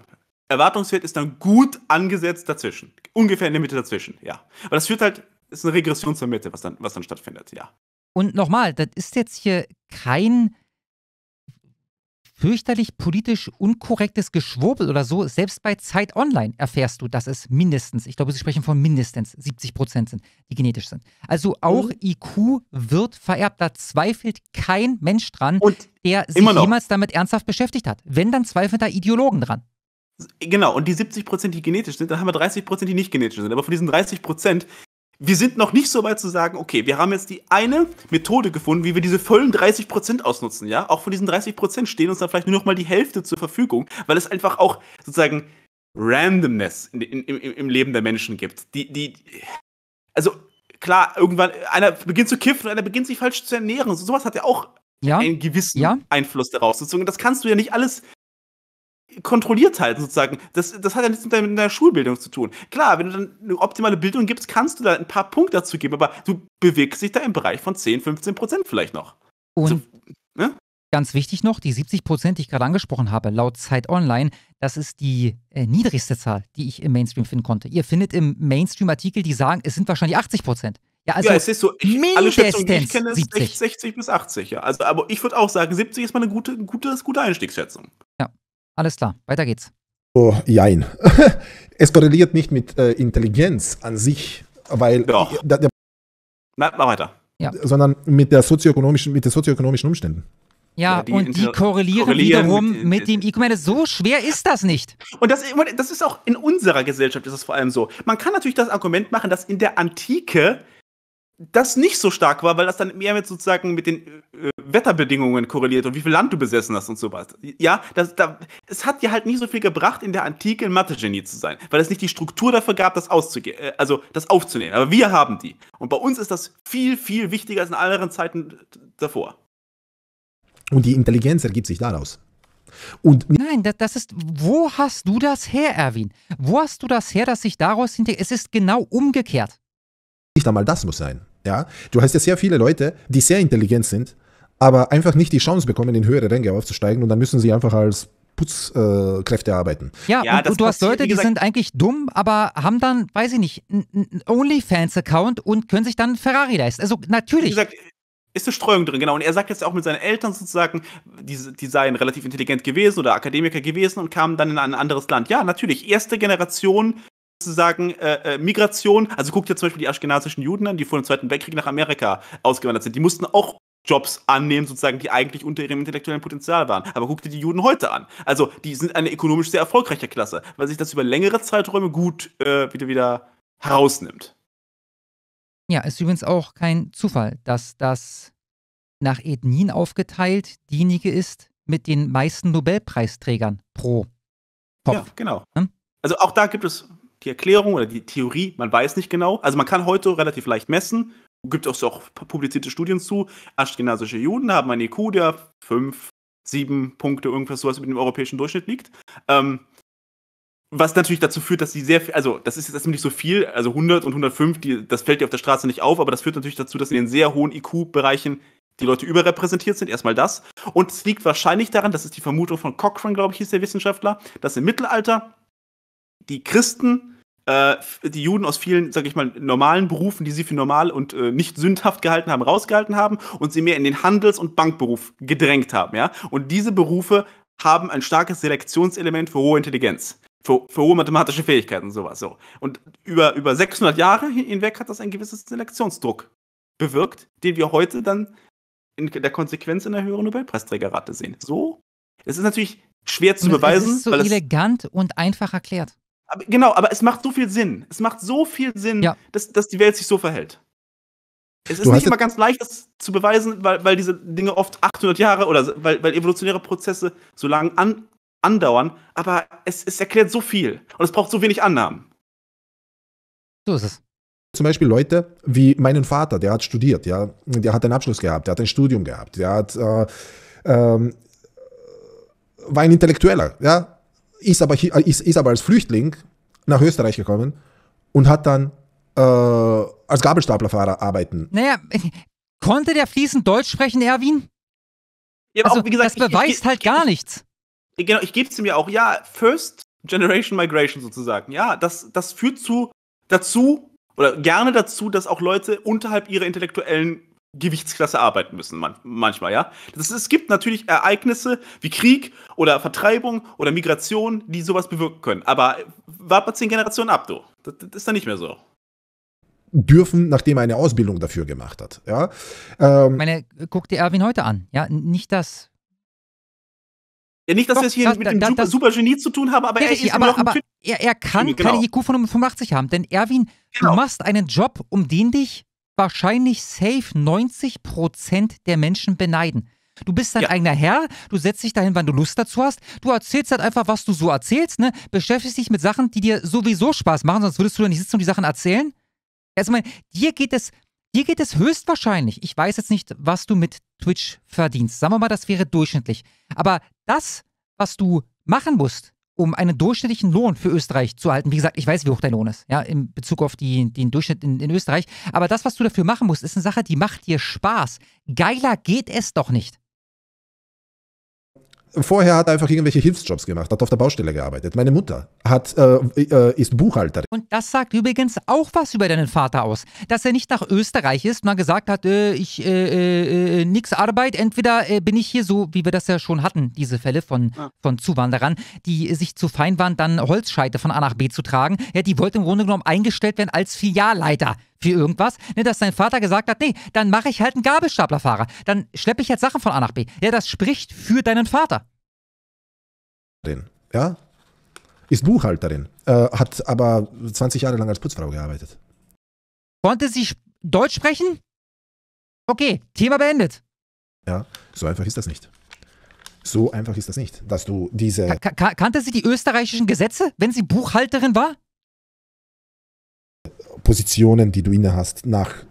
Erwartungswert ist dann gut angesetzt dazwischen. Ungefähr in der Mitte dazwischen, ja. Aber das führt halt, ist eine Regression zur Mitte, was dann, was dann stattfindet, ja. Und nochmal, das ist jetzt hier kein fürchterlich politisch unkorrektes Geschwurbel oder so. Selbst bei Zeit Online erfährst du, dass es mindestens, ich glaube, sie sprechen von mindestens 70 Prozent sind, die genetisch sind. Also auch mhm. IQ wird vererbt. Da zweifelt kein Mensch dran, und der sich jemals damit ernsthaft beschäftigt hat. Wenn, dann zweifeln da Ideologen dran. Genau, und die 70 Prozent, die genetisch sind, dann haben wir 30 Prozent, die nicht genetisch sind. Aber von diesen 30 Prozent wir sind noch nicht so weit zu sagen, okay, wir haben jetzt die eine Methode gefunden, wie wir diese vollen 30% Prozent ausnutzen, ja? Auch von diesen 30% Prozent stehen uns dann vielleicht nur noch mal die Hälfte zur Verfügung, weil es einfach auch sozusagen Randomness in, in, im, im Leben der Menschen gibt. Die, die, also klar, irgendwann, einer beginnt zu kiffen, einer beginnt sich falsch zu ernähren, so, sowas hat ja auch ja? einen gewissen ja? Einfluss daraus. Und das kannst du ja nicht alles kontrolliert halten, sozusagen. Das, das hat ja nichts mit deiner, Schulbildung zu tun. Klar, wenn du dann eine optimale Bildung gibst, kannst du da ein paar Punkte dazu geben, aber du bewegst dich da im Bereich von 10, 15 Prozent vielleicht noch. Und so, ne? ganz wichtig noch, die 70 Prozent, die ich gerade angesprochen habe, laut Zeit Online, das ist die äh, niedrigste Zahl, die ich im Mainstream finden konnte. Ihr findet im Mainstream Artikel, die sagen, es sind wahrscheinlich 80 Prozent. Ja, also ja, es ist so, ich, alle Schätzungen, die ich kenne, 70. 60, bis 80, ja. Also, aber ich würde auch sagen, 70 ist mal eine gute, gute, gute Einstiegsschätzung. Ja. Alles klar, weiter geht's. Oh, jein. es korreliert nicht mit äh, Intelligenz an sich, weil. Doch. Da, der, Na, mach weiter. Ja. Sondern mit, der sozioökonomischen, mit den sozioökonomischen Umständen. Ja, ja die und die korrelieren, korrelieren wiederum mit, mit dem e meine, so schwer ist das nicht. Und das, das ist auch in unserer Gesellschaft ist es vor allem so. Man kann natürlich das Argument machen, dass in der Antike das nicht so stark war, weil das dann mehr mit sozusagen mit den äh, Wetterbedingungen korreliert und wie viel Land du besessen hast und sowas. Ja, das, da, es hat dir halt nicht so viel gebracht, in der Antike ein Mathe-Genie zu sein, weil es nicht die Struktur dafür gab, das auszugehen, äh, also das aufzunehmen. Aber wir haben die. Und bei uns ist das viel, viel wichtiger als in anderen Zeiten davor. Und die Intelligenz ergibt sich daraus. Und Nein, das, das, ist, wo hast du das her, Erwin? Wo hast du das her, dass sich daraus hinter... Es ist genau umgekehrt nicht einmal das muss sein. Ja? Du hast ja sehr viele Leute, die sehr intelligent sind, aber einfach nicht die Chance bekommen, in höhere Ränge aufzusteigen und dann müssen sie einfach als Putzkräfte äh, arbeiten. Ja, ja und, und, du hast Leute, die sind eigentlich dumm, aber haben dann, weiß ich nicht, einen OnlyFans-Account und können sich dann Ferrari leisten. Also natürlich. Wie gesagt, ist eine Streuung drin, genau. Und er sagt jetzt auch mit seinen Eltern sozusagen, die, die seien relativ intelligent gewesen oder Akademiker gewesen und kamen dann in ein anderes Land. Ja, natürlich, erste Generation sozusagen äh, äh, Migration, also guckt ihr zum Beispiel die aschkenasischen Juden an, die vor dem Zweiten Weltkrieg nach Amerika ausgewandert sind, die mussten auch Jobs annehmen, sozusagen, die eigentlich unter ihrem intellektuellen Potenzial waren. Aber guck dir die Juden heute an. Also, die sind eine ökonomisch sehr erfolgreiche Klasse, weil sich das über längere Zeiträume gut äh, wieder, wieder herausnimmt. Ja, ist übrigens auch kein Zufall, dass das nach Ethnien aufgeteilt diejenige ist mit den meisten Nobelpreisträgern pro Kopf. Ja, genau. Hm? Also auch da gibt es die Erklärung oder die Theorie, man weiß nicht genau. Also man kann heute relativ leicht messen, gibt es auch publizierte Studien zu. Aschgenasische Juden haben eine IQ, der 5, 7 Punkte, irgendwas sowas über dem europäischen Durchschnitt liegt. Ähm, was natürlich dazu führt, dass sie sehr viel, also das ist jetzt erstmal nicht so viel, also 100 und 105, die, das fällt dir auf der Straße nicht auf, aber das führt natürlich dazu, dass in den sehr hohen IQ-Bereichen die Leute überrepräsentiert sind, erstmal das. Und es liegt wahrscheinlich daran, das ist die Vermutung von Cochrane, glaube ich, hieß der Wissenschaftler, dass im Mittelalter die Christen, äh, die Juden aus vielen, sag ich mal, normalen Berufen, die sie für normal und äh, nicht sündhaft gehalten haben, rausgehalten haben und sie mehr in den Handels- und Bankberuf gedrängt haben, ja. Und diese Berufe haben ein starkes Selektionselement für hohe Intelligenz. Für, für, hohe mathematische Fähigkeiten, und sowas. So. Und über, über 600 Jahre hinweg hat das einen gewissen Selektionsdruck bewirkt, den wir heute dann in der Konsequenz in einer höheren Nobelpreisträgerrate sehen. So? Es ist natürlich schwer zu beweisen. Es ist so elegant und einfach erklärt. Aber, genau, aber es macht so viel Sinn. Es macht so viel Sinn, ja. dass, dass die Welt sich so verhält. Es ist nicht immer ganz leicht, das zu beweisen, weil, weil diese Dinge oft 800 Jahre oder weil, weil evolutionäre Prozesse so lange an, andauern, aber es, es erklärt so viel und es braucht so wenig Annahmen. So ist es. Zum Beispiel Leute wie meinen Vater, der hat studiert, ja, der hat einen Abschluss gehabt, der hat ein Studium gehabt, der hat, äh, äh, war ein Intellektueller, ja, ist aber, ist, ist aber als Flüchtling nach Österreich gekommen und hat dann äh, als Gabelstaplerfahrer arbeiten. Naja, konnte der fließend Deutsch sprechen, Erwin? Ja, also, auch, gesagt, das beweist ich, ich, halt gar ich, nichts. Genau, ich gebe es ihm ja auch. Ja, First Generation Migration sozusagen. Ja, das, das führt zu, dazu oder gerne dazu, dass auch Leute unterhalb ihrer intellektuellen Gewichtsklasse arbeiten müssen, man manchmal, ja. Ist, es gibt natürlich Ereignisse wie Krieg oder Vertreibung oder Migration, die sowas bewirken können. Aber wart mal zehn Generationen ab, du. Das, das ist dann nicht mehr so. Dürfen, nachdem er eine Ausbildung dafür gemacht hat, ja. Ähm, ich meine, guck dir Erwin heute an, ja. Nicht das. Ja, nicht, dass Doch, wir es hier das, mit einem Super, Genie zu tun haben, aber er ist aber, aber er, er, kann genau. keine IQ von 85 haben, denn Erwin, genau. du machst einen Job, um den dich wahrscheinlich safe 90 der Menschen beneiden. Du bist dein ja. eigener Herr, du setzt dich dahin, wann du Lust dazu hast. Du erzählst halt einfach, was du so erzählst, ne? Beschäftigst dich mit Sachen, die dir sowieso Spaß machen, sonst würdest du dann nicht sitzen und die Sachen erzählen. Also, mein, dir geht es, dir geht es höchstwahrscheinlich. Ich weiß jetzt nicht, was du mit Twitch verdienst. Sagen wir mal, das wäre durchschnittlich. Aber das, was du machen musst, um einen durchschnittlichen Lohn für Österreich zu halten. Wie gesagt, ich weiß, wie hoch dein Lohn ist, ja, in Bezug auf die, den Durchschnitt in, in Österreich. Aber das, was du dafür machen musst, ist eine Sache, die macht dir Spaß. Geiler geht es doch nicht vorher hat er einfach irgendwelche Hilfsjobs gemacht, hat auf der Baustelle gearbeitet. Meine Mutter hat, äh, äh, ist Buchhalterin. Und das sagt übrigens auch was über deinen Vater aus, dass er nicht nach Österreich ist und dann gesagt hat, äh, ich äh, äh, äh, nix Arbeit, entweder bin ich hier so, wie wir das ja schon hatten, diese Fälle von, ja. von Zuwanderern, die sich zu fein waren, dann Holzscheite von A nach B zu tragen. Ja, die wollte im Grunde genommen eingestellt werden als Filialleiter für irgendwas, ne, dass dein Vater gesagt hat, nee, dann mache ich halt einen Gabelstaplerfahrer, dann schleppe ich halt Sachen von A nach B. Ja, das spricht für deinen Vater. Ja, ist Buchhalterin, äh, hat aber 20 Jahre lang als Putzfrau gearbeitet. Konnte sie Deutsch sprechen? Okay, Thema beendet. Ja, so einfach ist das nicht. So einfach ist das nicht, dass du diese. Ka ka kannte sie die österreichischen Gesetze, wenn sie Buchhalterin war? Positionen, die du inne hast, nach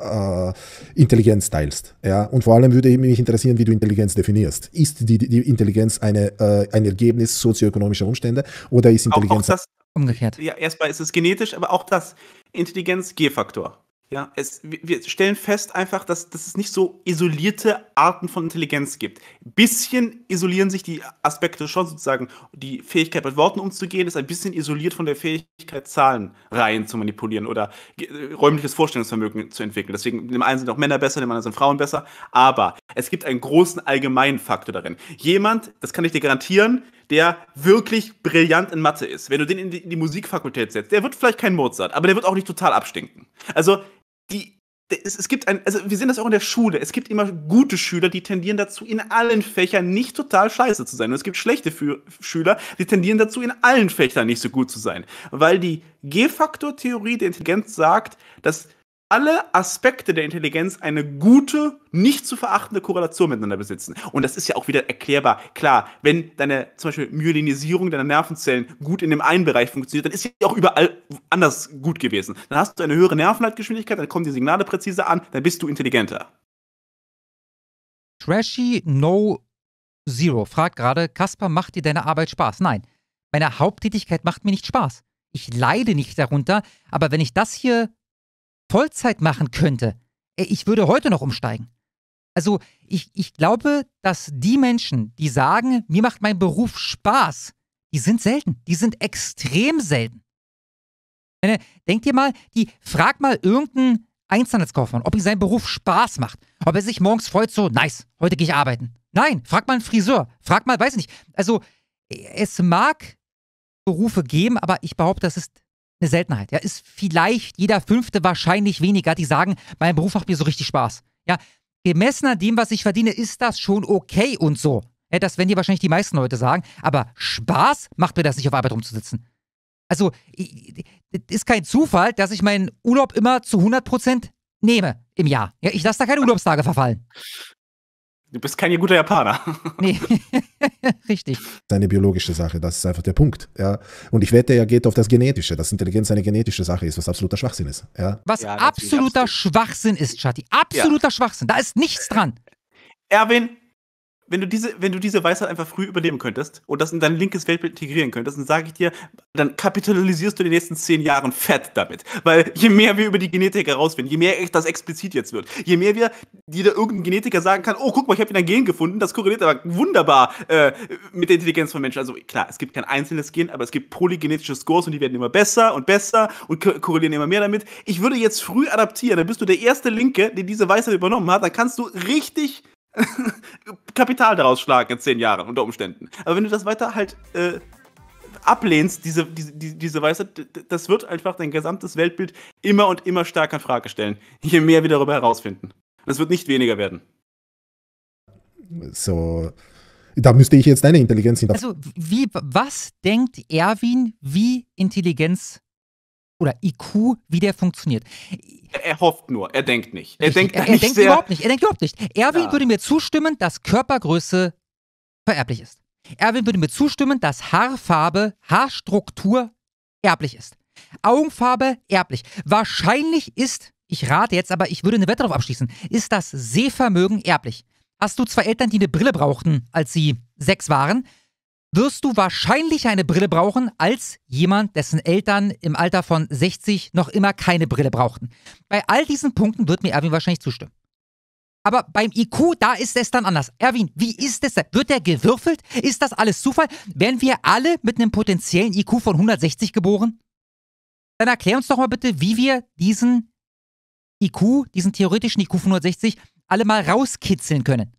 äh, Intelligenz teilst. Ja? Und vor allem würde mich interessieren, wie du Intelligenz definierst. Ist die, die Intelligenz eine, äh, ein Ergebnis sozioökonomischer Umstände oder ist Intelligenz. Auch, auch das, umgekehrt. Ja, erstmal ist es genetisch, aber auch das Intelligenz G-Faktor. Ja, es, wir stellen fest einfach, dass, dass es nicht so isolierte Arten von Intelligenz gibt. Ein bisschen isolieren sich die Aspekte schon sozusagen. Die Fähigkeit, mit Worten umzugehen, ist ein bisschen isoliert von der Fähigkeit, Zahlenreihen zu manipulieren oder äh, räumliches Vorstellungsvermögen zu entwickeln. Deswegen, dem einen sind auch Männer besser, dem anderen sind Frauen besser. Aber es gibt einen großen allgemeinen Faktor darin. Jemand, das kann ich dir garantieren, der wirklich brillant in Mathe ist. Wenn du den in die, in die Musikfakultät setzt, der wird vielleicht kein Mozart, aber der wird auch nicht total abstinken. Also die es, gibt ein, also wir sehen das auch in der Schule. Es gibt immer gute Schüler, die tendieren dazu, in allen Fächern nicht total scheiße zu sein. Und es gibt schlechte Fü Schüler, die tendieren dazu, in allen Fächern nicht so gut zu sein. Weil die G-Faktor-Theorie der Intelligenz sagt, dass alle Aspekte der Intelligenz eine gute, nicht zu verachtende Korrelation miteinander besitzen. Und das ist ja auch wieder erklärbar. Klar, wenn deine zum Beispiel Myelinisierung deiner Nervenzellen gut in dem einen Bereich funktioniert, dann ist sie auch überall anders gut gewesen. Dann hast du eine höhere Nervenleitgeschwindigkeit, dann kommen die Signale präziser an, dann bist du intelligenter. Trashy No Zero fragt gerade, Kasper, macht dir deine Arbeit Spaß? Nein, meine Haupttätigkeit macht mir nicht Spaß. Ich leide nicht darunter, aber wenn ich das hier Vollzeit machen könnte, ich würde heute noch umsteigen. Also ich, ich glaube, dass die Menschen, die sagen, mir macht mein Beruf Spaß, die sind selten. Die sind extrem selten. Denkt ihr mal, die frag mal irgendeinen Einzelhandelskaufmann, ob ihm sein Beruf Spaß macht, ob er sich morgens freut, so, nice, heute gehe ich arbeiten. Nein, frag mal einen Friseur, frag mal, weiß ich nicht. Also es mag Berufe geben, aber ich behaupte, das ist eine Seltenheit. Ja, ist vielleicht jeder Fünfte wahrscheinlich weniger, die sagen, mein Beruf macht mir so richtig Spaß. Ja, gemessen an dem, was ich verdiene, ist das schon okay und so. Ja, das werden dir wahrscheinlich die meisten Leute sagen, aber Spaß macht mir das nicht, auf Arbeit rumzusitzen. Also, ist kein Zufall, dass ich meinen Urlaub immer zu 100% nehme im Jahr. Ja, ich lasse da keine Urlaubstage verfallen. Du bist kein guter Japaner. Nee, richtig. Seine biologische Sache, das ist einfach der Punkt. Ja. Und ich wette, er geht auf das Genetische, dass Intelligenz eine genetische Sache ist, was absoluter Schwachsinn ist. Ja. Was ja, absoluter absolut. Schwachsinn ist, Schatti. Absoluter ja. Schwachsinn. Da ist nichts dran. Erwin, wenn du diese, wenn du diese Weisheit einfach früh übernehmen könntest und das in dein linkes Weltbild integrieren könntest, dann sage ich dir, dann kapitalisierst du die nächsten zehn Jahren fett damit. Weil je mehr wir über die Genetik herausfinden, je mehr das explizit jetzt wird, je mehr wir jeder irgendein Genetiker sagen kann, oh, guck mal, ich habe wieder ein Gen gefunden, das korreliert aber wunderbar äh, mit der Intelligenz von Menschen. Also klar, es gibt kein einzelnes Gen, aber es gibt polygenetische Scores und die werden immer besser und besser und korrelieren immer mehr damit. Ich würde jetzt früh adaptieren, dann bist du der erste Linke, der diese Weisheit übernommen hat, dann kannst du richtig Kapital daraus schlagen in zehn Jahren unter Umständen. Aber wenn du das weiter halt äh, ablehnst, diese, diese, diese Weisheit, das wird einfach dein gesamtes Weltbild immer und immer stärker in Frage stellen. Je mehr wir darüber herausfinden. Es wird nicht weniger werden. So. Da müsste ich jetzt deine Intelligenz hinterfragen. Also, wie, was denkt Erwin, wie Intelligenz oder IQ, wie der funktioniert. Er hofft nur, er denkt nicht. Er ich, denkt, er, er nicht denkt überhaupt nicht. Er denkt überhaupt nicht. Erwin ja. würde mir zustimmen, dass Körpergröße vererblich ist. Erwin würde mir zustimmen, dass Haarfarbe, Haarstruktur erblich ist. Augenfarbe erblich. Wahrscheinlich ist, ich rate jetzt, aber ich würde eine Wette darauf abschließen, ist das Sehvermögen erblich. Hast du zwei Eltern, die eine Brille brauchten, als sie sechs waren, wirst du wahrscheinlich eine Brille brauchen als jemand, dessen Eltern im Alter von 60 noch immer keine Brille brauchten. Bei all diesen Punkten wird mir Erwin wahrscheinlich zustimmen. Aber beim IQ, da ist es dann anders. Erwin, wie ist es denn? Wird der gewürfelt? Ist das alles Zufall? Werden wir alle mit einem potenziellen IQ von 160 geboren? Dann erklär uns doch mal bitte, wie wir diesen IQ, diesen theoretischen IQ von 160, alle mal rauskitzeln können.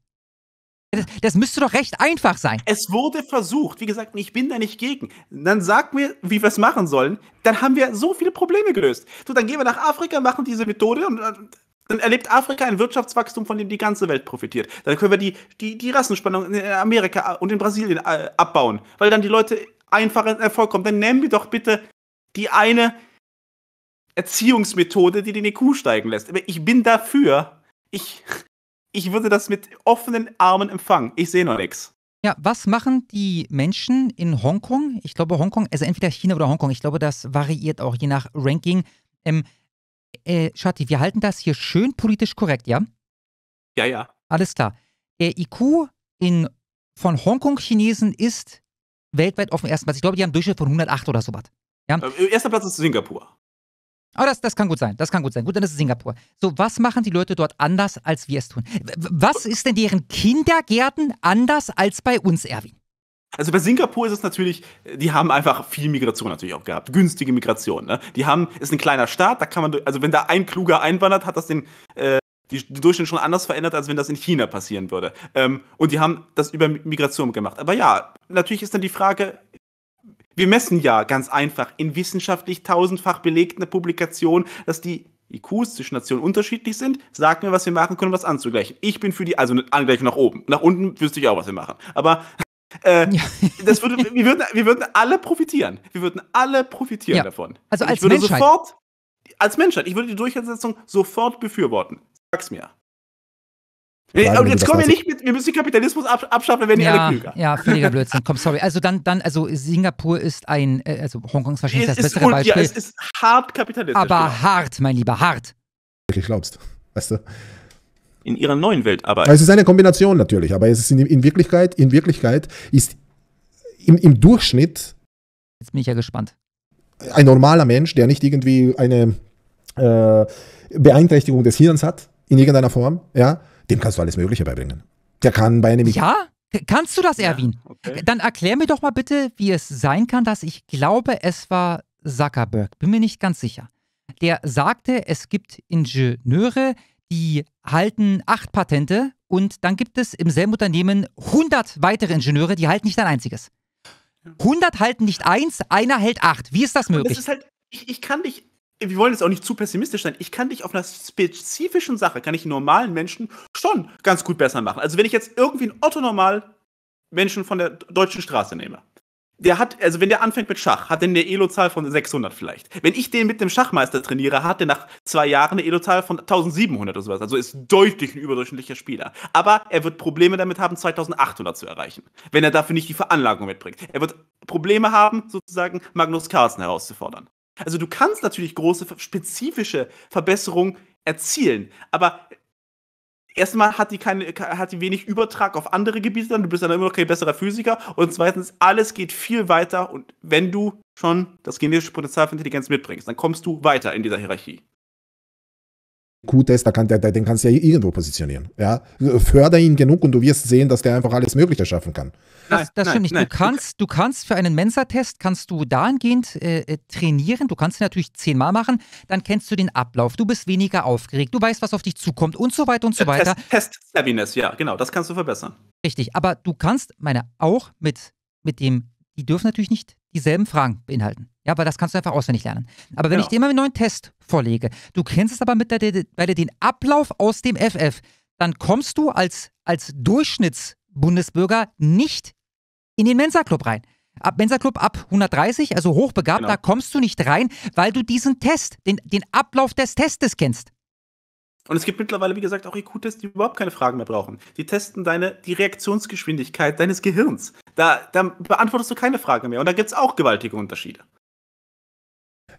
Das, das, müsste doch recht einfach sein. Es wurde versucht. Wie gesagt, ich bin da nicht gegen. Dann sag mir, wie wir es machen sollen. Dann haben wir so viele Probleme gelöst. So, dann gehen wir nach Afrika, machen diese Methode und äh, dann erlebt Afrika ein Wirtschaftswachstum, von dem die ganze Welt profitiert. Dann können wir die, die, die Rassenspannung in äh, Amerika äh, und in Brasilien abbauen, weil dann die Leute einfach in Erfolg kommen. Dann nehmen wir doch bitte die eine Erziehungsmethode, die den IQ e steigen lässt. ich bin dafür. Ich, ich würde das mit offenen Armen empfangen. Ich sehe noch nichts. Ja, was machen die Menschen in Hongkong? Ich glaube, Hongkong, also entweder China oder Hongkong, ich glaube, das variiert auch je nach Ranking. Ähm, äh, Shati, wir halten das hier schön politisch korrekt, ja? Ja, ja. Alles klar. Der IQ in, von Hongkong-Chinesen ist weltweit auf dem ersten Platz. Ich glaube, die haben einen Durchschnitt von 108 oder so was. Ja? Ähm, erster Platz ist Singapur. Aber das, das kann gut sein, das kann gut sein. Gut, dann ist es Singapur. So, was machen die Leute dort anders, als wir es tun? Was ist denn deren Kindergärten anders als bei uns, Erwin? Also bei Singapur ist es natürlich, die haben einfach viel Migration natürlich auch gehabt, günstige Migration. Ne? Die haben, ist ein kleiner Staat, da kann man, also wenn da ein Kluger einwandert, hat das den, äh, die, Durchschnitt schon anders verändert, als wenn das in China passieren würde. Ähm, und die haben das über Migration gemacht. Aber ja, natürlich ist dann die Frage, wir messen ja ganz einfach in wissenschaftlich tausendfach belegten Publikationen, dass die IQs zwischen Nationen unterschiedlich sind. Sag mir, was wir machen können, um das anzugleichen. Ich bin für die, also eine Angleichung nach oben. Nach unten wüsste ich auch, was wir machen. Aber äh, ja. das würde, wir, würden, wir würden alle profitieren. Wir würden alle profitieren ja. davon. Also als ich würde Menschheit. sofort, als Menschheit, ich würde die Durchsetzung sofort befürworten. Sag's mir. Fragen, und jetzt kommen wir nicht mit, wir müssen den Kapitalismus abschaffen, dann werden ja, die alle klüger. Ja, völliger Blödsinn. Komm, sorry. Also dann, dann, also Singapur ist ein, äh, also Hongkong ist wahrscheinlich es das bessere Beispiel. Ja, es ist hart kapitalistisch. Aber genau. hart, mein Lieber, hart. Wirklich glaubst, weißt du? In ihrer neuen Welt aber. Also es ist eine Kombination natürlich, aber es ist in, in Wirklichkeit, in Wirklichkeit ist im, im Durchschnitt. Jetzt bin ich ja gespannt. Ein normaler Mensch, der nicht irgendwie eine äh, Beeinträchtigung des Hirns hat, in irgendeiner Form, ja, dem kannst du alles Mögliche beibringen. Der kann bei einem. Ja? Kannst du das, Erwin? Ja, okay. Dann erklär mir doch mal bitte, wie es sein kann, dass ich glaube, es war Zuckerberg, bin mir nicht ganz sicher. Der sagte, es gibt Ingenieure, die halten acht Patente und dann gibt es im selben Unternehmen 100 weitere Ingenieure, die halten nicht ein einziges. 100 halten nicht eins, einer hält acht. Wie ist das möglich? Das Ist halt, ich, ich, kann dich wir wollen jetzt auch nicht zu pessimistisch sein. Ich kann dich auf einer spezifischen Sache, kann ich normalen Menschen schon ganz gut besser machen. Also wenn ich jetzt irgendwie einen Otto normal Menschen von der deutschen Straße nehme, der hat, also wenn der anfängt mit Schach, hat er eine Elo-Zahl von 600 vielleicht. Wenn ich den mit dem Schachmeister trainiere, hat der nach zwei Jahren eine Elo-Zahl von 1700 oder sowas. Also ist deutlich ein überdurchschnittlicher Spieler. Aber er wird Probleme damit haben, 2800 zu erreichen, wenn er dafür nicht die Veranlagung mitbringt. Er wird Probleme haben, sozusagen Magnus Carlsen herauszufordern. Also du kannst natürlich große spezifische Verbesserungen erzielen, aber erstmal hat die, keine, hat die wenig Übertrag auf andere Gebiete, dann du bist dann immer noch kein besserer Physiker und zweitens, alles geht viel weiter und wenn du schon das genetische Potenzial für Intelligenz mitbringst, dann kommst du weiter in dieser Hierarchie. Q-Test, da kann, der, den kannst du ja irgendwo positionieren. Ja? Förder ihn genug und du wirst sehen, dass der einfach alles Mögliche schaffen kann. das, das nein, stimmt nicht. Nein. Du, kannst, du kannst für einen Mensa-Test, kannst du dahingehend äh, äh, trainieren, du kannst ihn natürlich zehnmal machen, dann kennst du den Ablauf, du bist weniger aufgeregt, du weißt, was auf dich zukommt und so weiter und so weiter. Test, Test ja, genau, das kannst du verbessern. Richtig, aber du kannst, meine, auch mit, mit dem, die dürfen natürlich nicht dieselben Fragen beinhalten. Ja, weil das kannst du einfach auswendig lernen. Aber wenn ja. Genau. ich dir immer einen neuen Test vorlege, du kennst es aber mittlerweile den Ablauf aus dem FF, dann kommst du als, als Durchschnittsbundesbürger nicht in den Mensa-Club rein. Ab Mensa-Club ab 130, also hochbegabt, genau. da kommst du nicht rein, weil du diesen Test, den, den Ablauf des Testes kennst. Und es gibt mittlerweile, wie gesagt, auch IQ-Tests, die überhaupt keine Fragen mehr brauchen. Die testen deine, die Reaktionsgeschwindigkeit deines Gehirns. Da, da beantwortest du keine Frage mehr. Und da gibt es auch gewaltige Unterschiede.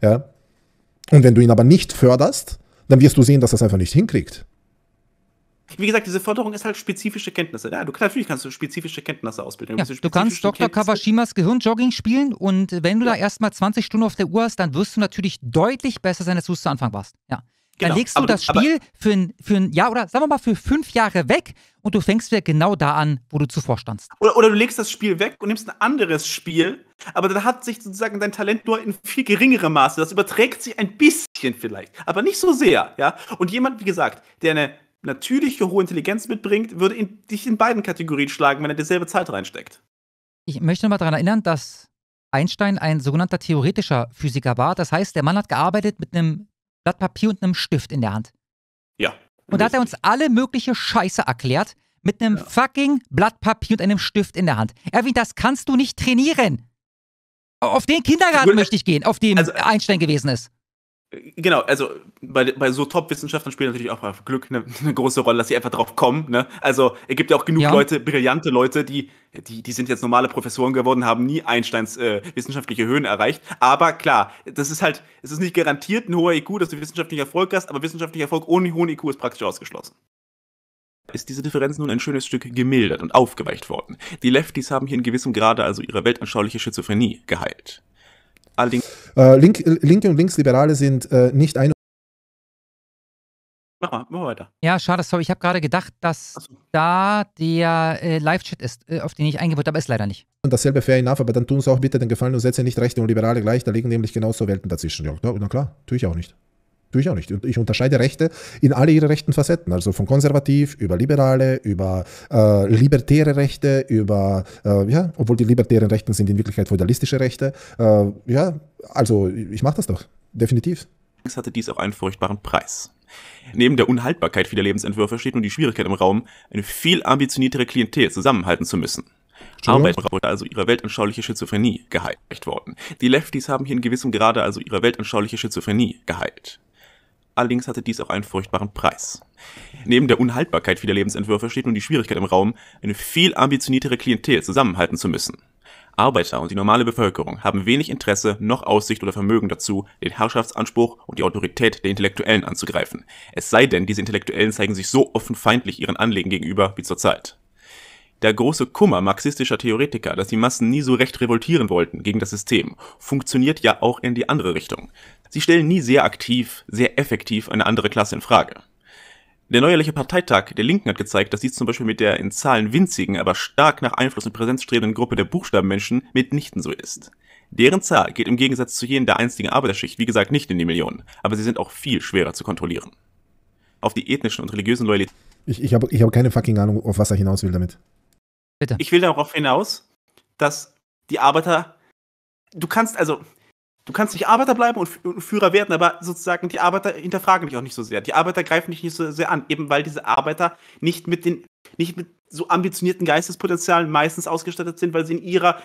Ja. Und wenn du ihn aber nicht förderst, dann wirst du sehen, dass er es einfach nicht hinkriegt. Wie gesagt, diese Förderung ist halt spezifische Kenntnisse. Ja, du, natürlich kannst du spezifische Kenntnisse ausbilden. Ja, du kannst Dr. Kenntnisse Kawashimas Gehirnjogging spielen und wenn du ja. da erstmal 20 Stunden auf der Uhr hast, dann wirst du natürlich deutlich besser sein, als du es zu Anfang warst. Ja. Genau, dann legst du aber, das Spiel für ein, für ein Jahr oder sagen wir mal für fünf Jahre weg und du fängst wieder genau da an, wo du zuvor standst. Oder, oder du legst das Spiel weg und nimmst ein anderes Spiel, aber dann hat sich sozusagen dein Talent nur in viel geringerem Maße. Das überträgt sich ein bisschen vielleicht, aber nicht so sehr. Ja? Und jemand, wie gesagt, der eine natürliche hohe Intelligenz mitbringt, würde in, dich in beiden Kategorien schlagen, wenn er dieselbe Zeit reinsteckt. Ich möchte nochmal daran erinnern, dass Einstein ein sogenannter theoretischer Physiker war. Das heißt, der Mann hat gearbeitet mit einem Blatt Papier und einem Stift in der Hand. Ja. Und da hat er uns alle mögliche Scheiße erklärt mit einem ja. fucking Blatt Papier und einem Stift in der Hand. Erwin, das kannst du nicht trainieren. Auf den Kindergarten Gut, möchte ich gehen, auf dem also, Einstein äh, gewesen ist. Genau, also bei, bei so Top-Wissenschaftlern spielt natürlich auch Glück eine, eine, große Rolle, dass sie einfach drauf kommen. Ne? Also es gibt ja auch genug ja. Leute, brillante Leute, die, die, die sind jetzt normale Professoren geworden, haben nie Einsteins äh, wissenschaftliche Höhen erreicht. Aber klar, das ist halt, es ist nicht garantiert ein hoher IQ, dass du wissenschaftlichen Erfolg hast, aber wissenschaftlicher Erfolg ohne hohen IQ ist praktisch ausgeschlossen ist diese Differenz nun ein schönes Stück gemildert und aufgeweicht worden. Die Lefties haben hier in gewissem Grade also ihre weltanschauliche Schizophrenie geheilt. Allerdings. Äh, Link, Linke und Linksliberale sind äh, nicht ein. Mach mal, mach mal weiter. Ja, schade, sorry. Ich habe gerade gedacht, dass so. da der äh, Live-Chat ist, äh, auf den ich eingebaut habe, ist leider nicht. Und dasselbe fair enough, aber dann tun Sie auch bitte den Gefallen und setzen nicht Rechte und Liberale gleich. Da liegen nämlich genauso Welten dazwischen. Ja, na klar, tue ich auch nicht. Tue ich auch nicht. Ich unterscheide Rechte in alle ihre rechten Facetten, also von konservativ über liberale, über äh, libertäre Rechte, über, äh, ja, obwohl die libertären Rechten sind in Wirklichkeit feudalistische Rechte. Äh, ja, also ich mache das doch, definitiv. Es hatte dies auch einen furchtbaren Preis. Neben der Unhaltbarkeit vieler Lebensentwürfe steht nun die Schwierigkeit im Raum, eine viel ambitioniertere Klientel zusammenhalten zu müssen. Arbeiter wurde also ihrer weltanschauliche Schizophrenie geheilt worden. Die Lefties haben hier in gewissem Grade also ihre weltanschauliche Schizophrenie geheilt allerdings hatte dies auch einen furchtbaren Preis. Neben der Unhaltbarkeit vieler Lebensentwürfe steht nun die Schwierigkeit im Raum, eine viel ambitioniertere Klientel zusammenhalten zu müssen. Arbeiter und die normale Bevölkerung haben wenig Interesse, noch Aussicht oder Vermögen dazu, den Herrschaftsanspruch und die Autorität der Intellektuellen anzugreifen. Es sei denn, diese Intellektuellen zeigen sich so offen feindlich ihren Anliegen gegenüber wie zurzeit der große Kummer marxistischer Theoretiker, dass die Massen nie so recht revoltieren wollten gegen das System, funktioniert ja auch in die andere Richtung. Sie stellen nie sehr aktiv, sehr effektiv eine andere Klasse in Frage. Der neuerliche Parteitag der Linken hat gezeigt, dass dies zum Beispiel mit der in Zahlen winzigen, aber stark nach Einfluss und Präsenz strebenden Gruppe der Buchstabenmenschen mitnichten so ist. Deren Zahl geht im Gegensatz zu jenen der einstigen Arbeiterschicht, wie gesagt, nicht in die Millionen, aber sie sind auch viel schwerer zu kontrollieren. Auf die ethnischen und religiösen Loyalitäten. Ich, ich habe ich hab keine fucking Ahnung, auf was er hinaus will damit. Bitte. Ich will darauf hinaus, dass die Arbeiter, du kannst also, du kannst nicht Arbeiter bleiben und Führer werden, aber sozusagen die Arbeiter hinterfragen dich auch nicht so sehr. Die Arbeiter greifen dich nicht so sehr an, eben weil diese Arbeiter nicht mit den, nicht mit so ambitionierten Geistespotenzialen meistens ausgestattet sind, weil sie in ihrer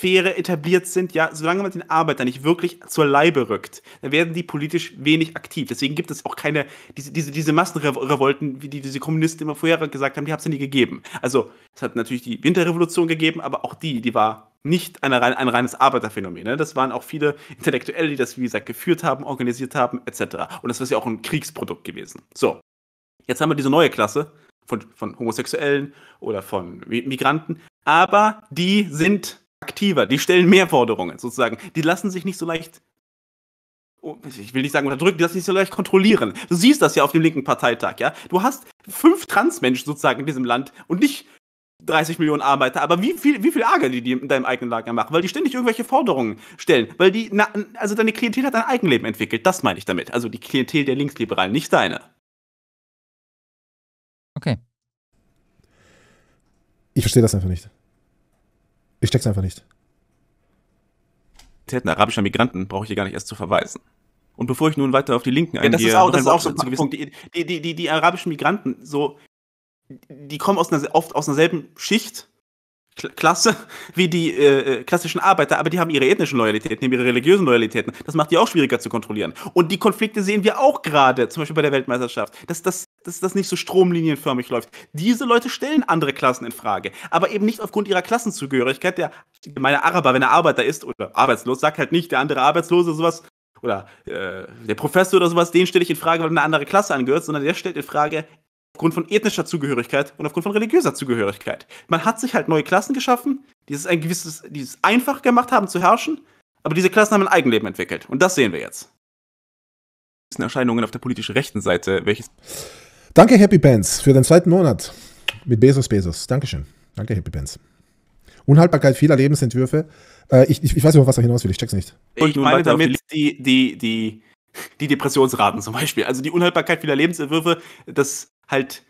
Sphäre etabliert sind, ja, solange man den Arbeiter nicht wirklich zur Leibe rückt, dann werden die politisch wenig aktiv. Deswegen gibt es auch keine, diese, diese, diese Massenrevolten, wie die diese Kommunisten immer vorher gesagt haben, die hat es ja nie gegeben. Also, es hat natürlich die Winterrevolution gegeben, aber auch die, die war nicht eine, ein reines Arbeiterphänomen. Ne? Das waren auch viele Intellektuelle, die das, wie gesagt, geführt haben, organisiert haben, etc. Und das ist ja auch ein Kriegsprodukt gewesen. So, jetzt haben wir diese neue Klasse von, von Homosexuellen oder von Migranten, aber die sind aktiver, die stellen mehr Forderungen sozusagen. Die lassen sich nicht so leicht, oh, ich will nicht sagen unterdrücken, die lassen sich so leicht kontrollieren. Du siehst das ja auf dem linken Parteitag, ja. Du hast fünf Transmenschen sozusagen in diesem Land und nicht 30 Millionen Arbeiter, aber wie viel, wie viel Ärger die, die in deinem eigenen Lager machen, weil die ständig irgendwelche Forderungen stellen, weil die, na, also deine Klientel hat ein Eigenleben entwickelt, das meine ich damit. Also die Klientel der Linksliberalen, nicht deine. Okay. Ich verstehe das einfach nicht. Ich check's einfach nicht. Arabischer Migranten brauche ich hier gar nicht erst zu verweisen. Und bevor ich nun weiter auf die Linken eingehe, ja, das ist auch, das ist auch so ein Punkt. Die, die, die, die, arabischen Migranten, so, die kommen aus einer, oft aus einer selben Schicht, Klasse, wie die äh, äh, klassischen Arbeiter, aber die haben ihre ethnischen Loyalitäten, haben ihre religiösen Loyalitäten. Das macht die auch schwieriger zu kontrollieren. Und die Konflikte sehen wir auch gerade, zum Beispiel bei der Weltmeisterschaft. Das, das dass das nicht so stromlinienförmig läuft. Diese Leute stellen andere Klassen in Frage, aber eben nicht aufgrund ihrer Klassenzugehörigkeit. Der gemeine Araber, wenn er Arbeiter ist oder arbeitslos, sagt halt nicht, der andere Arbeitslose sowas oder äh, der Professor oder sowas, den stelle ich in Frage, weil er eine andere Klasse angehört, sondern der stellt in Frage aufgrund von ethnischer Zugehörigkeit und aufgrund von religiöser Zugehörigkeit. Man hat sich halt neue Klassen geschaffen, die es ein gewisses, die es einfach gemacht haben zu herrschen, aber diese Klassen haben ein Eigenleben entwickelt und das sehen wir jetzt. Das sind Erscheinungen auf der politisch rechten Seite, welches Danke, Happy Bands, für den zweiten Monat mit Bezos Bezos. Dankeschön. Danke, Happy Bands. Unhaltbarkeit vieler Lebensentwürfe. Äh, ich, ich, ich, weiß nicht, was da hinaus will, ich check's nicht. Ich meine damit die, die, die, die Depressionsraten zum Beispiel. Also die Unhaltbarkeit vieler Lebensentwürfe, dass halt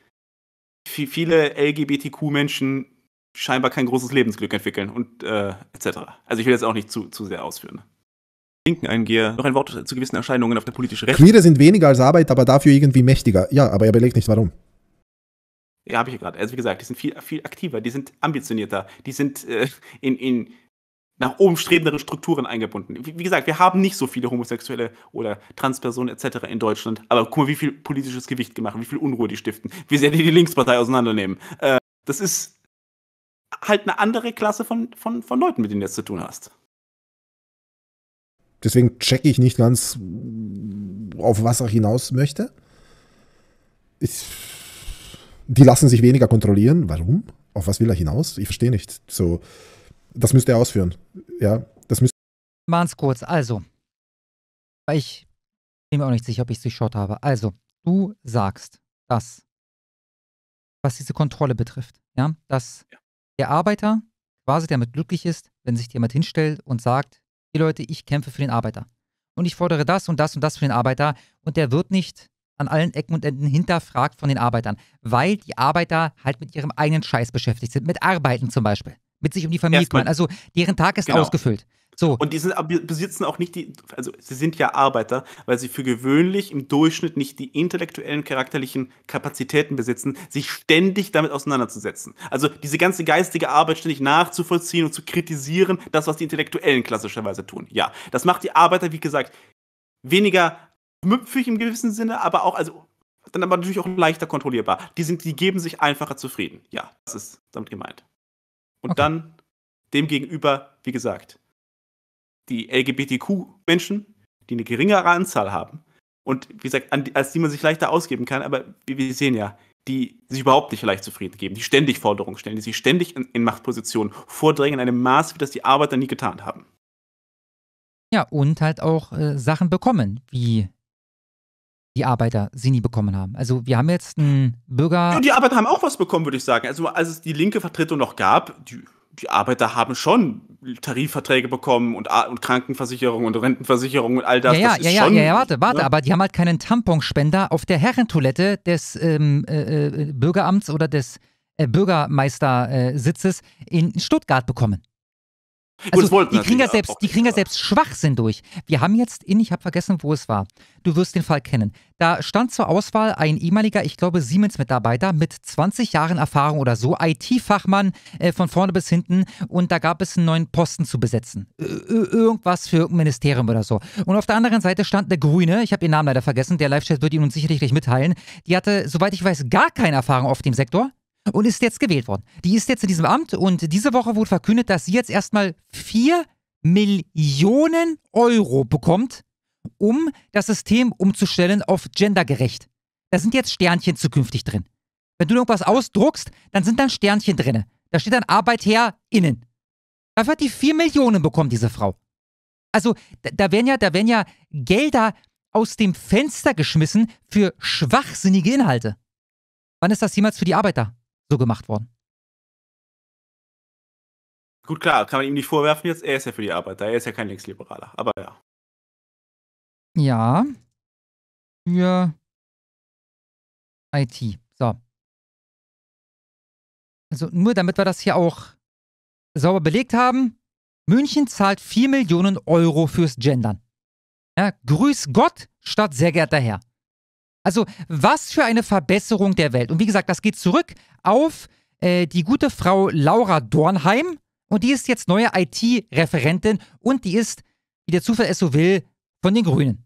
viele LGBTQ-Menschen scheinbar kein großes Lebensglück entwickeln und äh, etc. Also ich will jetzt auch nicht zu, zu sehr ausführen. Linken eingehe. Noch ein Wort zu gewissen Erscheinungen auf der politischen Rechte. Queere sind weniger als Arbeit, aber dafür irgendwie mächtiger. Ja, aber er belegt nicht, warum. Ja, habe ich gerade. Also wie gesagt, die sind viel, viel aktiver, die sind ambitionierter, die sind äh, in, in nach oben strebenderen Strukturen eingebunden. Wie, wie, gesagt, wir haben nicht so viele Homosexuelle oder Transpersonen etc. in Deutschland, aber guck mal, wie viel politisches Gewicht gemacht, wie viel Unruhe die stiften, wie sehr die die Linkspartei auseinandernehmen. Äh, das ist halt eine andere Klasse von, von, von Leuten, mit denen du jetzt zu tun hast. Deswegen checke ich nicht ganz, auf was er hinaus möchte. Ich, die lassen sich weniger kontrollieren. Warum? Auf was will er hinaus? Ich verstehe nicht. So, das müsste er ausführen. Ja, das müsste. Mahns kurz. Also, ich bin mir auch nicht sicher, ob ich es geschaut habe. Also, du sagst, dass, was diese Kontrolle betrifft, ja, dass ja. der Arbeiter quasi damit glücklich ist, wenn sich jemand hinstellt und sagt, hey Leute, ich kämpfe für den Arbeiter. Und ich fordere das und das und das für den Arbeiter. Und der wird nicht an allen Ecken und Enden hinterfragt von den Arbeitern, weil die Arbeiter halt mit ihrem eigenen Scheiß beschäftigt sind, mit Arbeiten zum Beispiel mit sich um die Familie kümmern. Also deren Tag ist genau. ausgefüllt. So. Und die sind, besitzen auch nicht die, also sie sind ja Arbeiter, weil sie für gewöhnlich im Durchschnitt nicht die intellektuellen, charakterlichen Kapazitäten besitzen, sich ständig damit auseinanderzusetzen. Also diese ganze geistige Arbeit ständig nachzuvollziehen und zu kritisieren, das, was die Intellektuellen klassischerweise tun. Ja, das macht die Arbeiter, wie gesagt, weniger müpfig im gewissen Sinne, aber auch, also dann aber natürlich auch leichter kontrollierbar. Die, sind, die geben sich einfacher zufrieden. Ja, das ist damit gemeint. Und okay. dann demgegenüber, wie gesagt, die LGBTQ-Menschen, die eine geringere Anzahl haben und wie gesagt, an, als die man sich leichter ausgeben kann, aber wie wir sehen ja, die sich überhaupt nicht leicht zufrieden geben, die ständig Forderungen stellen, die sich ständig in, in Machtpositionen vordrängen, in einem Maß, wie das die Arbeiter nie getan haben. Ja, und halt auch äh, Sachen bekommen, wie die Arbeiter sie nie bekommen haben. Also wir haben jetzt einen Bürger. Ja, die Arbeiter haben auch was bekommen, würde ich sagen. Also als es die linke Vertretung noch gab, die, die Arbeiter haben schon Tarifverträge bekommen und, und Krankenversicherung und Rentenversicherung und all das. Ja, ja, das ja, ja, ja, warte, warte, ne? aber die haben halt keinen Tamponspender auf der Herrentoilette des ähm, äh, äh Bürgeramts oder des äh, Bürgermeistersitzes in Stuttgart bekommen. Also die kriegen ja selbst, die kriegen selbst Schwachsinn durch. Wir haben jetzt in, ich habe vergessen, wo es war. Du wirst den Fall kennen. Da stand zur Auswahl ein ehemaliger, ich glaube Siemens-Mitarbeiter mit 20 Jahren Erfahrung oder so, IT-Fachmann äh, von vorne bis hinten und da gab es einen neuen Posten zu besetzen. Ö irgendwas für ein Ministerium oder so. Und auf der anderen Seite stand eine Grüne, ich habe ihren Namen leider vergessen, der Live-Chat wird ihn uns sicherlich gleich mitteilen. Die hatte, soweit ich weiß, gar keine Erfahrung auf dem Sektor und ist jetzt gewählt worden. Die ist jetzt in diesem Amt und diese Woche wurde verkündet, dass sie jetzt erstmal 4 Millionen Euro bekommt, um das System umzustellen auf gendergerecht. Da sind jetzt Sternchen zukünftig drin. Wenn du irgendwas ausdruckst, dann sind dann Sternchen drin. Da steht dann Arbeit her innen. Dafür hat die 4 Millionen bekommen, diese Frau. Also, da, da, werden ja, da werden ja Gelder aus dem Fenster geschmissen für schwachsinnige Inhalte. Wann ist das jemals für die Arbeiter? so gemacht worden. Gut, klar, kann man ihm nicht vorwerfen jetzt. Er ist ja für die Arbeit da, er ist ja kein Linksliberaler, aber ja. Ja. Für IT. So. Also nur damit wir das hier auch sauber belegt haben. München zahlt 4 Millionen Euro fürs Gendern. Ja, grüß Gott statt sehr geehrter Herr. Also was für eine Verbesserung der Welt. Und wie gesagt, das geht zurück auf äh, die gute Frau Laura Dornheim. Und die ist jetzt neue IT-Referentin und die ist, wie der Zufall es so will, von den Grünen.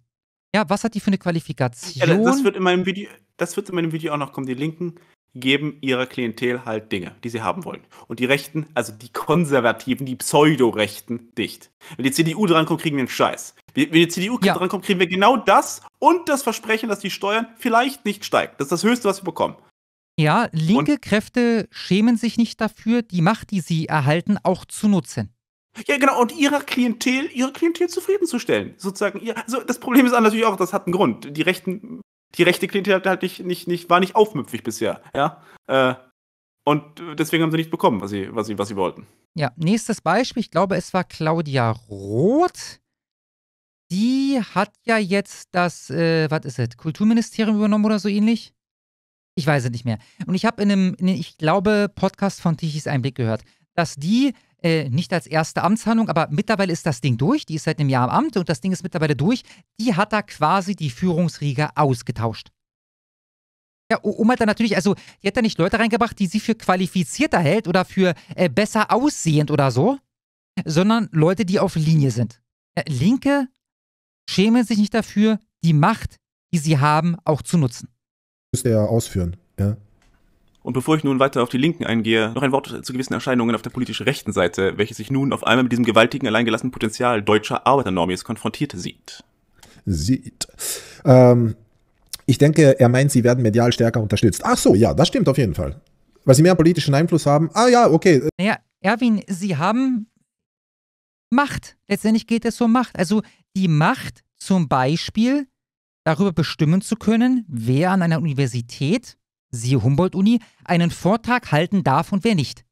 Ja, was hat die für eine Qualifikation? Ja, das, wird in meinem Video, das wird in meinem Video auch noch kommen. Die Linken geben ihrer Klientel halt Dinge, die sie haben wollen. Und die Rechten, also die Konservativen, die Pseudo-Rechten, dicht. Wenn die CDU drankommt, kriegen wir einen Scheiß. Wenn die CDU ja. drankommt, kriegen wir genau das und das Versprechen, dass die Steuern vielleicht nicht steigen. Das ist das Höchste, was wir bekommen. Ja, linke und Kräfte schämen sich nicht dafür, die Macht, die sie erhalten, auch zu nutzen. Ja, genau, und ihrer Klientel, ihre Klientel zufriedenzustellen. Sozusagen, ihr, also das Problem ist natürlich auch, das hat einen Grund. Die rechten, die rechte Klientel hat halt nicht, nicht, nicht, war nicht aufmüpfig bisher, ja. Äh, und deswegen haben sie nicht bekommen, was sie, was sie, was sie wollten. Ja, nächstes Beispiel, ich glaube, es war Claudia Roth, die hat ja jetzt das, äh, was ist es, Kulturministerium übernommen oder so ähnlich? Ich weiß es nicht mehr. Und ich habe in einem, in einem, ich glaube, Podcast von Tichis Einblick gehört, dass die äh, nicht als erste Amtshandlung, aber mittlerweile ist das Ding durch, die ist seit einem Jahr am Amt und das Ding ist mittlerweile durch, die hat da quasi die Führungsriege ausgetauscht. Ja, um hat da natürlich, also die hat da nicht Leute reingebracht, die sie für qualifizierter hält oder für äh, besser aussehend oder so, sondern Leute, die auf Linie sind. Äh, Linke schämen sich nicht dafür, die Macht, die sie haben, auch zu nutzen. Müsste er ausführen, ja. Und bevor ich nun weiter auf die Linken eingehe, noch ein Wort zu gewissen Erscheinungen auf der politischen rechten Seite, welche sich nun auf einmal mit diesem gewaltigen, alleingelassenen Potenzial deutscher Arbeiternormies konfrontiert sieht. Sieht. Ähm, ich denke, er meint, sie werden medial stärker unterstützt. Ach so, ja, das stimmt auf jeden Fall. Weil sie mehr politischen Einfluss haben. Ah ja, okay. Naja, Erwin, sie haben Macht. Letztendlich geht es um Macht. Also die Macht, zum Beispiel darüber bestimmen zu können, wer an einer Universität, siehe Humboldt-Uni, einen Vortrag halten darf und wer nicht.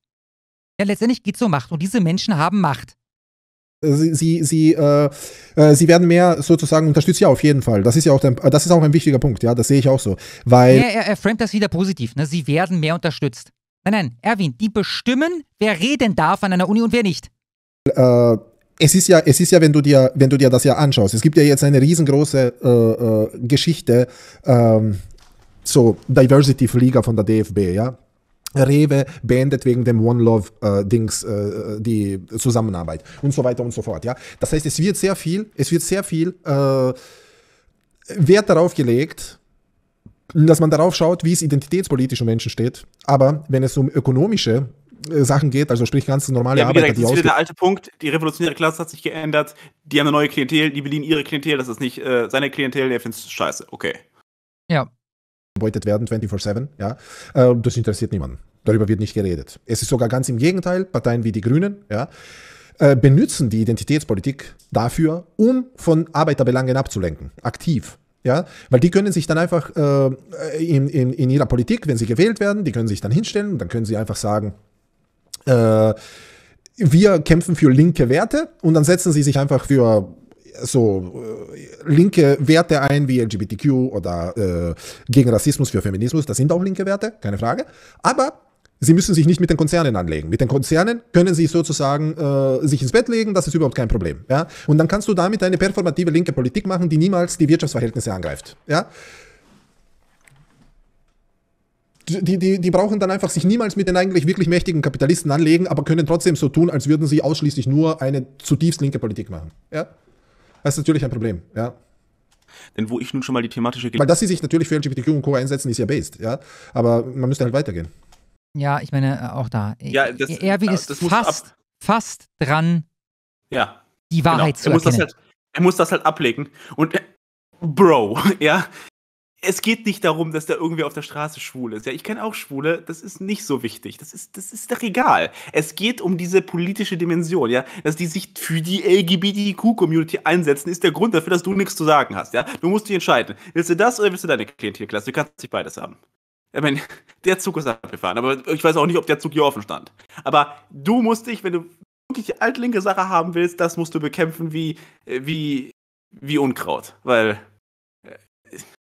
Ja, letztendlich geht es um Macht und diese Menschen haben Macht. Sie, sie, sie, äh, äh sie werden mehr sozusagen unterstützt, ja, auf jeden Fall. Das ist ja auch, der, das ist auch ein wichtiger Punkt, ja, das sehe ich auch so. Weil er, er, er framet das wieder positiv, ne? Sie werden mehr unterstützt. Nein, nein, Erwin, die bestimmen, wer reden darf an einer Uni und wer nicht. Äh, es ist ja, es ist ja, wenn du dir, wenn du dir das ja anschaust, es gibt ja jetzt eine riesengroße äh, äh Geschichte, ähm, so Diversity Liga von der DFB, ja. Rewe beendet wegen dem One Love äh, Dings äh, die Zusammenarbeit und so weiter und so fort, ja. Das heißt, es wird sehr viel, es wird sehr viel äh, Wert darauf gelegt, dass man darauf schaut, wie es identitätspolitisch um Menschen steht. Aber wenn es um ökonomische äh, Sachen geht, also sprich ganz normale ja, Arbeiter, gesagt, die Das ist der alte Punkt, die revolutionäre Klasse hat sich geändert, die haben eine neue Klientel, die bedienen ihre Klientel, das ist nicht äh, seine Klientel, der findet es scheiße, okay. Ja. Gebeutet werden 24-7, ja. Äh, das interessiert niemanden. Darüber wird nicht geredet. Es ist sogar ganz im Gegenteil, Parteien wie die Grünen, ja, äh, benutzen die Identitätspolitik dafür, um von Arbeiterbelangen abzulenken, aktiv. Ja, weil die können sich dann einfach äh, in, in, in ihrer Politik, wenn sie gewählt werden, die können sich dann hinstellen dann können sie einfach sagen, äh, wir kämpfen für linke Werte und dann setzen sie sich einfach für äh, so äh, linke Werte ein wie LGBTQ oder äh, gegen Rassismus für Feminismus. Das sind auch linke Werte, keine Frage. Aber sie müssen sich nicht mit den Konzernen anlegen. Mit den Konzernen können sie sozusagen äh, sich ins Bett legen, das ist überhaupt kein Problem. Ja? Und dann kannst du damit eine performative linke Politik machen, die niemals die Wirtschaftsverhältnisse angreift. Ja? die, die, die brauchen dann einfach sich niemals mit den eigentlich wirklich mächtigen Kapitalisten anlegen, aber können trotzdem so tun, als würden sie ausschließlich nur eine zutiefst linke Politik machen. Ja? Das ist natürlich ein Problem, ja. Denn wo ich nun schon mal die thematische... Weil dass sie sich natürlich für LGBTQ und Co. einsetzen, ist ja based, ja. Aber man müsste halt weitergehen. Ja, ich meine, äh, auch da. Ja, äh, das, äh, Erwin ist das fast, fast dran, ja, die Wahrheit genau. zu er erkennen. Muss das halt, er muss das halt ablegen. Und Bro, ja, es geht nicht darum, dass da irgendwie auf der Straße schwul ist. Ja, ich kenne auch Schwule, das ist nicht so wichtig. Das ist, das ist doch egal. Es geht um diese politische Dimension, ja. Dass die sich für die LGBTQ-Community einsetzen, ist der Grund dafür, dass du nichts zu sagen hast, ja. Du musst dich entscheiden. Willst du das oder willst du deine Klientelklasse? Du kannst nicht beides haben. Ich meine, der Zug ist abgefahren, aber ich weiß auch nicht, ob der Zug hier offen stand. Aber du musst dich, wenn du wirklich altlinke Sache haben willst, das musst du bekämpfen wie, äh, wie, wie Unkraut. Weil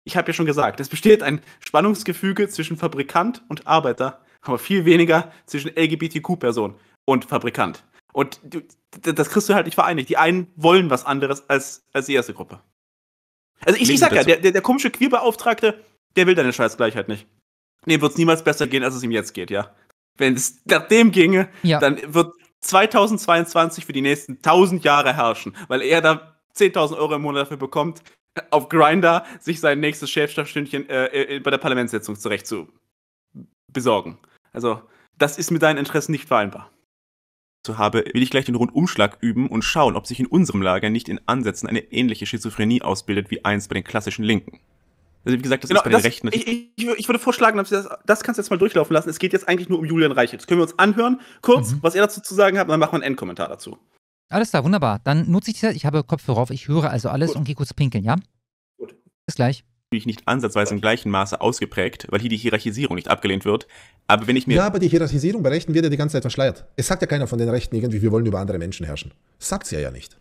ich habe ja schon gesagt, es besteht ein Spannungsgefüge zwischen Fabrikant und Arbeiter, aber viel weniger zwischen LGBTQ-Person und Fabrikant. Und das kriegst du halt nicht vereinigt. Die einen wollen was anderes als, als die erste Gruppe. Also ich, ich sag ja, der, der, der komische Queerbeauftragte, der will deine Scheißgleichheit nicht. Dem wird es niemals besser gehen, als es ihm jetzt geht, ja. Wenn es nach dem ginge, ja. dann wird 2022 für die nächsten 1000 Jahre herrschen, weil er da 10.000 Euro im Monat dafür bekommt, auf Grinder sich sein nächstes Schäfstafstündchen äh, äh, bei der Parlamentssitzung zurecht zu besorgen. Also, das ist mit deinen Interessen nicht vereinbar. So habe, will ich gleich den Rundumschlag üben und schauen, ob sich in unserem Lager nicht in Ansätzen eine ähnliche Schizophrenie ausbildet wie eins bei den klassischen Linken. Also wie gesagt, das genau, ist bei den das, Rechten ich, ich, ich, würde vorschlagen, das, das, kannst du jetzt mal durchlaufen lassen. Es geht jetzt eigentlich nur um Julian Reichelt. Das können wir uns anhören, kurz, mhm. was er dazu zu sagen hat, und dann machen wir einen Endkommentar dazu. Alles klar, wunderbar. Dann nutze ich die Zeit. Ich habe Kopfhörer auf, ich höre also alles Gut. und gehe kurz pinkeln, ja? Gut. Bis gleich. Natürlich nicht ansatzweise im gleichen Maße ausgeprägt, weil hier die Hierarchisierung nicht abgelehnt wird. Aber wenn ich mir. Ja, aber die Hierarchisierung bei Rechten wird ja die ganze Zeit verschleiert. Es sagt ja keiner von den Rechten irgendwie, wir wollen über andere Menschen herrschen. Sagt sie ja ja nicht.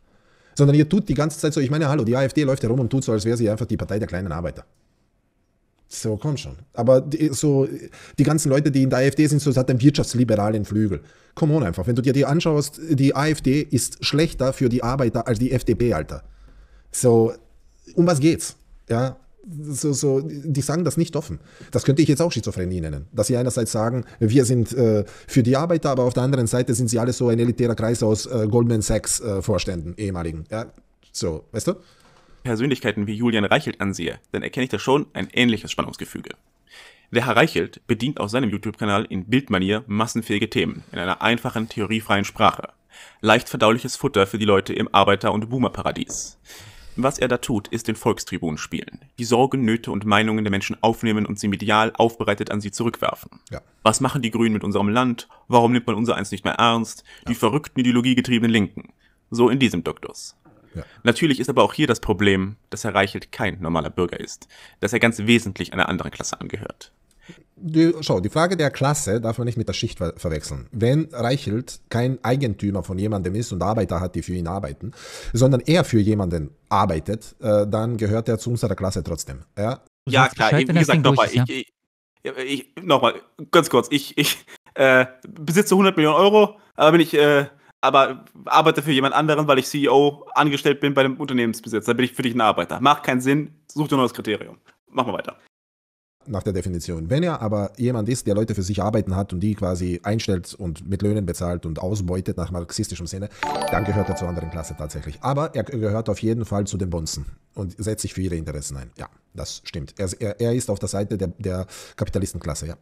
Sondern ihr tut die ganze Zeit so, ich meine, hallo, die AfD läuft ja rum und tut so, als wäre sie einfach die Partei der kleinen Arbeiter. So, komm schon. Aber die, so, die ganzen Leute, die in der AfD sind, so hat einen wirtschaftsliberalen Flügel. Komm on einfach. Wenn du dir die anschaust, die AfD ist schlechter für die Arbeiter als die FDP, Alter. So, um was geht's? Ja, so, so, die sagen das nicht offen. Das könnte ich jetzt auch Schizophrenie nennen. Dass sie einerseits sagen, wir sind äh, für die Arbeiter, aber auf der anderen Seite sind sie alle so ein elitärer Kreis aus äh, Goldman Sachs-Vorständen, äh, ehemaligen. Ja, so, weißt du? Persönlichkeiten wie Julian Reichelt ansehe, dann erkenne ich da schon ein ähnliches Spannungsgefüge. Der Herr Reichelt bedient auf seinem YouTube-Kanal in Bildmanier massenfähige Themen in einer einfachen, theoriefreien Sprache. Leicht verdauliches Futter für die Leute im Arbeiter- und Boomer-Paradies. Was er da tut, ist den Volkstribun spielen. Die Sorgen, Nöte und Meinungen der Menschen aufnehmen und sie medial aufbereitet an sie zurückwerfen. Ja. Was machen die Grünen mit unserem Land? Warum nimmt man unser eins nicht mehr ernst? Die verrückten ideologiegetriebenen Linken. So in diesem Duktus. Ja. Natürlich ist aber auch hier das Problem, dass Herr Reichelt kein normaler Bürger ist, dass er ganz wesentlich einer anderen Klasse angehört. Die, schau, die Frage der Klasse darf man nicht mit der Schicht ver verwechseln. Wenn Reichelt kein Eigentümer von jemandem ist und Arbeiter hat, die für ihn arbeiten, sondern er für jemanden arbeitet, äh, dann gehört er zu unserer Klasse trotzdem. Ja, ja klar, Bescheid, wie gesagt, nochmal, ich, ich, ich nochmal, ganz kurz, ich, ich äh, besitze 100 Millionen Euro, aber bin ich äh, aber arbeite für jemand anderen, weil ich CEO angestellt bin bei dem Unternehmensbesitzer. Dann bin ich für dich ein Arbeiter. Macht keinen Sinn, such dir ein neues Kriterium. Machen wir weiter. Nach der Definition. Wenn er aber jemand ist, der Leute für sich arbeiten hat und die quasi einstellt und mit Löhnen bezahlt und ausbeutet nach marxistischem Sinne, dann gehört er zur anderen Klasse tatsächlich. Aber er gehört auf jeden Fall zu den Bonzen und setzt sich für ihre Interessen ein. Ja, das stimmt. Er, er ist auf der Seite der, der Kapitalistenklasse, ja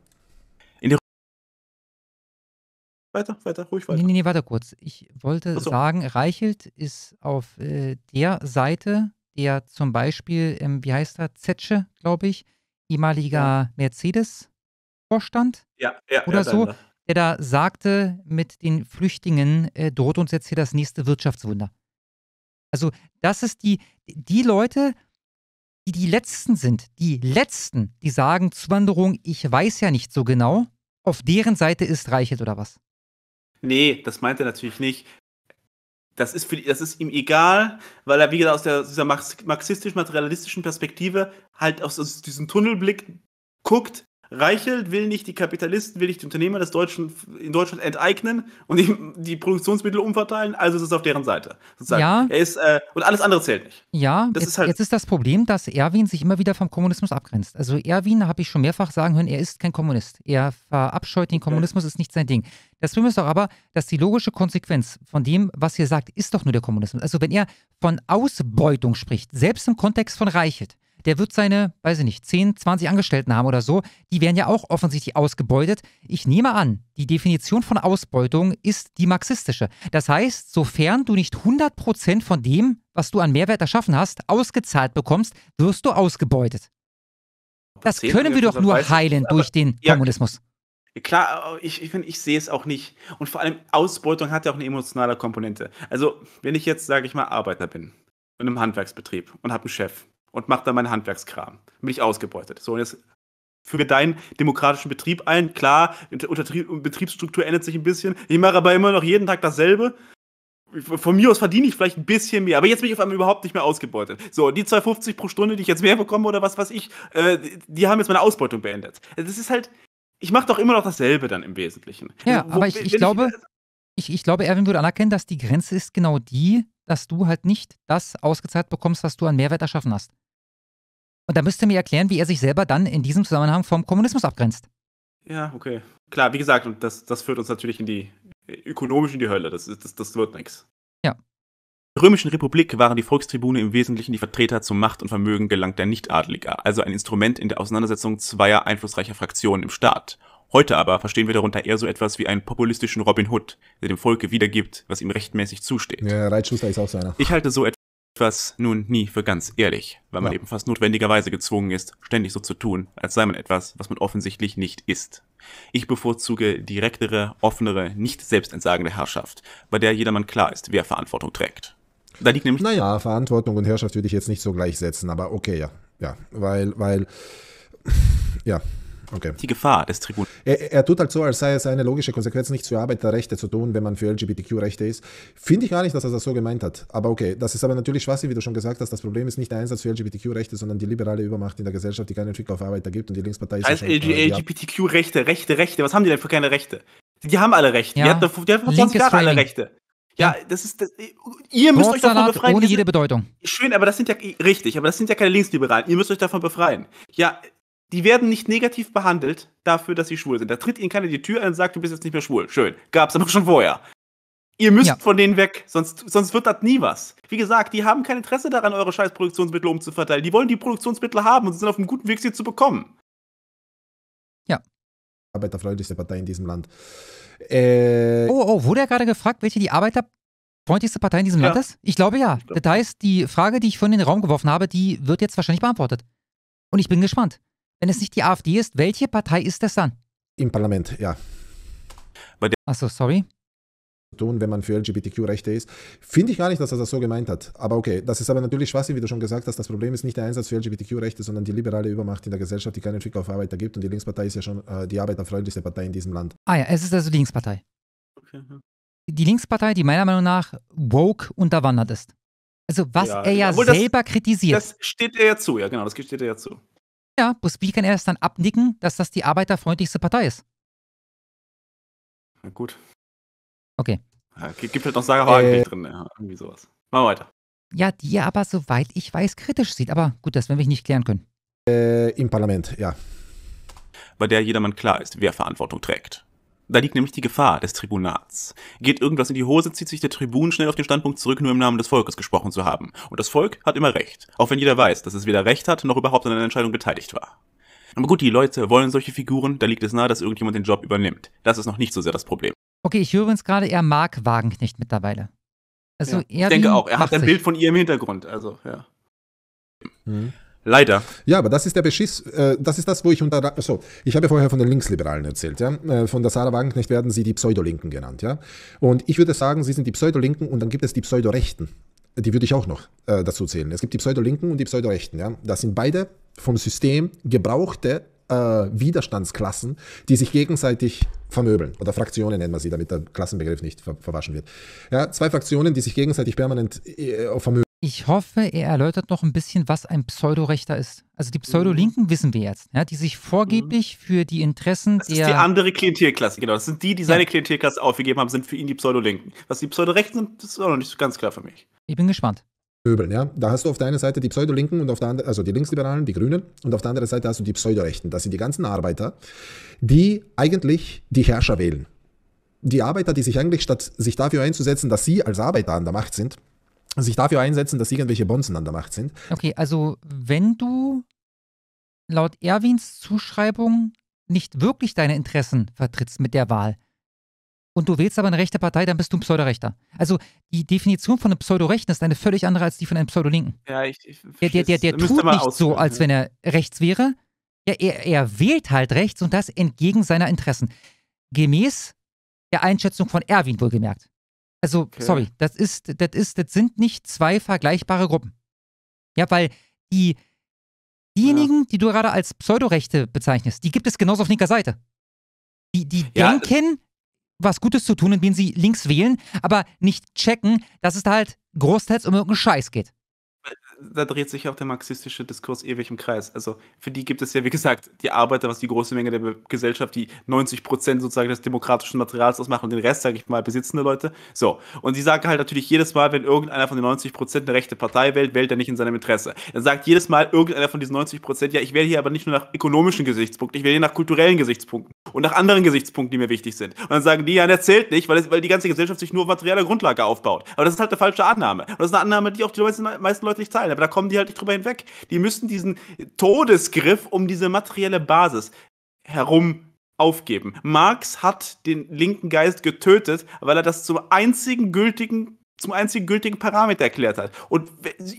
weiter, weiter, ruhig weiter. Nee, nee, nee warte kurz. Ich wollte so. sagen, Reichelt ist auf äh, der Seite, der zum Beispiel, ähm, wie heißt er, Zetsche, glaube ich, ehemaliger ja. Mercedes-Vorstand ja, ja, oder ja, so, dann, der da sagte, mit den Flüchtlingen äh, droht uns jetzt hier das nächste Wirtschaftswunder. Also, das ist die, die Leute, die die Letzten sind, die Letzten, die sagen Zuwanderung, ich weiß ja nicht so genau, auf deren Seite ist Reichelt oder was? Nee, das meint er natürlich nicht. Das ist, für, das ist ihm egal, weil er, wie gesagt, aus der, dieser marxistisch-materialistischen Perspektive halt aus, aus diesem Tunnelblick guckt, Reichelt will nicht die Kapitalisten, will nicht die Unternehmer des Deutschen, in Deutschland enteignen und die, die Produktionsmittel umverteilen, also ist es auf deren Seite. Sozusagen. Ja. Er ist, äh, und alles andere zählt nicht. Ja, das jetzt, ist halt jetzt ist das Problem, dass Erwin sich immer wieder vom Kommunismus abgrenzt. Also Erwin habe ich schon mehrfach sagen hören, er ist kein Kommunist. Er verabscheut den Kommunismus, okay. ist nicht sein Ding. Das Problem ist doch aber, dass die logische Konsequenz von dem, was ihr sagt, ist doch nur der Kommunismus. Also wenn er von Ausbeutung spricht, selbst im Kontext von Reichelt, der wird seine, weiß ich nicht, 10, 20 Angestellten haben oder so. Die werden ja auch offensichtlich ausgebeutet. Ich nehme an, die Definition von Ausbeutung ist die marxistische. Das heißt, sofern du nicht 100% von dem, was du an Mehrwert erschaffen hast, ausgezahlt bekommst, wirst du ausgebeutet. Das können wir doch nur heilen durch den Kommunismus. Klar, ich, ich, ich sehe es auch nicht. Und vor allem Ausbeutung hat ja auch eine emotionale Komponente. Also, wenn ich jetzt, sage ich mal, Arbeiter bin in einem Handwerksbetrieb und habe einen Chef, und mache dann meinen Handwerkskram. Bin ich ausgebeutet. So, und jetzt füge deinen demokratischen Betrieb ein. Klar, unter Betriebsstruktur ändert sich ein bisschen. Ich mache aber immer noch jeden Tag dasselbe. Von mir aus verdiene ich vielleicht ein bisschen mehr, aber jetzt bin ich auf einmal überhaupt nicht mehr ausgebeutet. So, die 2,50 pro Stunde, die ich jetzt mehr bekomme oder was weiß ich, äh, die haben jetzt meine Ausbeutung beendet. Das ist halt, ich mache doch immer noch dasselbe dann im Wesentlichen. Ja, Wo, aber ich, ich glaube, ich, ich glaube, Erwin würde anerkennen, dass die Grenze ist genau die, dass du halt nicht das ausgezahlt bekommst, was du an Mehrwert erschaffen hast. Und da müsst ihr mir erklären, wie er sich selber dann in diesem Zusammenhang vom Kommunismus abgrenzt. Ja, okay. Klar, wie gesagt, und das, das führt uns natürlich in die äh, ökonomisch in die Hölle. Das, das, das wird nichts. Ja. In der Römischen Republik waren die Volkstribune im Wesentlichen die Vertreter zum Macht und Vermögen gelangter Nichtadliger, also ein Instrument in der Auseinandersetzung zweier einflussreicher Fraktionen im Staat. Heute aber verstehen wir darunter eher so etwas wie einen populistischen Robin Hood, der dem Volke wiedergibt, was ihm rechtmäßig zusteht. Ja, Reitschuster ist auch so einer. Ich halte so etwas was nun nie für ganz ehrlich, weil man ja. eben fast notwendigerweise gezwungen ist, ständig so zu tun, als sei man etwas, was man offensichtlich nicht ist. Ich bevorzuge direktere, offenere, nicht selbstentsagende Herrschaft, bei der jedermann klar ist, wer Verantwortung trägt. Da liegt nämlich. Naja, Verantwortung und Herrschaft würde ich jetzt nicht so gleichsetzen, aber okay, ja. Ja, weil, weil, ja. Okay. Die Gefahr des Tribunals. Er, er, tut halt so, als sei es eine logische Konsequenz, nichts für Arbeiterrechte zu tun, wenn man für LGBTQ-Rechte ist. Finde ich gar nicht, dass er das so gemeint hat. Aber okay, das ist aber natürlich Schwachsinn, wie du schon gesagt hast. Das Problem ist nicht der Einsatz für LGBTQ-Rechte, sondern die liberale Übermacht in der Gesellschaft, die keinen Fick auf Arbeiter gibt und die Linkspartei ist. Als ja äh, LGBTQ-Rechte, Rechte, Rechte, was haben die denn für keine Rechte? Die haben alle Rechte. Ja. Die hatten, vor 20 Jahren alle Rechte. Ja, das ist. Das, äh, ihr müsst euch davon befreien. Ohne jede Bedeutung. Schön, aber das sind ja. Richtig, aber das sind ja keine Linksliberalen. Ihr müsst euch davon befreien. Ja, die werden nicht negativ behandelt dafür, dass sie schwul sind. Da tritt ihnen keiner die Tür ein und sagt, du bist jetzt nicht mehr schwul. Schön. Gab's aber schon vorher. Ihr müsst ja. von denen weg, sonst, sonst wird das nie was. Wie gesagt, die haben kein Interesse daran, eure scheiß Produktionsmittel umzuverteilen. Die wollen die Produktionsmittel haben und sind auf einem guten Weg, sie zu bekommen. Ja. Arbeiterfreundlichste Partei in diesem Land. Äh, oh, oh, wurde ja gerade gefragt, welche die arbeiterfreundlichste Partei in diesem ja. Land ist? Ich glaube ja. Ich glaub. Das heißt, die Frage, die ich vorhin in den Raum geworfen habe, die wird jetzt wahrscheinlich beantwortet. Und ich bin gespannt. Wenn es nicht die AfD ist, welche Partei ist das dann? Im Parlament, ja. Achso, sorry tun, wenn man für LGBTQ-Rechte ist. Finde ich gar nicht, dass er das so gemeint hat. Aber okay, das ist aber natürlich Schwachsinn, wie du schon gesagt hast. Das Problem ist nicht der Einsatz für LGBTQ-Rechte, sondern die liberale Übermacht in der Gesellschaft, die keinen Fick auf Arbeiter gibt. Und die Linkspartei ist ja schon äh, die arbeiterfreundlichste Partei in diesem Land. Ah ja, es ist also die Linkspartei. Die Linkspartei, die meiner Meinung nach woke unterwandert ist. Also was ja, er ja selber das, kritisiert. Das steht er ja zu, ja genau, das steht er ja zu. Ja, bloß wie kann er das dann abnicken, dass das die arbeiterfreundlichste Partei ist? Na gut. Okay. Ja, gibt halt noch Sarah Wagen äh, nicht drin, ja, irgendwie sowas. Mal weiter. Ja, die er aber, soweit ich weiß, kritisch sieht. Aber gut, das werden wir nicht klären können. Äh, Im Parlament, ja. Bei der jedermann klar ist, wer Verantwortung trägt. Da liegt nämlich die Gefahr des Tribunats. Geht irgendwas in die Hose, zieht sich der Tribun schnell auf den Standpunkt zurück, nur im Namen des Volkes gesprochen zu haben. Und das Volk hat immer Recht, auch wenn jeder weiß, dass es weder Recht hat, noch überhaupt an einer Entscheidung beteiligt war. Aber gut, die Leute wollen solche Figuren, da liegt es nahe, dass irgendjemand den Job übernimmt. Das ist noch nicht so sehr das Problem. Okay, ich höre übrigens gerade, er mag Wagenknecht mittlerweile. Also ja, ich denke auch, er hat ein Bild von ihr im Hintergrund, also ja. Mhm. Leider. Ja, aber das ist der Beschiss. Äh, das ist das, wo ich unter. So, ich habe ja vorher von den Linksliberalen erzählt. Ja? Äh, von der Sarah Wagenknecht werden sie die Pseudolinken genannt. Ja? Und ich würde sagen, sie sind die Pseudolinken und dann gibt es die Pseudorechten. Die würde ich auch noch äh, dazu zählen. Es gibt die Pseudolinken und die Pseudorechten. Ja? Das sind beide vom System gebrauchte äh, Widerstandsklassen, die sich gegenseitig vermöbeln. Oder Fraktionen nennen wir sie, damit der Klassenbegriff nicht ver verwaschen wird. Ja? Zwei Fraktionen, die sich gegenseitig permanent äh, vermöbeln. Ich hoffe, er erläutert noch ein bisschen, was ein Pseudorechter ist. Also die Pseudolinken mhm. wissen wir jetzt, ja, die sich vorgeblich mhm. für die Interessen das der. Das ist die andere Klientelklasse, genau. Das sind die, die ja. seine Klientelklasse aufgegeben haben, sind für ihn die Pseudolinken. Was die Pseudorechten sind, das ist auch noch nicht so ganz klar für mich. Ich bin gespannt. Pöbeln, ja. Da hast du auf der einen Seite die Pseudolinken und auf der anderen, also die Linksliberalen, die Grünen, und auf der anderen Seite hast du die Pseudorechten. Das sind die ganzen Arbeiter, die eigentlich die Herrscher wählen. Die Arbeiter, die sich eigentlich statt sich dafür einzusetzen, dass sie als Arbeiter an der Macht sind, sich dafür einsetzen, dass irgendwelche Bonzen an der Macht sind. Okay, also wenn du laut Erwins Zuschreibung nicht wirklich deine Interessen vertrittst mit der Wahl und du wählst aber eine rechte Partei, dann bist du ein Pseudorechter. Also die Definition von einem Pseudorechten ist eine völlig andere als die von einem Pseudolinken. Ja, ich, ich der, der, der, der tut nicht so, als wenn er rechts wäre. Ja, er, er wählt halt rechts und das entgegen seiner Interessen. Gemäß der Einschätzung von Erwin wohlgemerkt. Also, okay. sorry, das ist, das ist, das sind nicht zwei vergleichbare Gruppen. Ja, weil die, diejenigen, ja. die du gerade als Pseudorechte bezeichnest, die gibt es genauso auf linker Seite. Die, die ja. Äh denken, was Gutes zu tun, indem sie links wählen, aber nicht checken, dass es da halt großteils um irgendeinen Scheiß geht da dreht sich auch der marxistische Diskurs ewig im Kreis. Also für die gibt es ja, wie gesagt, die Arbeiter, was die große Menge der Gesellschaft, die 90 Prozent sozusagen des demokratischen Materials ausmachen und den Rest, sage ich mal, besitzende Leute. So. Und die sagen halt natürlich jedes Mal, wenn irgendeiner von den 90 Prozent eine rechte Partei wählt, wählt er nicht in seinem Interesse. Dann sagt jedes Mal irgendeiner von diesen 90 Prozent, ja, ich wähle hier aber nicht nur nach ökonomischen Gesichtspunkten, ich wähle hier nach kulturellen Gesichtspunkten und nach anderen Gesichtspunkten, die mir wichtig sind. Und dann sagen die, ja, der zählt nicht, weil, es, weil die ganze Gesellschaft sich nur auf materieller Grundlage aufbaut. Aber das ist halt eine falsche Annahme. Und das ist eine Annahme, die auch die meisten Leute nicht teilen aber da kommen die halt nicht drüber hinweg. Die müssen diesen Todesgriff um diese materielle Basis herum aufgeben. Marx hat den linken Geist getötet, weil er das zum einzigen gültigen, zum einzigen gültigen Parameter erklärt hat. Und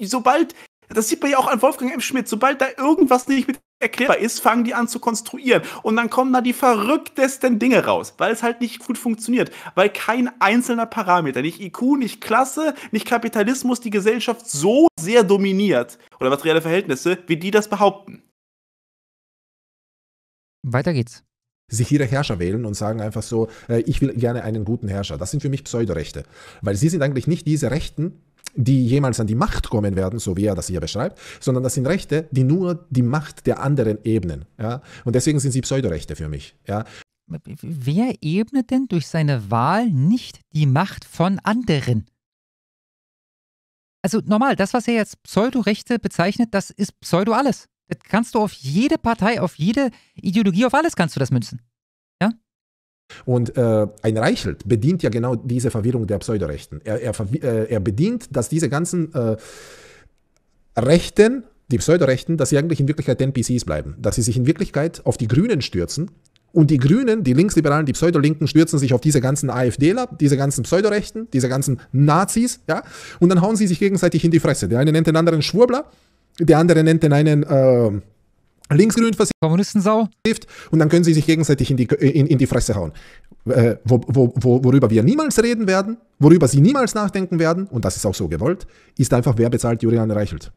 sobald, das sieht man ja auch an Wolfgang M. Schmidt, sobald da irgendwas nicht mit erklärbar ist, fangen die an zu konstruieren. Und dann kommen da die verrücktesten Dinge raus, weil es halt nicht gut funktioniert. Weil kein einzelner Parameter, nicht IQ, nicht Klasse, nicht Kapitalismus, die Gesellschaft so sehr dominiert oder materielle Verhältnisse, wie die das behaupten. Weiter geht's sich ihre Herrscher wählen und sagen einfach so, äh, ich will gerne einen guten Herrscher. Das sind für mich Pseudorechte, weil sie sind eigentlich nicht diese Rechten, die jemals an die Macht kommen werden, so wie er das hier beschreibt, sondern das sind Rechte, die nur die Macht der anderen ebnen. Ja? Und deswegen sind sie Pseudorechte für mich. Ja? Wer ebnet denn durch seine Wahl nicht die Macht von anderen? Also normal, das, was er jetzt Pseudorechte bezeichnet, das ist Pseudo alles. Das kannst du auf jede Partei, auf jede Ideologie, auf alles kannst du das münzen. Und äh, ein Reichelt bedient ja genau diese Verwirrung der Pseudorechten. Er, er, äh, er bedient, dass diese ganzen äh, Rechten, die Pseudorechten, dass sie eigentlich in Wirklichkeit NPCs bleiben. Dass sie sich in Wirklichkeit auf die Grünen stürzen. Und die Grünen, die Linksliberalen, die Pseudolinken stürzen sich auf diese ganzen AfDler, diese ganzen Pseudorechten, diese ganzen Nazis, ja. Und dann hauen sie sich gegenseitig in die Fresse. Der eine nennt den anderen Schwurbler, der andere nennt den einen äh, linksgrün versifft. Kommunistensau. Und dann können sie sich gegenseitig in die, in, in die Fresse hauen. Äh, wo, wo, wo, worüber wir niemals reden werden, worüber sie niemals nachdenken werden, und das ist auch so gewollt, ist einfach, wer bezahlt Julian Reichelt?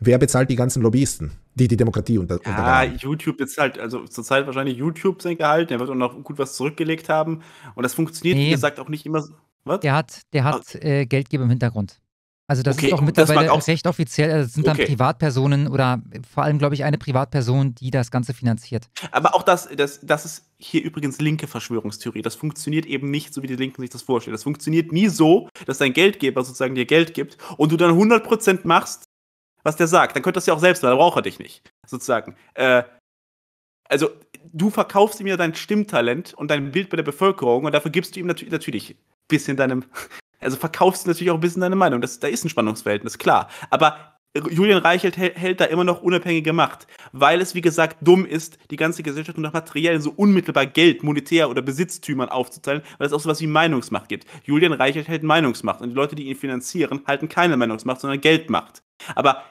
Wer bezahlt die ganzen Lobbyisten, die die Demokratie unter Ja, untergraben? YouTube bezahlt, also zurzeit wahrscheinlich YouTube sein Gehalt, der wird auch noch gut was zurückgelegt haben. Und das funktioniert, nee. wie gesagt, auch nicht immer so. Was? Der hat, der hat ah. äh, Geldgeber im Hintergrund. Also das okay, ist auch mittlerweile auch recht offiziell, also das sind okay. dann Privatpersonen oder vor allem, glaube ich, eine Privatperson, die das Ganze finanziert. Aber auch das, das, das ist hier übrigens linke Verschwörungstheorie. Das funktioniert eben nicht so, wie die Linken sich das vorstellen. Das funktioniert nie so, dass dein Geldgeber sozusagen dir Geld gibt und du dann 100% machst, was der sagt. Dann könntest du ja auch selbst, machen, dann braucht er dich nicht, sozusagen. Äh, also du verkaufst ihm ja dein Stimmtalent und dein Bild bei der Bevölkerung und dafür gibst du ihm natürlich, natürlich bisschen deinem also verkaufst du natürlich auch ein bisschen deine Meinung. Das, da ist ein Spannungsverhältnis, klar. Aber Julian Reichelt hält, hält da immer noch unabhängige Macht, weil es, wie gesagt, dumm ist, die ganze Gesellschaft nur nach materiellen, so unmittelbar Geld, monetär oder Besitztümern aufzuteilen, weil es auch sowas wie Meinungsmacht gibt. Julian Reichelt hält Meinungsmacht und die Leute, die ihn finanzieren, halten keine Meinungsmacht, sondern Geldmacht. Aber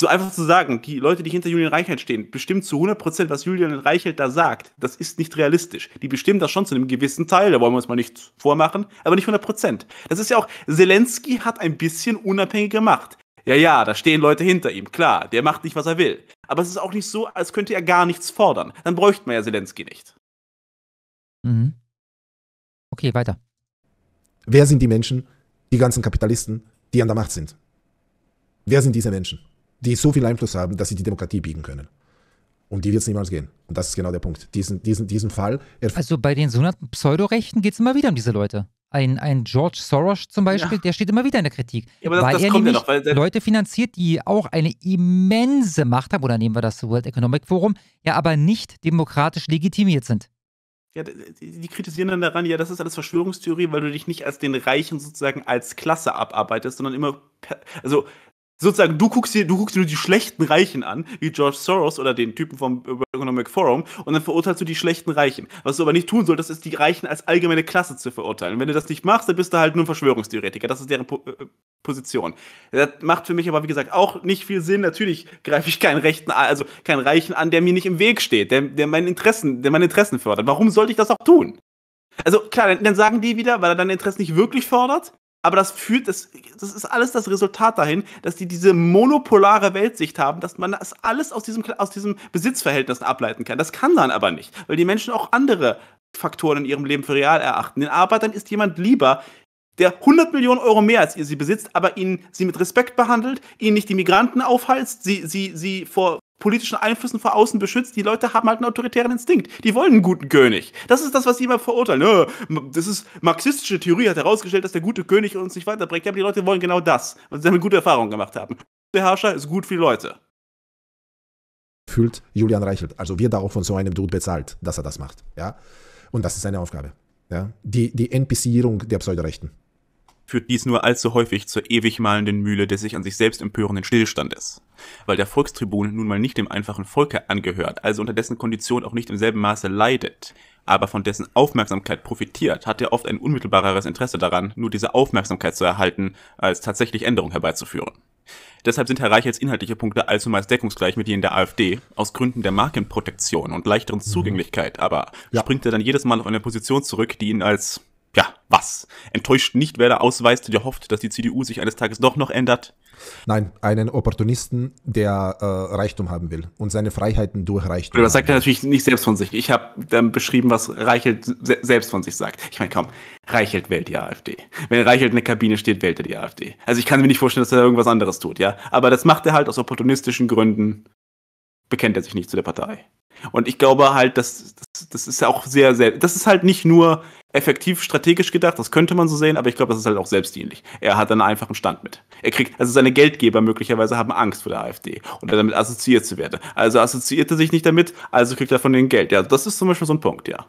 so einfach zu sagen, die Leute, die hinter Julian Reichelt stehen, bestimmen zu 100%, was Julian Reichelt da sagt. Das ist nicht realistisch. Die bestimmen das schon zu einem gewissen Teil, da wollen wir uns mal nichts vormachen, aber nicht 100%. Das ist ja auch, Zelensky hat ein bisschen unabhängige Macht. Ja, ja, da stehen Leute hinter ihm, klar, der macht nicht, was er will. Aber es ist auch nicht so, als könnte er gar nichts fordern. Dann bräuchte man ja Zelensky nicht. Mhm. Okay, weiter. Wer sind die Menschen, die ganzen Kapitalisten, die an der Macht sind? Wer sind diese Menschen? die so viel Einfluss haben, dass sie die Demokratie biegen können. Um die wird es niemals gehen. Und das ist genau der Punkt. Diesen, diesen, diesen Fall. Also bei den sogenannten Pseudorechten geht es immer wieder um diese Leute. Ein, ein George Soros zum Beispiel, ja. der steht immer wieder in der Kritik. Ja, das, weil das er nämlich ja noch, weil Leute finanziert, die auch eine immense Macht haben, oder nehmen wir das World Economic Forum, ja aber nicht demokratisch legitimiert sind. Ja, die kritisieren dann daran, ja, das ist alles Verschwörungstheorie, weil du dich nicht als den Reichen sozusagen als Klasse abarbeitest, sondern immer, also sozusagen, du guckst dir, du guckst dir nur die schlechten Reichen an, wie George Soros oder den Typen vom Economic Forum, und dann verurteilst du die schlechten Reichen. Was du aber nicht tun solltest, ist die Reichen als allgemeine Klasse zu verurteilen. wenn du das nicht machst, dann bist du halt nur ein Verschwörungstheoretiker. Das ist deren po äh, Position. Das macht für mich aber, wie gesagt, auch nicht viel Sinn. Natürlich greife ich keinen Rechten an, also keinen Reichen an, der mir nicht im Weg steht, der, der meine Interessen, der meine Interessen fördert. Warum sollte ich das auch tun? Also klar, dann, dann sagen die wieder, weil er deine Interessen nicht wirklich fördert, aber das führt, das, das ist alles das Resultat dahin, dass die diese monopolare Weltsicht haben, dass man das alles aus diesem, aus diesem Besitzverhältnis ableiten kann. Das kann man aber nicht, weil die Menschen auch andere Faktoren in ihrem Leben für real erachten. Den Arbeitern ist jemand lieber, der 100 Millionen Euro mehr als ihr sie besitzt, aber ihnen sie mit Respekt behandelt, ihnen nicht die Migranten aufhalst, sie, sie, sie vor politischen Einflüssen von außen beschützt. Die Leute haben halt einen autoritären Instinkt. Die wollen einen guten König. Das ist das, was sie immer verurteilen. Das ist marxistische Theorie, hat herausgestellt, dass der gute König uns nicht weiterbringt. aber die Leute wollen genau das, weil sie damit gute Erfahrungen gemacht haben. Der Herrscher ist gut für die Leute. Fühlt Julian Reichelt. Also wird auch von so einem Dude bezahlt, dass er das macht. Ja? Und das ist seine Aufgabe. Ja? Die, die NPCierung der Pseudorechten. Führt dies nur allzu häufig zur ewig malenden Mühle des sich an sich selbst empörenden Stillstandes weil der Volkstribun nun mal nicht dem einfachen Volke angehört, also unter dessen Kondition auch nicht im selben Maße leidet, aber von dessen Aufmerksamkeit profitiert, hat er oft ein unmittelbareres Interesse daran, nur diese Aufmerksamkeit zu erhalten, als tatsächlich Änderungen herbeizuführen. Deshalb sind Herr Reichels inhaltliche Punkte allzu meist deckungsgleich mit denen der AfD, aus Gründen der Markenprotektion und leichteren mhm. Zugänglichkeit, aber ja. springt er dann jedes Mal auf eine Position zurück, die ihn als ja, was? Enttäuscht nicht, wer da ausweist, der hofft, dass die CDU sich eines Tages doch noch ändert? Nein, einen Opportunisten, der äh, Reichtum haben will und seine Freiheiten durch Reichtum. Das sagt er natürlich nicht selbst von sich. Ich habe dann beschrieben, was Reichelt se selbst von sich sagt. Ich meine, komm, Reichelt wählt die AfD. Wenn Reichelt in der Kabine steht, wählt er die AfD. Also ich kann mir nicht vorstellen, dass er irgendwas anderes tut, ja. Aber das macht er halt aus opportunistischen Gründen. Bekennt er sich nicht zu der Partei. Und ich glaube halt, das, das, das ist auch sehr, sehr, das ist halt nicht nur effektiv strategisch gedacht, das könnte man so sehen, aber ich glaube, das ist halt auch selbstdienlich. Er hat einen einfachen Stand mit. Er kriegt, also seine Geldgeber möglicherweise haben Angst vor der AfD und damit assoziiert zu werden. Also assoziiert er sich nicht damit, also kriegt er von denen Geld. Ja, das ist zum Beispiel so ein Punkt, ja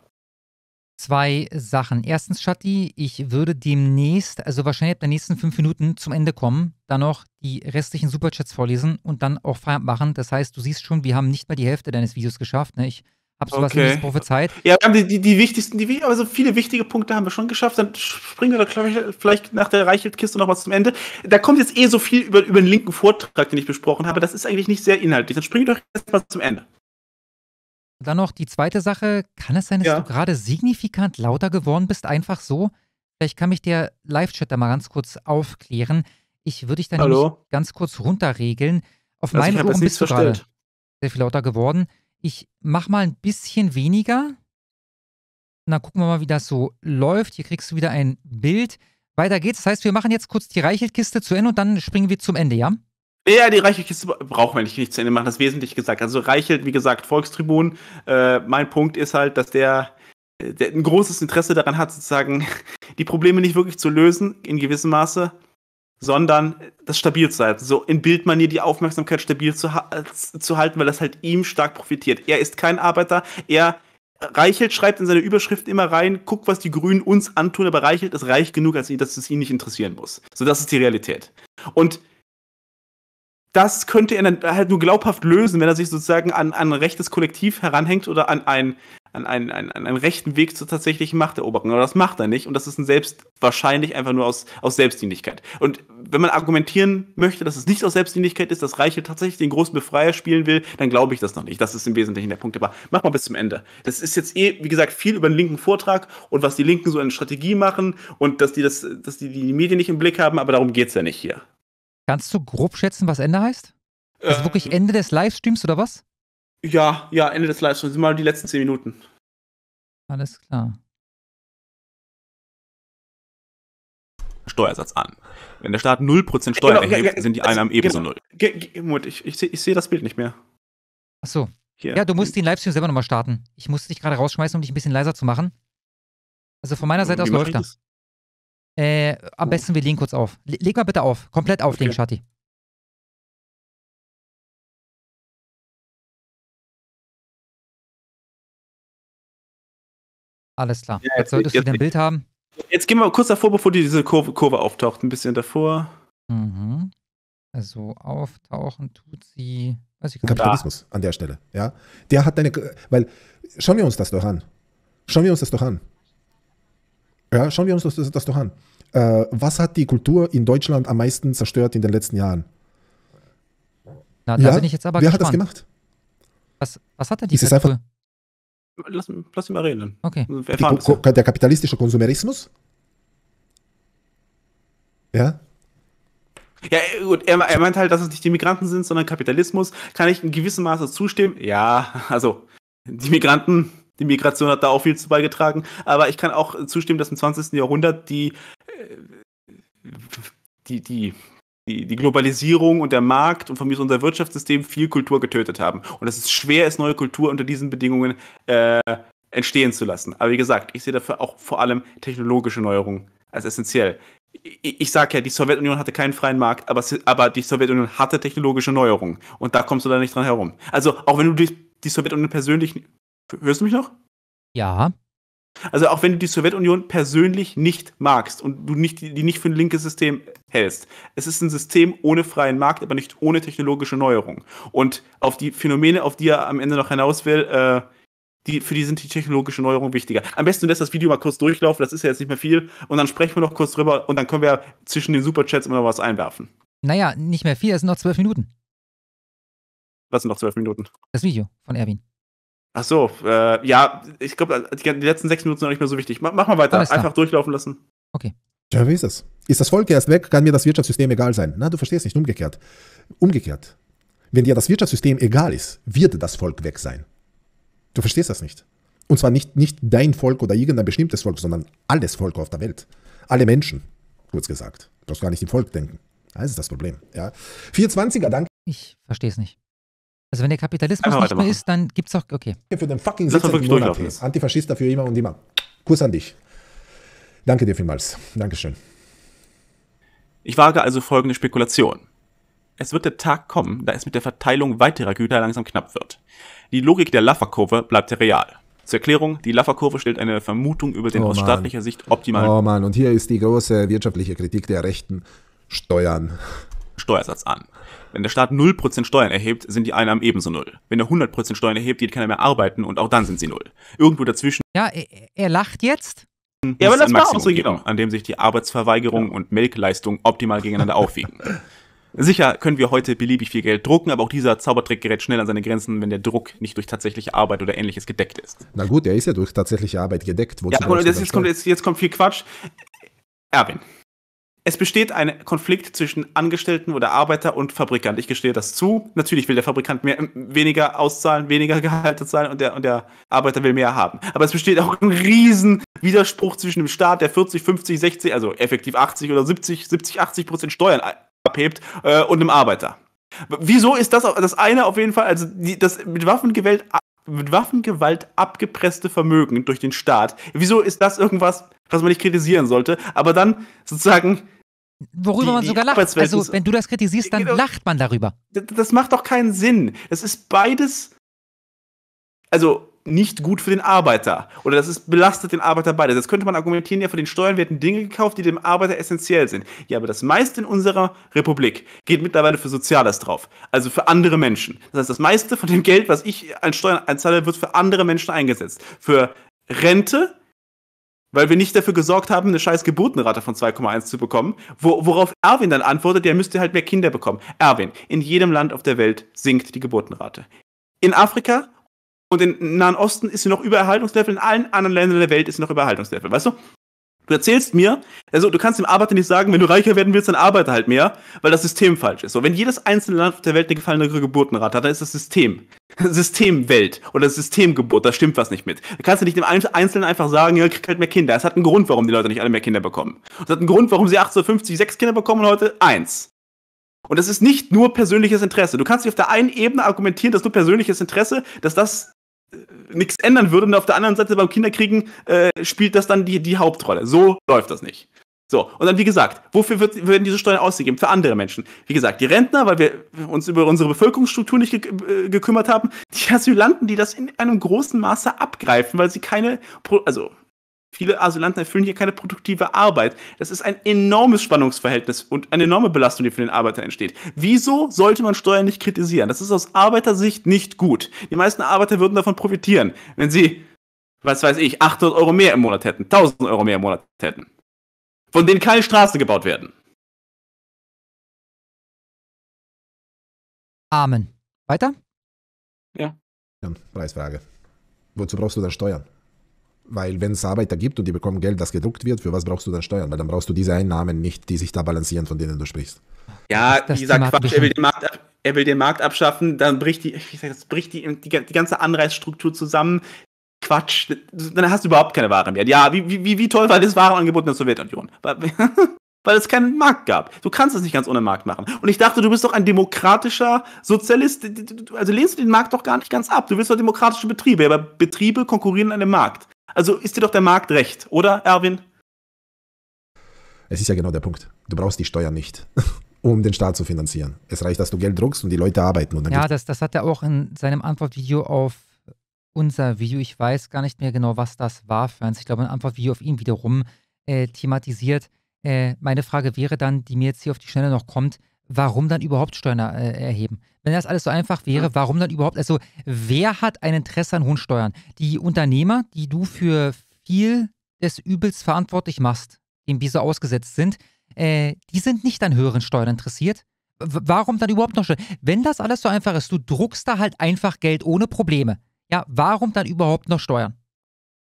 zwei Sachen. Erstens, Shatti, ich würde demnächst, also wahrscheinlich ab der nächsten fünf Minuten zum Ende kommen, dann noch die restlichen Superchats vorlesen und dann auch Feierabend machen. Das heißt, du siehst schon, wir haben nicht mal die Hälfte deines Videos geschafft. Ne? Ich habe sowas okay. nicht prophezeit. Ja, wir haben die, die, die wichtigsten, die, also viele wichtige Punkte haben wir schon geschafft. Dann springen wir da vielleicht nach der Reichelt-Kiste noch was zum Ende. Da kommt jetzt eh so viel über, über den linken Vortrag, den ich besprochen habe. Das ist eigentlich nicht sehr inhaltlich. Dann springen wir doch erstmal zum Ende. Dann noch die zweite Sache. Kann es sein, dass ja. du gerade signifikant lauter geworden bist, einfach so? Vielleicht kann mich der Live-Chat da mal ganz kurz aufklären. Ich würde dich dann Hallo? ganz kurz runterregeln. Auf also meinem Ohr bist du gerade sehr viel lauter geworden. Ich mache mal ein bisschen weniger. Und dann gucken wir mal, wie das so läuft. Hier kriegst du wieder ein Bild. Weiter geht's. Das heißt, wir machen jetzt kurz die Reichelkiste zu Ende und dann springen wir zum Ende, ja? Ja, die reiche Kiste braucht man nicht, nicht zu Ende machen, das wesentlich gesagt. Also Reichelt, wie gesagt, Volkstribun. Äh, mein Punkt ist halt, dass der, äh, der ein großes Interesse daran hat, sozusagen die Probleme nicht wirklich zu lösen, in gewissem Maße, sondern das stabil zu halten. So in Bildmanier die Aufmerksamkeit stabil zu, äh, zu halten, weil das halt ihm stark profitiert. Er ist kein Arbeiter, er Reichelt schreibt in seine Überschrift immer rein, guck, was die Grünen uns antun, aber Reichelt ist reich genug, als dass es ihn nicht interessieren muss. So, das ist die Realität. Und das könnte er dann halt nur glaubhaft lösen, wenn er sich sozusagen an, an ein rechtes Kollektiv heranhängt oder an, ein, an, ein, an, einen rechten Weg zur tatsächlichen Machteroberung. Aber das macht er nicht und das ist ein Selbst wahrscheinlich einfach nur aus, aus Selbstdienlichkeit. Und wenn man argumentieren möchte, dass es nicht aus Selbstdienlichkeit ist, dass Reichel tatsächlich den großen Befreier spielen will, dann glaube ich das noch nicht. Das ist im Wesentlichen der Punkt. Aber mach mal bis zum Ende. Das ist jetzt eh, wie gesagt, viel über den linken Vortrag und was die Linken so an Strategie machen und dass die, das, dass die die Medien nicht im Blick haben, aber darum geht es ja nicht hier. Kannst du grob schätzen, was Ende heißt? Ähm, also wirklich ähm. Ende des Livestreams oder was? Ja, ja, Ende des Livestreams. Sind Mal die letzten 10 Minuten. Alles klar. Steuersatz an. Wenn der Staat 0% Steuern genau, erhebt, ja, ja, sind die also Einnahmen also, ebenso null. Moment, ich, ich sehe seh das Bild nicht mehr. Ach so. Hier. Ja, du musst den Livestream selber nochmal starten. Ich musste dich gerade rausschmeißen, um dich ein bisschen leiser zu machen. Also von meiner Seite aus läuft das. Äh, am oh. besten, wir legen kurz auf. leg mal bitte auf. Komplett auflegen, okay. Schatti. Alles klar. Ja, jetzt solltest jetzt, du dein Bild haben. Jetzt gehen wir kurz davor, bevor diese Kurve, Kurve auftaucht. Ein bisschen davor. Mhm. Also auftauchen tut sie. Weiß ich Kapitalismus da. an der Stelle. Ja, der hat deine. weil schauen wir uns das doch an. Schauen wir uns das doch an. Ja, schauen wir uns das, das doch an. Äh, was hat die Kultur in Deutschland am meisten zerstört in den letzten Jahren? Na, da ja? bin ich jetzt aber Wer gespannt. hat das gemacht? Was, was hat denn die Ist Kultur? lass, lass ihn mal reden. Okay. Also, die, der kapitalistische Konsumerismus? Ja? Ja, äh, gut, er, er, meint halt, dass es nicht die Migranten sind, sondern Kapitalismus. Kann ich in gewissem Maße zustimmen? Ja, also die Migranten die Migration hat da auch viel zu beigetragen. Aber ich kann auch zustimmen, dass im 20. Jahrhundert äh, die, die, die, die, Globalisierung und der Markt und von mir ist unser Wirtschaftssystem viel Kultur getötet haben. Und es ist schwer, es neue Kultur unter diesen Bedingungen äh, entstehen zu lassen. Aber wie gesagt, ich sehe dafür auch vor allem technologische Neuerungen als essentiell. Ich, ich sage ja, die Sowjetunion hatte keinen freien Markt, aber, aber die Sowjetunion hatte technologische Neuerungen. Und da kommst du da nicht dran herum. Also, auch wenn du die, die Sowjetunion persönlich Hörst du mich noch? Ja. Also auch wenn du die Sowjetunion persönlich nicht magst und du nicht, die nicht für ein linkes System hältst. Es ist ein System ohne freien Markt, aber nicht ohne technologische Neuerung. Und auf die Phänomene, auf die er am Ende noch hinaus will, äh, die, für die sind die technologische Neuerung wichtiger. Am besten lässt das Video mal kurz durchlaufen, das ist ja jetzt nicht mehr viel. Und dann sprechen wir noch kurz drüber und dann können wir zwischen den Superchats immer noch was einwerfen. Naja, nicht mehr viel, es sind noch zwölf Minuten. Was sind noch zwölf Minuten? Das Video von Erwin. Ach so, äh, ja, ich glaube, die, letzten sechs Minuten sind noch nicht mehr so wichtig. Mach, mach mal weiter, einfach durchlaufen lassen. Okay. Ja, wie ist es? Ist das Volk erst weg, kann mir das Wirtschaftssystem egal sein. Na, du verstehst nicht, umgekehrt. Umgekehrt. Wenn dir das Wirtschaftssystem egal ist, wird das Volk weg sein. Du verstehst das nicht. Und zwar nicht, nicht dein Volk oder irgendein bestimmtes Volk, sondern alles Volk auf der Welt. Alle Menschen, kurz gesagt. Du darfst gar nicht im Volk denken. Das ist das Problem. Ja. 420er, danke. Ich verstehe es nicht. Also wenn der Kapitalismus nicht mehr ist, dann gibt's doch, okay. Für den fucking Sitz Antifaschist dafür immer und immer. Kuss an dich. Danke dir vielmals. Dankeschön. Ich wage also folgende Spekulation. Es wird der Tag kommen, da es mit der Verteilung weiterer Güter langsam knapp wird. Die Logik der Laffer-Kurve bleibt real. Zur Erklärung, die Laffer-Kurve stellt eine Vermutung über den oh aus Mann. staatlicher Sicht optimalen... Oh Mann, und hier ist die große wirtschaftliche Kritik der Rechten. Steuern. Steuersatz an. Wenn der Staat 0% Steuern erhebt, sind die Einnahmen ebenso null. Wenn er 100% Steuern erhebt, geht keiner mehr arbeiten und auch dann sind sie null. Irgendwo dazwischen. Ja, er, er lacht jetzt. Ja, aber das war auch so geben, genau. An dem sich die Arbeitsverweigerung ja. Genau. und Melkleistung optimal gegeneinander aufwiegen. Sicher können wir heute beliebig viel Geld drucken, aber auch dieser Zaubertrick gerät schnell an seine Grenzen, wenn der Druck nicht durch tatsächliche Arbeit oder ähnliches gedeckt ist. Na gut, er ist ja durch tatsächliche Arbeit gedeckt. Ja, aber das jetzt, kommt, jetzt, jetzt kommt viel Quatsch. Erwin, es besteht ein Konflikt zwischen Angestellten oder Arbeiter und Fabrikant. Ich gestehe das zu. Natürlich will der Fabrikant mehr, weniger auszahlen, weniger Gehalt zahlen und der, und der Arbeiter will mehr haben. Aber es besteht auch ein riesen Widerspruch zwischen dem Staat, der 40, 50, 60, also effektiv 80 oder 70, 70, 80 Prozent Steuern abhebt äh, und einem Arbeiter. Wieso ist das das eine auf jeden Fall, also die, das mit Waffengewalt, mit Waffengewalt abgepresste Vermögen durch den Staat, wieso ist das irgendwas, was man nicht kritisieren sollte, aber dann sozusagen Worüber die, man sogar lacht. Also, wenn du das kritisierst, dann genau, lacht man darüber. Das macht doch keinen Sinn. Das ist beides. Also, nicht gut für den Arbeiter. Oder das ist, belastet den Arbeiter beides. Das könnte man argumentieren, ja, von den Steuern werden Dinge gekauft, die dem Arbeiter essentiell sind. Ja, aber das meiste in unserer Republik geht mittlerweile für Soziales drauf. Also für andere Menschen. Das heißt, das meiste von dem Geld, was ich an Steuern einzahle, wird für andere Menschen eingesetzt. Für Rente, weil wir nicht dafür gesorgt haben, eine scheiß Geburtenrate von 2,1 zu bekommen, wo, worauf Erwin dann antwortet, der müsste halt mehr Kinder bekommen. Erwin, in jedem Land auf der Welt sinkt die Geburtenrate. In Afrika und im Nahen Osten ist sie noch über Erhaltungslevel, in allen anderen Ländern der Welt ist sie noch über Erhaltungslevel, weißt du? Du erzählst mir, also du kannst dem Arbeiter nicht sagen, wenn du reicher werden willst, dann arbeite halt mehr, weil das System falsch ist. So, wenn jedes einzelne Land auf der Welt eine gefallenere Geburtenrate hat, dann ist das System. Systemwelt oder Systemgeburt, da stimmt was nicht mit. Da kannst du nicht dem Einzelnen einfach sagen, ja, kriegt halt mehr Kinder. Es hat einen Grund, warum die Leute nicht alle mehr Kinder bekommen. Es hat einen Grund, warum sie 1850 sechs Kinder bekommen und heute eins. Und das ist nicht nur persönliches Interesse. Du kannst nicht auf der einen Ebene argumentieren, dass nur persönliches Interesse, dass das äh, nichts ändern würde und auf der anderen Seite beim Kinderkriegen äh, spielt das dann die, die Hauptrolle. So läuft das nicht. So, und dann wie gesagt, wofür wird, werden diese Steuern ausgegeben? Für andere Menschen. Wie gesagt, die Rentner, weil wir uns über unsere Bevölkerungsstruktur nicht ge äh, gekümmert haben, die Asylanten, die das in einem großen Maße abgreifen, weil sie keine, Pro also Viele Asylanten erfüllen hier keine produktive Arbeit. Das ist ein enormes Spannungsverhältnis und eine enorme Belastung, die für den Arbeiter entsteht. Wieso sollte man Steuern nicht kritisieren? Das ist aus Arbeitersicht nicht gut. Die meisten Arbeiter würden davon profitieren, wenn sie, was weiß ich, 800 Euro mehr im Monat hätten, 1000 Euro mehr im Monat hätten. Von denen keine Straßen gebaut werden. Amen. Weiter? Ja. ja Preisfrage. Wozu brauchst du dann Steuern? Weil wenn es Arbeiter gibt und die bekommen Geld, das gedruckt wird, für was brauchst du dann Steuern? Weil dann brauchst du diese Einnahmen nicht, die sich da balancieren, von denen du sprichst. Ja, dieser Quatsch, er will, den Markt, er will den Markt abschaffen, dann bricht, die, sag, bricht die, die, die ganze Anreizstruktur zusammen. Quatsch, dann hast du überhaupt keine Ware mehr. Ja, wie, wie, wie toll war das Warenangebot in der Sowjetunion? Weil es keinen Markt gab. Du kannst es nicht ganz ohne Markt machen. Und ich dachte, du bist doch ein demokratischer Sozialist. Also lehnst du den Markt doch gar nicht ganz ab. Du willst doch demokratische Betriebe. Aber Betriebe konkurrieren an dem Markt. Also ist dir doch der Markt recht, oder, Erwin? Es ist ja genau der Punkt. Du brauchst die Steuern nicht, um den Staat zu finanzieren. Es reicht, dass du Geld druckst und die Leute arbeiten. Und dann ja, das, das hat er auch in seinem Antwortvideo auf unser Video, ich weiß gar nicht mehr genau, was das war für eins. Ich glaube, ein Antwortvideo auf ihn wiederum äh, thematisiert. Äh, meine Frage wäre dann, die mir jetzt hier auf die Schnelle noch kommt, warum dann überhaupt Steuern äh, erheben? Wenn das alles so einfach wäre, warum dann überhaupt? Also, wer hat ein Interesse an hohen Steuern? Die Unternehmer, die du für viel des Übels verantwortlich machst, dem wir so ausgesetzt sind, äh, die sind nicht an höheren Steuern interessiert. warum dann überhaupt noch Steuern? Wenn das alles so einfach ist, du druckst da halt einfach Geld ohne Probleme. Ja, warum dann überhaupt noch Steuern?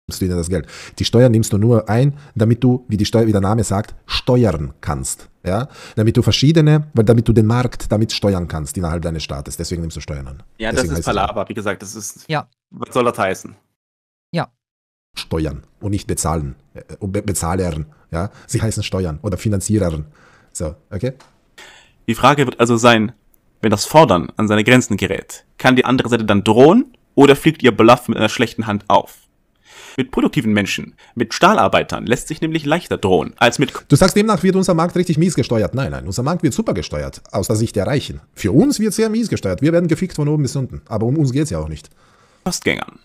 du ihnen das Geld. Die Steuern nimmst du nur ein, damit du, wie, die Steu wie der Name sagt, steuern kannst. Ja? Damit du verschiedene, weil damit du den Markt damit steuern kannst innerhalb deines Staates. Deswegen nimmst du Steuern an. Ja, Deswegen das ist Palaver, wie gesagt, das ist. Ja. Was soll das heißen? Ja. Steuern und nicht bezahlen. Äh, be Bezahlern. Ja? Sie heißen Steuern oder Finanzierern. So, okay? Die Frage wird also sein, wenn das Fordern an seine Grenzen gerät, kann die andere Seite dann drohen oder fliegt ihr Bluff mit einer schlechten Hand auf? Mit produktiven Menschen, mit Stahlarbeitern lässt sich nämlich leichter drohen als mit. Du sagst, demnach wird unser Markt richtig mies gesteuert. Nein, nein, unser Markt wird super gesteuert, aus der Sicht der Reichen. Für uns wird sehr mies gesteuert. Wir werden gefickt von oben bis unten. Aber um uns geht's ja auch nicht. Postgängern.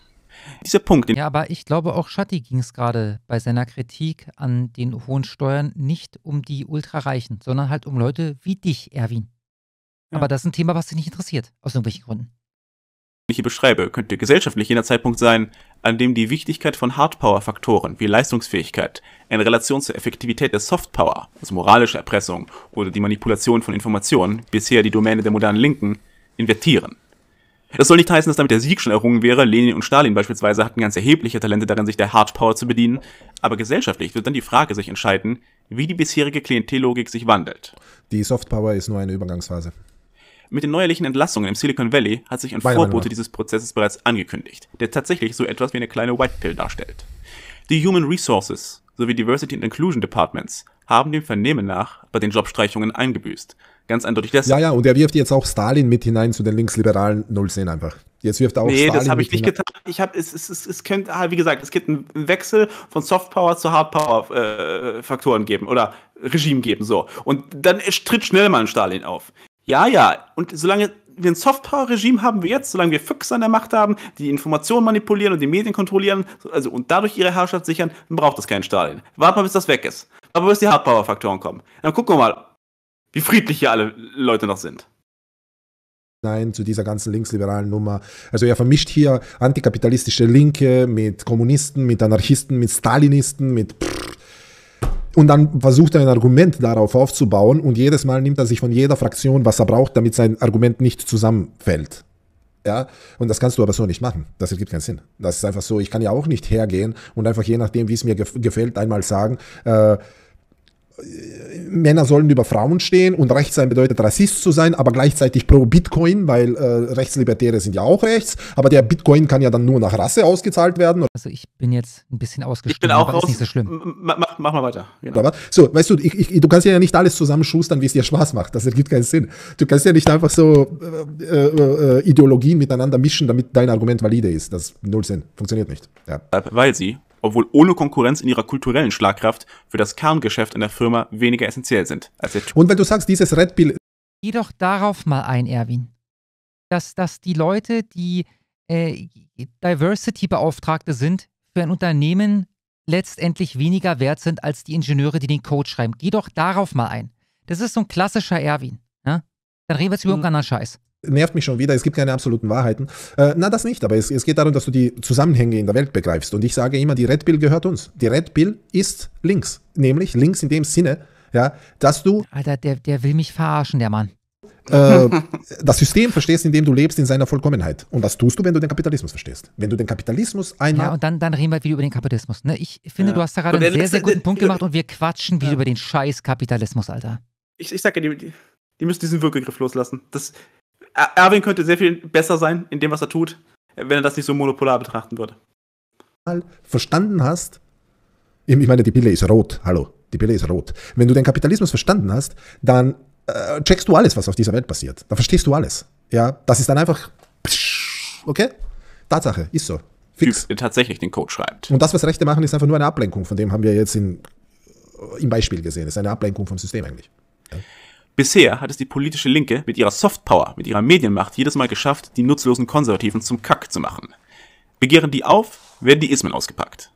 Dieser Punkt. Ja, aber ich glaube, auch Schatti ging es gerade bei seiner Kritik an den hohen Steuern nicht um die Ultrareichen, sondern halt um Leute wie dich, Erwin. Ja. Aber das ist ein Thema, was dich nicht interessiert, aus irgendwelchen Gründen. Ich hier beschreibe, könnte gesellschaftlich jener Zeitpunkt sein, an dem die Wichtigkeit von Hardpower-Faktoren wie Leistungsfähigkeit in Relation zur Effektivität der Softpower, also moralische Erpressung oder die Manipulation von Informationen, bisher die Domäne der modernen Linken, invertieren. Das soll nicht heißen, dass damit der Sieg schon errungen wäre. Lenin und Stalin beispielsweise hatten ganz erhebliche Talente darin, sich der Hardpower zu bedienen. Aber gesellschaftlich wird dann die Frage sich entscheiden, wie die bisherige Klientellogik sich wandelt. Die Softpower ist nur eine Übergangsphase. Mit den neuerlichen Entlassungen im Silicon Valley hat sich ein Beide, Vorbote Beide. dieses Prozesses bereits angekündigt, der tatsächlich so etwas wie eine kleine White Pill darstellt. Die Human Resources sowie Diversity and Inclusion Departments haben dem Vernehmen nach bei den Jobstreichungen eingebüßt. Ganz eindeutig das. Ja, ja, und er wirft jetzt auch Stalin mit hinein zu den linksliberalen 010 einfach. Jetzt wirft er auch nee, Stalin. Nee, das habe ich nicht getan. Ich hab, es, es, es, es könnte, ah, wie gesagt, es gibt einen Wechsel von Softpower zu Hardpower-Faktoren äh, geben oder Regime geben, so. Und dann tritt schnell mal ein Stalin auf. Ja, ja. Und solange wir den Softpower-Regime haben wie jetzt, solange wir Füchse an der Macht haben, die Informationen manipulieren und die Medien kontrollieren also, und dadurch ihre Herrschaft sichern, dann braucht das keinen Stalin. Warten wir, bis das weg ist. Aber bis die Hardpower-Faktoren kommen. Dann gucken wir mal, wie friedlich hier alle Leute noch sind. Nein, zu dieser ganzen linksliberalen Nummer. Also er vermischt hier antikapitalistische Linke mit Kommunisten, mit Anarchisten, mit Stalinisten, mit... Pff, und dann versucht er ein Argument darauf aufzubauen und jedes Mal nimmt er sich von jeder Fraktion, was er braucht, damit sein Argument nicht zusammenfällt. Ja, und das kannst du aber so nicht machen. Das ergibt keinen Sinn. Das ist einfach so. Ich kann ja auch nicht hergehen und einfach je nachdem, wie es mir gefällt, einmal sagen, äh, Männer sollen über Frauen stehen und rechts sein bedeutet Rassist zu sein, aber gleichzeitig pro Bitcoin, weil äh, Rechtslibertäre sind ja auch rechts, aber der Bitcoin kann ja dann nur nach Rasse ausgezahlt werden. Also ich bin jetzt ein bisschen ausgestiegen, ich bin auch raus, ist nicht so schlimm. Mach, mach mal weiter. Genau. So, weißt du, ich, ich, du kannst ja nicht alles zusammenschustern, wie es dir Spaß macht, das ergibt keinen Sinn. Du kannst ja nicht einfach so äh, äh, äh Ideologien miteinander mischen, damit dein Argument valide ist. Das null Sinn, funktioniert nicht. Ja. Äh, weil sie obwohl ohne Konkurrenz in ihrer kulturellen Schlagkraft für das Kerngeschäft in der Firma weniger essentiell sind. Als Und wenn du sagst, dieses Red Bull. Geh doch darauf mal ein, Erwin. Dass, dass die Leute, die äh, Diversity-Beauftragte sind, für ein Unternehmen letztendlich weniger wert sind als die Ingenieure, die den Code schreiben. Geh doch darauf mal ein. Das ist so ein klassischer Erwin. Ne? Dann reden wir jetzt über hm. irgendeinen anderen Scheiß nervt mich schon wieder, es gibt keine absoluten Wahrheiten. Äh, na, das nicht, aber es, es, geht darum, dass du die Zusammenhänge in der Welt begreifst. Und ich sage immer, die Red Pill gehört uns. Die Red Pill ist links. Nämlich links in dem Sinne, ja, dass du. Alter, der, der will mich verarschen, der Mann. Äh, das System verstehst, in dem du lebst, in seiner Vollkommenheit. Und das tust du, wenn du den Kapitalismus verstehst. Wenn du den Kapitalismus einmal. Ja, und dann, dann reden wir wieder über den Kapitalismus. Ne? Ich finde, ja. du hast da gerade einen sehr, sehr guten Punkt gemacht und wir quatschen wieder ja. über den scheiß Kapitalismus, Alter. Ich, ich sage dir, die, die müssen diesen Würgegriff loslassen. Das, Erwin könnte sehr viel besser sein in dem, was er tut, wenn er das nicht so monopolar betrachten würde. Verstanden hast, ich meine, die Pille ist rot, hallo, die Pille ist rot. Wenn du den Kapitalismus verstanden hast, dann äh, checkst du alles, was auf dieser Welt passiert. Dann verstehst du alles. Ja, das ist dann einfach, okay? Tatsache, ist so. Fix. Typ, der tatsächlich den Code schreibt. Und das, was Rechte machen, ist einfach nur eine Ablenkung. Von dem haben wir jetzt in, äh, im Beispiel gesehen. Das ist eine Ablenkung vom System eigentlich. Ja? Bisher hat es die politische Linke mit ihrer Softpower, mit ihrer Medienmacht jedes Mal geschafft, die nutzlosen Konservativen zum Kack zu machen. Begehren die auf, werden die Ismen ausgepackt.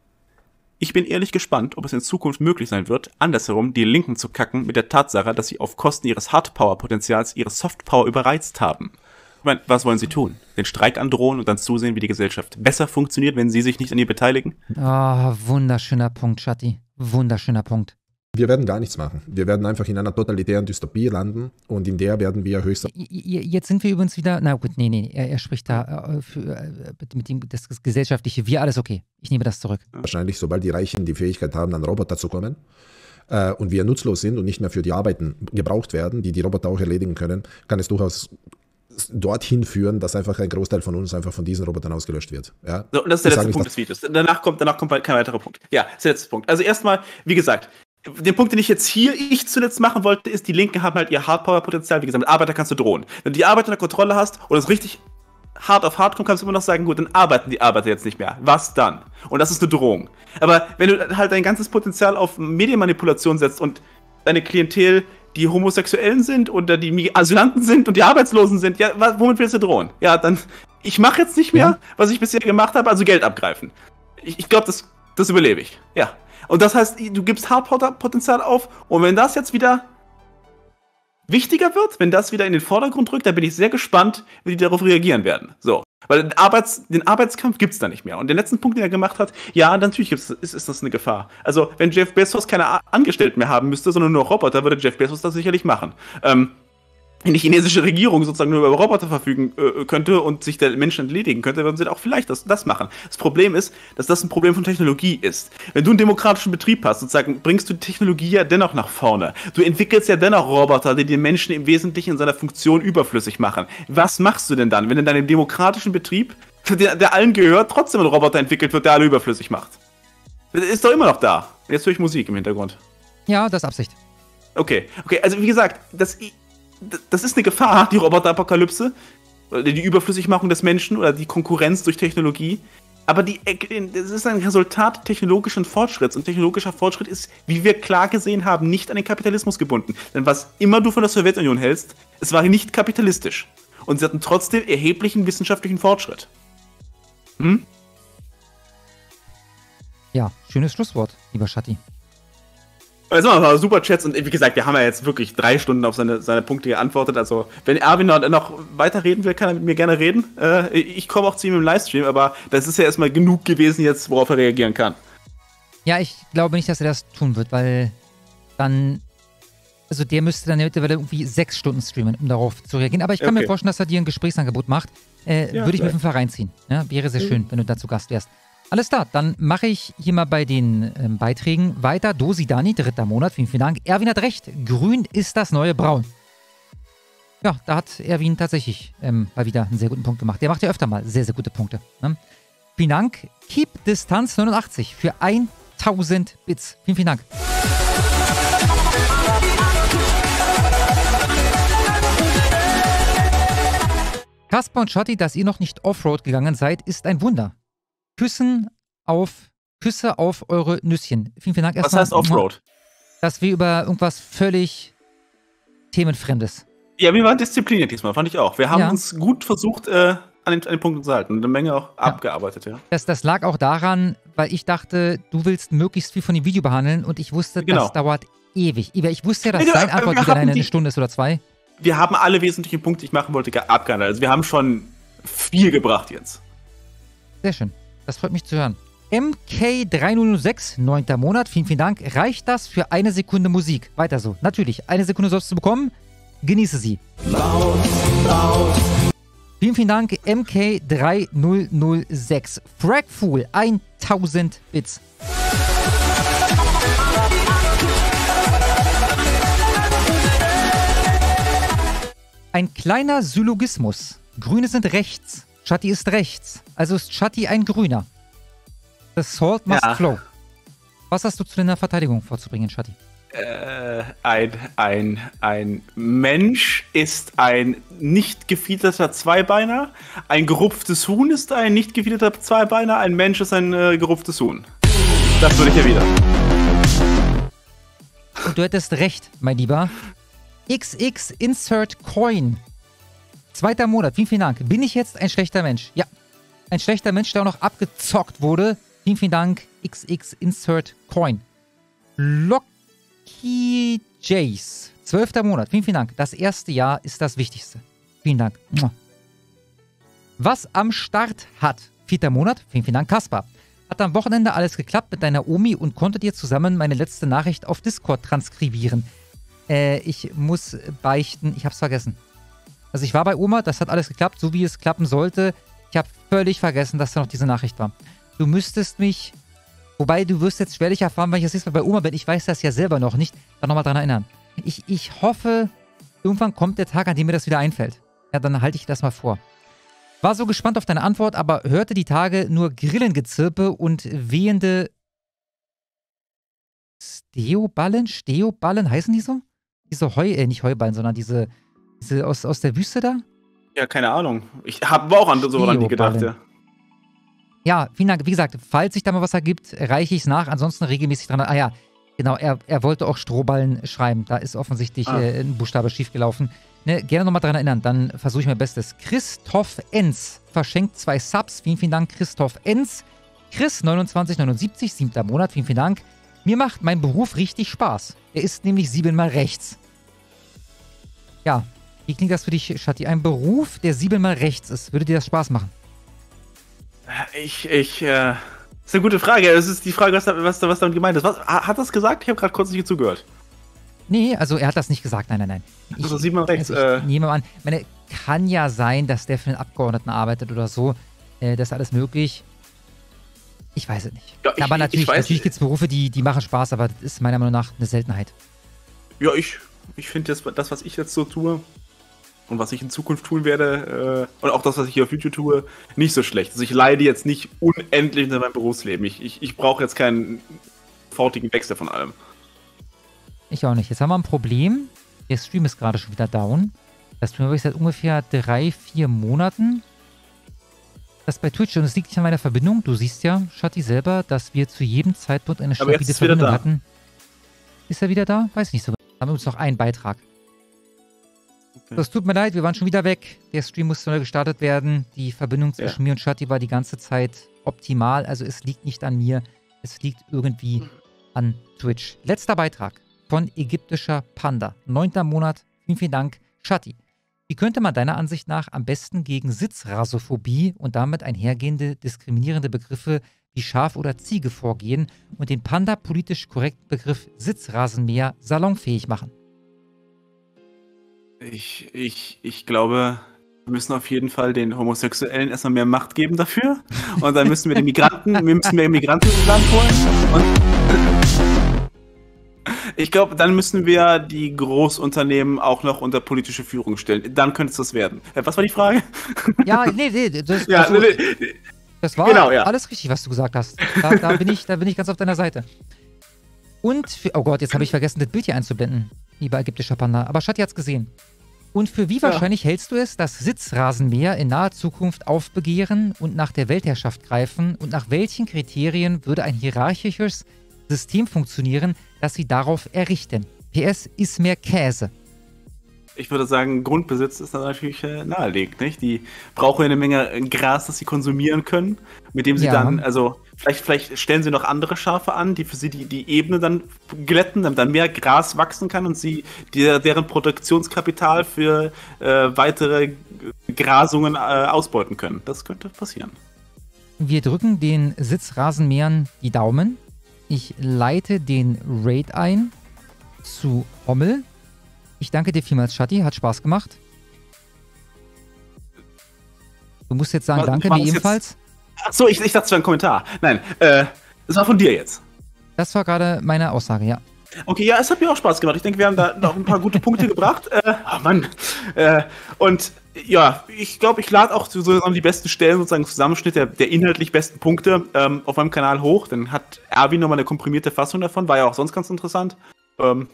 Ich bin ehrlich gespannt, ob es in Zukunft möglich sein wird, andersherum die Linken zu kacken mit der Tatsache, dass sie auf Kosten ihres Hardpower-Potenzials ihre Softpower überreizt haben. Ich meine, was wollen sie tun? Den Streik androhen und dann zusehen, wie die Gesellschaft besser funktioniert, wenn sie sich nicht an ihr beteiligen? Ah, oh, wunderschöner Punkt, Schatti. Wunderschöner Punkt. Wir werden gar nichts machen. Wir werden einfach in einer totalitären Dystopie landen und in der werden wir höchst. Jetzt sind wir übrigens wieder, na gut, nee, nee, er, er spricht da äh, für, äh, mit dem das gesellschaftliche Wir, alles okay. Ich nehme das zurück. Wahrscheinlich, sobald die Reichen die Fähigkeit haben, an Roboter zu kommen äh, und wir nutzlos sind und nicht mehr für die Arbeiten gebraucht werden, die die Roboter auch erledigen können, kann es durchaus dorthin führen, dass einfach ein Großteil von uns einfach von diesen Robotern ausgelöscht wird. Ja? So, und das ist der ich letzte Punkt des Videos. Danach kommt, danach kommt kein weiterer Punkt. Ja, das ist der letzte Punkt. Also erstmal, wie gesagt, den Punkt, den ich jetzt hier ich zuletzt machen wollte, ist, die Linken haben halt ihr Hardpower-Potenzial. Wie gesagt, mit Arbeiter kannst du drohen. Wenn du die Arbeiter in der Kontrolle hast und es richtig hart auf hart kommt, kannst du immer noch sagen, gut, dann arbeiten die Arbeiter jetzt nicht mehr. Was dann? Und das ist eine Drohung. Aber wenn du halt dein ganzes Potenzial auf Medienmanipulation setzt und deine Klientel die Homosexuellen sind oder die Asylanten sind und die Arbeitslosen sind, ja, womit willst du drohen? Ja, dann, ich mache jetzt nicht mehr, was ich bisher gemacht habe, also Geld abgreifen. Ich, ich glaube, das, das überlebe ich. Ja. Und das heißt, du gibst Haarpotenzial auf. Und wenn das jetzt wieder wichtiger wird, wenn das wieder in den Vordergrund rückt, dann bin ich sehr gespannt, wie die darauf reagieren werden. So. Weil den, Arbeits-, den Arbeitskampf gibt es da nicht mehr. Und den letzten Punkt, den er gemacht hat, ja, natürlich ist, ist, das eine Gefahr. Also, wenn Jeff Bezos keine Angestellten mehr haben müsste, sondern nur Roboter, würde Jeff Bezos das sicherlich machen. Ähm, wenn die chinesische Regierung sozusagen nur über Roboter verfügen äh, äh, könnte und sich der Menschen entledigen könnte, würden sie auch vielleicht das, das machen. Das Problem ist, dass das ein Problem von Technologie ist. Wenn du einen demokratischen Betrieb hast, sozusagen bringst du die Technologie ja dennoch nach vorne. Du entwickelst ja dennoch Roboter, die den Menschen im Wesentlichen in seiner Funktion überflüssig machen. Was machst du denn dann, wenn in deinem demokratischen Betrieb, der, der allen gehört, trotzdem ein Roboter entwickelt wird, der alle überflüssig macht? Das ist doch immer noch da. Jetzt höre ich Musik im Hintergrund. Ja, das ist Absicht. Okay, okay, also wie gesagt, das, das ist eine Gefahr, die Roboterapokalypse. Oder die Überflüssigmachung des Menschen oder die Konkurrenz durch Technologie. Aber die, äh, das ist ein Resultat technologischen Fortschritts. Und technologischer Fortschritt ist, wie wir klar gesehen haben, nicht an den Kapitalismus gebunden. Denn was immer du von der Sowjetunion hältst, es war nicht kapitalistisch. Und sie hatten trotzdem erheblichen wissenschaftlichen Fortschritt. Hm? Ja, schönes Schlusswort, lieber Schatti. Jetzt machen wir mal Superchats und wie gesagt, wir haben ja jetzt wirklich drei Stunden auf seine, seine Punkte geantwortet. Also, wenn Erwin noch, noch weiterreden will, kann er mit mir gerne reden. Äh, ich komme auch zu ihm im Livestream, aber das ist ja erstmal genug gewesen jetzt, worauf er reagieren kann. Ja, ich glaube nicht, dass er das tun wird, weil dann. Also, der müsste dann mittlerweile irgendwie sechs Stunden streamen, um darauf zu reagieren. Aber ich kann okay. mir vorstellen, dass er dir ein Gesprächsangebot macht. Äh, ja, Würde ich mir auf jeden Fall reinziehen. Ja, wäre sehr mhm. schön, wenn du dazu Gast wärst. Alles klar, dann mache ich hier mal bei den äh, Beiträgen weiter. Dosi Dani, dritter Monat, vielen, vielen Dank. Erwin hat recht, grün ist das neue Braun. Ja, da hat Erwin tatsächlich ähm, mal wieder einen sehr guten Punkt gemacht. Der macht ja öfter mal sehr, sehr gute Punkte. Ne? Vielen Dank. Keep Distanz 89 für 1000 Bits. Vielen, vielen Dank. Kasper und Schotti, dass ihr noch nicht Offroad gegangen seid, ist ein Wunder. Küssen auf Küsse auf eure Nüsschen. Vielen, vielen Dank erstmal. Was heißt Offroad? Dass wir über irgendwas völlig themenfremdes. Ja, wir waren diszipliniert diesmal, fand ich auch. Wir haben ja. uns gut versucht, äh, an, den, an den Punkten zu halten. Eine Menge auch ja. abgearbeitet, ja. Das, das lag auch daran, weil ich dachte, du willst möglichst viel von dem Video behandeln und ich wusste, genau. das dauert ewig. Ich wusste ja, dass ja, dein Antwort wieder eine, eine Stunde ist oder zwei. Wir haben alle wesentlichen Punkte, die ich machen wollte, abgehandelt. Also wir haben schon viel gebracht jetzt. Sehr schön. Das freut mich zu hören. MK3006, neunter Monat, vielen, vielen Dank. Reicht das für eine Sekunde Musik? Weiter so. Natürlich, eine Sekunde sollst du bekommen. Genieße sie. Laut, laut. Vielen, vielen Dank, MK3006. Fragfool, 1000 Bits. Ein kleiner Syllogismus. Grüne sind rechts. Chatti ist rechts. Also ist Chatti ein Grüner. The Salt must ja. flow. Was hast du zu deiner Verteidigung vorzubringen, Chatti? Äh, ein, ein, ein Mensch ist ein nicht gefiederter Zweibeiner. Ein gerupftes Huhn ist ein nicht gefiederter Zweibeiner. Ein Mensch ist ein äh, gerupftes Huhn. Das würde ich erwidern. Und du hättest recht, mein Lieber. XX Insert Coin Zweiter Monat, vielen, vielen Dank. Bin ich jetzt ein schlechter Mensch? Ja. Ein schlechter Mensch, der auch noch abgezockt wurde. Vielen, vielen Dank. XX Insert Coin. Locky Jays. Zwölfter Monat. Vielen, vielen Dank. Das erste Jahr ist das Wichtigste. Vielen Dank. Was am Start hat. Vierter Monat. Vielen, vielen Dank, Kaspar. Hat am Wochenende alles geklappt mit deiner Omi und konntet ihr zusammen meine letzte Nachricht auf Discord transkribieren? Äh, ich muss beichten. Ich hab's vergessen. Also ich war bei Oma, das hat alles geklappt, so wie es klappen sollte. Ich habe völlig vergessen, dass da noch diese Nachricht war. Du müsstest mich, wobei du wirst jetzt schwerlich erfahren, wenn ich das nächste Mal bei Oma bin. Ich weiß das ja selber noch nicht. Dann nochmal dran erinnern. Ich, ich hoffe, irgendwann kommt der Tag, an dem mir das wieder einfällt. Ja, dann halte ich das mal vor. War so gespannt auf deine Antwort, aber hörte die Tage nur Grillengezirpe und wehende Steoballen? Steoballen heißen die so? Diese Heu, äh, nicht Heuballen, sondern diese diese aus, aus der Wüste da? Ja, keine Ahnung. Ich habe auch an so an die gedacht, ja. Ja, Dank. wie, gesagt, falls sich da mal was ergibt, reiche ich es nach. Ansonsten regelmäßig dran. Ah ja, genau, er, er wollte auch Strohballen schreiben. Da ist offensichtlich ah. äh, ein Buchstabe schiefgelaufen. Ne, gerne nochmal dran erinnern, dann versuche ich mein Bestes. Christoph Enz verschenkt zwei Subs. Vielen, vielen Dank, Christoph Enz. Chris 2979, siebter Monat, vielen, vielen Dank. Mir macht mein Beruf richtig Spaß. Er ist nämlich siebenmal rechts. Ja, wie klingt das für dich, Shatti? Ein Beruf, der siebenmal rechts ist. Würde dir das Spaß machen? Ich, ich, äh, das ist eine gute Frage. Es ist die Frage, was, was, was damit gemeint ist. Was, hat das gesagt? Ich habe gerade kurz nicht zugehört. Nee, also er hat das nicht gesagt. Nein, nein, nein. Ich, also siebenmal rechts. Also ich, äh, nehme an, meine, kann ja sein, dass der für den Abgeordneten arbeitet oder so. Äh, das ist alles möglich. Ich weiß es nicht. Ja, ich, aber natürlich, natürlich gibt es Berufe, die, die machen Spaß, aber das ist meiner Meinung nach eine Seltenheit. Ja, ich, ich finde das, das, was ich jetzt so tue, und was ich in Zukunft tun werde äh, und auch das, was ich hier auf YouTube tue, nicht so schlecht. Also ich leide jetzt nicht unendlich in meinem Berufsleben. Ich, ich, ich brauche jetzt keinen fortigen Wechsel von allem. Ich auch nicht. Jetzt haben wir ein Problem. Der Stream ist gerade schon wieder down. Das tun wir wirklich seit ungefähr drei, vier Monaten. Das bei Twitch, und es liegt nicht an meiner Verbindung, du siehst ja, Shati selber, dass wir zu jedem Zeitpunkt eine stabile Verbindung hatten. Ist er wieder da? Weiß nicht so genau. Haben wir uns noch einen Beitrag. So, es tut mir leid, wir waren schon wieder weg. Der Stream musste neu gestartet werden. Die Verbindung zwischen ja. mir und Shati war die ganze Zeit optimal. Also es liegt nicht an mir, es liegt irgendwie an Twitch. Letzter Beitrag von ägyptischer Panda. Neunter Monat. Vielen, vielen Dank, Shati. Wie könnte man deiner Ansicht nach am besten gegen Sitzrasophobie und damit einhergehende diskriminierende Begriffe wie Schaf oder Ziege vorgehen und den Panda politisch korrekten Begriff Sitzrasenmäher salonfähig machen? Ich, ich, ich glaube, wir müssen auf jeden Fall den Homosexuellen erstmal mehr Macht geben dafür. Und dann müssen wir den Migranten, wir müssen mehr Migranten ins Land holen. Und ich glaube, dann müssen wir die Großunternehmen auch noch unter politische Führung stellen. Dann könnte es das werden. Äh, was war die Frage? Ja, nee, nee, das, ja, also, nee, nee. das war genau, ja. alles richtig, was du gesagt hast. Da, da, bin ich, da bin ich ganz auf deiner Seite. Und, für, oh Gott, jetzt habe ich vergessen, das Bild hier einzublenden. Lieber ägyptischer Panda. Aber Shati es gesehen. Und für wie wahrscheinlich ja. hältst du es, dass Sitzrasenmäher in naher Zukunft aufbegehren und nach der Weltherrschaft greifen? Und nach welchen Kriterien würde ein hierarchisches System funktionieren, das sie darauf errichten? PS ist mehr Käse ich würde sagen, Grundbesitz ist natürlich äh, naheliegend. Nicht? Die brauchen eine Menge äh, Gras, das sie konsumieren können, mit dem sie ja. dann, also vielleicht, vielleicht stellen sie noch andere Schafe an, die für sie die, die Ebene dann glätten, damit dann mehr Gras wachsen kann und sie der, deren Produktionskapital für äh, weitere Grasungen äh, ausbeuten können. Das könnte passieren. Wir drücken den Sitzrasenmähern die Daumen. Ich leite den Raid ein zu Hommel ich danke dir vielmals, Shati. Hat Spaß gemacht. Du musst jetzt sagen, danke mir ebenfalls. Achso, ich, ich dachte, es wäre ein Kommentar. Nein, äh, das war von dir jetzt. Das war gerade meine Aussage, ja. Okay, ja, es hat mir auch Spaß gemacht. Ich denke, wir haben da noch ein paar gute Punkte gebracht. Äh, oh Mann. Äh, und ja, ich glaube, ich lade auch sozusagen die besten Stellen, sozusagen Zusammenschnitt der, der inhaltlich besten Punkte ähm, auf meinem Kanal hoch. Dann hat Erwin nochmal eine komprimierte Fassung davon. War ja auch sonst ganz interessant. Ähm,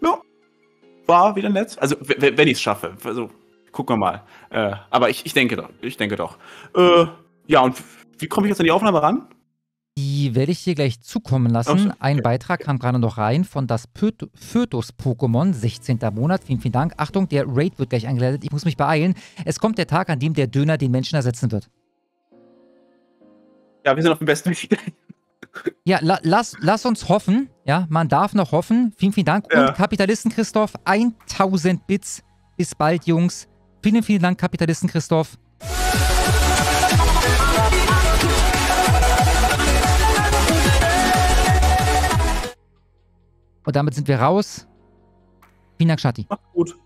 ja war wieder nett. Also, wenn ich es schaffe. Also, gucken wir mal. Äh, aber ich, ich denke doch. Ich denke doch. Äh, ja, und wie komme ich jetzt an die Aufnahme ran? Die werde ich dir gleich zukommen lassen. Okay. Ein Beitrag kam gerade noch rein von das Fötus-Pokémon, 16. Monat. Vielen, vielen Dank. Achtung, der Raid wird gleich angeleitet. Ich muss mich beeilen. Es kommt der Tag, an dem der Döner den Menschen ersetzen wird. Ja, wir sind auf dem besten Weg. Ja, la, lass, lass uns hoffen. Ja, man darf noch hoffen. Vielen, vielen Dank. Ja. Und Kapitalisten Christoph, 1000 Bits. Bis bald, Jungs. Vielen, vielen Dank, Kapitalisten Christoph. Und damit sind wir raus. Vielen Dank, Shati. Macht's gut.